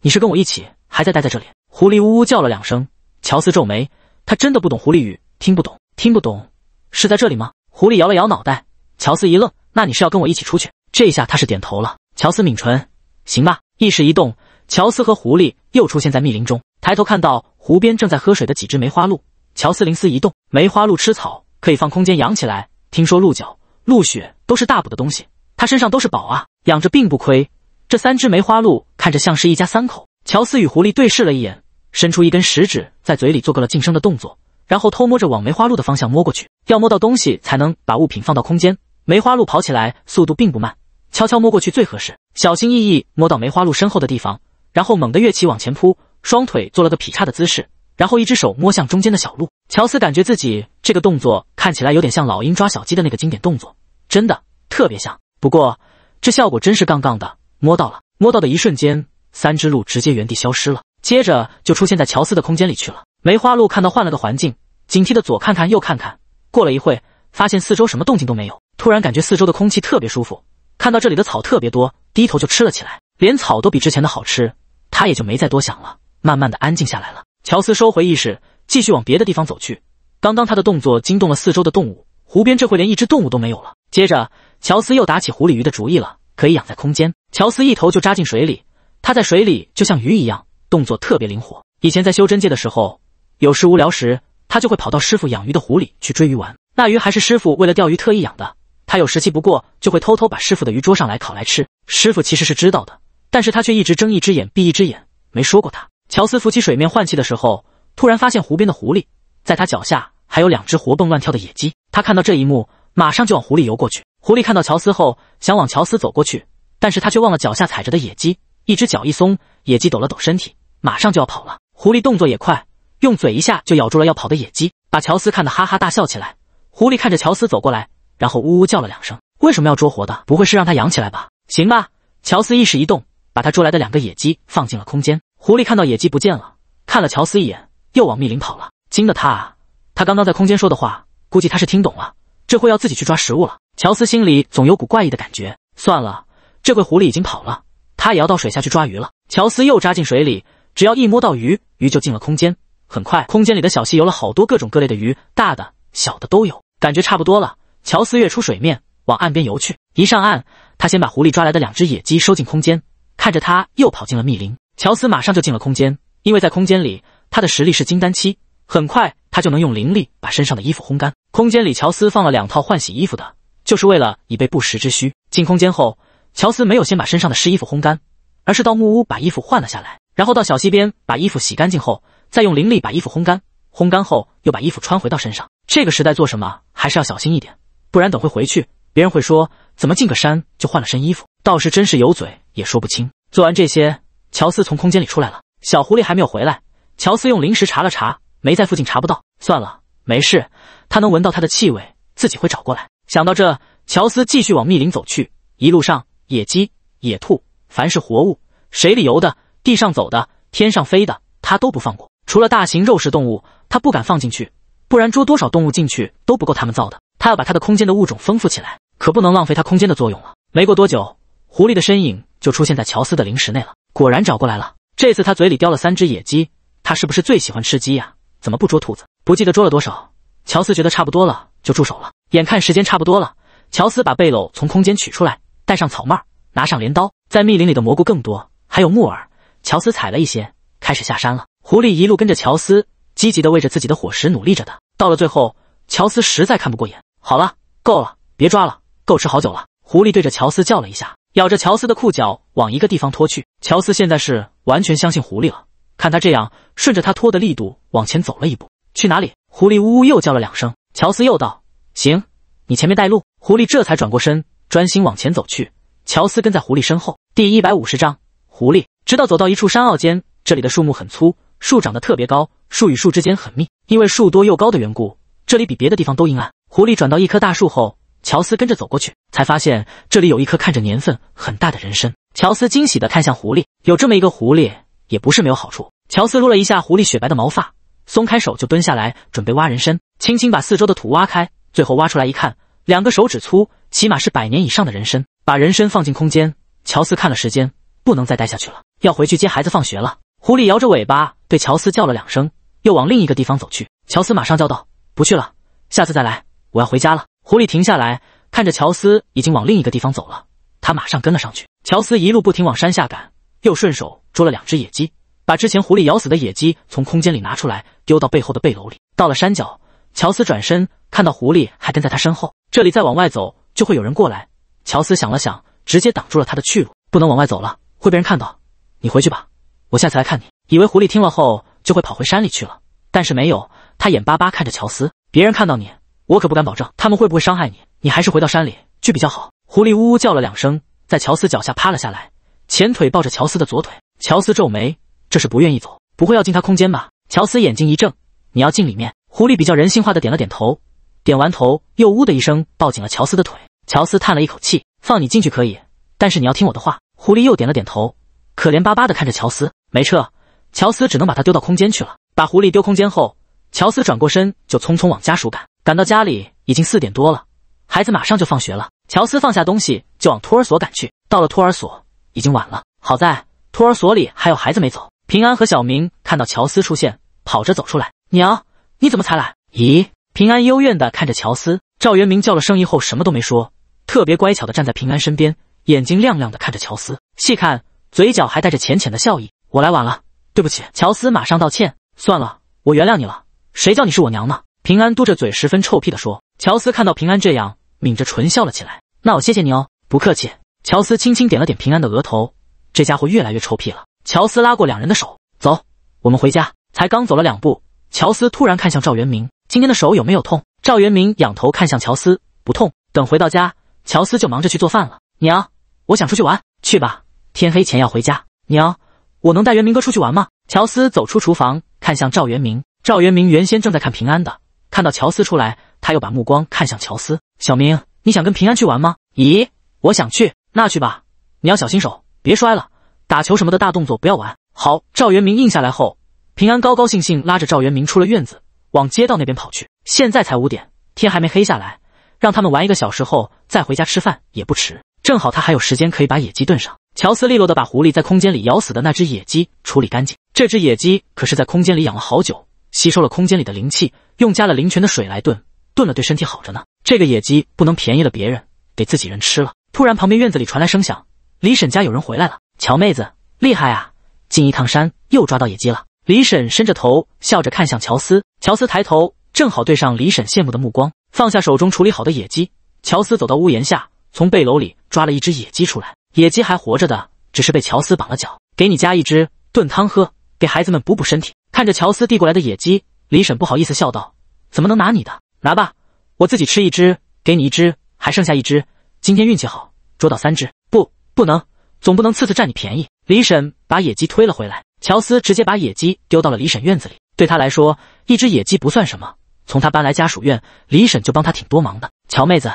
你是跟我一起，还在待在这里？狐狸呜呜叫了两声。乔斯皱眉，他真的不懂狐狸语，听不懂，听不懂是在这里吗？狐狸摇了摇脑袋。乔斯一愣，那你是要跟我一起出去？这一下他是点头了。乔斯抿唇，行吧。意识一动，乔斯和狐狸又出现在密林中，抬头看到湖边正在喝水的几只梅花鹿。乔斯灵思一动，梅花鹿吃草可以放空间养起来。听说鹿角、鹿血都是大补的东西，它身上都是宝啊，养着并不亏。这三只梅花鹿看着像是一家三口。乔斯与狐狸对视了一眼，伸出一根食指在嘴里做个了晋升的动作，然后偷摸着往梅花鹿的方向摸过去，要摸到东西才能把物品放到空间。梅花鹿跑起来速度并不慢。悄悄摸过去最合适，小心翼翼摸到梅花鹿身后的地方，然后猛地跃起往前扑，双腿做了个劈叉的姿势，然后一只手摸向中间的小鹿。乔斯感觉自己这个动作看起来有点像老鹰抓小鸡的那个经典动作，真的特别像。不过这效果真是杠杠的，摸到了，摸到的一瞬间，三只鹿直接原地消失了，接着就出现在乔斯的空间里去了。梅花鹿看到换了个环境，警惕的左看看右看看，过了一会，发现四周什么动静都没有，突然感觉四周的空气特别舒服。看到这里的草特别多，低头就吃了起来，连草都比之前的好吃，他也就没再多想了，慢慢的安静下来了。乔斯收回意识，继续往别的地方走去。刚刚他的动作惊动了四周的动物，湖边这会连一只动物都没有了。接着，乔斯又打起湖里鱼的主意了，可以养在空间。乔斯一头就扎进水里，他在水里就像鱼一样，动作特别灵活。以前在修真界的时候，有时无聊时，他就会跑到师傅养鱼的湖里去追鱼玩，那鱼还是师傅为了钓鱼特意养的。他有时气不过，就会偷偷把师傅的鱼捉上来烤来吃。师傅其实是知道的，但是他却一直睁一只眼闭一只眼，没说过他。乔斯浮起水面换气的时候，突然发现湖边的狐狸，在他脚下还有两只活蹦乱跳的野鸡。他看到这一幕，马上就往湖里游过去。狐狸看到乔斯后，想往乔斯走过去，但是他却忘了脚下踩着的野鸡，一只脚一松，野鸡抖了抖身体，马上就要跑了。狐狸动作也快，用嘴一下就咬住了要跑的野鸡，把乔斯看得哈哈大笑起来。狐狸看着乔斯走过来。然后呜呜叫了两声，为什么要捉活的？不会是让它养起来吧？行吧，乔斯一识一动，把他捉来的两个野鸡放进了空间。狐狸看到野鸡不见了，看了乔斯一眼，又往密林跑了。惊得他，他刚刚在空间说的话，估计他是听懂了。这会要自己去抓食物了。乔斯心里总有股怪异的感觉。算了，这回狐狸已经跑了，他也要到水下去抓鱼了。乔斯又扎进水里，只要一摸到鱼，鱼就进了空间。很快，空间里的小溪游了好多各种各类的鱼，大的、小的都有，感觉差不多了。乔斯跃出水面，往岸边游去。一上岸，他先把狐狸抓来的两只野鸡收进空间，看着他又跑进了密林。乔斯马上就进了空间，因为在空间里，他的实力是金丹期。很快，他就能用灵力把身上的衣服烘干。空间里，乔斯放了两套换洗衣服的，就是为了以备不时之需。进空间后，乔斯没有先把身上的湿衣服烘干，而是到木屋把衣服换了下来，然后到小溪边把衣服洗干净后，再用灵力把衣服烘干。烘干后，又把衣服穿回到身上。这个时代做什么还是要小心一点。不然等会回去，别人会说怎么进个山就换了身衣服，倒是真是有嘴也说不清。做完这些，乔斯从空间里出来了。小狐狸还没有回来，乔斯用零食查了查，没在附近查不到。算了，没事，他能闻到他的气味，自己会找过来。想到这，乔斯继续往密林走去。一路上，野鸡、野兔，凡是活物，水里游的，地上走的，天上飞的，他都不放过。除了大型肉食动物，他不敢放进去，不然捉多少动物进去都不够他们造的。他要把他的空间的物种丰富起来，可不能浪费他空间的作用了。没过多久，狐狸的身影就出现在乔斯的零食内了。果然找过来了。这次他嘴里叼了三只野鸡，他是不是最喜欢吃鸡呀？怎么不捉兔子？不记得捉了多少。乔斯觉得差不多了，就住手了。眼看时间差不多了，乔斯把背篓从空间取出来，带上草帽，拿上镰刀，在密林里的蘑菇更多，还有木耳。乔斯采了一些，开始下山了。狐狸一路跟着乔斯，积极的为着自己的伙食努力着的。到了最后，乔斯实在看不过眼。好了，够了，别抓了，够吃好久了。狐狸对着乔斯叫了一下，咬着乔斯的裤脚往一个地方拖去。乔斯现在是完全相信狐狸了，看他这样，顺着他拖的力度往前走了一步。去哪里？狐狸呜呜又叫了两声。乔斯又道：“行，你前面带路。”狐狸这才转过身，专心往前走去。乔斯跟在狐狸身后。第一百五十章，狐狸直到走到一处山坳间，这里的树木很粗，树长得特别高，树与树之间很密，因为树多又高的缘故，这里比别的地方都阴暗。狐狸转到一棵大树后，乔斯跟着走过去，才发现这里有一棵看着年份很大的人参。乔斯惊喜的看向狐狸，有这么一个狐狸也不是没有好处。乔斯撸了一下狐狸雪白的毛发，松开手就蹲下来准备挖人参，轻轻把四周的土挖开，最后挖出来一看，两个手指粗，起码是百年以上的人参。把人参放进空间，乔斯看了时间，不能再待下去了，要回去接孩子放学了。狐狸摇着尾巴对乔斯叫了两声，又往另一个地方走去。乔斯马上叫道：“不去了，下次再来。”我要回家了。狐狸停下来看着乔斯已经往另一个地方走了，他马上跟了上去。乔斯一路不停往山下赶，又顺手捉了两只野鸡，把之前狐狸咬死的野鸡从空间里拿出来丢到背后的背篓里。到了山脚，乔斯转身看到狐狸还跟在他身后，这里再往外走就会有人过来。乔斯想了想，直接挡住了他的去路，不能往外走了，会被人看到。你回去吧，我下次来看你。以为狐狸听了后就会跑回山里去了，但是没有，他眼巴巴看着乔斯，别人看到你。我可不敢保证他们会不会伤害你，你还是回到山里去比较好。狐狸呜呜叫了两声，在乔斯脚下趴了下来，前腿抱着乔斯的左腿。乔斯皱眉，这是不愿意走，不会要进他空间吧？乔斯眼睛一正，你要进里面？狐狸比较人性化的点了点头，点完头又呜的一声抱紧了乔斯的腿。乔斯叹了一口气，放你进去可以，但是你要听我的话。狐狸又点了点头，可怜巴巴的看着乔斯。没撤，乔斯只能把他丢到空间去了。把狐狸丢空间后，乔斯转过身就匆匆往家属赶。赶到家里已经四点多了，孩子马上就放学了。乔斯放下东西就往托儿所赶去。到了托儿所已经晚了，好在托儿所里还有孩子没走。平安和小明看到乔斯出现，跑着走出来。娘，你怎么才来？咦，平安幽怨的看着乔斯。赵元明叫了声“姨”后什么都没说，特别乖巧的站在平安身边，眼睛亮亮的看着乔斯。细看，嘴角还带着浅浅的笑意。我来晚了，对不起。乔斯马上道歉。算了，我原谅你了。谁叫你是我娘呢？平安嘟着嘴，十分臭屁的说：“乔斯看到平安这样，抿着唇笑了起来。那我谢谢你哦，不客气。”乔斯轻轻点了点平安的额头，这家伙越来越臭屁了。乔斯拉过两人的手，走，我们回家。才刚走了两步，乔斯突然看向赵元明：“今天的手有没有痛？”赵元明仰头看向乔斯，不痛。等回到家，乔斯就忙着去做饭了。娘，我想出去玩，去吧，天黑前要回家。娘，我能带元明哥出去玩吗？乔斯走出厨房，看向赵元明。赵元明原先正在看平安的。看到乔斯出来，他又把目光看向乔斯。小明，你想跟平安去玩吗？咦，我想去，那去吧。你要小心手，别摔了。打球什么的大动作不要玩。好，赵元明应下来后，平安高高兴兴拉着赵元明出了院子，往街道那边跑去。现在才五点，天还没黑下来，让他们玩一个小时后再回家吃饭也不迟。正好他还有时间可以把野鸡炖上。乔斯利落的把狐狸在空间里咬死的那只野鸡处理干净。这只野鸡可是在空间里养了好久。吸收了空间里的灵气，用加了灵泉的水来炖，炖了对身体好着呢。这个野鸡不能便宜了别人，给自己人吃了。突然，旁边院子里传来声响，李婶家有人回来了。乔妹子厉害啊，进一趟山又抓到野鸡了。李婶伸着头笑着看向乔斯，乔斯抬头正好对上李婶羡慕的目光，放下手中处理好的野鸡。乔斯走到屋檐下，从背篓里抓了一只野鸡出来，野鸡还活着的，只是被乔斯绑了脚。给你加一只炖汤喝，给孩子们补补身体。看着乔斯递过来的野鸡，李婶不好意思笑道：“怎么能拿你的？拿吧，我自己吃一只，给你一只，还剩下一只。今天运气好，捉到三只。不，不能，总不能次次占你便宜。”李婶把野鸡推了回来，乔斯直接把野鸡丢到了李婶院子里。对他来说，一只野鸡不算什么。从他搬来家属院，李婶就帮他挺多忙的。乔妹子，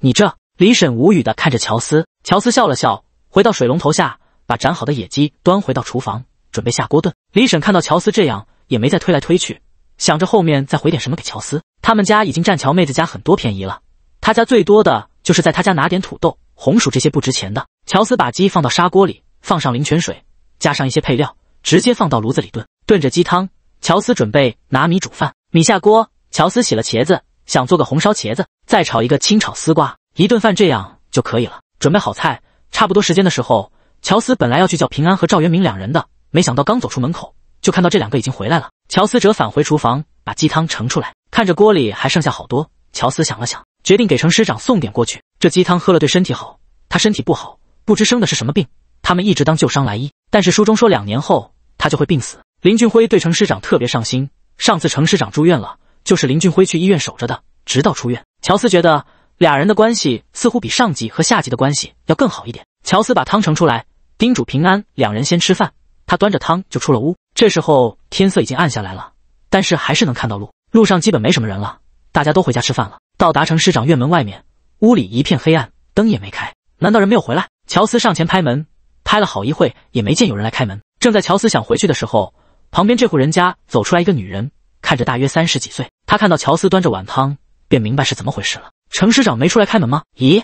你这……李婶无语的看着乔斯。乔斯笑了笑，回到水龙头下，把斩好的野鸡端回到厨房。准备下锅炖。李婶看到乔斯这样，也没再推来推去，想着后面再回点什么给乔斯。他们家已经占乔妹子家很多便宜了，他家最多的就是在他家拿点土豆、红薯这些不值钱的。乔斯把鸡放到砂锅里，放上灵泉水，加上一些配料，直接放到炉子里炖。炖着鸡汤，乔斯准备拿米煮饭。米下锅，乔斯洗了茄子，想做个红烧茄子，再炒一个清炒丝瓜，一顿饭这样就可以了。准备好菜，差不多时间的时候，乔斯本来要去叫平安和赵元明两人的。没想到刚走出门口，就看到这两个已经回来了。乔思哲返回厨房，把鸡汤盛出来，看着锅里还剩下好多。乔思想了想，决定给程师长送点过去。这鸡汤喝了对身体好，他身体不好，不知生的是什么病，他们一直当旧伤来医。但是书中说两年后他就会病死。林俊辉对程师长特别上心，上次程师长住院了，就是林俊辉去医院守着的，直到出院。乔思觉得俩人的关系似乎比上级和下级的关系要更好一点。乔思把汤盛出来，叮嘱平安两人先吃饭。他端着汤就出了屋，这时候天色已经暗下来了，但是还是能看到路。路上基本没什么人了，大家都回家吃饭了。到达程师长院门外面，屋里一片黑暗，灯也没开。难道人没有回来？乔斯上前拍门，拍了好一会也没见有人来开门。正在乔斯想回去的时候，旁边这户人家走出来一个女人，看着大约三十几岁。他看到乔斯端着碗汤，便明白是怎么回事了。程师长没出来开门吗？咦，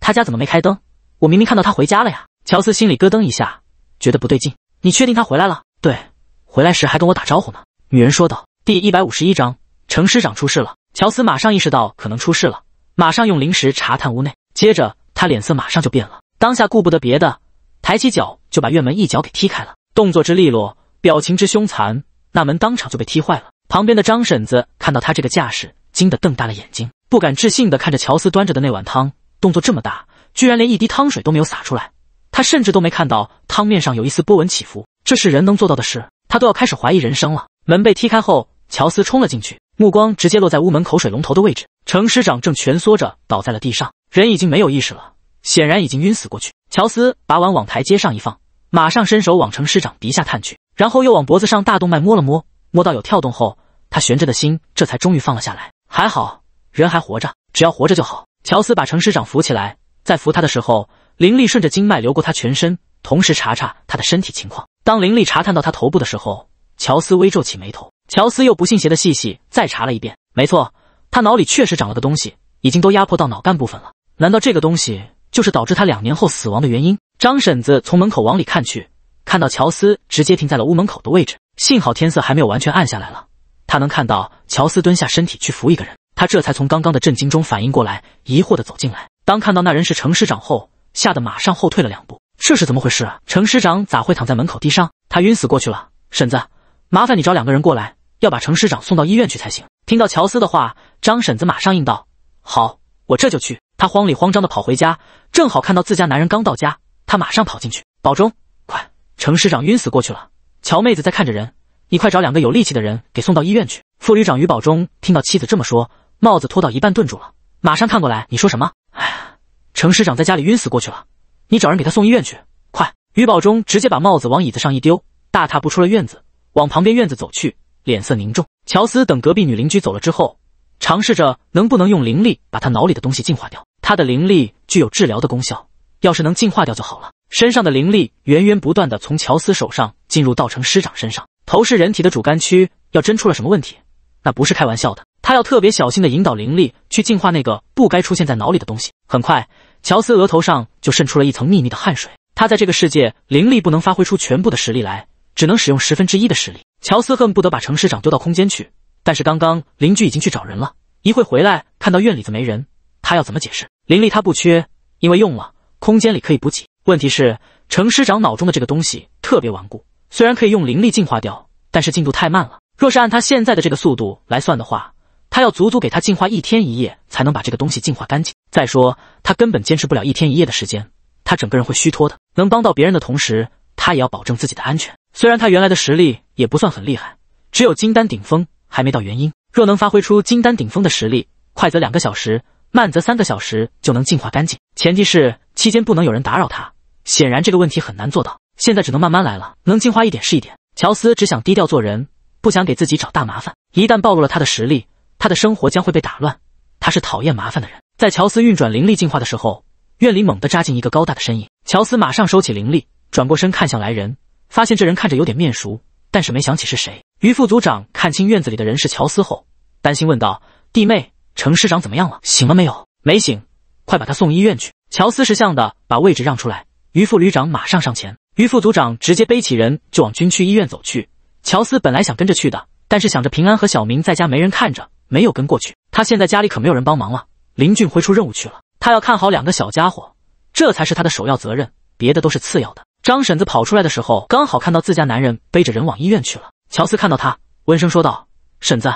他家怎么没开灯？我明明看到他回家了呀！乔斯心里咯噔一下，觉得不对劲。你确定他回来了？对，回来时还跟我打招呼呢。”女人说道。第一百五十一章，程师长出事了。乔斯马上意识到可能出事了，马上用灵石查探屋内，接着他脸色马上就变了，当下顾不得别的，抬起脚就把院门一脚给踢开了，动作之利落，表情之凶残，那门当场就被踢坏了。旁边的张婶子看到他这个架势，惊得瞪大了眼睛，不敢置信的看着乔斯端着的那碗汤，动作这么大，居然连一滴汤水都没有洒出来。他甚至都没看到汤面上有一丝波纹起伏，这是人能做到的事？他都要开始怀疑人生了。门被踢开后，乔斯冲了进去，目光直接落在屋门口水龙头的位置。程师长正蜷缩着倒在了地上，人已经没有意识了，显然已经晕死过去。乔斯把碗往台阶上一放，马上伸手往程师长鼻下探去，然后又往脖子上大动脉摸了摸，摸到有跳动后，他悬着的心这才终于放了下来。还好，人还活着，只要活着就好。乔斯把程师长扶起来，在扶他的时候。灵力顺着经脉流过他全身，同时查查他的身体情况。当灵力查探到他头部的时候，乔斯微皱起眉头。乔斯又不信邪的细细再查了一遍，没错，他脑里确实长了个东西，已经都压迫到脑干部分了。难道这个东西就是导致他两年后死亡的原因？张婶子从门口往里看去，看到乔斯直接停在了屋门口的位置。幸好天色还没有完全暗下来了，他能看到乔斯蹲下身体去扶一个人。他这才从刚刚的震惊中反应过来，疑惑的走进来。当看到那人是程师长后，吓得马上后退了两步，这是怎么回事啊？程师长咋会躺在门口地上？他晕死过去了。婶子，麻烦你找两个人过来，要把程师长送到医院去才行。听到乔斯的话，张婶子马上应道：“好，我这就去。”他慌里慌张地跑回家，正好看到自家男人刚到家，他马上跑进去。保中，快！程师长晕死过去了。乔妹子在看着人，你快找两个有力气的人给送到医院去。副旅长于保中听到妻子这么说，帽子拖到一半顿住了，马上看过来。你说什么？哎。程师长在家里晕死过去了，你找人给他送医院去，快！于宝忠直接把帽子往椅子上一丢，大踏步出了院子，往旁边院子走去，脸色凝重。乔斯等隔壁女邻居走了之后，尝试着能不能用灵力把他脑里的东西净化掉。他的灵力具有治疗的功效，要是能净化掉就好了。身上的灵力源源不断的从乔斯手上进入道成师长身上，头是人体的主干区，要真出了什么问题。那不是开玩笑的，他要特别小心的引导灵力去净化那个不该出现在脑里的东西。很快，乔斯额头上就渗出了一层密密的汗水。他在这个世界，灵力不能发挥出全部的实力来，只能使用十分之一的实力。乔斯恨不得把程师长丢到空间去，但是刚刚邻居已经去找人了，一会回来，看到院里子没人，他要怎么解释？灵力他不缺，因为用了，空间里可以补给。问题是，程师长脑中的这个东西特别顽固，虽然可以用灵力净化掉，但是进度太慢了。若是按他现在的这个速度来算的话，他要足足给他净化一天一夜才能把这个东西净化干净。再说，他根本坚持不了一天一夜的时间，他整个人会虚脱的。能帮到别人的同时，他也要保证自己的安全。虽然他原来的实力也不算很厉害，只有金丹顶峰，还没到元婴。若能发挥出金丹顶峰的实力，快则两个小时，慢则三个小时就能净化干净。前提是期间不能有人打扰他。显然这个问题很难做到，现在只能慢慢来了，能净化一点是一点。乔斯只想低调做人。不想给自己找大麻烦，一旦暴露了他的实力，他的生活将会被打乱。他是讨厌麻烦的人。在乔斯运转灵力进化的时候，院里猛地扎进一个高大的身影。乔斯马上收起灵力，转过身看向来人，发现这人看着有点面熟，但是没想起是谁。余副组长看清院子里的人是乔斯后，担心问道：“弟妹，程师长怎么样了？醒了没有？没醒，快把他送医院去。”乔斯识相的把位置让出来。余副旅长马上上前，余副组长直接背起人就往军区医院走去。乔斯本来想跟着去的，但是想着平安和小明在家没人看着，没有跟过去。他现在家里可没有人帮忙了，林俊辉出任务去了，他要看好两个小家伙，这才是他的首要责任，别的都是次要的。张婶子跑出来的时候，刚好看到自家男人背着人往医院去了。乔斯看到他，温声说道：“婶子，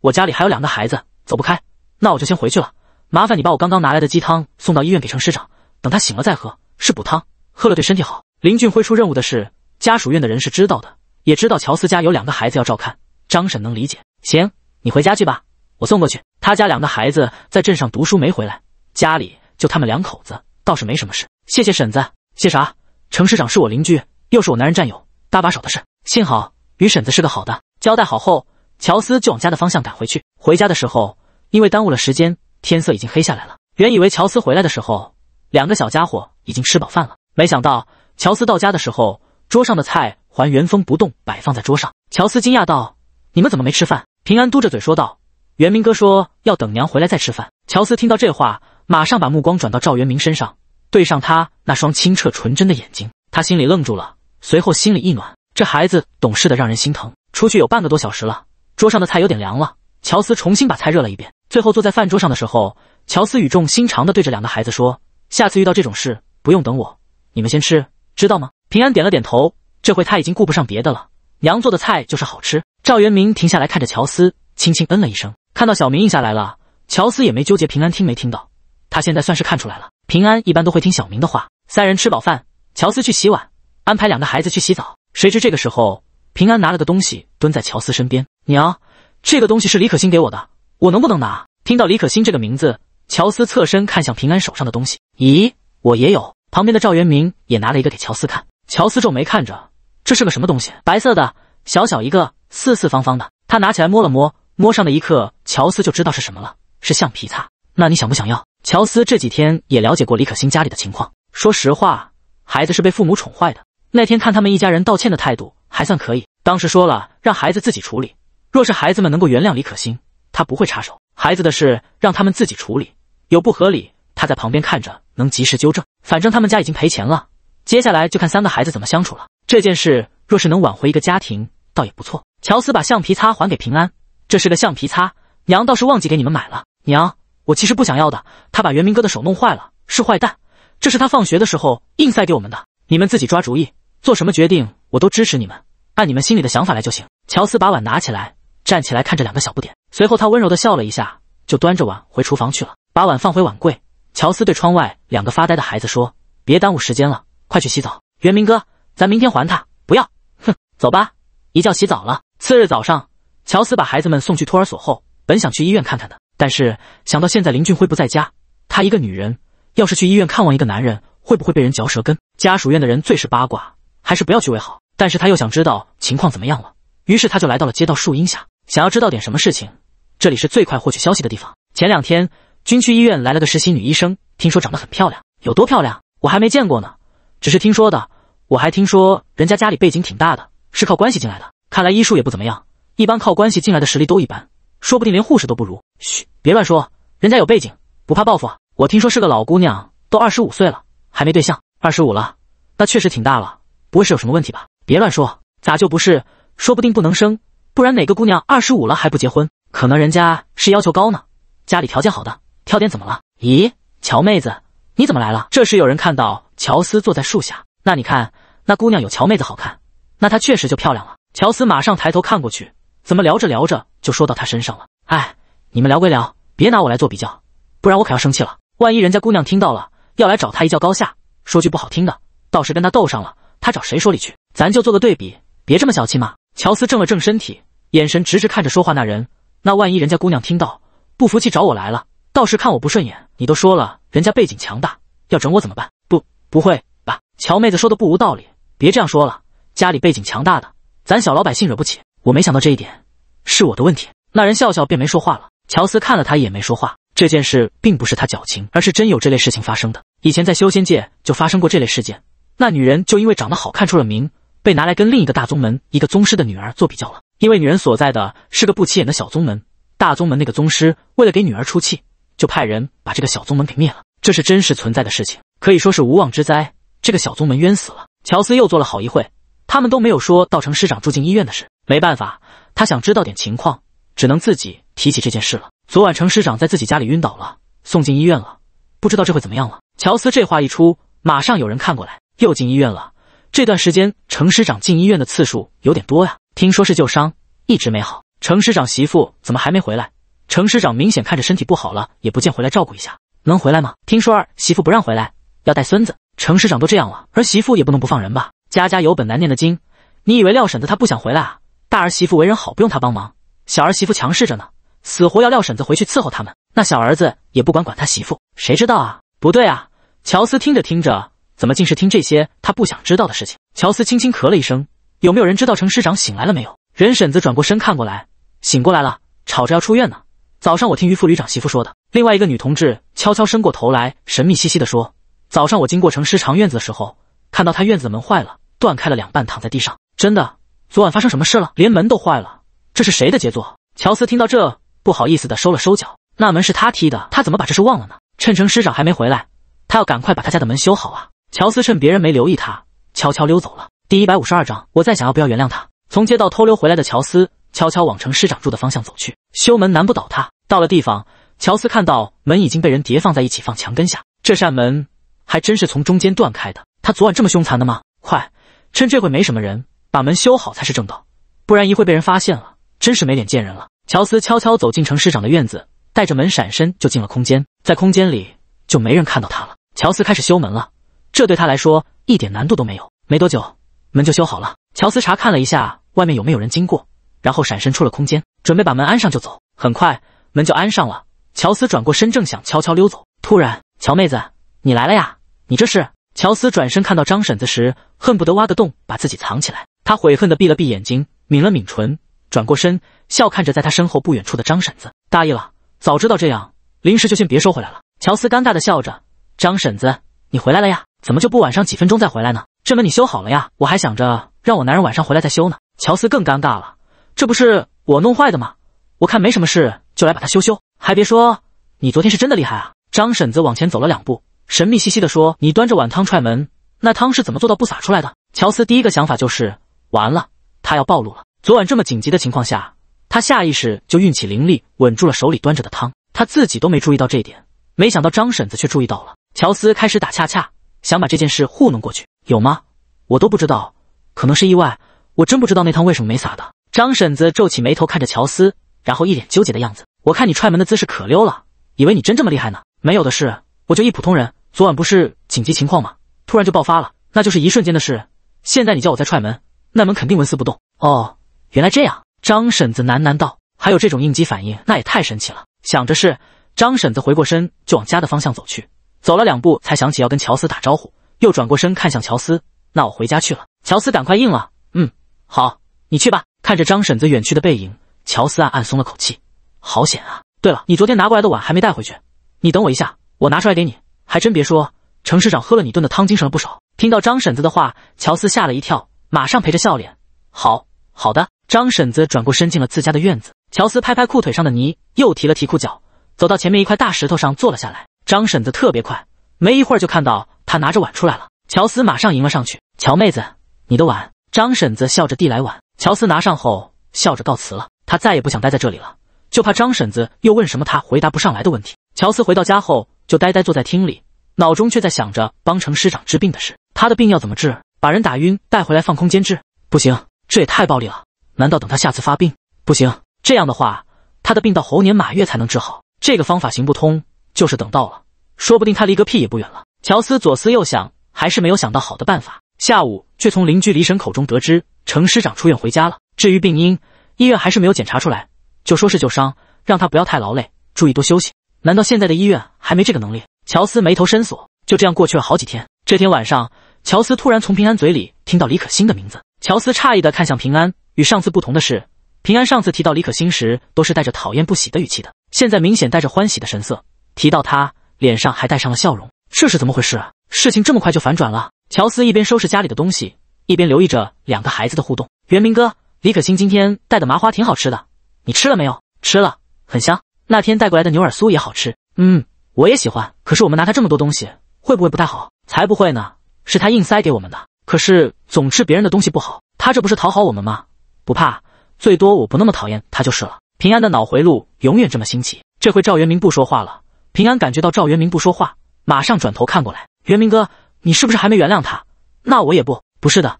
我家里还有两个孩子，走不开，那我就先回去了。麻烦你把我刚刚拿来的鸡汤送到医院给程师长，等他醒了再喝，是补汤，喝了对身体好。”林俊辉出任务的事，家属院的人是知道的。也知道乔斯家有两个孩子要照看，张婶能理解。行，你回家去吧，我送过去。他家两个孩子在镇上读书没回来，家里就他们两口子，倒是没什么事。谢谢婶子，谢啥？程师长是我邻居，又是我男人战友，搭把手的事。幸好于婶子是个好的。交代好后，乔斯就往家的方向赶回去。回家的时候，因为耽误了时间，天色已经黑下来了。原以为乔斯回来的时候，两个小家伙已经吃饱饭了，没想到乔斯到家的时候。桌上的菜还原封不动摆放在桌上，乔斯惊讶道：“你们怎么没吃饭？”平安嘟着嘴说道：“元明哥说要等娘回来再吃饭。”乔斯听到这话，马上把目光转到赵元明身上，对上他那双清澈纯真的眼睛，他心里愣住了，随后心里一暖，这孩子懂事的让人心疼。出去有半个多小时了，桌上的菜有点凉了，乔斯重新把菜热了一遍。最后坐在饭桌上的时候，乔斯语重心长的对着两个孩子说：“下次遇到这种事，不用等我，你们先吃。”知道吗？平安点了点头。这回他已经顾不上别的了。娘做的菜就是好吃。赵元明停下来看着乔斯，轻轻嗯了一声。看到小明应下来了，乔斯也没纠结平安听没听到。他现在算是看出来了，平安一般都会听小明的话。三人吃饱饭，乔斯去洗碗，安排两个孩子去洗澡。谁知这个时候，平安拿了个东西蹲在乔斯身边。娘，这个东西是李可欣给我的，我能不能拿？听到李可欣这个名字，乔斯侧身看向平安手上的东西。咦，我也有。旁边的赵元明也拿了一个给乔斯看，乔斯皱眉看着，这是个什么东西？白色的，小小一个，四四方方的。他拿起来摸了摸，摸上的一刻，乔斯就知道是什么了，是橡皮擦。那你想不想要？乔斯这几天也了解过李可欣家里的情况，说实话，孩子是被父母宠坏的。那天看他们一家人道歉的态度还算可以，当时说了让孩子自己处理，若是孩子们能够原谅李可欣，他不会插手孩子的事，让他们自己处理，有不合理，他在旁边看着。能及时纠正，反正他们家已经赔钱了，接下来就看三个孩子怎么相处了。这件事若是能挽回一个家庭，倒也不错。乔斯把橡皮擦还给平安，这是个橡皮擦，娘倒是忘记给你们买了。娘，我其实不想要的，他把元明哥的手弄坏了，是坏蛋。这是他放学的时候硬塞给我们的，你们自己抓主意，做什么决定我都支持你们，按你们心里的想法来就行。乔斯把碗拿起来，站起来看着两个小不点，随后他温柔的笑了一下，就端着碗回厨房去了，把碗放回碗柜。乔斯对窗外两个发呆的孩子说：“别耽误时间了，快去洗澡。”元明哥，咱明天还他。不要，哼，走吧，一觉洗澡了。次日早上，乔斯把孩子们送去托儿所后，本想去医院看看的，但是想到现在林俊辉不在家，他一个女人要是去医院看望一个男人，会不会被人嚼舌根？家属院的人最是八卦，还是不要去为好。但是他又想知道情况怎么样了，于是他就来到了街道树荫下，想要知道点什么事情，这里是最快获取消息的地方。前两天。军区医院来了个实习女医生，听说长得很漂亮，有多漂亮我还没见过呢，只是听说的。我还听说人家家里背景挺大的，是靠关系进来的。看来医术也不怎么样，一般靠关系进来的实力都一般，说不定连护士都不如。嘘，别乱说，人家有背景，不怕报复啊。我听说是个老姑娘，都二十五岁了还没对象。二十五了，那确实挺大了，不会是有什么问题吧？别乱说，咋就不是？说不定不能生，不然哪个姑娘二十五了还不结婚？可能人家是要求高呢，家里条件好的。挑点怎么了？咦，乔妹子，你怎么来了？这时有人看到乔斯坐在树下。那你看，那姑娘有乔妹子好看，那她确实就漂亮了。乔斯马上抬头看过去，怎么聊着聊着就说到她身上了？哎，你们聊归聊，别拿我来做比较，不然我可要生气了。万一人家姑娘听到了，要来找她一较高下，说句不好听的，倒是跟她斗上了，她找谁说理去？咱就做个对比，别这么小气嘛。乔斯正了正身体，眼神直直看着说话那人。那万一人家姑娘听到，不服气找我来了？倒是看我不顺眼，你都说了人家背景强大，要整我怎么办？不，不会吧？乔妹子说的不无道理，别这样说了。家里背景强大的，咱小老百姓惹不起。我没想到这一点，是我的问题。那人笑笑便没说话了。乔斯看了他一眼，没说话。这件事并不是他矫情，而是真有这类事情发生的。以前在修仙界就发生过这类事件，那女人就因为长得好看出了名，被拿来跟另一个大宗门一个宗师的女儿做比较了。因为女人所在的是个不起眼的小宗门，大宗门那个宗师为了给女儿出气。就派人把这个小宗门给灭了，这是真实存在的事情，可以说是无妄之灾。这个小宗门冤死了。乔斯又坐了好一会，他们都没有说到程师长住进医院的事。没办法，他想知道点情况，只能自己提起这件事了。昨晚程师长在自己家里晕倒了，送进医院了，不知道这会怎么样了。乔斯这话一出，马上有人看过来，又进医院了。这段时间程师长进医院的次数有点多呀。听说是旧伤，一直没好。程师长媳妇怎么还没回来？程师长明显看着身体不好了，也不见回来照顾一下，能回来吗？听说儿媳妇不让回来，要带孙子。程师长都这样了，儿媳妇也不能不放人吧？家家有本难念的经，你以为廖婶子她不想回来啊？大儿媳妇为人好，不用她帮忙，小儿媳妇强势着呢，死活要廖婶子回去伺候他们。那小儿子也不管管他媳妇，谁知道啊？不对啊！乔斯听着听着，怎么竟是听这些他不想知道的事情？乔斯轻轻咳了一声，有没有人知道程师长醒来了没有？任婶子转过身看过来，醒过来了，吵着要出院呢。早上我听于副旅长媳妇说的。另外一个女同志悄悄伸过头来，神秘兮兮地说：“早上我经过程师长院子的时候，看到他院子的门坏了，断开了两半，躺在地上。真的？昨晚发生什么事了？连门都坏了，这是谁的杰作？”乔斯听到这，不好意思地收了收脚。那门是他踢的，他怎么把这事忘了呢？趁程师长还没回来，他要赶快把他家的门修好啊！乔斯趁别人没留意他，悄悄溜走了。第一百五十二章，我在想要不要原谅他。从街道偷溜回来的乔斯。悄悄往城师长住的方向走去，修门难不倒他。到了地方，乔斯看到门已经被人叠放在一起，放墙根下。这扇门还真是从中间断开的。他昨晚这么凶残的吗？快，趁这会没什么人，把门修好才是正道，不然一会被人发现了，真是没脸见人了。乔斯悄悄走进城师长的院子，带着门闪身就进了空间，在空间里就没人看到他了。乔斯开始修门了，这对他来说一点难度都没有。没多久，门就修好了。乔斯查看了一下外面有没有人经过。然后闪身出了空间，准备把门安上就走。很快门就安上了。乔斯转过身，正想悄悄溜走，突然，乔妹子，你来了呀？你这是？乔斯转身看到张婶子时，恨不得挖个洞把自己藏起来。他悔恨地闭了闭眼睛，抿了抿唇，转过身，笑看着在他身后不远处的张婶子。大意了，早知道这样，零食就先别收回来了。乔斯尴尬地笑着。张婶子，你回来了呀？怎么就不晚上几分钟再回来呢？这门你修好了呀？我还想着让我男人晚上回来再修呢。乔斯更尴尬了。这不是我弄坏的吗？我看没什么事，就来把它修修。还别说，你昨天是真的厉害啊！张婶子往前走了两步，神秘兮兮地说：“你端着碗汤踹门，那汤是怎么做到不洒出来的？”乔斯第一个想法就是完了，他要暴露了。昨晚这么紧急的情况下，他下意识就运起灵力稳住了手里端着的汤，他自己都没注意到这一点。没想到张婶子却注意到了。乔斯开始打恰恰，想把这件事糊弄过去。有吗？我都不知道，可能是意外。我真不知道那汤为什么没洒的。张婶子皱起眉头看着乔斯，然后一脸纠结的样子。我看你踹门的姿势可溜了，以为你真这么厉害呢。没有的事，我就一普通人。昨晚不是紧急情况吗？突然就爆发了，那就是一瞬间的事。现在你叫我再踹门，那门肯定纹丝不动。哦，原来这样。张婶子喃喃道。还有这种应激反应，那也太神奇了。想着是，张婶子回过身就往家的方向走去。走了两步才想起要跟乔斯打招呼，又转过身看向乔斯。那我回家去了。乔斯赶快应了。嗯，好，你去吧。看着张婶子远去的背影，乔斯暗暗松了口气，好险啊！对了，你昨天拿过来的碗还没带回去，你等我一下，我拿出来给你。还真别说，程市长喝了你炖的汤，精神了不少。听到张婶子的话，乔斯吓了一跳，马上陪着笑脸：“好好的。”张婶子转过身，进了自家的院子。乔斯拍拍裤腿上的泥，又提了提裤脚，走到前面一块大石头上坐了下来。张婶子特别快，没一会儿就看到她拿着碗出来了。乔斯马上迎了上去：“乔妹子，你的碗。”张婶子笑着递来碗。乔斯拿上后，笑着告辞了。他再也不想待在这里了，就怕张婶子又问什么他回答不上来的问题。乔斯回到家后，就呆呆坐在厅里，脑中却在想着帮程师长治病的事。他的病要怎么治？把人打晕带回来放空间治？不行，这也太暴力了。难道等他下次发病？不行，这样的话，他的病到猴年马月才能治好。这个方法行不通，就是等到了，说不定他离个屁也不远了。乔斯左思右想，还是没有想到好的办法。下午却从邻居李婶口中得知，程师长出院回家了。至于病因，医院还是没有检查出来，就说是旧伤，让他不要太劳累，注意多休息。难道现在的医院还没这个能力？乔斯眉头深锁。就这样过去了好几天。这天晚上，乔斯突然从平安嘴里听到李可欣的名字。乔斯诧异的看向平安。与上次不同的是，平安上次提到李可欣时都是带着讨厌不喜的语气的，现在明显带着欢喜的神色，提到他脸上还带上了笑容。这是怎么回事？事情这么快就反转了？乔斯一边收拾家里的东西，一边留意着两个孩子的互动。元明哥，李可欣今天带的麻花挺好吃的，你吃了没有？吃了，很香。那天带过来的牛耳酥也好吃，嗯，我也喜欢。可是我们拿他这么多东西，会不会不太好？才不会呢，是他硬塞给我们的。可是总吃别人的东西不好，他这不是讨好我们吗？不怕，最多我不那么讨厌他就是了。平安的脑回路永远这么新奇。这回赵元明不说话了，平安感觉到赵元明不说话，马上转头看过来。元明哥。你是不是还没原谅他？那我也不不是的，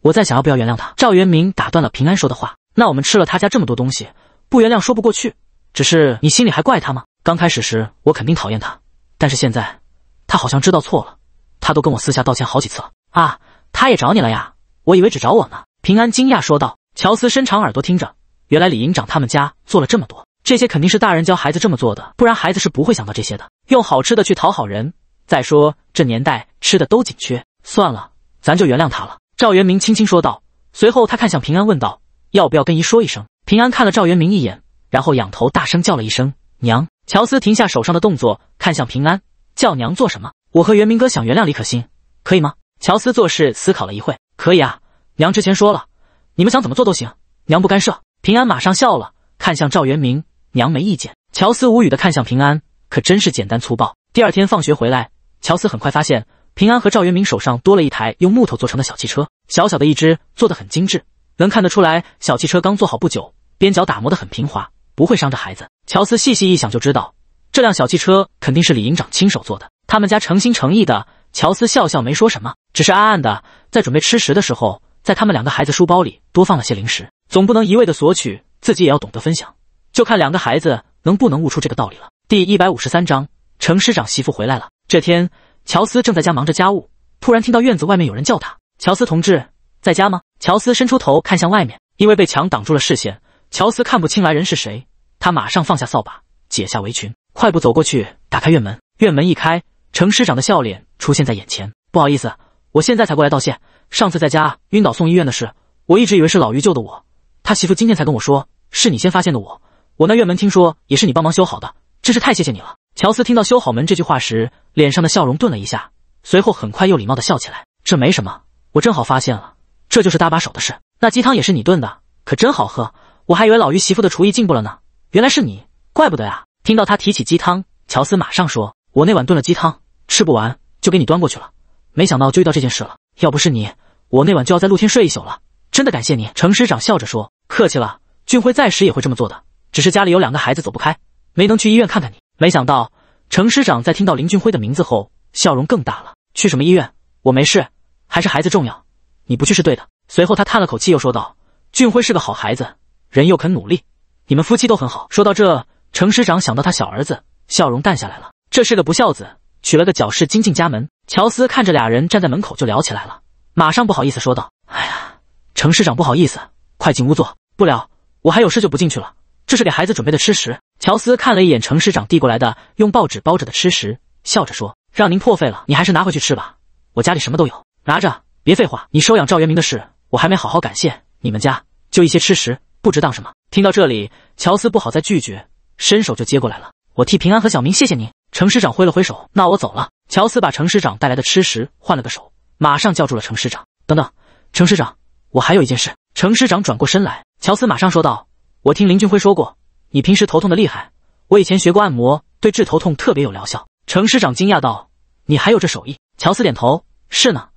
我在想要不要原谅他。赵元明打断了平安说的话。那我们吃了他家这么多东西，不原谅说不过去。只是你心里还怪他吗？刚开始时我肯定讨厌他，但是现在他好像知道错了，他都跟我私下道歉好几次了啊！他也找你了呀？我以为只找我呢。平安惊讶说道。乔斯伸长耳朵听着，原来李营长他们家做了这么多，这些肯定是大人教孩子这么做的，不然孩子是不会想到这些的。用好吃的去讨好人。再说这年代吃的都紧缺，算了，咱就原谅他了。”赵元明轻轻说道。随后，他看向平安，问道：“要不要跟姨说一声？”平安看了赵元明一眼，然后仰头大声叫了一声：“娘！”乔斯停下手上的动作，看向平安，叫娘做什么？我和元明哥想原谅李可欣，可以吗？乔斯做事思考了一会，可以啊，娘之前说了，你们想怎么做都行，娘不干涉。平安马上笑了，看向赵元明：“娘没意见。”乔斯无语的看向平安，可真是简单粗暴。第二天放学回来。乔斯很快发现，平安和赵元明手上多了一台用木头做成的小汽车，小小的一只，做的很精致，能看得出来，小汽车刚做好不久，边角打磨的很平滑，不会伤着孩子。乔斯细细一想就知道，这辆小汽车肯定是李营长亲手做的，他们家诚心诚意的。乔斯笑笑没说什么，只是暗暗的在准备吃食的时候，在他们两个孩子书包里多放了些零食，总不能一味的索取，自己也要懂得分享，就看两个孩子能不能悟出这个道理了。第一百五十三章，程师长媳妇回来了。这天，乔斯正在家忙着家务，突然听到院子外面有人叫他：“乔斯同志，在家吗？”乔斯伸出头看向外面，因为被墙挡住了视线，乔斯看不清来人是谁。他马上放下扫把，解下围裙，快步走过去，打开院门。院门一开，程师长的笑脸出现在眼前。不好意思，我现在才过来道歉。上次在家晕倒送医院的事，我一直以为是老于救的我。他媳妇今天才跟我说，是你先发现的我。我那院门听说也是你帮忙修好的，真是太谢谢你了。乔斯听到“修好门”这句话时，脸上的笑容顿了一下，随后很快又礼貌地笑起来。这没什么，我正好发现了，这就是搭把手的事。那鸡汤也是你炖的，可真好喝。我还以为老于媳妇的厨艺进步了呢，原来是你，怪不得啊！听到他提起鸡汤，乔斯马上说：“我那晚炖了鸡汤，吃不完就给你端过去了。没想到就遇到这件事了。要不是你，我那晚就要在露天睡一宿了。真的感谢你。”程师长笑着说：“客气了，俊辉在时也会这么做的，只是家里有两个孩子走不开，没能去医院看看你。”没想到程师长在听到林俊辉的名字后，笑容更大了。去什么医院？我没事，还是孩子重要，你不去是对的。随后他叹了口气，又说道：“俊辉是个好孩子，人又肯努力，你们夫妻都很好。”说到这，程师长想到他小儿子，笑容淡下来了。这是个不孝子，娶了个搅事精进家门。乔斯看着俩人站在门口就聊起来了，马上不好意思说道：“哎呀，程师长不好意思，快进屋坐。不了，我还有事就不进去了。这是给孩子准备的吃食。”乔斯看了一眼程师长递过来的用报纸包着的吃食，笑着说：“让您破费了，你还是拿回去吃吧，我家里什么都有，拿着别废话。你收养赵元明的事，我还没好好感谢你们家，就一些吃食，不值当什么。”听到这里，乔斯不好再拒绝，伸手就接过来了。我替平安和小明谢谢您。程师长挥了挥手：“那我走了。”乔斯把程师长带来的吃食换了个手，马上叫住了程师长：“等等，程师长，我还有一件事。”程师长转过身来，乔斯马上说道：“我听林俊辉说过。”你平时头痛的厉害，我以前学过按摩，对治头痛特别有疗效。程师长惊讶道：“你还有这手艺？”乔斯点头：“是呢，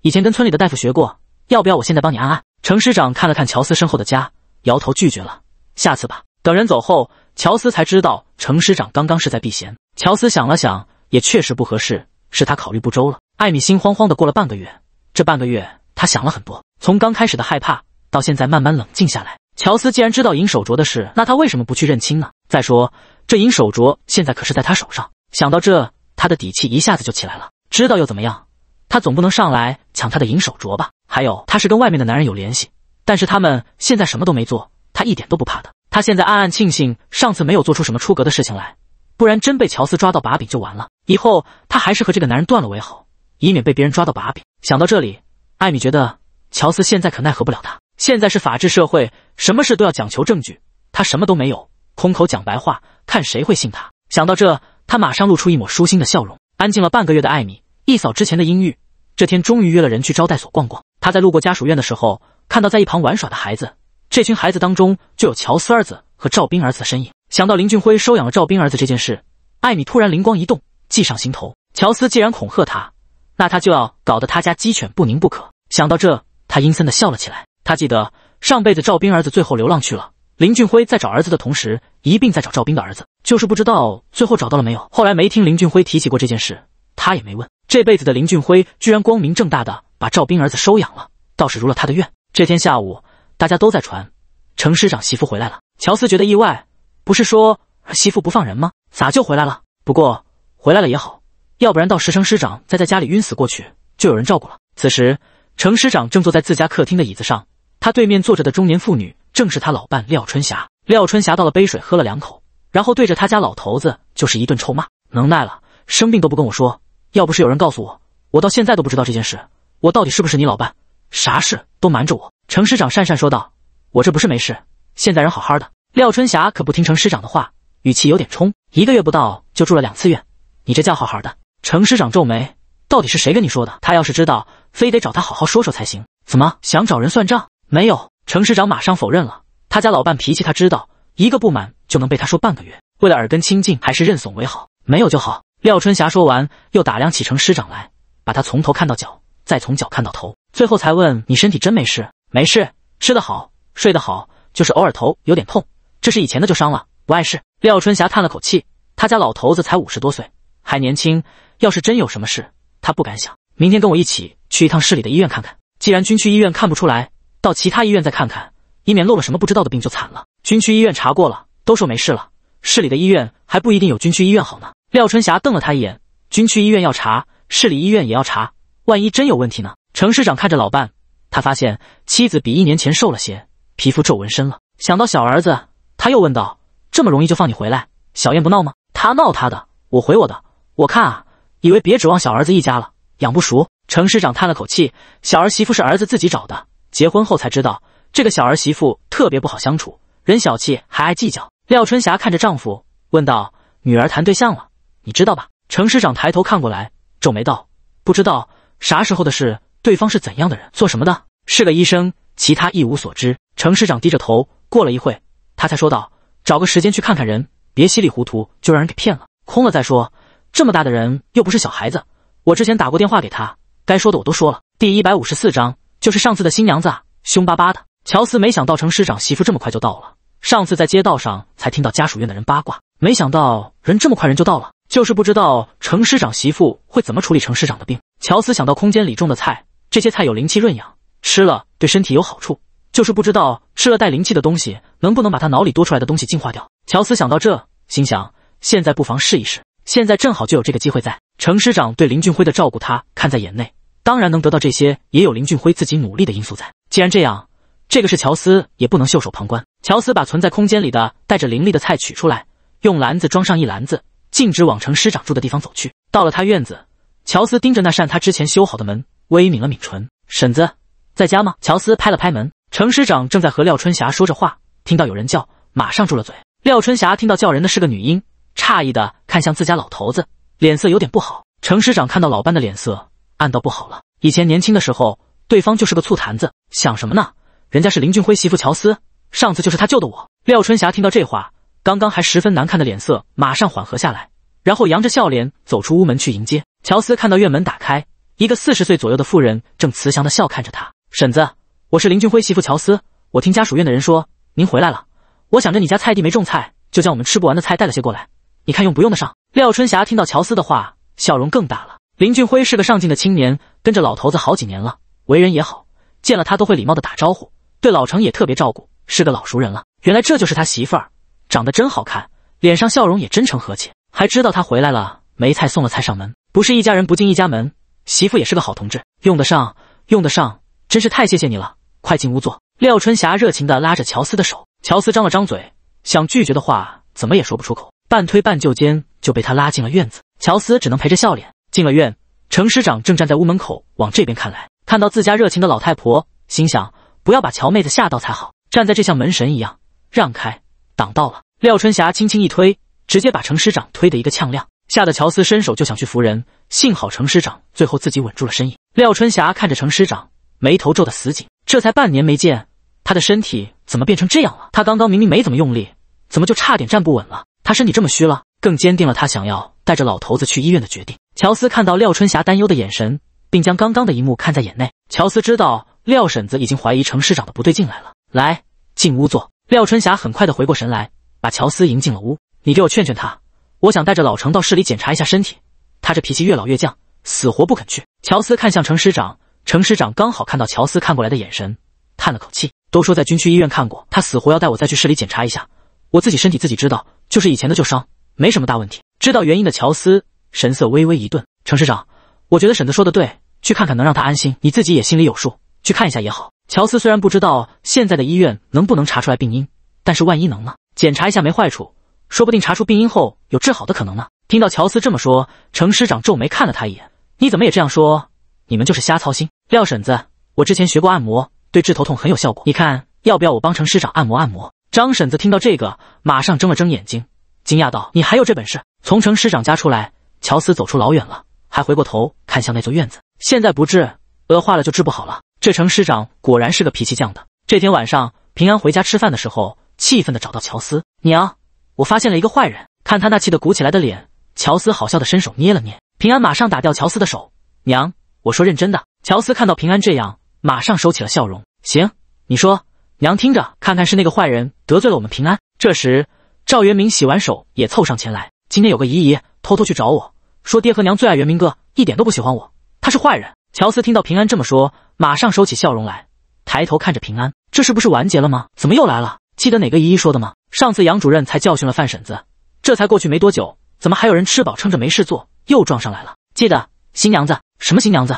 以前跟村里的大夫学过。要不要我现在帮你按按？”程师长看了看乔斯身后的家，摇头拒绝了：“下次吧。”等人走后，乔斯才知道程师长刚刚是在避嫌。乔斯想了想，也确实不合适，是他考虑不周了。艾米心慌慌的过了半个月，这半个月她想了很多，从刚开始的害怕，到现在慢慢冷静下来。乔斯既然知道银手镯的事，那他为什么不去认亲呢？再说，这银手镯现在可是在他手上。想到这，他的底气一下子就起来了。知道又怎么样？他总不能上来抢他的银手镯吧？还有，他是跟外面的男人有联系，但是他们现在什么都没做，他一点都不怕的。他现在暗暗庆幸上次没有做出什么出格的事情来，不然真被乔斯抓到把柄就完了。以后他还是和这个男人断了为好，以免被别人抓到把柄。想到这里，艾米觉得乔斯现在可奈何不了他。现在是法治社会。什么事都要讲求证据，他什么都没有，空口讲白话，看谁会信他。想到这，他马上露出一抹舒心的笑容。安静了半个月的艾米，一扫之前的阴郁，这天终于约了人去招待所逛逛。他在路过家属院的时候，看到在一旁玩耍的孩子，这群孩子当中就有乔斯儿子和赵斌儿子的身影。想到林俊辉收养了赵斌儿子这件事，艾米突然灵光一动，计上心头。乔斯既然恐吓他，那他就要搞得他家鸡犬不宁不可。想到这，他阴森的笑了起来。他记得。上辈子赵斌儿子最后流浪去了，林俊辉在找儿子的同时，一并在找赵斌的儿子，就是不知道最后找到了没有。后来没听林俊辉提起过这件事，他也没问。这辈子的林俊辉居然光明正大的把赵斌儿子收养了，倒是如了他的愿。这天下午，大家都在传程师长媳妇回来了。乔斯觉得意外，不是说儿媳妇不放人吗？咋就回来了？不过回来了也好，要不然到时程师长再在家里晕死过去，就有人照顾了。此时，程师长正坐在自家客厅的椅子上。他对面坐着的中年妇女正是他老伴廖春霞。廖春霞倒了杯水，喝了两口，然后对着他家老头子就是一顿臭骂：“能耐了，生病都不跟我说，要不是有人告诉我，我到现在都不知道这件事。我到底是不是你老伴？啥事都瞒着我！”程师长讪讪说道：“我这不是没事，现在人好好的。”廖春霞可不听程师长的话，语气有点冲：“一个月不到就住了两次院，你这叫好好的？”程师长皱眉：“到底是谁跟你说的？他要是知道，非得找他好好说说才行。怎么想找人算账？”没有，程师长马上否认了。他家老伴脾气他知道，一个不满就能被他说半个月。为了耳根清净，还是认怂为好。没有就好。廖春霞说完，又打量起程师长来，把他从头看到脚，再从脚看到头，最后才问：“你身体真没事？没事，吃得好，睡得好，就是偶尔头有点痛。这是以前的旧伤了，不碍事。”廖春霞叹了口气，他家老头子才五十多岁，还年轻，要是真有什么事，他不敢想。明天跟我一起去一趟市里的医院看看。既然军区医院看不出来。到其他医院再看看，以免漏了什么不知道的病就惨了。军区医院查过了，都说没事了。市里的医院还不一定有军区医院好呢。廖春霞瞪了他一眼。军区医院要查，市里医院也要查，万一真有问题呢？程师长看着老伴，他发现妻子比一年前瘦了些，皮肤皱纹深了。想到小儿子，他又问道：“这么容易就放你回来？小燕不闹吗？”他闹他的，我回我的。我看啊，以为别指望小儿子一家了，养不熟。程师长叹了口气：“小儿媳妇是儿子自己找的。”结婚后才知道，这个小儿媳妇特别不好相处，人小气还爱计较。廖春霞看着丈夫问道：“女儿谈对象了，你知道吧？”程师长抬头看过来，皱眉道：“不知道啥时候的事，对方是怎样的人，做什么的？是个医生，其他一无所知。”程师长低着头，过了一会，他才说道：“找个时间去看看人，别稀里糊涂就让人给骗了，空了再说。这么大的人又不是小孩子，我之前打过电话给他，该说的我都说了。”第一百五十四章。就是上次的新娘子，啊，凶巴巴的。乔斯没想到程师长媳妇这么快就到了。上次在街道上才听到家属院的人八卦，没想到人这么快人就到了。就是不知道程师长媳妇会怎么处理程师长的病。乔斯想到空间里种的菜，这些菜有灵气润养，吃了对身体有好处。就是不知道吃了带灵气的东西能不能把他脑里多出来的东西净化掉。乔斯想到这，心想现在不妨试一试。现在正好就有这个机会在。程师长对林俊辉的照顾，他看在眼内。当然能得到这些，也有林俊辉自己努力的因素在。既然这样，这个是乔斯也不能袖手旁观。乔斯把存在空间里的带着灵力的菜取出来，用篮子装上一篮子，径直往程师长住的地方走去。到了他院子，乔斯盯着那扇他之前修好的门，微抿了抿唇：“婶子在家吗？”乔斯拍了拍门。程师长正在和廖春霞说着话，听到有人叫，马上住了嘴。廖春霞听到叫人的是个女婴，诧异的看向自家老头子，脸色有点不好。程师长看到老伴的脸色。暗道不好了！以前年轻的时候，对方就是个醋坛子，想什么呢？人家是林俊辉媳妇乔斯，上次就是他救的我。廖春霞听到这话，刚刚还十分难看的脸色马上缓和下来，然后扬着笑脸走出屋门去迎接乔斯。看到院门打开，一个四十岁左右的妇人正慈祥的笑看着他。婶子，我是林俊辉媳妇乔斯，我听家属院的人说您回来了，我想着你家菜地没种菜，就将我们吃不完的菜带了些过来，你看用不用得上？廖春霞听到乔斯的话，笑容更大了。林俊辉是个上进的青年，跟着老头子好几年了，为人也好，见了他都会礼貌的打招呼，对老程也特别照顾，是个老熟人了。原来这就是他媳妇儿，长得真好看，脸上笑容也真诚和气，还知道他回来了，梅菜送了菜上门，不是一家人不进一家门，媳妇也是个好同志，用得上，用得上，真是太谢谢你了，快进屋坐。廖春霞热情地拉着乔斯的手，乔斯张了张嘴，想拒绝的话怎么也说不出口，半推半就间就被他拉进了院子，乔斯只能陪着笑脸。进了院，程师长正站在屋门口往这边看来，看到自家热情的老太婆，心想不要把乔妹子吓到才好。站在这像门神一样，让开，挡道了。廖春霞轻轻一推，直接把程师长推的一个呛亮，吓得乔斯伸手就想去扶人，幸好程师长最后自己稳住了身影。廖春霞看着程师长，眉头皱得死紧。这才半年没见，他的身体怎么变成这样了？他刚刚明明没怎么用力，怎么就差点站不稳了？他身体这么虚了，更坚定了他想要带着老头子去医院的决定。乔斯看到廖春霞担忧的眼神，并将刚刚的一幕看在眼内。乔斯知道廖婶子已经怀疑程师长的不对劲来了，来进屋坐。廖春霞很快的回过神来，把乔斯迎进了屋。你给我劝劝他，我想带着老程到市里检查一下身体。他这脾气越老越犟，死活不肯去。乔斯看向程师长，程师长刚好看到乔斯看过来的眼神，叹了口气。都说在军区医院看过，他死活要带我再去市里检查一下。我自己身体自己知道，就是以前的旧伤，没什么大问题。知道原因的乔斯。神色微微一顿，程师长，我觉得婶子说的对，去看看能让他安心，你自己也心里有数，去看一下也好。乔斯虽然不知道现在的医院能不能查出来病因，但是万一能呢？检查一下没坏处，说不定查出病因后有治好的可能呢。听到乔斯这么说，程师长皱眉看了他一眼：“你怎么也这样说？你们就是瞎操心。”廖婶子，我之前学过按摩，对治头痛很有效果，你看要不要我帮程师长按摩按摩？”张婶子听到这个，马上睁了睁眼睛，惊讶道：“你还有这本事？从程师长家出来。”乔斯走出老远了，还回过头看向那座院子。现在不治，恶化了就治不好了。这程师长果然是个脾气犟的。这天晚上，平安回家吃饭的时候，气愤的找到乔斯：“娘，我发现了一个坏人。”看他那气得鼓起来的脸，乔斯好笑的伸手捏了捏。平安马上打掉乔斯的手：“娘，我说认真的。”乔斯看到平安这样，马上收起了笑容：“行，你说，娘听着，看看是那个坏人得罪了我们平安。”这时，赵元明洗完手也凑上前来：“今天有个姨姨偷偷去找我。”说爹和娘最爱元明哥，一点都不喜欢我，他是坏人。乔斯听到平安这么说，马上收起笑容来，抬头看着平安，这事不是完结了吗？怎么又来了？记得哪个姨姨说的吗？上次杨主任才教训了范婶子，这才过去没多久，怎么还有人吃饱撑着没事做又撞上来了？记得新娘子？什么新娘子？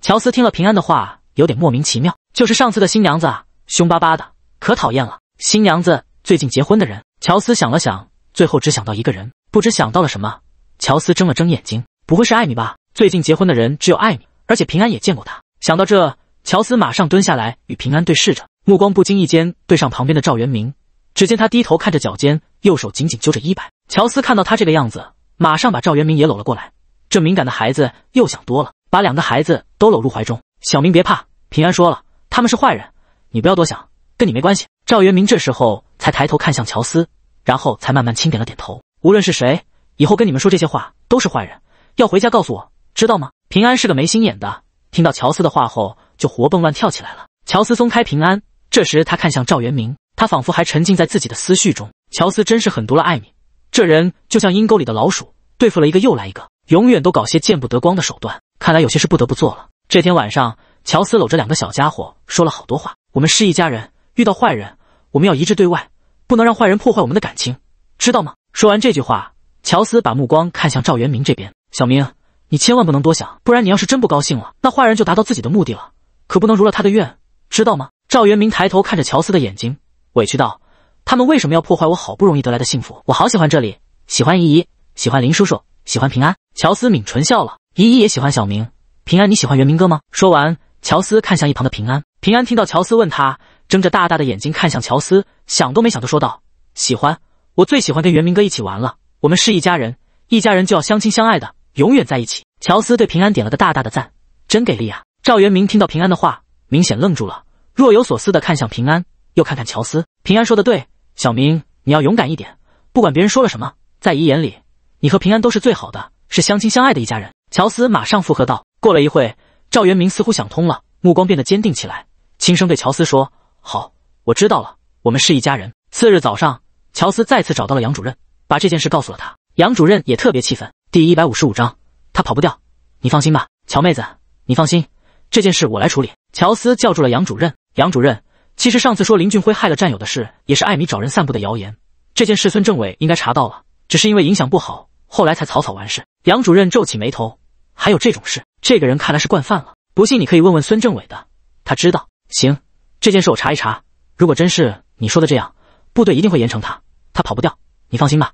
乔斯听了平安的话，有点莫名其妙。就是上次的新娘子，啊，凶巴巴的，可讨厌了。新娘子最近结婚的人，乔斯想了想，最后只想到一个人，不知想到了什么。乔斯睁了睁眼睛，不会是艾米吧？最近结婚的人只有艾米，而且平安也见过她。想到这，乔斯马上蹲下来，与平安对视着，目光不经意间对上旁边的赵元明。只见他低头看着脚尖，右手紧紧揪着衣摆。乔斯看到他这个样子，马上把赵元明也搂了过来。这敏感的孩子又想多了，把两个孩子都搂入怀中。小明别怕，平安说了，他们是坏人，你不要多想，跟你没关系。赵元明这时候才抬头看向乔斯，然后才慢慢轻点了点头。无论是谁。以后跟你们说这些话都是坏人，要回家告诉我，知道吗？平安是个没心眼的，听到乔斯的话后就活蹦乱跳起来了。乔斯松开平安，这时他看向赵元明，他仿佛还沉浸在自己的思绪中。乔斯真是狠毒了，艾米这人就像阴沟里的老鼠，对付了一个又来一个，永远都搞些见不得光的手段。看来有些事不得不做了。这天晚上，乔斯搂着两个小家伙说了好多话。我们是一家人，遇到坏人，我们要一致对外，不能让坏人破坏我们的感情，知道吗？说完这句话。乔斯把目光看向赵元明这边，小明，你千万不能多想，不然你要是真不高兴了，那坏人就达到自己的目的了，可不能如了他的愿，知道吗？赵元明抬头看着乔斯的眼睛，委屈道：“他们为什么要破坏我好不容易得来的幸福？我好喜欢这里，喜欢姨姨，喜欢林叔叔，喜欢平安。”乔斯抿唇笑了，姨姨也喜欢小明，平安，你喜欢元明哥吗？说完，乔斯看向一旁的平安，平安听到乔斯问他，睁着大大的眼睛看向乔斯，想都没想就说道：“喜欢，我最喜欢跟元明哥一起玩了。”我们是一家人，一家人就要相亲相爱的，永远在一起。乔斯对平安点了个大大的赞，真给力啊！赵元明听到平安的话，明显愣住了，若有所思的看向平安，又看看乔斯。平安说的对，小明你要勇敢一点，不管别人说了什么，在你眼里，你和平安都是最好的，是相亲相爱的一家人。乔斯马上附和道。过了一会，赵元明似乎想通了，目光变得坚定起来，轻声对乔斯说：“好，我知道了，我们是一家人。”次日早上，乔斯再次找到了杨主任。把这件事告诉了他，杨主任也特别气愤。第一百五十五章，他跑不掉，你放心吧，乔妹子，你放心，这件事我来处理。乔斯叫住了杨主任，杨主任，其实上次说林俊辉害了战友的事，也是艾米找人散布的谣言。这件事孙政委应该查到了，只是因为影响不好，后来才草草完事。杨主任皱起眉头，还有这种事？这个人看来是惯犯了，不信你可以问问孙政委的，他知道。行，这件事我查一查，如果真是你说的这样，部队一定会严惩他，他跑不掉，你放心吧。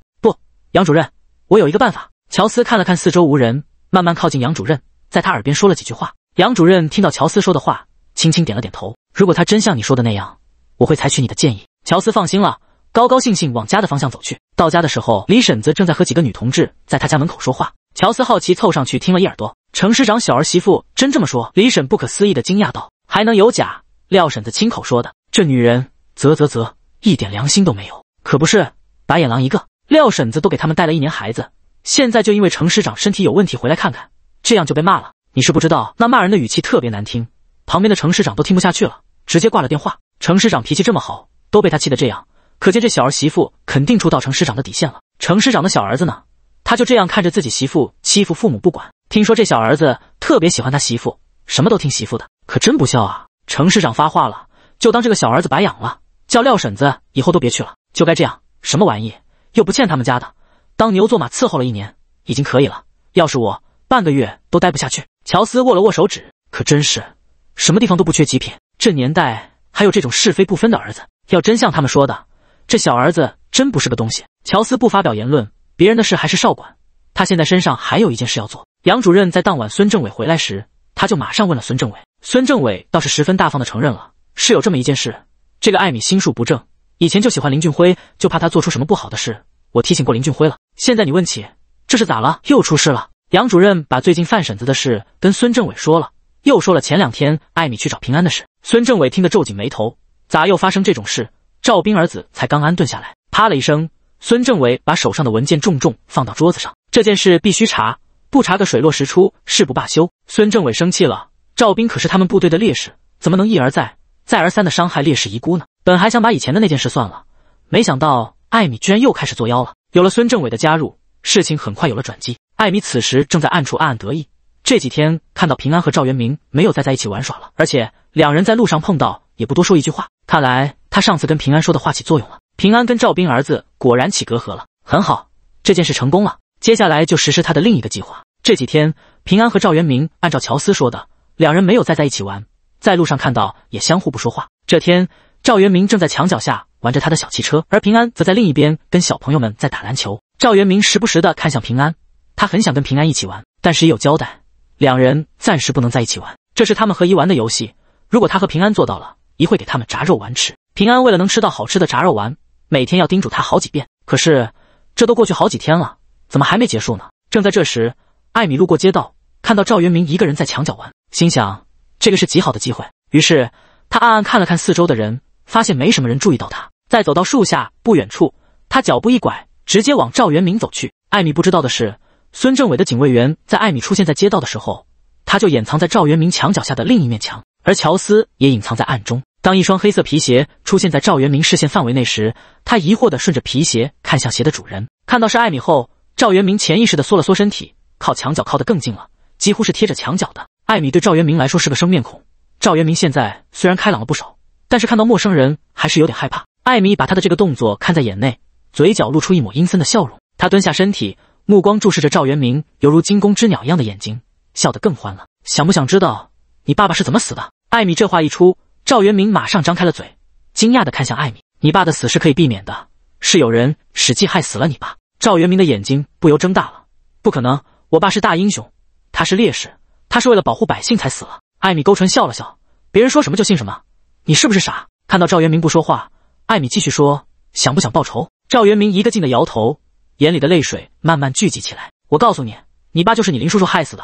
杨主任，我有一个办法。乔斯看了看四周无人，慢慢靠近杨主任，在他耳边说了几句话。杨主任听到乔斯说的话，轻轻点了点头。如果他真像你说的那样，我会采取你的建议。乔斯放心了，高高兴兴往家的方向走去。到家的时候，李婶子正在和几个女同志在他家门口说话。乔斯好奇凑上去听了一耳朵。程师长小儿媳妇真这么说？李婶不可思议的惊讶道：“还能有假？廖婶子亲口说的。这女人，啧啧啧，一点良心都没有，可不是白眼狼一个。”廖婶子都给他们带了一年孩子，现在就因为程师长身体有问题回来看看，这样就被骂了。你是不知道，那骂人的语气特别难听，旁边的程师长都听不下去了，直接挂了电话。程师长脾气这么好，都被他气得这样，可见这小儿媳妇肯定触到程师长的底线了。程师长的小儿子呢？他就这样看着自己媳妇欺负父母不管。听说这小儿子特别喜欢他媳妇，什么都听媳妇的，可真不孝啊！程师长发话了，就当这个小儿子白养了，叫廖婶子以后都别去了，就该这样。什么玩意？又不欠他们家的，当牛做马伺候了一年，已经可以了。要是我，半个月都待不下去。乔斯握了握手指，可真是，什么地方都不缺极品。这年代还有这种是非不分的儿子，要真像他们说的，这小儿子真不是个东西。乔斯不发表言论，别人的事还是少管。他现在身上还有一件事要做。杨主任在当晚孙政委回来时，他就马上问了孙政委，孙政委倒是十分大方的承认了，是有这么一件事。这个艾米心术不正。以前就喜欢林俊辉，就怕他做出什么不好的事。我提醒过林俊辉了。现在你问起，这是咋了？又出事了？杨主任把最近范婶子的事跟孙政委说了，又说了前两天艾米去找平安的事。孙政委听得皱紧眉头，咋又发生这种事？赵斌儿子才刚安顿下来，啪了一声，孙政委把手上的文件重重放到桌子上。这件事必须查，不查个水落石出，誓不罢休。孙政委生气了，赵斌可是他们部队的烈士，怎么能一而再、再而三的伤害烈士遗孤呢？本还想把以前的那件事算了，没想到艾米居然又开始作妖了。有了孙政委的加入，事情很快有了转机。艾米此时正在暗处暗暗得意。这几天看到平安和赵元明没有再在一起玩耍了，而且两人在路上碰到也不多说一句话。看来他上次跟平安说的话起作用了。平安跟赵斌儿子果然起隔阂了。很好，这件事成功了。接下来就实施他的另一个计划。这几天平安和赵元明按照乔斯说的，两人没有再在一起玩，在路上看到也相互不说话。这天。赵元明正在墙角下玩着他的小汽车，而平安则在另一边跟小朋友们在打篮球。赵元明时不时的看向平安，他很想跟平安一起玩，但是也有交代，两人暂时不能在一起玩。这是他们和怡玩的游戏，如果他和平安做到了，一会给他们炸肉丸吃。平安为了能吃到好吃的炸肉丸，每天要叮嘱他好几遍。可是这都过去好几天了，怎么还没结束呢？正在这时，艾米路过街道，看到赵元明一个人在墙角玩，心想这个是极好的机会。于是他暗暗看了看四周的人。发现没什么人注意到他，再走到树下不远处，他脚步一拐，直接往赵元明走去。艾米不知道的是，孙政委的警卫员在艾米出现在街道的时候，他就掩藏在赵元明墙角下的另一面墙，而乔斯也隐藏在暗中。当一双黑色皮鞋出现在赵元明视线范围内时，他疑惑的顺着皮鞋看向鞋的主人，看到是艾米后，赵元明潜意识的缩了缩身体，靠墙角靠得更近了，几乎是贴着墙角的。艾米对赵元明来说是个生面孔，赵元明现在虽然开朗了不少。但是看到陌生人还是有点害怕。艾米把他的这个动作看在眼内，嘴角露出一抹阴森的笑容。他蹲下身体，目光注视着赵元明犹如惊弓之鸟一样的眼睛，笑得更欢了。想不想知道你爸爸是怎么死的？艾米这话一出，赵元明马上张开了嘴，惊讶的看向艾米：“你爸的死是可以避免的，是有人使计害死了你爸。”赵元明的眼睛不由睁大了：“不可能，我爸是大英雄，他是烈士，他是为了保护百姓才死了。”艾米勾唇笑了笑：“别人说什么就信什么。”你是不是傻？看到赵元明不说话，艾米继续说：“想不想报仇？”赵元明一个劲的摇头，眼里的泪水慢慢聚集起来。我告诉你，你爸就是你林叔叔害死的。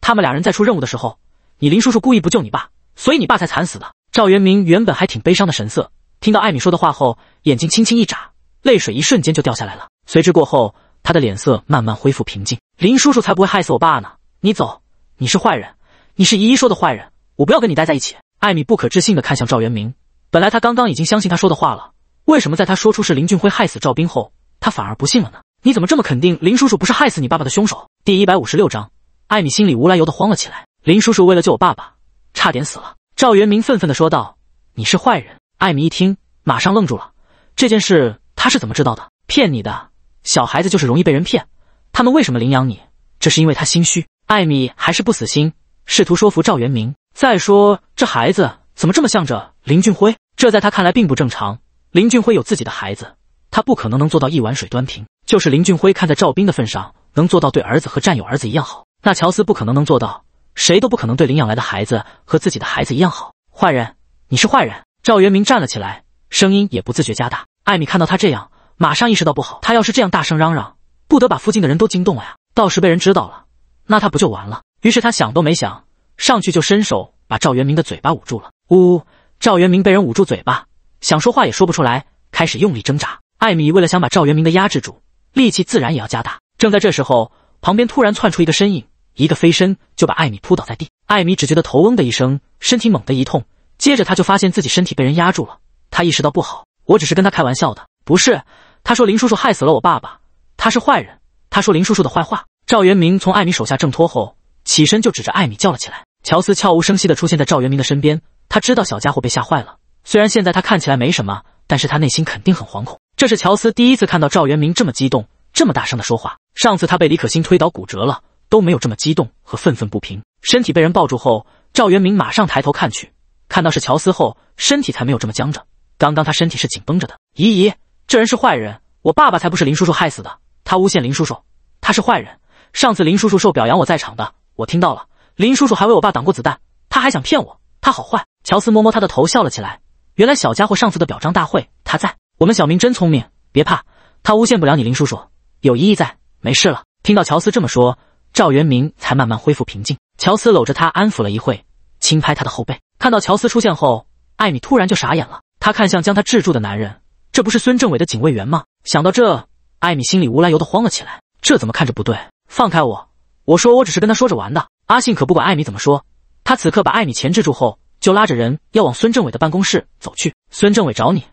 他们俩人在出任务的时候，你林叔叔故意不救你爸，所以你爸才惨死的。赵元明原本还挺悲伤的神色，听到艾米说的话后，眼睛轻轻一眨，泪水一瞬间就掉下来了。随之过后，他的脸色慢慢恢复平静。林叔叔才不会害死我爸呢！你走，你是坏人，你是依依说的坏人，我不要跟你待在一起。艾米不可置信地看向赵元明。本来他刚刚已经相信他说的话了，为什么在他说出是林俊辉害死赵斌后，他反而不信了呢？你怎么这么肯定林叔叔不是害死你爸爸的凶手？第一百五十六章，艾米心里无来由的慌了起来。林叔叔为了救我爸爸，差点死了。赵元明愤愤地说道：“你是坏人。”艾米一听，马上愣住了。这件事他是怎么知道的？骗你的，小孩子就是容易被人骗。他们为什么领养你？这是因为他心虚。艾米还是不死心，试图说服赵元明。再说这孩子怎么这么向着林俊辉？这在他看来并不正常。林俊辉有自己的孩子，他不可能能做到一碗水端平。就是林俊辉看在赵斌的份上，能做到对儿子和战友儿子一样好，那乔斯不可能能做到，谁都不可能对领养来的孩子和自己的孩子一样好。坏人，你是坏人！赵元明站了起来，声音也不自觉加大。艾米看到他这样，马上意识到不好，他要是这样大声嚷嚷，不得把附近的人都惊动了呀？到时被人知道了，那他不就完了？于是他想都没想。上去就伸手把赵元明的嘴巴捂住了。呜，赵元明被人捂住嘴巴，想说话也说不出来，开始用力挣扎。艾米为了想把赵元明的压制住，力气自然也要加大。正在这时候，旁边突然窜出一个身影，一个飞身就把艾米扑倒在地。艾米只觉得头嗡的一声，身体猛地一痛，接着他就发现自己身体被人压住了。他意识到不好，我只是跟他开玩笑的，不是。他说林叔叔害死了我爸爸，他是坏人，他说林叔叔的坏话。赵元明从艾米手下挣脱后。起身就指着艾米叫了起来。乔斯悄无声息的出现在赵元明的身边，他知道小家伙被吓坏了。虽然现在他看起来没什么，但是他内心肯定很惶恐。这是乔斯第一次看到赵元明这么激动，这么大声的说话。上次他被李可欣推倒骨折了，都没有这么激动和愤愤不平。身体被人抱住后，赵元明马上抬头看去，看到是乔斯后，身体才没有这么僵着。刚刚他身体是紧绷着的。姨姨，这人是坏人，我爸爸才不是林叔叔害死的，他诬陷林叔叔，他是坏人。上次林叔叔受表扬，我在场的。我听到了，林叔叔还为我爸挡过子弹。他还想骗我，他好坏！乔斯摸摸他的头，笑了起来。原来小家伙上次的表彰大会他在。我们小明真聪明，别怕，他诬陷不了你。林叔叔有依依在，没事了。听到乔斯这么说，赵元明才慢慢恢复平静。乔斯搂着他安抚了一会，轻拍他的后背。看到乔斯出现后，艾米突然就傻眼了。他看向将他制住的男人，这不是孙政委的警卫员吗？想到这，艾米心里无来由的慌了起来。这怎么看着不对？放开我！我说我只是跟他说着玩的。阿信可不管艾米怎么说，他此刻把艾米钳制住后，就拉着人要往孙政委的办公室走去。孙政委找你，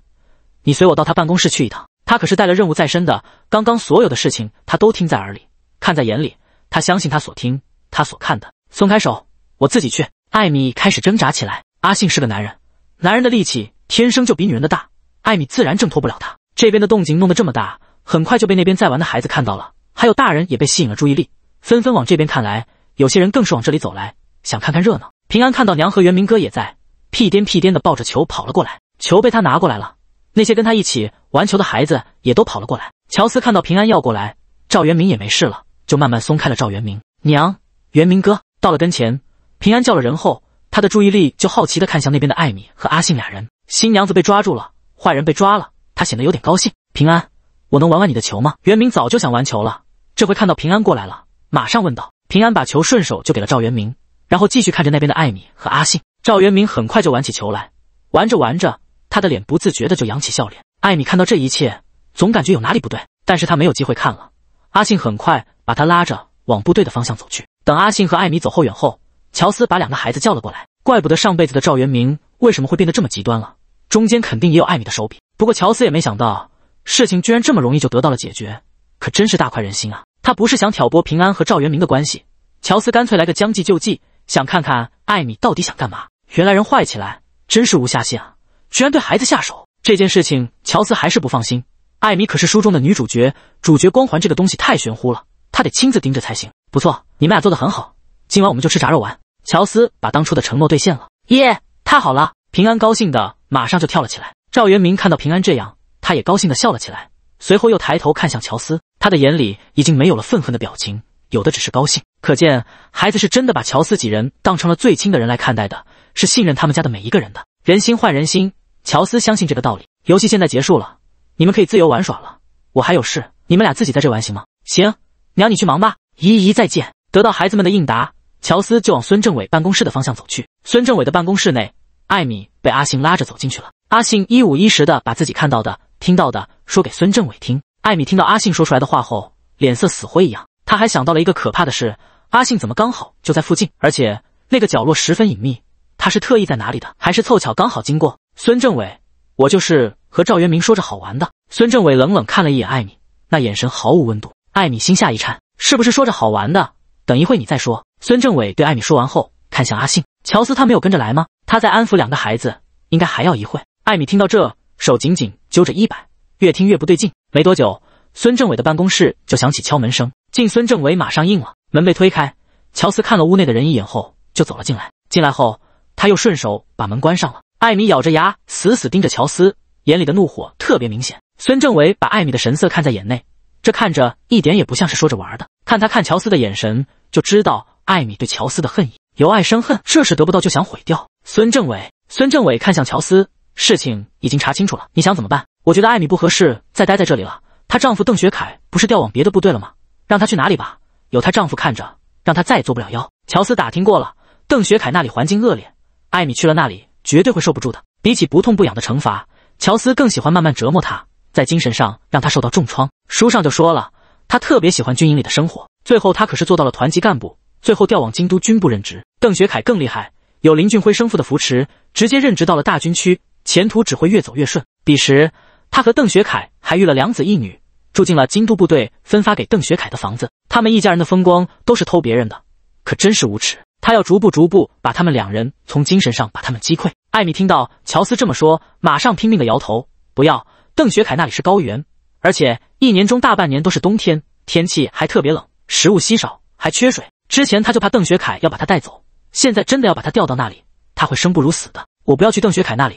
你随我到他办公室去一趟。他可是带了任务在身的，刚刚所有的事情他都听在耳里，看在眼里。他相信他所听，他所看的。松开手，我自己去。艾米开始挣扎起来。阿信是个男人，男人的力气天生就比女人的大，艾米自然挣脱不了他。这边的动静弄得这么大，很快就被那边在玩的孩子看到了，还有大人也被吸引了注意力。纷纷往这边看来，有些人更是往这里走来，想看看热闹。平安看到娘和元明哥也在，屁颠屁颠的抱着球跑了过来，球被他拿过来了。那些跟他一起玩球的孩子也都跑了过来。乔斯看到平安要过来，赵元明也没事了，就慢慢松开了赵元明。娘，元明哥到了跟前，平安叫了人后，他的注意力就好奇的看向那边的艾米和阿信俩人。新娘子被抓住了，坏人被抓了，他显得有点高兴。平安，我能玩玩你的球吗？元明早就想玩球了，这回看到平安过来了。马上问道：“平安把球顺手就给了赵元明，然后继续看着那边的艾米和阿信。”赵元明很快就玩起球来，玩着玩着，他的脸不自觉的就扬起笑脸。艾米看到这一切，总感觉有哪里不对，但是他没有机会看了。阿信很快把他拉着往部队的方向走去。等阿信和艾米走后远后，乔斯把两个孩子叫了过来。怪不得上辈子的赵元明为什么会变得这么极端了，中间肯定也有艾米的手笔。不过乔斯也没想到事情居然这么容易就得到了解决，可真是大快人心啊！他不是想挑拨平安和赵元明的关系，乔斯干脆来个将计就计，想看看艾米到底想干嘛。原来人坏起来真是无下限啊，居然对孩子下手！这件事情乔斯还是不放心，艾米可是书中的女主角，主角光环这个东西太玄乎了，他得亲自盯着才行。不错，你们俩做的很好，今晚我们就吃炸肉丸。乔斯把当初的承诺兑现了。耶，太好了！平安高兴的马上就跳了起来。赵元明看到平安这样，他也高兴的笑了起来，随后又抬头看向乔斯。他的眼里已经没有了愤恨的表情，有的只是高兴。可见，孩子是真的把乔斯几人当成了最亲的人来看待的，是信任他们家的每一个人的。人心换人心，乔斯相信这个道理。游戏现在结束了，你们可以自由玩耍了。我还有事，你们俩自己在这玩行吗？行，娘你去忙吧。姨姨再见。得到孩子们的应答，乔斯就往孙政委办公室的方向走去。孙政委的办公室内，艾米被阿信拉着走进去了。阿信一五一十的把自己看到的、听到的说给孙政委听。艾米听到阿信说出来的话后，脸色死灰一样。他还想到了一个可怕的事：阿信怎么刚好就在附近，而且那个角落十分隐秘？他是特意在哪里的，还是凑巧刚好经过？孙政委，我就是和赵元明说着好玩的。孙政委冷冷看了一眼艾米，那眼神毫无温度。艾米心下一颤，是不是说着好玩的？等一会你再说。孙政委对艾米说完后，看向阿信，乔斯他没有跟着来吗？他在安抚两个孩子，应该还要一会。艾米听到这，手紧紧揪着衣摆。越听越不对劲，没多久，孙政委的办公室就响起敲门声。进孙政委马上应了，门被推开，乔斯看了屋内的人一眼后就走了进来。进来后，他又顺手把门关上了。艾米咬着牙，死死盯着乔斯，眼里的怒火特别明显。孙政委把艾米的神色看在眼内，这看着一点也不像是说着玩的。看他看乔斯的眼神，就知道艾米对乔斯的恨意由爱生恨，这是得不到就想毁掉。孙政委，孙政委看向乔斯。事情已经查清楚了，你想怎么办？我觉得艾米不合适再待在这里了。她丈夫邓学凯不是调往别的部队了吗？让她去哪里吧，有她丈夫看着，让她再也做不了妖。乔斯打听过了，邓学凯那里环境恶劣，艾米去了那里绝对会受不住的。比起不痛不痒的惩罚，乔斯更喜欢慢慢折磨她，在精神上让她受到重创。书上就说了，他特别喜欢军营里的生活。最后他可是做到了团级干部，最后调往京都军部任职。邓学凯更厉害，有林俊辉生父的扶持，直接任职到了大军区。前途只会越走越顺。彼时，他和邓学凯还育了两子一女，住进了京都部队分发给邓学凯的房子。他们一家人的风光都是偷别人的，可真是无耻。他要逐步逐步把他们两人从精神上把他们击溃。艾米听到乔斯这么说，马上拼命地摇头：“不要！邓学凯那里是高原，而且一年中大半年都是冬天，天气还特别冷，食物稀少，还缺水。之前他就怕邓学凯要把他带走，现在真的要把他调到那里，他会生不如死的。我不要去邓学凯那里。”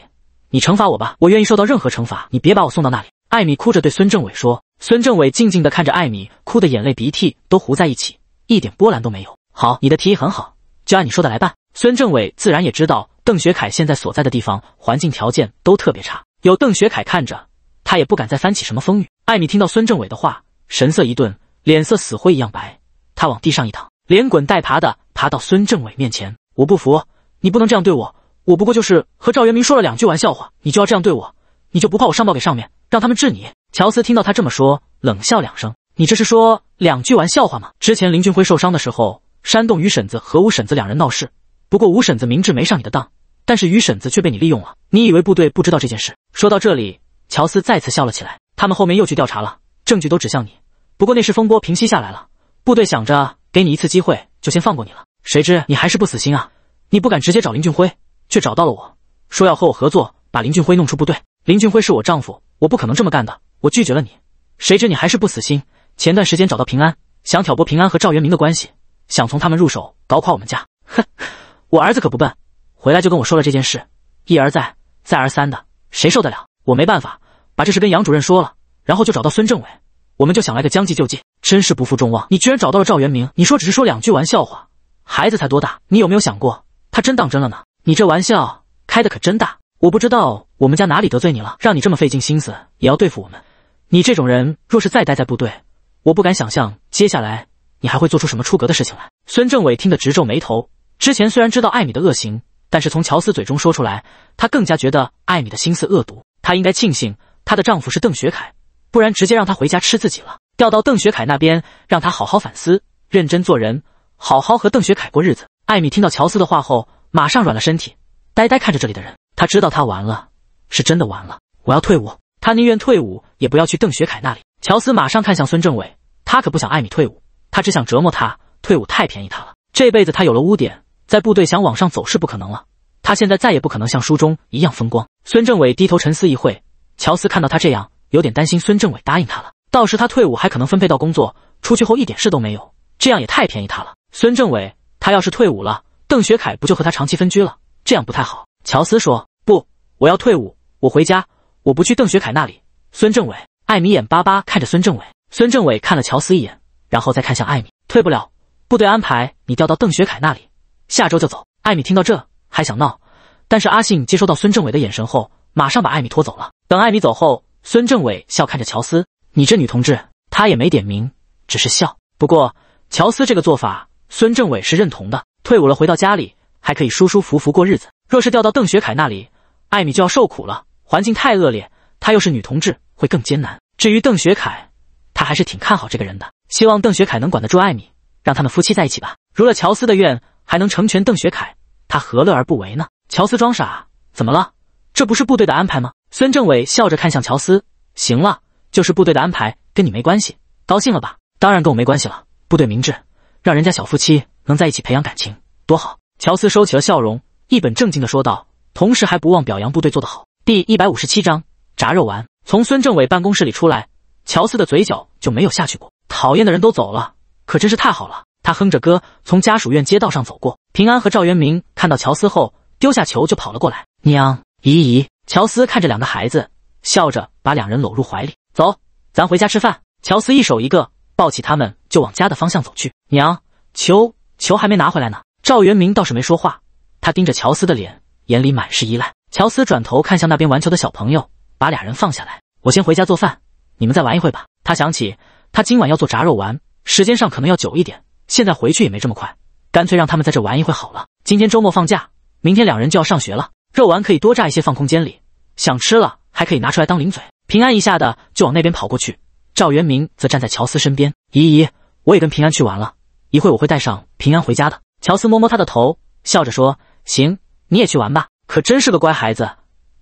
你惩罚我吧，我愿意受到任何惩罚。你别把我送到那里。艾米哭着对孙政委说。孙政委静静地看着艾米，哭的眼泪鼻涕都糊在一起，一点波澜都没有。好，你的提议很好，就按你说的来办。孙政委自然也知道邓学凯现在所在的地方环境条件都特别差，有邓学凯看着，他也不敢再翻起什么风雨。艾米听到孙政委的话，神色一顿，脸色死灰一样白，他往地上一躺，连滚带爬的爬到孙政委面前。我不服，你不能这样对我。我不过就是和赵元明说了两句玩笑话，你就要这样对我？你就不怕我上报给上面，让他们治你？乔斯听到他这么说，冷笑两声：“你这是说两句玩笑话吗？”之前林俊辉受伤的时候，煽动于婶子和吴婶子两人闹事，不过吴婶子明智没上你的当，但是于婶子却被你利用了。你以为部队不知道这件事？说到这里，乔斯再次笑了起来。他们后面又去调查了，证据都指向你。不过那时风波平息下来了，部队想着给你一次机会，就先放过你了。谁知你还是不死心啊！你不敢直接找林俊辉。却找到了我，说要和我合作，把林俊辉弄出部队。林俊辉是我丈夫，我不可能这么干的，我拒绝了你。谁知你还是不死心，前段时间找到平安，想挑拨平安和赵元明的关系，想从他们入手搞垮我们家。哼，我儿子可不笨，回来就跟我说了这件事，一而再，再而三的，谁受得了？我没办法，把这事跟杨主任说了，然后就找到孙政委，我们就想来个将计就计，真是不负众望，你居然找到了赵元明。你说只是说两句玩笑话，孩子才多大？你有没有想过，他真当真了呢？你这玩笑开的可真大！我不知道我们家哪里得罪你了，让你这么费尽心思也要对付我们。你这种人若是再待在部队，我不敢想象接下来你还会做出什么出格的事情来。孙政委听得直皱眉头。之前虽然知道艾米的恶行，但是从乔斯嘴中说出来，他更加觉得艾米的心思恶毒。他应该庆幸她的丈夫是邓学凯，不然直接让她回家吃自己了。调到邓学凯那边，让他好好反思，认真做人，好好和邓学凯过日子。艾米听到乔斯的话后。马上软了身体，呆呆看着这里的人。他知道他完了，是真的完了。我要退伍，他宁愿退伍也不要去邓学凯那里。乔斯马上看向孙政委，他可不想艾米退伍，他只想折磨他。退伍太便宜他了，这辈子他有了污点，在部队想往上走是不可能了。他现在再也不可能像书中一样风光。孙政委低头沉思一会，乔斯看到他这样，有点担心。孙政委答应他了，到时他退伍还可能分配到工作，出去后一点事都没有，这样也太便宜他了。孙政委，他要是退伍了。邓学凯不就和他长期分居了？这样不太好。乔斯说：“不，我要退伍，我回家，我不去邓学凯那里。”孙政委，艾米眼巴巴看着孙政委，孙政委看了乔斯一眼，然后再看向艾米。退不了，部队安排你调到邓学凯那里，下周就走。艾米听到这还想闹，但是阿信接收到孙政委的眼神后，马上把艾米拖走了。等艾米走后，孙政委笑看着乔斯：“你这女同志。”他也没点名，只是笑。不过乔斯这个做法，孙政委是认同的。退伍了，回到家里还可以舒舒服服过日子。若是调到邓学凯那里，艾米就要受苦了，环境太恶劣，她又是女同志，会更艰难。至于邓学凯，他还是挺看好这个人的，希望邓学凯能管得住艾米，让他们夫妻在一起吧。如了乔斯的愿，还能成全邓学凯，他何乐而不为呢？乔斯装傻，怎么了？这不是部队的安排吗？孙政委笑着看向乔斯，行了，就是部队的安排，跟你没关系，高兴了吧？当然跟我没关系了，部队明智，让人家小夫妻。能在一起培养感情多好！乔斯收起了笑容，一本正经地说道，同时还不忘表扬部队做得好。第一百五十七章炸肉丸。从孙政委办公室里出来，乔斯的嘴角就没有下去过。讨厌的人都走了，可真是太好了！他哼着歌从家属院街道上走过。平安和赵元明看到乔斯后，丢下球就跑了过来。娘，姨姨！乔斯看着两个孩子，笑着把两人搂入怀里。走，咱回家吃饭。乔斯一手一个抱起他们，就往家的方向走去。娘，球。球还没拿回来呢，赵元明倒是没说话，他盯着乔斯的脸，眼里满是依赖。乔斯转头看向那边玩球的小朋友，把俩人放下来，我先回家做饭，你们再玩一会吧。他想起他今晚要做炸肉丸，时间上可能要久一点，现在回去也没这么快，干脆让他们在这玩一会好了。今天周末放假，明天两人就要上学了，肉丸可以多炸一些放空间里，想吃了还可以拿出来当零嘴。平安一下的就往那边跑过去，赵元明则站在乔斯身边，姨姨，我也跟平安去玩了。一会我会带上平安回家的。乔斯摸摸他的头，笑着说：“行，你也去玩吧，可真是个乖孩子，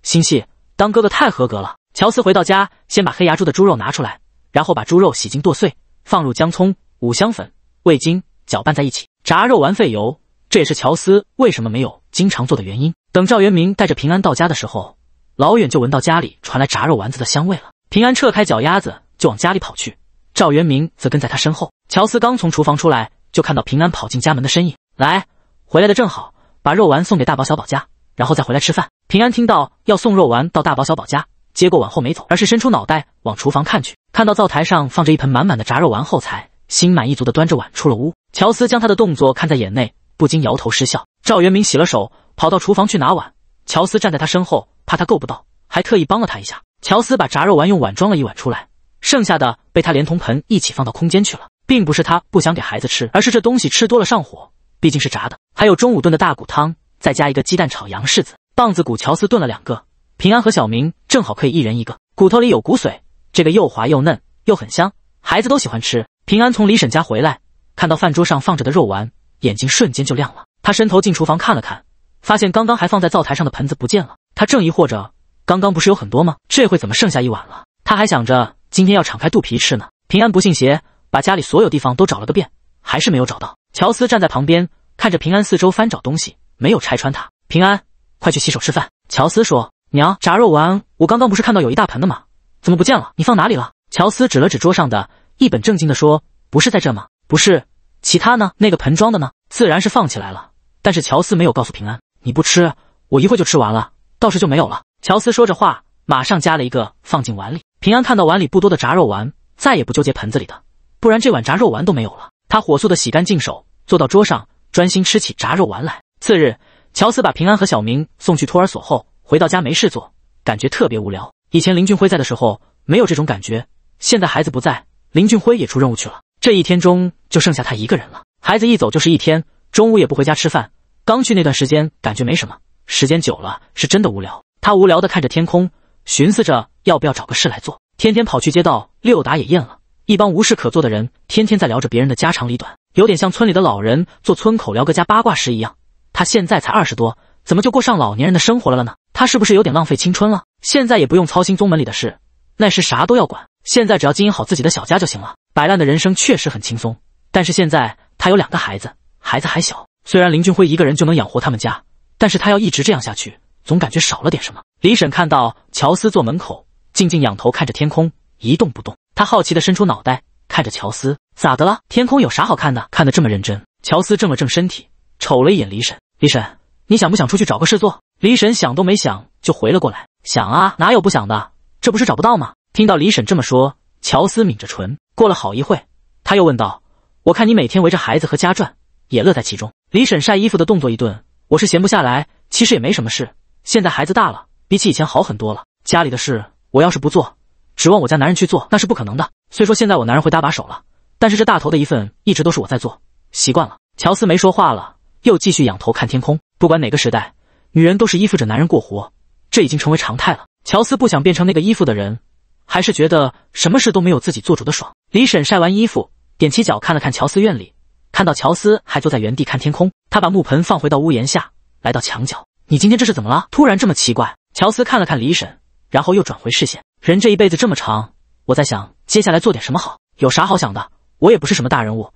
心细，当哥哥太合格了。”乔斯回到家，先把黑牙猪的猪肉拿出来，然后把猪肉洗净剁碎，放入姜葱、五香粉、味精，搅拌在一起，炸肉丸费油，这也是乔斯为什么没有经常做的原因。等赵元明带着平安到家的时候，老远就闻到家里传来炸肉丸子的香味了。平安撤开脚丫子就往家里跑去，赵元明则跟在他身后。乔斯刚从厨房出来。就看到平安跑进家门的身影，来回来的正好，把肉丸送给大宝小宝家，然后再回来吃饭。平安听到要送肉丸到大宝小宝家，接过碗后没走，而是伸出脑袋往厨房看去，看到灶台上放着一盆满满的炸肉丸后，才心满意足的端着碗出了屋。乔斯将他的动作看在眼内，不禁摇头失笑。赵元明洗了手，跑到厨房去拿碗，乔斯站在他身后，怕他够不到，还特意帮了他一下。乔斯把炸肉丸用碗装了一碗出来，剩下的被他连同盆一起放到空间去了。并不是他不想给孩子吃，而是这东西吃多了上火，毕竟是炸的。还有中午炖的大骨汤，再加一个鸡蛋炒羊柿子棒子骨，乔斯炖了两个，平安和小明正好可以一人一个。骨头里有骨髓，这个又滑又嫩又很香，孩子都喜欢吃。平安从李婶家回来，看到饭桌上放着的肉丸，眼睛瞬间就亮了。他伸头进厨房看了看，发现刚刚还放在灶台上的盆子不见了。他正疑惑着，刚刚不是有很多吗？这会怎么剩下一碗了？他还想着今天要敞开肚皮吃呢。平安不信邪。把家里所有地方都找了个遍，还是没有找到。乔斯站在旁边看着平安四周翻找东西，没有拆穿他。平安，快去洗手吃饭。乔斯说：“娘炸肉丸，我刚刚不是看到有一大盆的吗？怎么不见了？你放哪里了？”乔斯指了指桌上的一本正经地说：“不是在这吗？不是，其他呢？那个盆装的呢？自然是放起来了。但是乔斯没有告诉平安，你不吃，我一会就吃完了，到时就没有了。”乔斯说着话，马上夹了一个放进碗里。平安看到碗里不多的炸肉丸，再也不纠结盆子里的。不然这碗炸肉丸都没有了。他火速的洗干净手，坐到桌上，专心吃起炸肉丸来。次日，乔斯把平安和小明送去托儿所后，回到家没事做，感觉特别无聊。以前林俊辉在的时候，没有这种感觉。现在孩子不在，林俊辉也出任务去了。这一天中就剩下他一个人了。孩子一走就是一天，中午也不回家吃饭。刚去那段时间感觉没什么，时间久了是真的无聊。他无聊的看着天空，寻思着要不要找个事来做。天天跑去街道溜达也厌了。一帮无事可做的人，天天在聊着别人的家长里短，有点像村里的老人坐村口聊个家八卦时一样。他现在才二十多，怎么就过上老年人的生活了呢？他是不是有点浪费青春了？现在也不用操心宗门里的事，那时啥都要管。现在只要经营好自己的小家就行了。摆烂的人生确实很轻松，但是现在他有两个孩子，孩子还小，虽然林俊辉一个人就能养活他们家，但是他要一直这样下去，总感觉少了点什么。李婶看到乔思坐门口，静静仰头看着天空。一动不动，他好奇地伸出脑袋看着乔斯，咋的了？天空有啥好看的？看得这么认真。乔斯正了正身体，瞅了一眼李婶：“李婶，你想不想出去找个事做？”李婶想都没想就回了过来：“想啊，哪有不想的？这不是找不到吗？”听到李婶这么说，乔斯抿着唇，过了好一会他又问道：“我看你每天围着孩子和家转，也乐在其中。”李婶晒衣服的动作一顿：“我是闲不下来，其实也没什么事。现在孩子大了，比起以前好很多了。家里的事，我要是不做……”指望我家男人去做那是不可能的。虽说现在我男人会搭把手了，但是这大头的一份一直都是我在做，习惯了。乔斯没说话了，又继续仰头看天空。不管哪个时代，女人都是依附着男人过活，这已经成为常态了。乔斯不想变成那个依附的人，还是觉得什么事都没有自己做主的爽。李婶晒完衣服，踮起脚看了看乔斯院里，看到乔斯还坐在原地看天空，她把木盆放回到屋檐下，来到墙角：“你今天这是怎么了？突然这么奇怪。”乔斯看了看李婶，然后又转回视线。人这一辈子这么长，我在想接下来做点什么好？有啥好想的？我也不是什么大人物，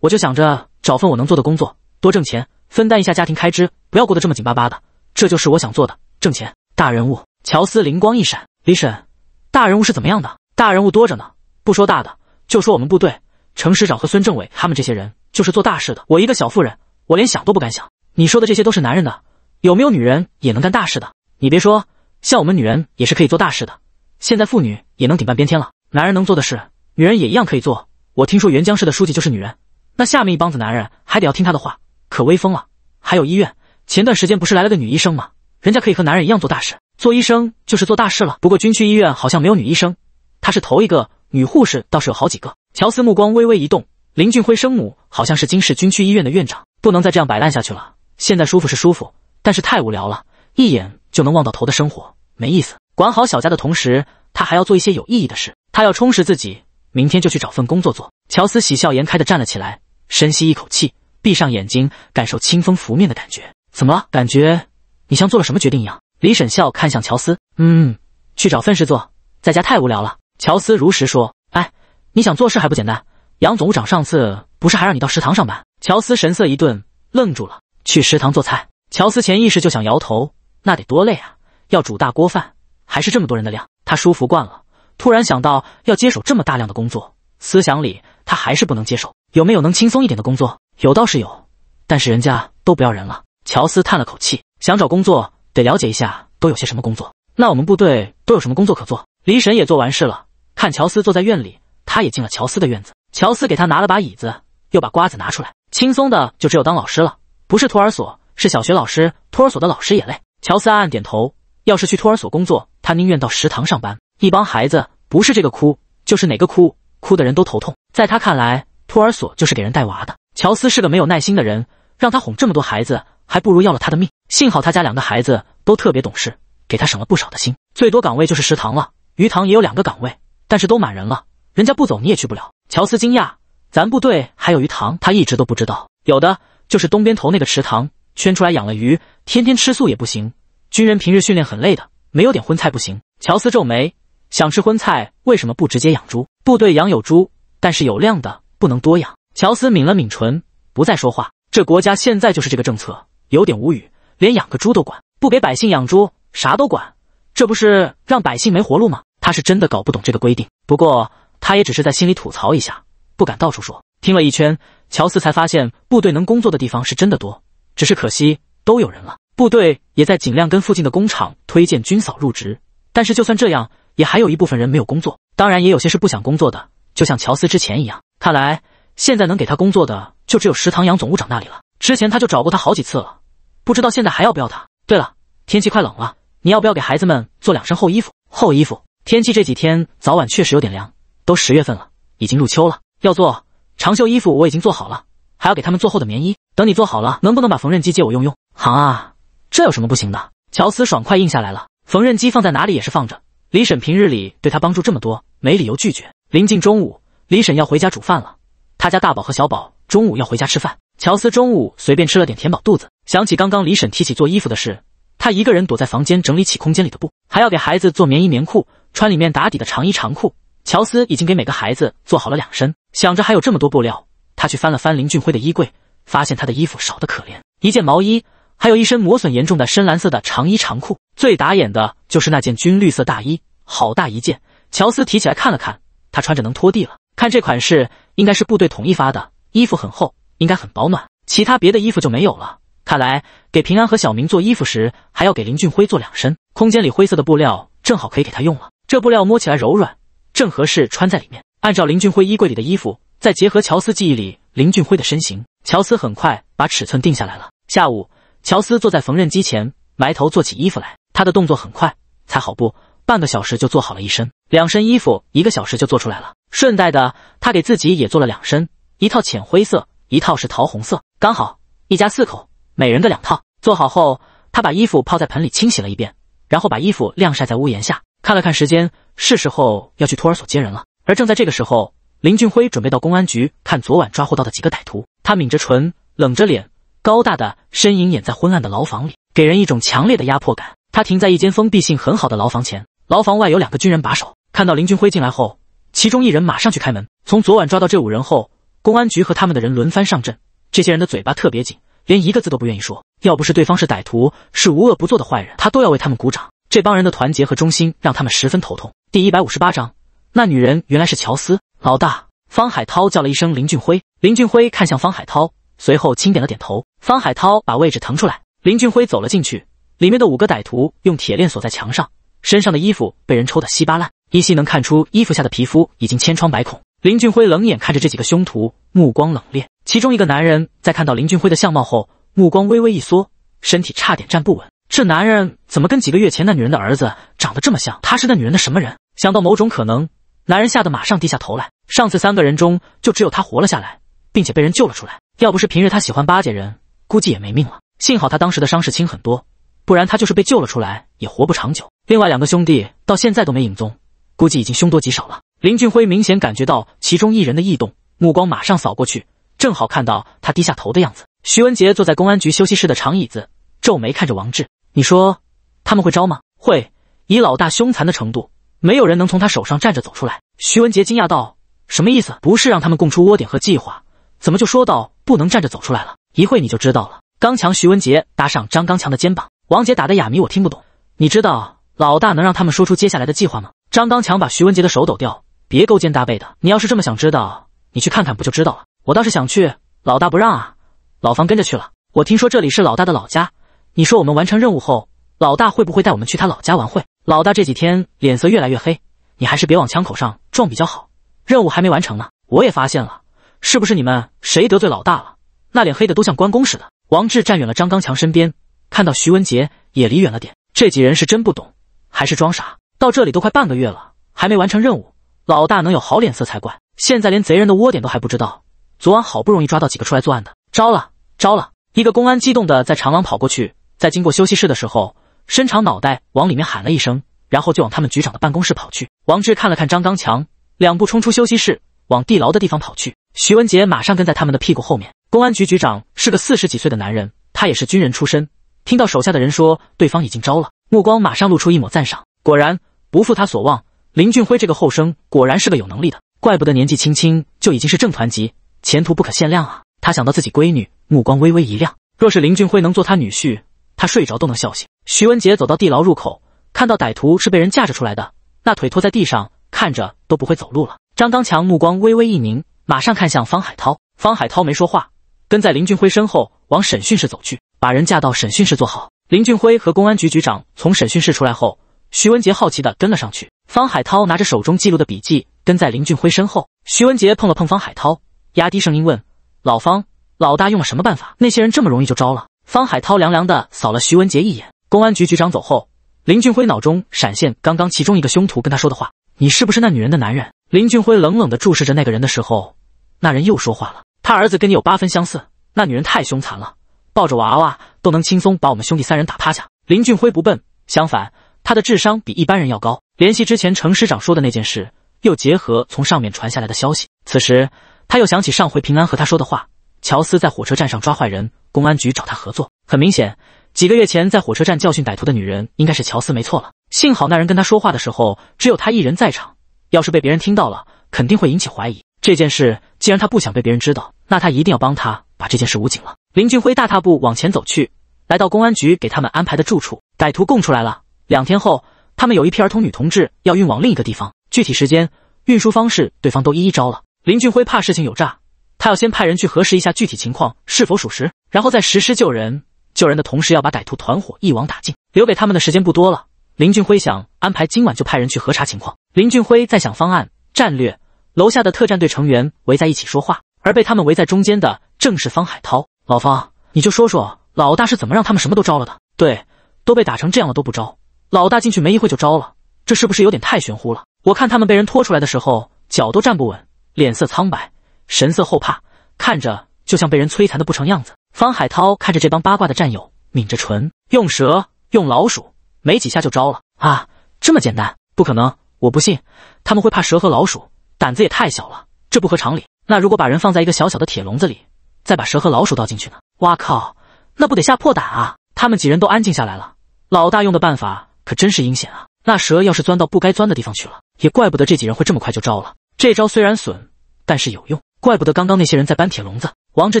我就想着找份我能做的工作，多挣钱，分担一下家庭开支，不要过得这么紧巴巴的。这就是我想做的，挣钱。大人物，乔斯灵光一闪，李婶，大人物是怎么样的？大人物多着呢，不说大的，就说我们部队，程师长和孙政委他们这些人就是做大事的。我一个小妇人，我连想都不敢想。你说的这些都是男人的，有没有女人也能干大事的？你别说，像我们女人也是可以做大事的。现在妇女也能顶半边天了，男人能做的事，女人也一样可以做。我听说原江市的书记就是女人，那下面一帮子男人还得要听她的话，可威风了。还有医院，前段时间不是来了个女医生吗？人家可以和男人一样做大事，做医生就是做大事了。不过军区医院好像没有女医生，她是头一个女护士，倒是有好几个。乔斯目光微微一动，林俊辉生母好像是京市军区医院的院长，不能再这样摆烂下去了。现在舒服是舒服，但是太无聊了，一眼就能望到头的生活没意思。管好小家的同时，他还要做一些有意义的事。他要充实自己，明天就去找份工作做。乔斯喜笑颜开的站了起来，深吸一口气，闭上眼睛，感受清风拂面的感觉。怎么了？感觉你像做了什么决定一样？李沈笑看向乔斯，嗯，去找份事做，在家太无聊了。乔斯如实说。哎，你想做事还不简单？杨总务长上次不是还让你到食堂上班？乔斯神色一顿，愣住了。去食堂做菜？乔斯潜意识就想摇头，那得多累啊，要煮大锅饭。还是这么多人的量，他舒服惯了，突然想到要接手这么大量的工作，思想里他还是不能接受。有没有能轻松一点的工作？有倒是有，但是人家都不要人了。乔斯叹了口气，想找工作得了解一下都有些什么工作。那我们部队都有什么工作可做？李婶也做完事了，看乔斯坐在院里，他也进了乔斯的院子。乔斯给他拿了把椅子，又把瓜子拿出来。轻松的就只有当老师了，不是托儿所，是小学老师。托儿所的老师也累。乔斯暗暗点头。要是去托儿所工作，他宁愿到食堂上班。一帮孩子不是这个哭，就是哪个哭，哭的人都头痛。在他看来，托儿所就是给人带娃的。乔斯是个没有耐心的人，让他哄这么多孩子，还不如要了他的命。幸好他家两个孩子都特别懂事，给他省了不少的心。最多岗位就是食堂了，鱼塘也有两个岗位，但是都满人了，人家不走你也去不了。乔斯惊讶：“咱部队还有鱼塘？他一直都不知道。有的就是东边头那个池塘，圈出来养了鱼，天天吃素也不行。”军人平日训练很累的，没有点荤菜不行。乔斯皱眉，想吃荤菜为什么不直接养猪？部队养有猪，但是有量的，不能多养。乔斯抿了抿唇，不再说话。这国家现在就是这个政策，有点无语，连养个猪都管，不给百姓养猪，啥都管，这不是让百姓没活路吗？他是真的搞不懂这个规定，不过他也只是在心里吐槽一下，不敢到处说。听了一圈，乔斯才发现部队能工作的地方是真的多，只是可惜都有人了。部队也在尽量跟附近的工厂推荐军嫂入职，但是就算这样，也还有一部分人没有工作。当然，也有些是不想工作的，就像乔斯之前一样。看来现在能给他工作的就只有食堂杨总务长那里了。之前他就找过他好几次了，不知道现在还要不要他。对了，天气快冷了，你要不要给孩子们做两身厚衣服？厚衣服，天气这几天早晚确实有点凉。都十月份了，已经入秋了，要做长袖衣服我已经做好了，还要给他们做厚的棉衣。等你做好了，能不能把缝纫机借我用用？行啊。这有什么不行的？乔斯爽快应下来了。缝纫机放在哪里也是放着。李婶平日里对他帮助这么多，没理由拒绝。临近中午，李婶要回家煮饭了，他家大宝和小宝中午要回家吃饭。乔斯中午随便吃了点，填饱肚子。想起刚刚李婶提起做衣服的事，他一个人躲在房间整理起空间里的布，还要给孩子做棉衣棉裤，穿里面打底的长衣长裤。乔斯已经给每个孩子做好了两身，想着还有这么多布料，他去翻了翻林俊辉的衣柜，发现他的衣服少得可怜，一件毛衣。还有一身磨损严重的深蓝色的长衣长裤，最打眼的就是那件军绿色大衣，好大一件。乔斯提起来看了看，他穿着能拖地了。看这款式应该是部队统一发的，衣服很厚，应该很保暖。其他别的衣服就没有了。看来给平安和小明做衣服时，还要给林俊辉做两身。空间里灰色的布料正好可以给他用了，这布料摸起来柔软，正合适穿在里面。按照林俊辉衣柜里的衣服，再结合乔斯记忆里林俊辉的身形，乔斯很快把尺寸定下来了。下午。乔斯坐在缝纫机前，埋头做起衣服来。他的动作很快，才好不半个小时就做好了一身两身衣服，一个小时就做出来了。顺带的，他给自己也做了两身，一套浅灰色，一套是桃红色，刚好一家四口，每人各两套。做好后，他把衣服泡在盆里清洗了一遍，然后把衣服晾晒在屋檐下。看了看时间，是时候要去托儿所接人了。而正在这个时候，林俊辉准备到公安局看昨晚抓获到的几个歹徒。他抿着唇，冷着脸。高大的身影掩在昏暗的牢房里，给人一种强烈的压迫感。他停在一间封闭性很好的牢房前，牢房外有两个军人把守。看到林俊辉进来后，其中一人马上去开门。从昨晚抓到这五人后，公安局和他们的人轮番上阵。这些人的嘴巴特别紧，连一个字都不愿意说。要不是对方是歹徒，是无恶不作的坏人，他都要为他们鼓掌。这帮人的团结和忠心让他们十分头痛。第一百五十八章，那女人原来是乔斯老大。方海涛叫了一声林俊辉，林俊辉看向方海涛。随后轻点了点头，方海涛把位置腾出来，林俊辉走了进去。里面的五个歹徒用铁链锁在墙上，身上的衣服被人抽得稀巴烂，依稀能看出衣服下的皮肤已经千疮百孔。林俊辉冷眼看着这几个凶徒，目光冷冽。其中一个男人在看到林俊辉的相貌后，目光微微一缩，身体差点站不稳。这男人怎么跟几个月前那女人的儿子长得这么像？他是那女人的什么人？想到某种可能，男人吓得马上低下头来。上次三个人中，就只有他活了下来，并且被人救了出来。要不是平日他喜欢巴结人，估计也没命了。幸好他当时的伤势轻很多，不然他就是被救了出来，也活不长久。另外两个兄弟到现在都没影踪，估计已经凶多吉少了。林俊辉明显感觉到其中一人的异动，目光马上扫过去，正好看到他低下头的样子。徐文杰坐在公安局休息室的长椅子，皱眉看着王志：“你说他们会招吗？会？以老大凶残的程度，没有人能从他手上站着走出来。”徐文杰惊讶道：“什么意思？不是让他们供出窝点和计划，怎么就说到？”不能站着走出来了，一会你就知道了。刚强，徐文杰搭上张刚强的肩膀。王杰打的哑谜我听不懂，你知道老大能让他们说出接下来的计划吗？张刚强把徐文杰的手抖掉，别勾肩搭背的。你要是这么想知道，你去看看不就知道了。我倒是想去，老大不让啊。老方跟着去了。我听说这里是老大的老家，你说我们完成任务后，老大会不会带我们去他老家玩会？老大这几天脸色越来越黑，你还是别往枪口上撞比较好。任务还没完成呢，我也发现了。是不是你们谁得罪老大了？那脸黑的都像关公似的。王志站远了，张刚强身边看到徐文杰也离远了点。这几人是真不懂，还是装傻？到这里都快半个月了，还没完成任务，老大能有好脸色才怪。现在连贼人的窝点都还不知道。昨晚好不容易抓到几个出来作案的，招了，招了！一个公安激动的在长廊跑过去，在经过休息室的时候，伸长脑袋往里面喊了一声，然后就往他们局长的办公室跑去。王志看了看张刚强，两步冲出休息室，往地牢的地方跑去。徐文杰马上跟在他们的屁股后面。公安局局长是个四十几岁的男人，他也是军人出身。听到手下的人说对方已经招了，目光马上露出一抹赞赏。果然不负他所望，林俊辉这个后生果然是个有能力的，怪不得年纪轻轻就已经是正团级，前途不可限量啊！他想到自己闺女，目光微微一亮。若是林俊辉能做他女婿，他睡着都能笑醒。徐文杰走到地牢入口，看到歹徒是被人架着出来的，那腿拖在地上，看着都不会走路了。张刚强目光微微一凝。马上看向方海涛，方海涛没说话，跟在林俊辉身后往审讯室走去，把人架到审讯室坐好。林俊辉和公安局局长从审讯室出来后，徐文杰好奇的跟了上去。方海涛拿着手中记录的笔记，跟在林俊辉身后。徐文杰碰了碰方海涛，压低声音问：“老方，老大用了什么办法？那些人这么容易就招了？”方海涛凉凉的扫了徐文杰一眼。公安局局长走后，林俊辉脑中闪现刚刚其中一个凶徒跟他说的话：“你是不是那女人的男人？”林俊辉冷冷的注视着那个人的时候，那人又说话了：“他儿子跟你有八分相似。那女人太凶残了，抱着娃娃都能轻松把我们兄弟三人打趴下。”林俊辉不笨，相反，他的智商比一般人要高。联系之前程师长说的那件事，又结合从上面传下来的消息，此时他又想起上回平安和他说的话：“乔斯在火车站上抓坏人，公安局找他合作。”很明显，几个月前在火车站教训歹徒的女人应该是乔斯，没错了。幸好那人跟他说话的时候，只有他一人在场。要是被别人听到了，肯定会引起怀疑。这件事既然他不想被别人知道，那他一定要帮他把这件事捂紧了。林俊辉大踏步往前走去，来到公安局给他们安排的住处。歹徒供出来了。两天后，他们有一批儿童女同志要运往另一个地方，具体时间、运输方式，对方都一一招了。林俊辉怕事情有诈，他要先派人去核实一下具体情况是否属实，然后再实施救人。救人的同时要把歹徒团伙一网打尽。留给他们的时间不多了。林俊辉想安排今晚就派人去核查情况。林俊辉在想方案战略，楼下的特战队成员围在一起说话，而被他们围在中间的正是方海涛。老方，你就说说，老大是怎么让他们什么都招了的？对，都被打成这样了都不招，老大进去没一会就招了，这是不是有点太玄乎了？我看他们被人拖出来的时候，脚都站不稳，脸色苍白，神色后怕，看着就像被人摧残的不成样子。方海涛看着这帮八卦的战友，抿着唇，用蛇，用老鼠，没几下就招了啊，这么简单？不可能！我不信，他们会怕蛇和老鼠，胆子也太小了，这不合常理。那如果把人放在一个小小的铁笼子里，再把蛇和老鼠倒进去呢？哇靠，那不得吓破胆啊！他们几人都安静下来了。老大用的办法可真是阴险啊！那蛇要是钻到不该钻的地方去了，也怪不得这几人会这么快就招了。这招虽然损，但是有用。怪不得刚刚那些人在搬铁笼子。王志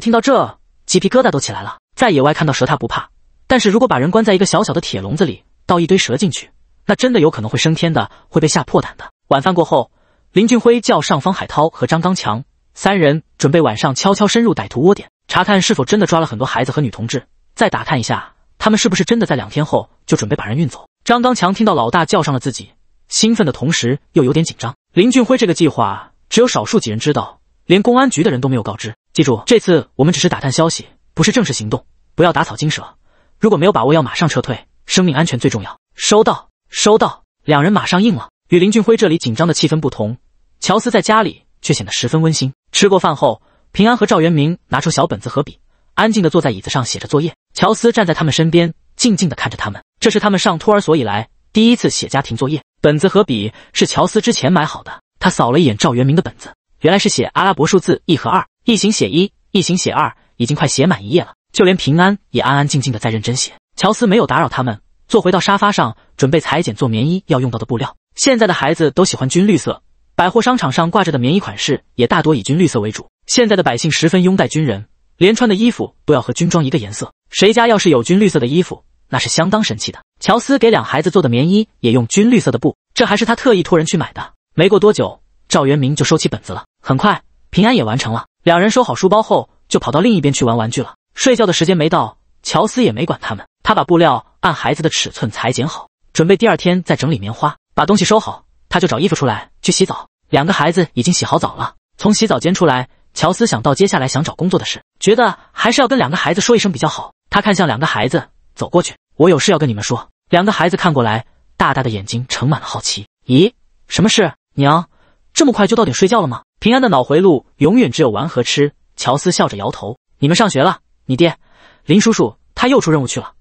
听到这，鸡皮疙瘩都起来了。在野外看到蛇他不怕，但是如果把人关在一个小小的铁笼子里，倒一堆蛇进去。那真的有可能会升天的，会被吓破胆的。晚饭过后，林俊辉叫上方海涛和张刚强三人准备晚上悄悄深入歹徒窝点，查看是否真的抓了很多孩子和女同志，再打探一下他们是不是真的在两天后就准备把人运走。张刚强听到老大叫上了自己，兴奋的同时又有点紧张。林俊辉这个计划只有少数几人知道，连公安局的人都没有告知。记住，这次我们只是打探消息，不是正式行动，不要打草惊蛇。如果没有把握，要马上撤退，生命安全最重要。收到。收到，两人马上应了。与林俊辉这里紧张的气氛不同，乔斯在家里却显得十分温馨。吃过饭后，平安和赵元明拿出小本子和笔，安静的坐在椅子上写着作业。乔斯站在他们身边，静静的看着他们。这是他们上托儿所以来第一次写家庭作业。本子和笔是乔斯之前买好的。他扫了一眼赵元明的本子，原来是写阿拉伯数字一和二，一行写一，一行写二，已经快写满一页了。就连平安也安安静静的在认真写。乔斯没有打扰他们。坐回到沙发上，准备裁剪做棉衣要用到的布料。现在的孩子都喜欢军绿色，百货商场上挂着的棉衣款式也大多以军绿色为主。现在的百姓十分拥戴军人，连穿的衣服都要和军装一个颜色。谁家要是有军绿色的衣服，那是相当神气的。乔斯给两孩子做的棉衣也用军绿色的布，这还是他特意托人去买的。没过多久，赵元明就收起本子了。很快，平安也完成了。两人收好书包后，就跑到另一边去玩玩具了。睡觉的时间没到，乔斯也没管他们。他把布料按孩子的尺寸裁剪好，准备第二天再整理棉花，把东西收好，他就找衣服出来去洗澡。两个孩子已经洗好澡了，从洗澡间出来，乔斯想到接下来想找工作的事，觉得还是要跟两个孩子说一声比较好。他看向两个孩子，走过去：“我有事要跟你们说。”两个孩子看过来，大大的眼睛盛满了好奇：“咦，什么事？娘，这么快就到点睡觉了吗？”平安的脑回路永远只有玩和吃。乔斯笑着摇头：“你们上学了，你爹，林叔叔他又出任务去了。”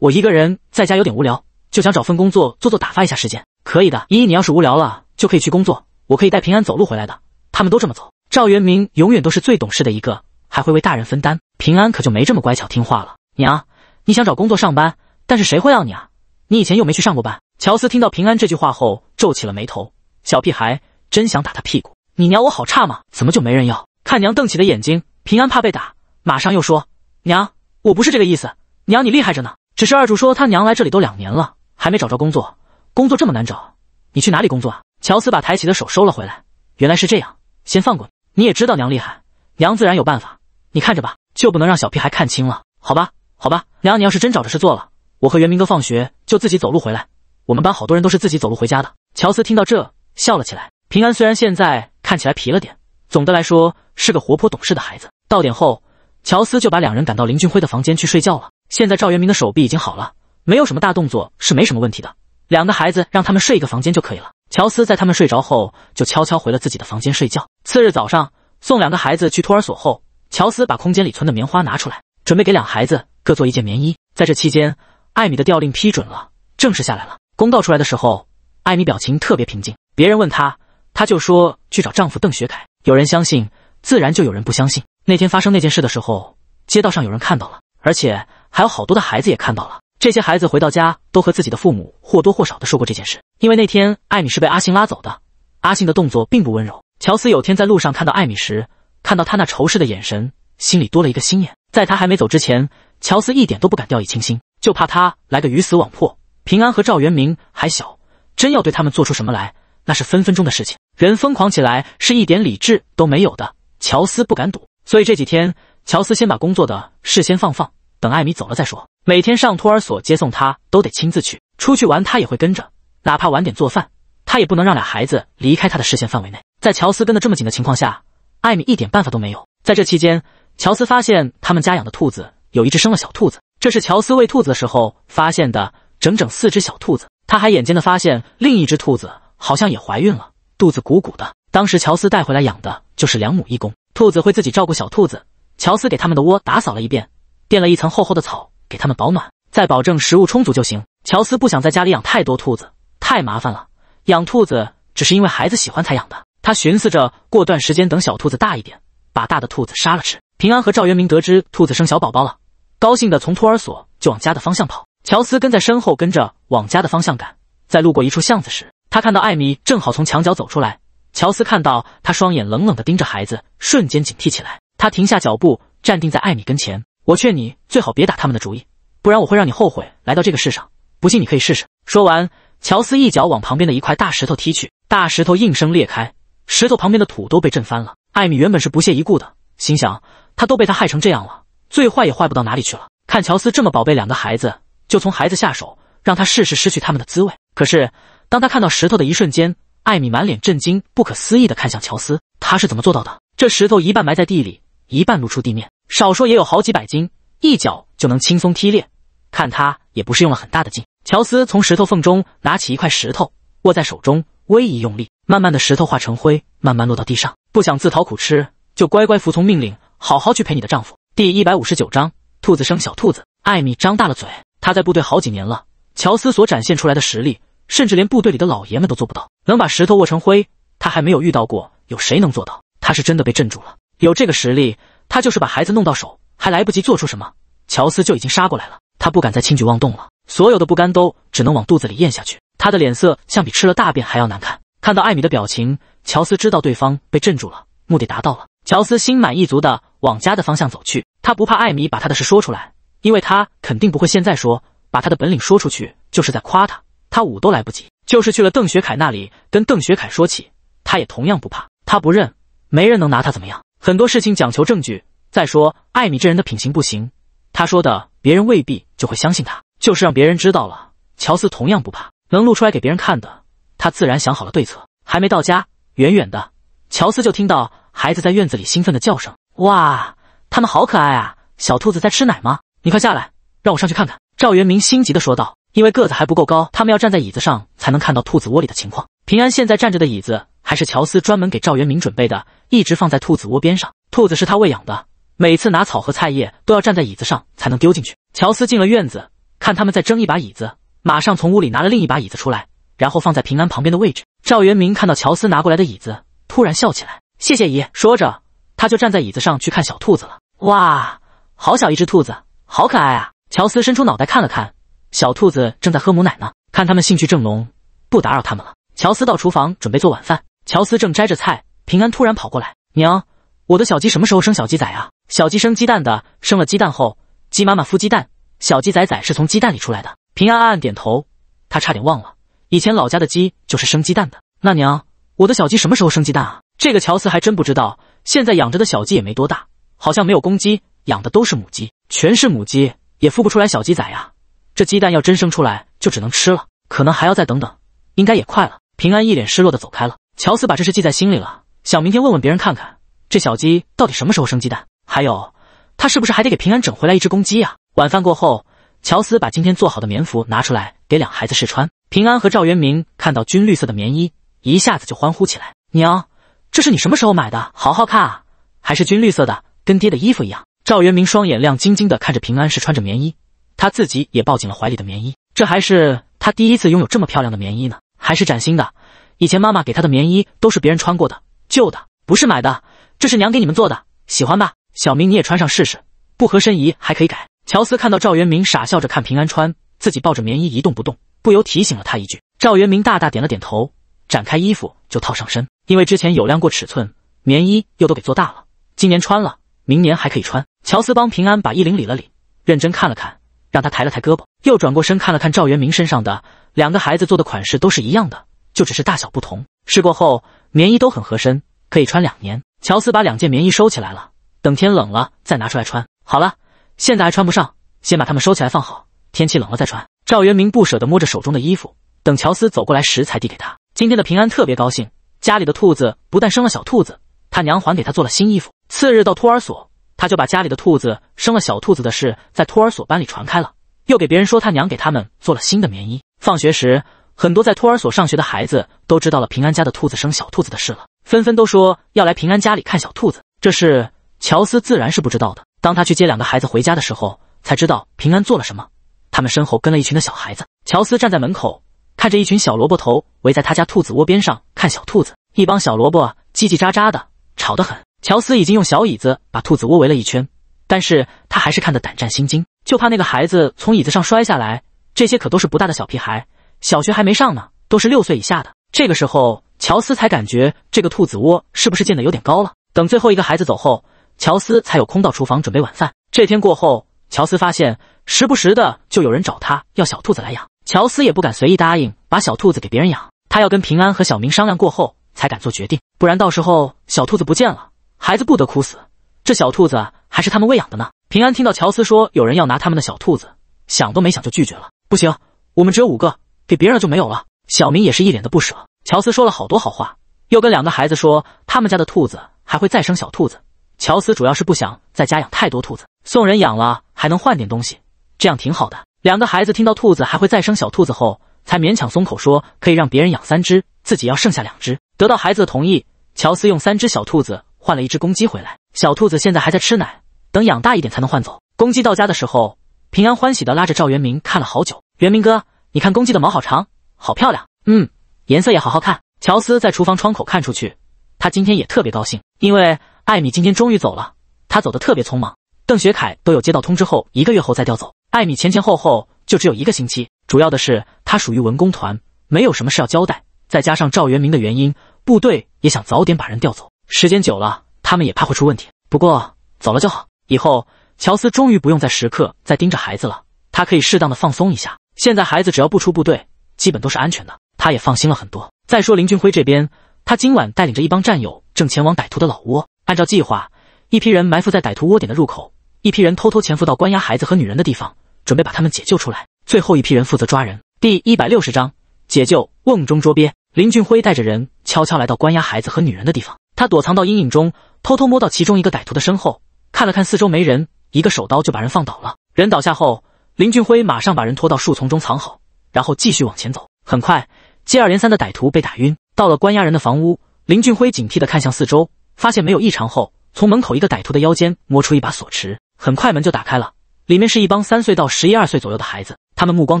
我一个人在家有点无聊，就想找份工作做做，打发一下时间。可以的，依依，你要是无聊了，就可以去工作，我可以带平安走路回来的。他们都这么走。赵元明永远都是最懂事的一个，还会为大人分担。平安可就没这么乖巧听话了。娘，你想找工作上班，但是谁会要你啊？你以前又没去上过班。乔斯听到平安这句话后，皱起了眉头。小屁孩，真想打他屁股。你娘我好差吗？怎么就没人要？看娘瞪起的眼睛，平安怕被打，马上又说：“娘，我不是这个意思。娘你厉害着呢。”只是二柱说他娘来这里都两年了，还没找着工作。工作这么难找，你去哪里工作啊？乔斯把抬起的手收了回来。原来是这样，先放过你。你也知道娘厉害，娘自然有办法。你看着吧，就不能让小屁孩看清了？好吧，好吧，娘，你要是真找着事做了，我和元明哥放学就自己走路回来。我们班好多人都是自己走路回家的。乔斯听到这笑了起来。平安虽然现在看起来皮了点，总的来说是个活泼懂事的孩子。到点后，乔斯就把两人赶到林俊辉的房间去睡觉了。现在赵元明的手臂已经好了，没有什么大动作是没什么问题的。两个孩子让他们睡一个房间就可以了。乔斯在他们睡着后就悄悄回了自己的房间睡觉。次日早上送两个孩子去托儿所后，乔斯把空间里存的棉花拿出来，准备给两孩子各做一件棉衣。在这期间，艾米的调令批准了，正式下来了。公告出来的时候，艾米表情特别平静。别人问她，她就说去找丈夫邓学凯。有人相信，自然就有人不相信。那天发生那件事的时候，街道上有人看到了，而且。还有好多的孩子也看到了，这些孩子回到家都和自己的父母或多或少的说过这件事。因为那天艾米是被阿信拉走的，阿信的动作并不温柔。乔斯有天在路上看到艾米时，看到他那仇视的眼神，心里多了一个心眼。在他还没走之前，乔斯一点都不敢掉以轻心，就怕他来个鱼死网破。平安和赵元明还小，真要对他们做出什么来，那是分分钟的事情。人疯狂起来是一点理智都没有的，乔斯不敢赌，所以这几天乔斯先把工作的事先放放。等艾米走了再说。每天上托儿所接送她都得亲自去，出去玩她也会跟着，哪怕晚点做饭，他也不能让俩孩子离开他的视线范围内。在乔斯跟得这么紧的情况下，艾米一点办法都没有。在这期间，乔斯发现他们家养的兔子有一只生了小兔子，这是乔斯喂兔子的时候发现的，整整四只小兔子。他还眼尖的发现另一只兔子好像也怀孕了，肚子鼓鼓的。当时乔斯带回来养的就是两母一公，兔子会自己照顾小兔子。乔斯给他们的窝打扫了一遍。垫了一层厚厚的草，给他们保暖，再保证食物充足就行。乔斯不想在家里养太多兔子，太麻烦了。养兔子只是因为孩子喜欢才养的。他寻思着，过段时间等小兔子大一点，把大的兔子杀了吃。平安和赵元明得知兔子生小宝宝了，高兴的从托儿所就往家的方向跑。乔斯跟在身后，跟着往家的方向赶。在路过一处巷子时，他看到艾米正好从墙角走出来。乔斯看到他双眼冷冷的盯着孩子，瞬间警惕起来。他停下脚步，站定在艾米跟前。我劝你最好别打他们的主意，不然我会让你后悔来到这个世上。不信你可以试试。说完，乔斯一脚往旁边的一块大石头踢去，大石头应声裂开，石头旁边的土都被震翻了。艾米原本是不屑一顾的，心想他都被他害成这样了，最坏也坏不到哪里去了。看乔斯这么宝贝两个孩子，就从孩子下手，让他试试失去他们的滋味。可是当他看到石头的一瞬间，艾米满脸震惊，不可思议的看向乔斯，他是怎么做到的？这石头一半埋在地里，一半露出地面。少说也有好几百斤，一脚就能轻松踢裂。看他也不是用了很大的劲。乔斯从石头缝中拿起一块石头，握在手中，微一用力，慢慢的石头化成灰，慢慢落到地上。不想自讨苦吃，就乖乖服从命令，好好去陪你的丈夫。第一百五十九章，兔子生小兔子。艾米张大了嘴，她在部队好几年了，乔斯所展现出来的实力，甚至连部队里的老爷们都做不到，能把石头握成灰，他还没有遇到过有谁能做到。他是真的被镇住了，有这个实力。他就是把孩子弄到手，还来不及做出什么，乔斯就已经杀过来了。他不敢再轻举妄动了，所有的不甘都只能往肚子里咽下去。他的脸色像比吃了大便还要难看。看到艾米的表情，乔斯知道对方被镇住了，目的达到了。乔斯心满意足的往家的方向走去。他不怕艾米把他的事说出来，因为他肯定不会现在说，把他的本领说出去就是在夸他，他舞都来不及。就是去了邓学凯那里跟邓学凯说起，他也同样不怕。他不认，没人能拿他怎么样。很多事情讲求证据。再说艾米这人的品行不行，他说的别人未必就会相信他。就是让别人知道了，乔斯同样不怕。能露出来给别人看的，他自然想好了对策。还没到家，远远的乔斯就听到孩子在院子里兴奋的叫声：“哇，他们好可爱啊！小兔子在吃奶吗？你快下来，让我上去看看。”赵元明心急的说道，因为个子还不够高，他们要站在椅子上才能看到兔子窝里的情况。平安现在站着的椅子。还是乔斯专门给赵元明准备的，一直放在兔子窝边上。兔子是他喂养的，每次拿草和菜叶都要站在椅子上才能丢进去。乔斯进了院子，看他们在争一把椅子，马上从屋里拿了另一把椅子出来，然后放在平安旁边的位置。赵元明看到乔斯拿过来的椅子，突然笑起来：“谢谢姨。”说着，他就站在椅子上去看小兔子了。哇，好小一只兔子，好可爱啊！乔斯伸出脑袋看了看，小兔子正在喝母奶呢。看他们兴趣正浓，不打扰他们了。乔斯到厨房准备做晚饭。乔斯正摘着菜，平安突然跑过来：“娘，我的小鸡什么时候生小鸡仔啊？”“小鸡生鸡蛋的，生了鸡蛋后，鸡妈妈孵鸡蛋，小鸡仔仔是从鸡蛋里出来的。”平安暗暗点头，他差点忘了，以前老家的鸡就是生鸡蛋的。“那娘，我的小鸡什么时候生鸡蛋啊？”这个乔斯还真不知道。现在养着的小鸡也没多大，好像没有公鸡，养的都是母鸡，全是母鸡也孵不出来小鸡仔呀。这鸡蛋要真生出来，就只能吃了，可能还要再等等，应该也快了。平安一脸失落的走开了。乔斯把这事记在心里了，想明天问问别人看看这小鸡到底什么时候生鸡蛋，还有他是不是还得给平安整回来一只公鸡呀？晚饭过后，乔斯把今天做好的棉服拿出来给两孩子试穿。平安和赵元明看到军绿色的棉衣，一下子就欢呼起来：“娘，这是你什么时候买的？好好看啊，还是军绿色的，跟爹的衣服一样。”赵元明双眼亮晶晶的看着平安是穿着棉衣，他自己也抱紧了怀里的棉衣，这还是他第一次拥有这么漂亮的棉衣呢，还是崭新的。以前妈妈给她的棉衣都是别人穿过的，旧的，不是买的。这是娘给你们做的，喜欢吧？小明你也穿上试试，不合身宜还可以改。乔斯看到赵元明傻笑着看平安穿，自己抱着棉衣一动不动，不由提醒了他一句。赵元明大大点了点头，展开衣服就套上身。因为之前有量过尺寸，棉衣又都给做大了，今年穿了，明年还可以穿。乔斯帮平安把衣领理了理，认真看了看，让他抬了抬胳膊，又转过身看了看赵元明身上的两个孩子做的款式都是一样的。就只是大小不同。试过后，棉衣都很合身，可以穿两年。乔斯把两件棉衣收起来了，等天冷了再拿出来穿。好了，现在还穿不上，先把它们收起来放好，天气冷了再穿。赵元明不舍得摸着手中的衣服，等乔斯走过来时才递给他。今天的平安特别高兴，家里的兔子不但生了小兔子，他娘还给他做了新衣服。次日到托儿所，他就把家里的兔子生了小兔子的事在托儿所班里传开了，又给别人说他娘给他们做了新的棉衣。放学时。很多在托儿所上学的孩子都知道了平安家的兔子生小兔子的事了，纷纷都说要来平安家里看小兔子。这事乔斯自然是不知道的。当他去接两个孩子回家的时候，才知道平安做了什么。他们身后跟了一群的小孩子。乔斯站在门口，看着一群小萝卜头围在他家兔子窝边上看小兔子，一帮小萝卜叽叽喳喳的，吵得很。乔斯已经用小椅子把兔子窝围了一圈，但是他还是看得胆战心惊，就怕那个孩子从椅子上摔下来。这些可都是不大的小屁孩。小学还没上呢，都是六岁以下的。这个时候，乔斯才感觉这个兔子窝是不是建的有点高了。等最后一个孩子走后，乔斯才有空到厨房准备晚饭。这天过后，乔斯发现时不时的就有人找他要小兔子来养。乔斯也不敢随意答应把小兔子给别人养，他要跟平安和小明商量过后才敢做决定，不然到时候小兔子不见了，孩子不得哭死。这小兔子还是他们喂养的呢。平安听到乔斯说有人要拿他们的小兔子，想都没想就拒绝了。不行，我们只有五个。给别人就没有了。小明也是一脸的不舍。乔斯说了好多好话，又跟两个孩子说他们家的兔子还会再生小兔子。乔斯主要是不想在家养太多兔子，送人养了还能换点东西，这样挺好的。两个孩子听到兔子还会再生小兔子后，才勉强松口说可以让别人养三只，自己要剩下两只。得到孩子的同意，乔斯用三只小兔子换了一只公鸡回来。小兔子现在还在吃奶，等养大一点才能换走。公鸡到家的时候，平安欢喜的拉着赵元明看了好久。元明哥。你看公鸡的毛好长，好漂亮，嗯，颜色也好好看。乔斯在厨房窗口看出去，他今天也特别高兴，因为艾米今天终于走了。他走的特别匆忙，邓学凯都有接到通知后一个月后再调走。艾米前前后后就只有一个星期。主要的是他属于文工团，没有什么事要交代，再加上赵元明的原因，部队也想早点把人调走。时间久了，他们也怕会出问题。不过走了就好，以后乔斯终于不用在时刻再盯着孩子了，他可以适当的放松一下。现在孩子只要不出部队，基本都是安全的，他也放心了很多。再说林俊辉这边，他今晚带领着一帮战友正前往歹徒的老窝。按照计划，一批人埋伏在歹徒窝点的入口，一批人偷偷潜伏到关押孩子和女人的地方，准备把他们解救出来。最后一批人负责抓人。第一百六十章解救瓮中捉鳖。林俊辉带着人悄悄来到关押孩子和女人的地方，他躲藏到阴影中，偷偷摸到其中一个歹徒的身后，看了看四周没人，一个手刀就把人放倒了。人倒下后。林俊辉马上把人拖到树丛中藏好，然后继续往前走。很快，接二连三的歹徒被打晕。到了关押人的房屋，林俊辉警惕的看向四周，发现没有异常后，从门口一个歹徒的腰间摸出一把锁匙。很快门就打开了，里面是一帮三岁到十一二岁左右的孩子。他们目光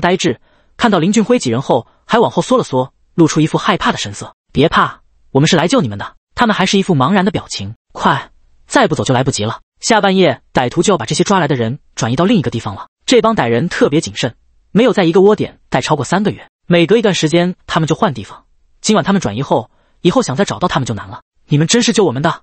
呆滞，看到林俊辉几人后还往后缩了缩，露出一副害怕的神色。别怕，我们是来救你们的。他们还是一副茫然的表情。快，再不走就来不及了。下半夜歹徒就要把这些抓来的人转移到另一个地方了。这帮歹人特别谨慎，没有在一个窝点待超过三个月。每隔一段时间，他们就换地方。今晚他们转移后，以后想再找到他们就难了。你们真是救我们的！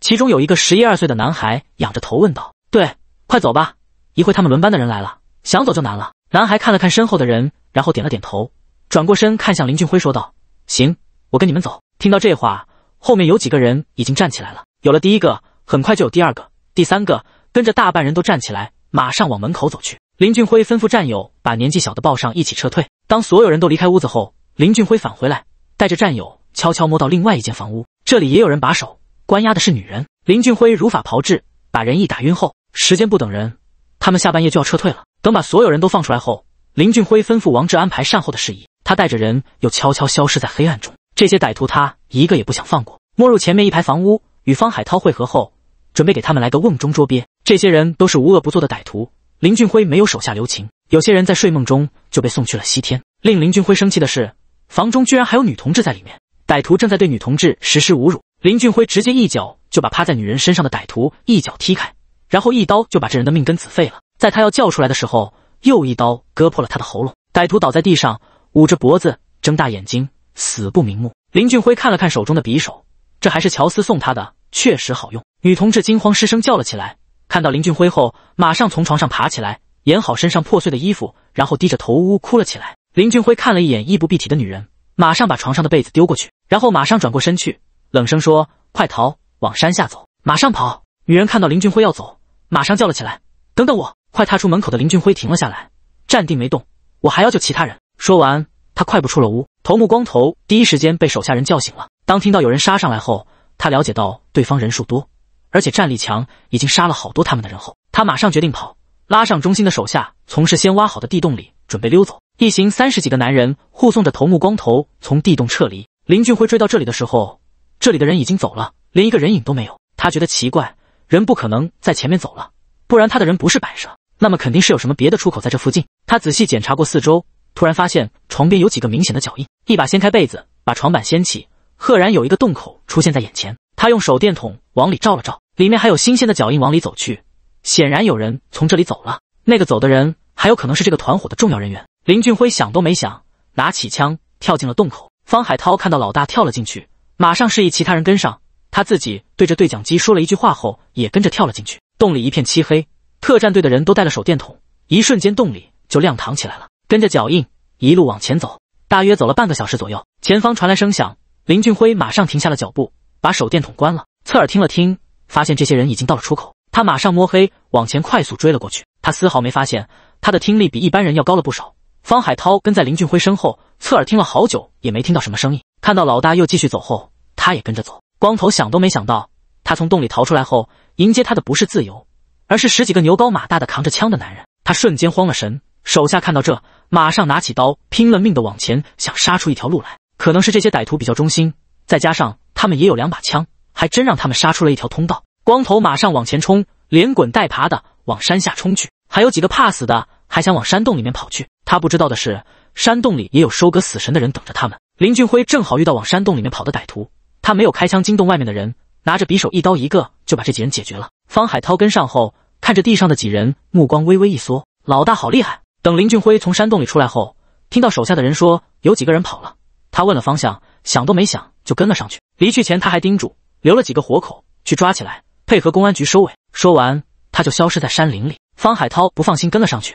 其中有一个十一二岁的男孩仰着头问道：“对，快走吧，一会他们轮班的人来了，想走就难了。”男孩看了看身后的人，然后点了点头，转过身看向林俊辉说道：“行，我跟你们走。”听到这话，后面有几个人已经站起来了。有了第一个，很快就有第二个、第三个，跟着大半人都站起来，马上往门口走去。林俊辉吩咐战友把年纪小的抱上，一起撤退。当所有人都离开屋子后，林俊辉返回来，带着战友悄悄摸到另外一间房屋，这里也有人把守，关押的是女人。林俊辉如法炮制，把人一打晕后，时间不等人，他们下半夜就要撤退了。等把所有人都放出来后，林俊辉吩咐王志安排善后的事宜，他带着人又悄悄消失在黑暗中。这些歹徒，他一个也不想放过。摸入前面一排房屋，与方海涛会合后，准备给他们来个瓮中捉鳖。这些人都是无恶不作的歹徒。林俊辉没有手下留情，有些人在睡梦中就被送去了西天。令林俊辉生气的是，房中居然还有女同志在里面，歹徒正在对女同志实施侮辱。林俊辉直接一脚就把趴在女人身上的歹徒一脚踢开，然后一刀就把这人的命根子废了。在他要叫出来的时候，又一刀割破了他的喉咙。歹徒倒在地上，捂着脖子，睁大眼睛，死不瞑目。林俊辉看了看手中的匕首，这还是乔斯送他的，确实好用。女同志惊慌失声叫了起来。看到林俊辉后，马上从床上爬起来，掩好身上破碎的衣服，然后低着头呜呜哭了起来。林俊辉看了一眼衣不蔽体的女人，马上把床上的被子丢过去，然后马上转过身去，冷声说：“快逃，往山下走，马上跑！”女人看到林俊辉要走，马上叫了起来：“等等我！”快踏出门口的林俊辉停了下来，站定没动：“我还要救其他人。”说完，他快步出了屋。头目光头第一时间被手下人叫醒了，当听到有人杀上来后，他了解到对方人数多。而且战力强，已经杀了好多他们的人后，他马上决定跑，拉上中心的手下，从事先挖好的地洞里准备溜走。一行三十几个男人护送着头目光头从地洞撤离。林俊辉追到这里的时候，这里的人已经走了，连一个人影都没有。他觉得奇怪，人不可能在前面走了，不然他的人不是摆设，那么肯定是有什么别的出口在这附近。他仔细检查过四周，突然发现床边有几个明显的脚印，一把掀开被子，把床板掀起，赫然有一个洞口出现在眼前。他用手电筒往里照了照，里面还有新鲜的脚印，往里走去，显然有人从这里走了。那个走的人还有可能是这个团伙的重要人员。林俊辉想都没想，拿起枪跳进了洞口。方海涛看到老大跳了进去，马上示意其他人跟上，他自己对着对讲机说了一句话后，也跟着跳了进去。洞里一片漆黑，特战队的人都带了手电筒，一瞬间洞里就亮堂起来了。跟着脚印一路往前走，大约走了半个小时左右，前方传来声响，林俊辉马上停下了脚步。把手电筒关了，侧耳听了听，发现这些人已经到了出口。他马上摸黑往前快速追了过去。他丝毫没发现，他的听力比一般人要高了不少。方海涛跟在林俊辉身后，侧耳听了好久也没听到什么声音。看到老大又继续走后，他也跟着走。光头想都没想到，他从洞里逃出来后，迎接他的不是自由，而是十几个牛高马大的扛着枪的男人。他瞬间慌了神，手下看到这，马上拿起刀，拼了命的往前想杀出一条路来。可能是这些歹徒比较忠心。再加上他们也有两把枪，还真让他们杀出了一条通道。光头马上往前冲，连滚带爬的往山下冲去。还有几个怕死的，还想往山洞里面跑去。他不知道的是，山洞里也有收割死神的人等着他们。林俊辉正好遇到往山洞里面跑的歹徒，他没有开枪惊动外面的人，拿着匕首一刀一个就把这几人解决了。方海涛跟上后，看着地上的几人，目光微微一缩。老大好厉害！等林俊辉从山洞里出来后，听到手下的人说有几个人跑了，他问了方向，想都没想。就跟了上去。离去前，他还叮嘱留了几个活口去抓起来，配合公安局收尾。说完，他就消失在山林里。方海涛不放心，跟了上去。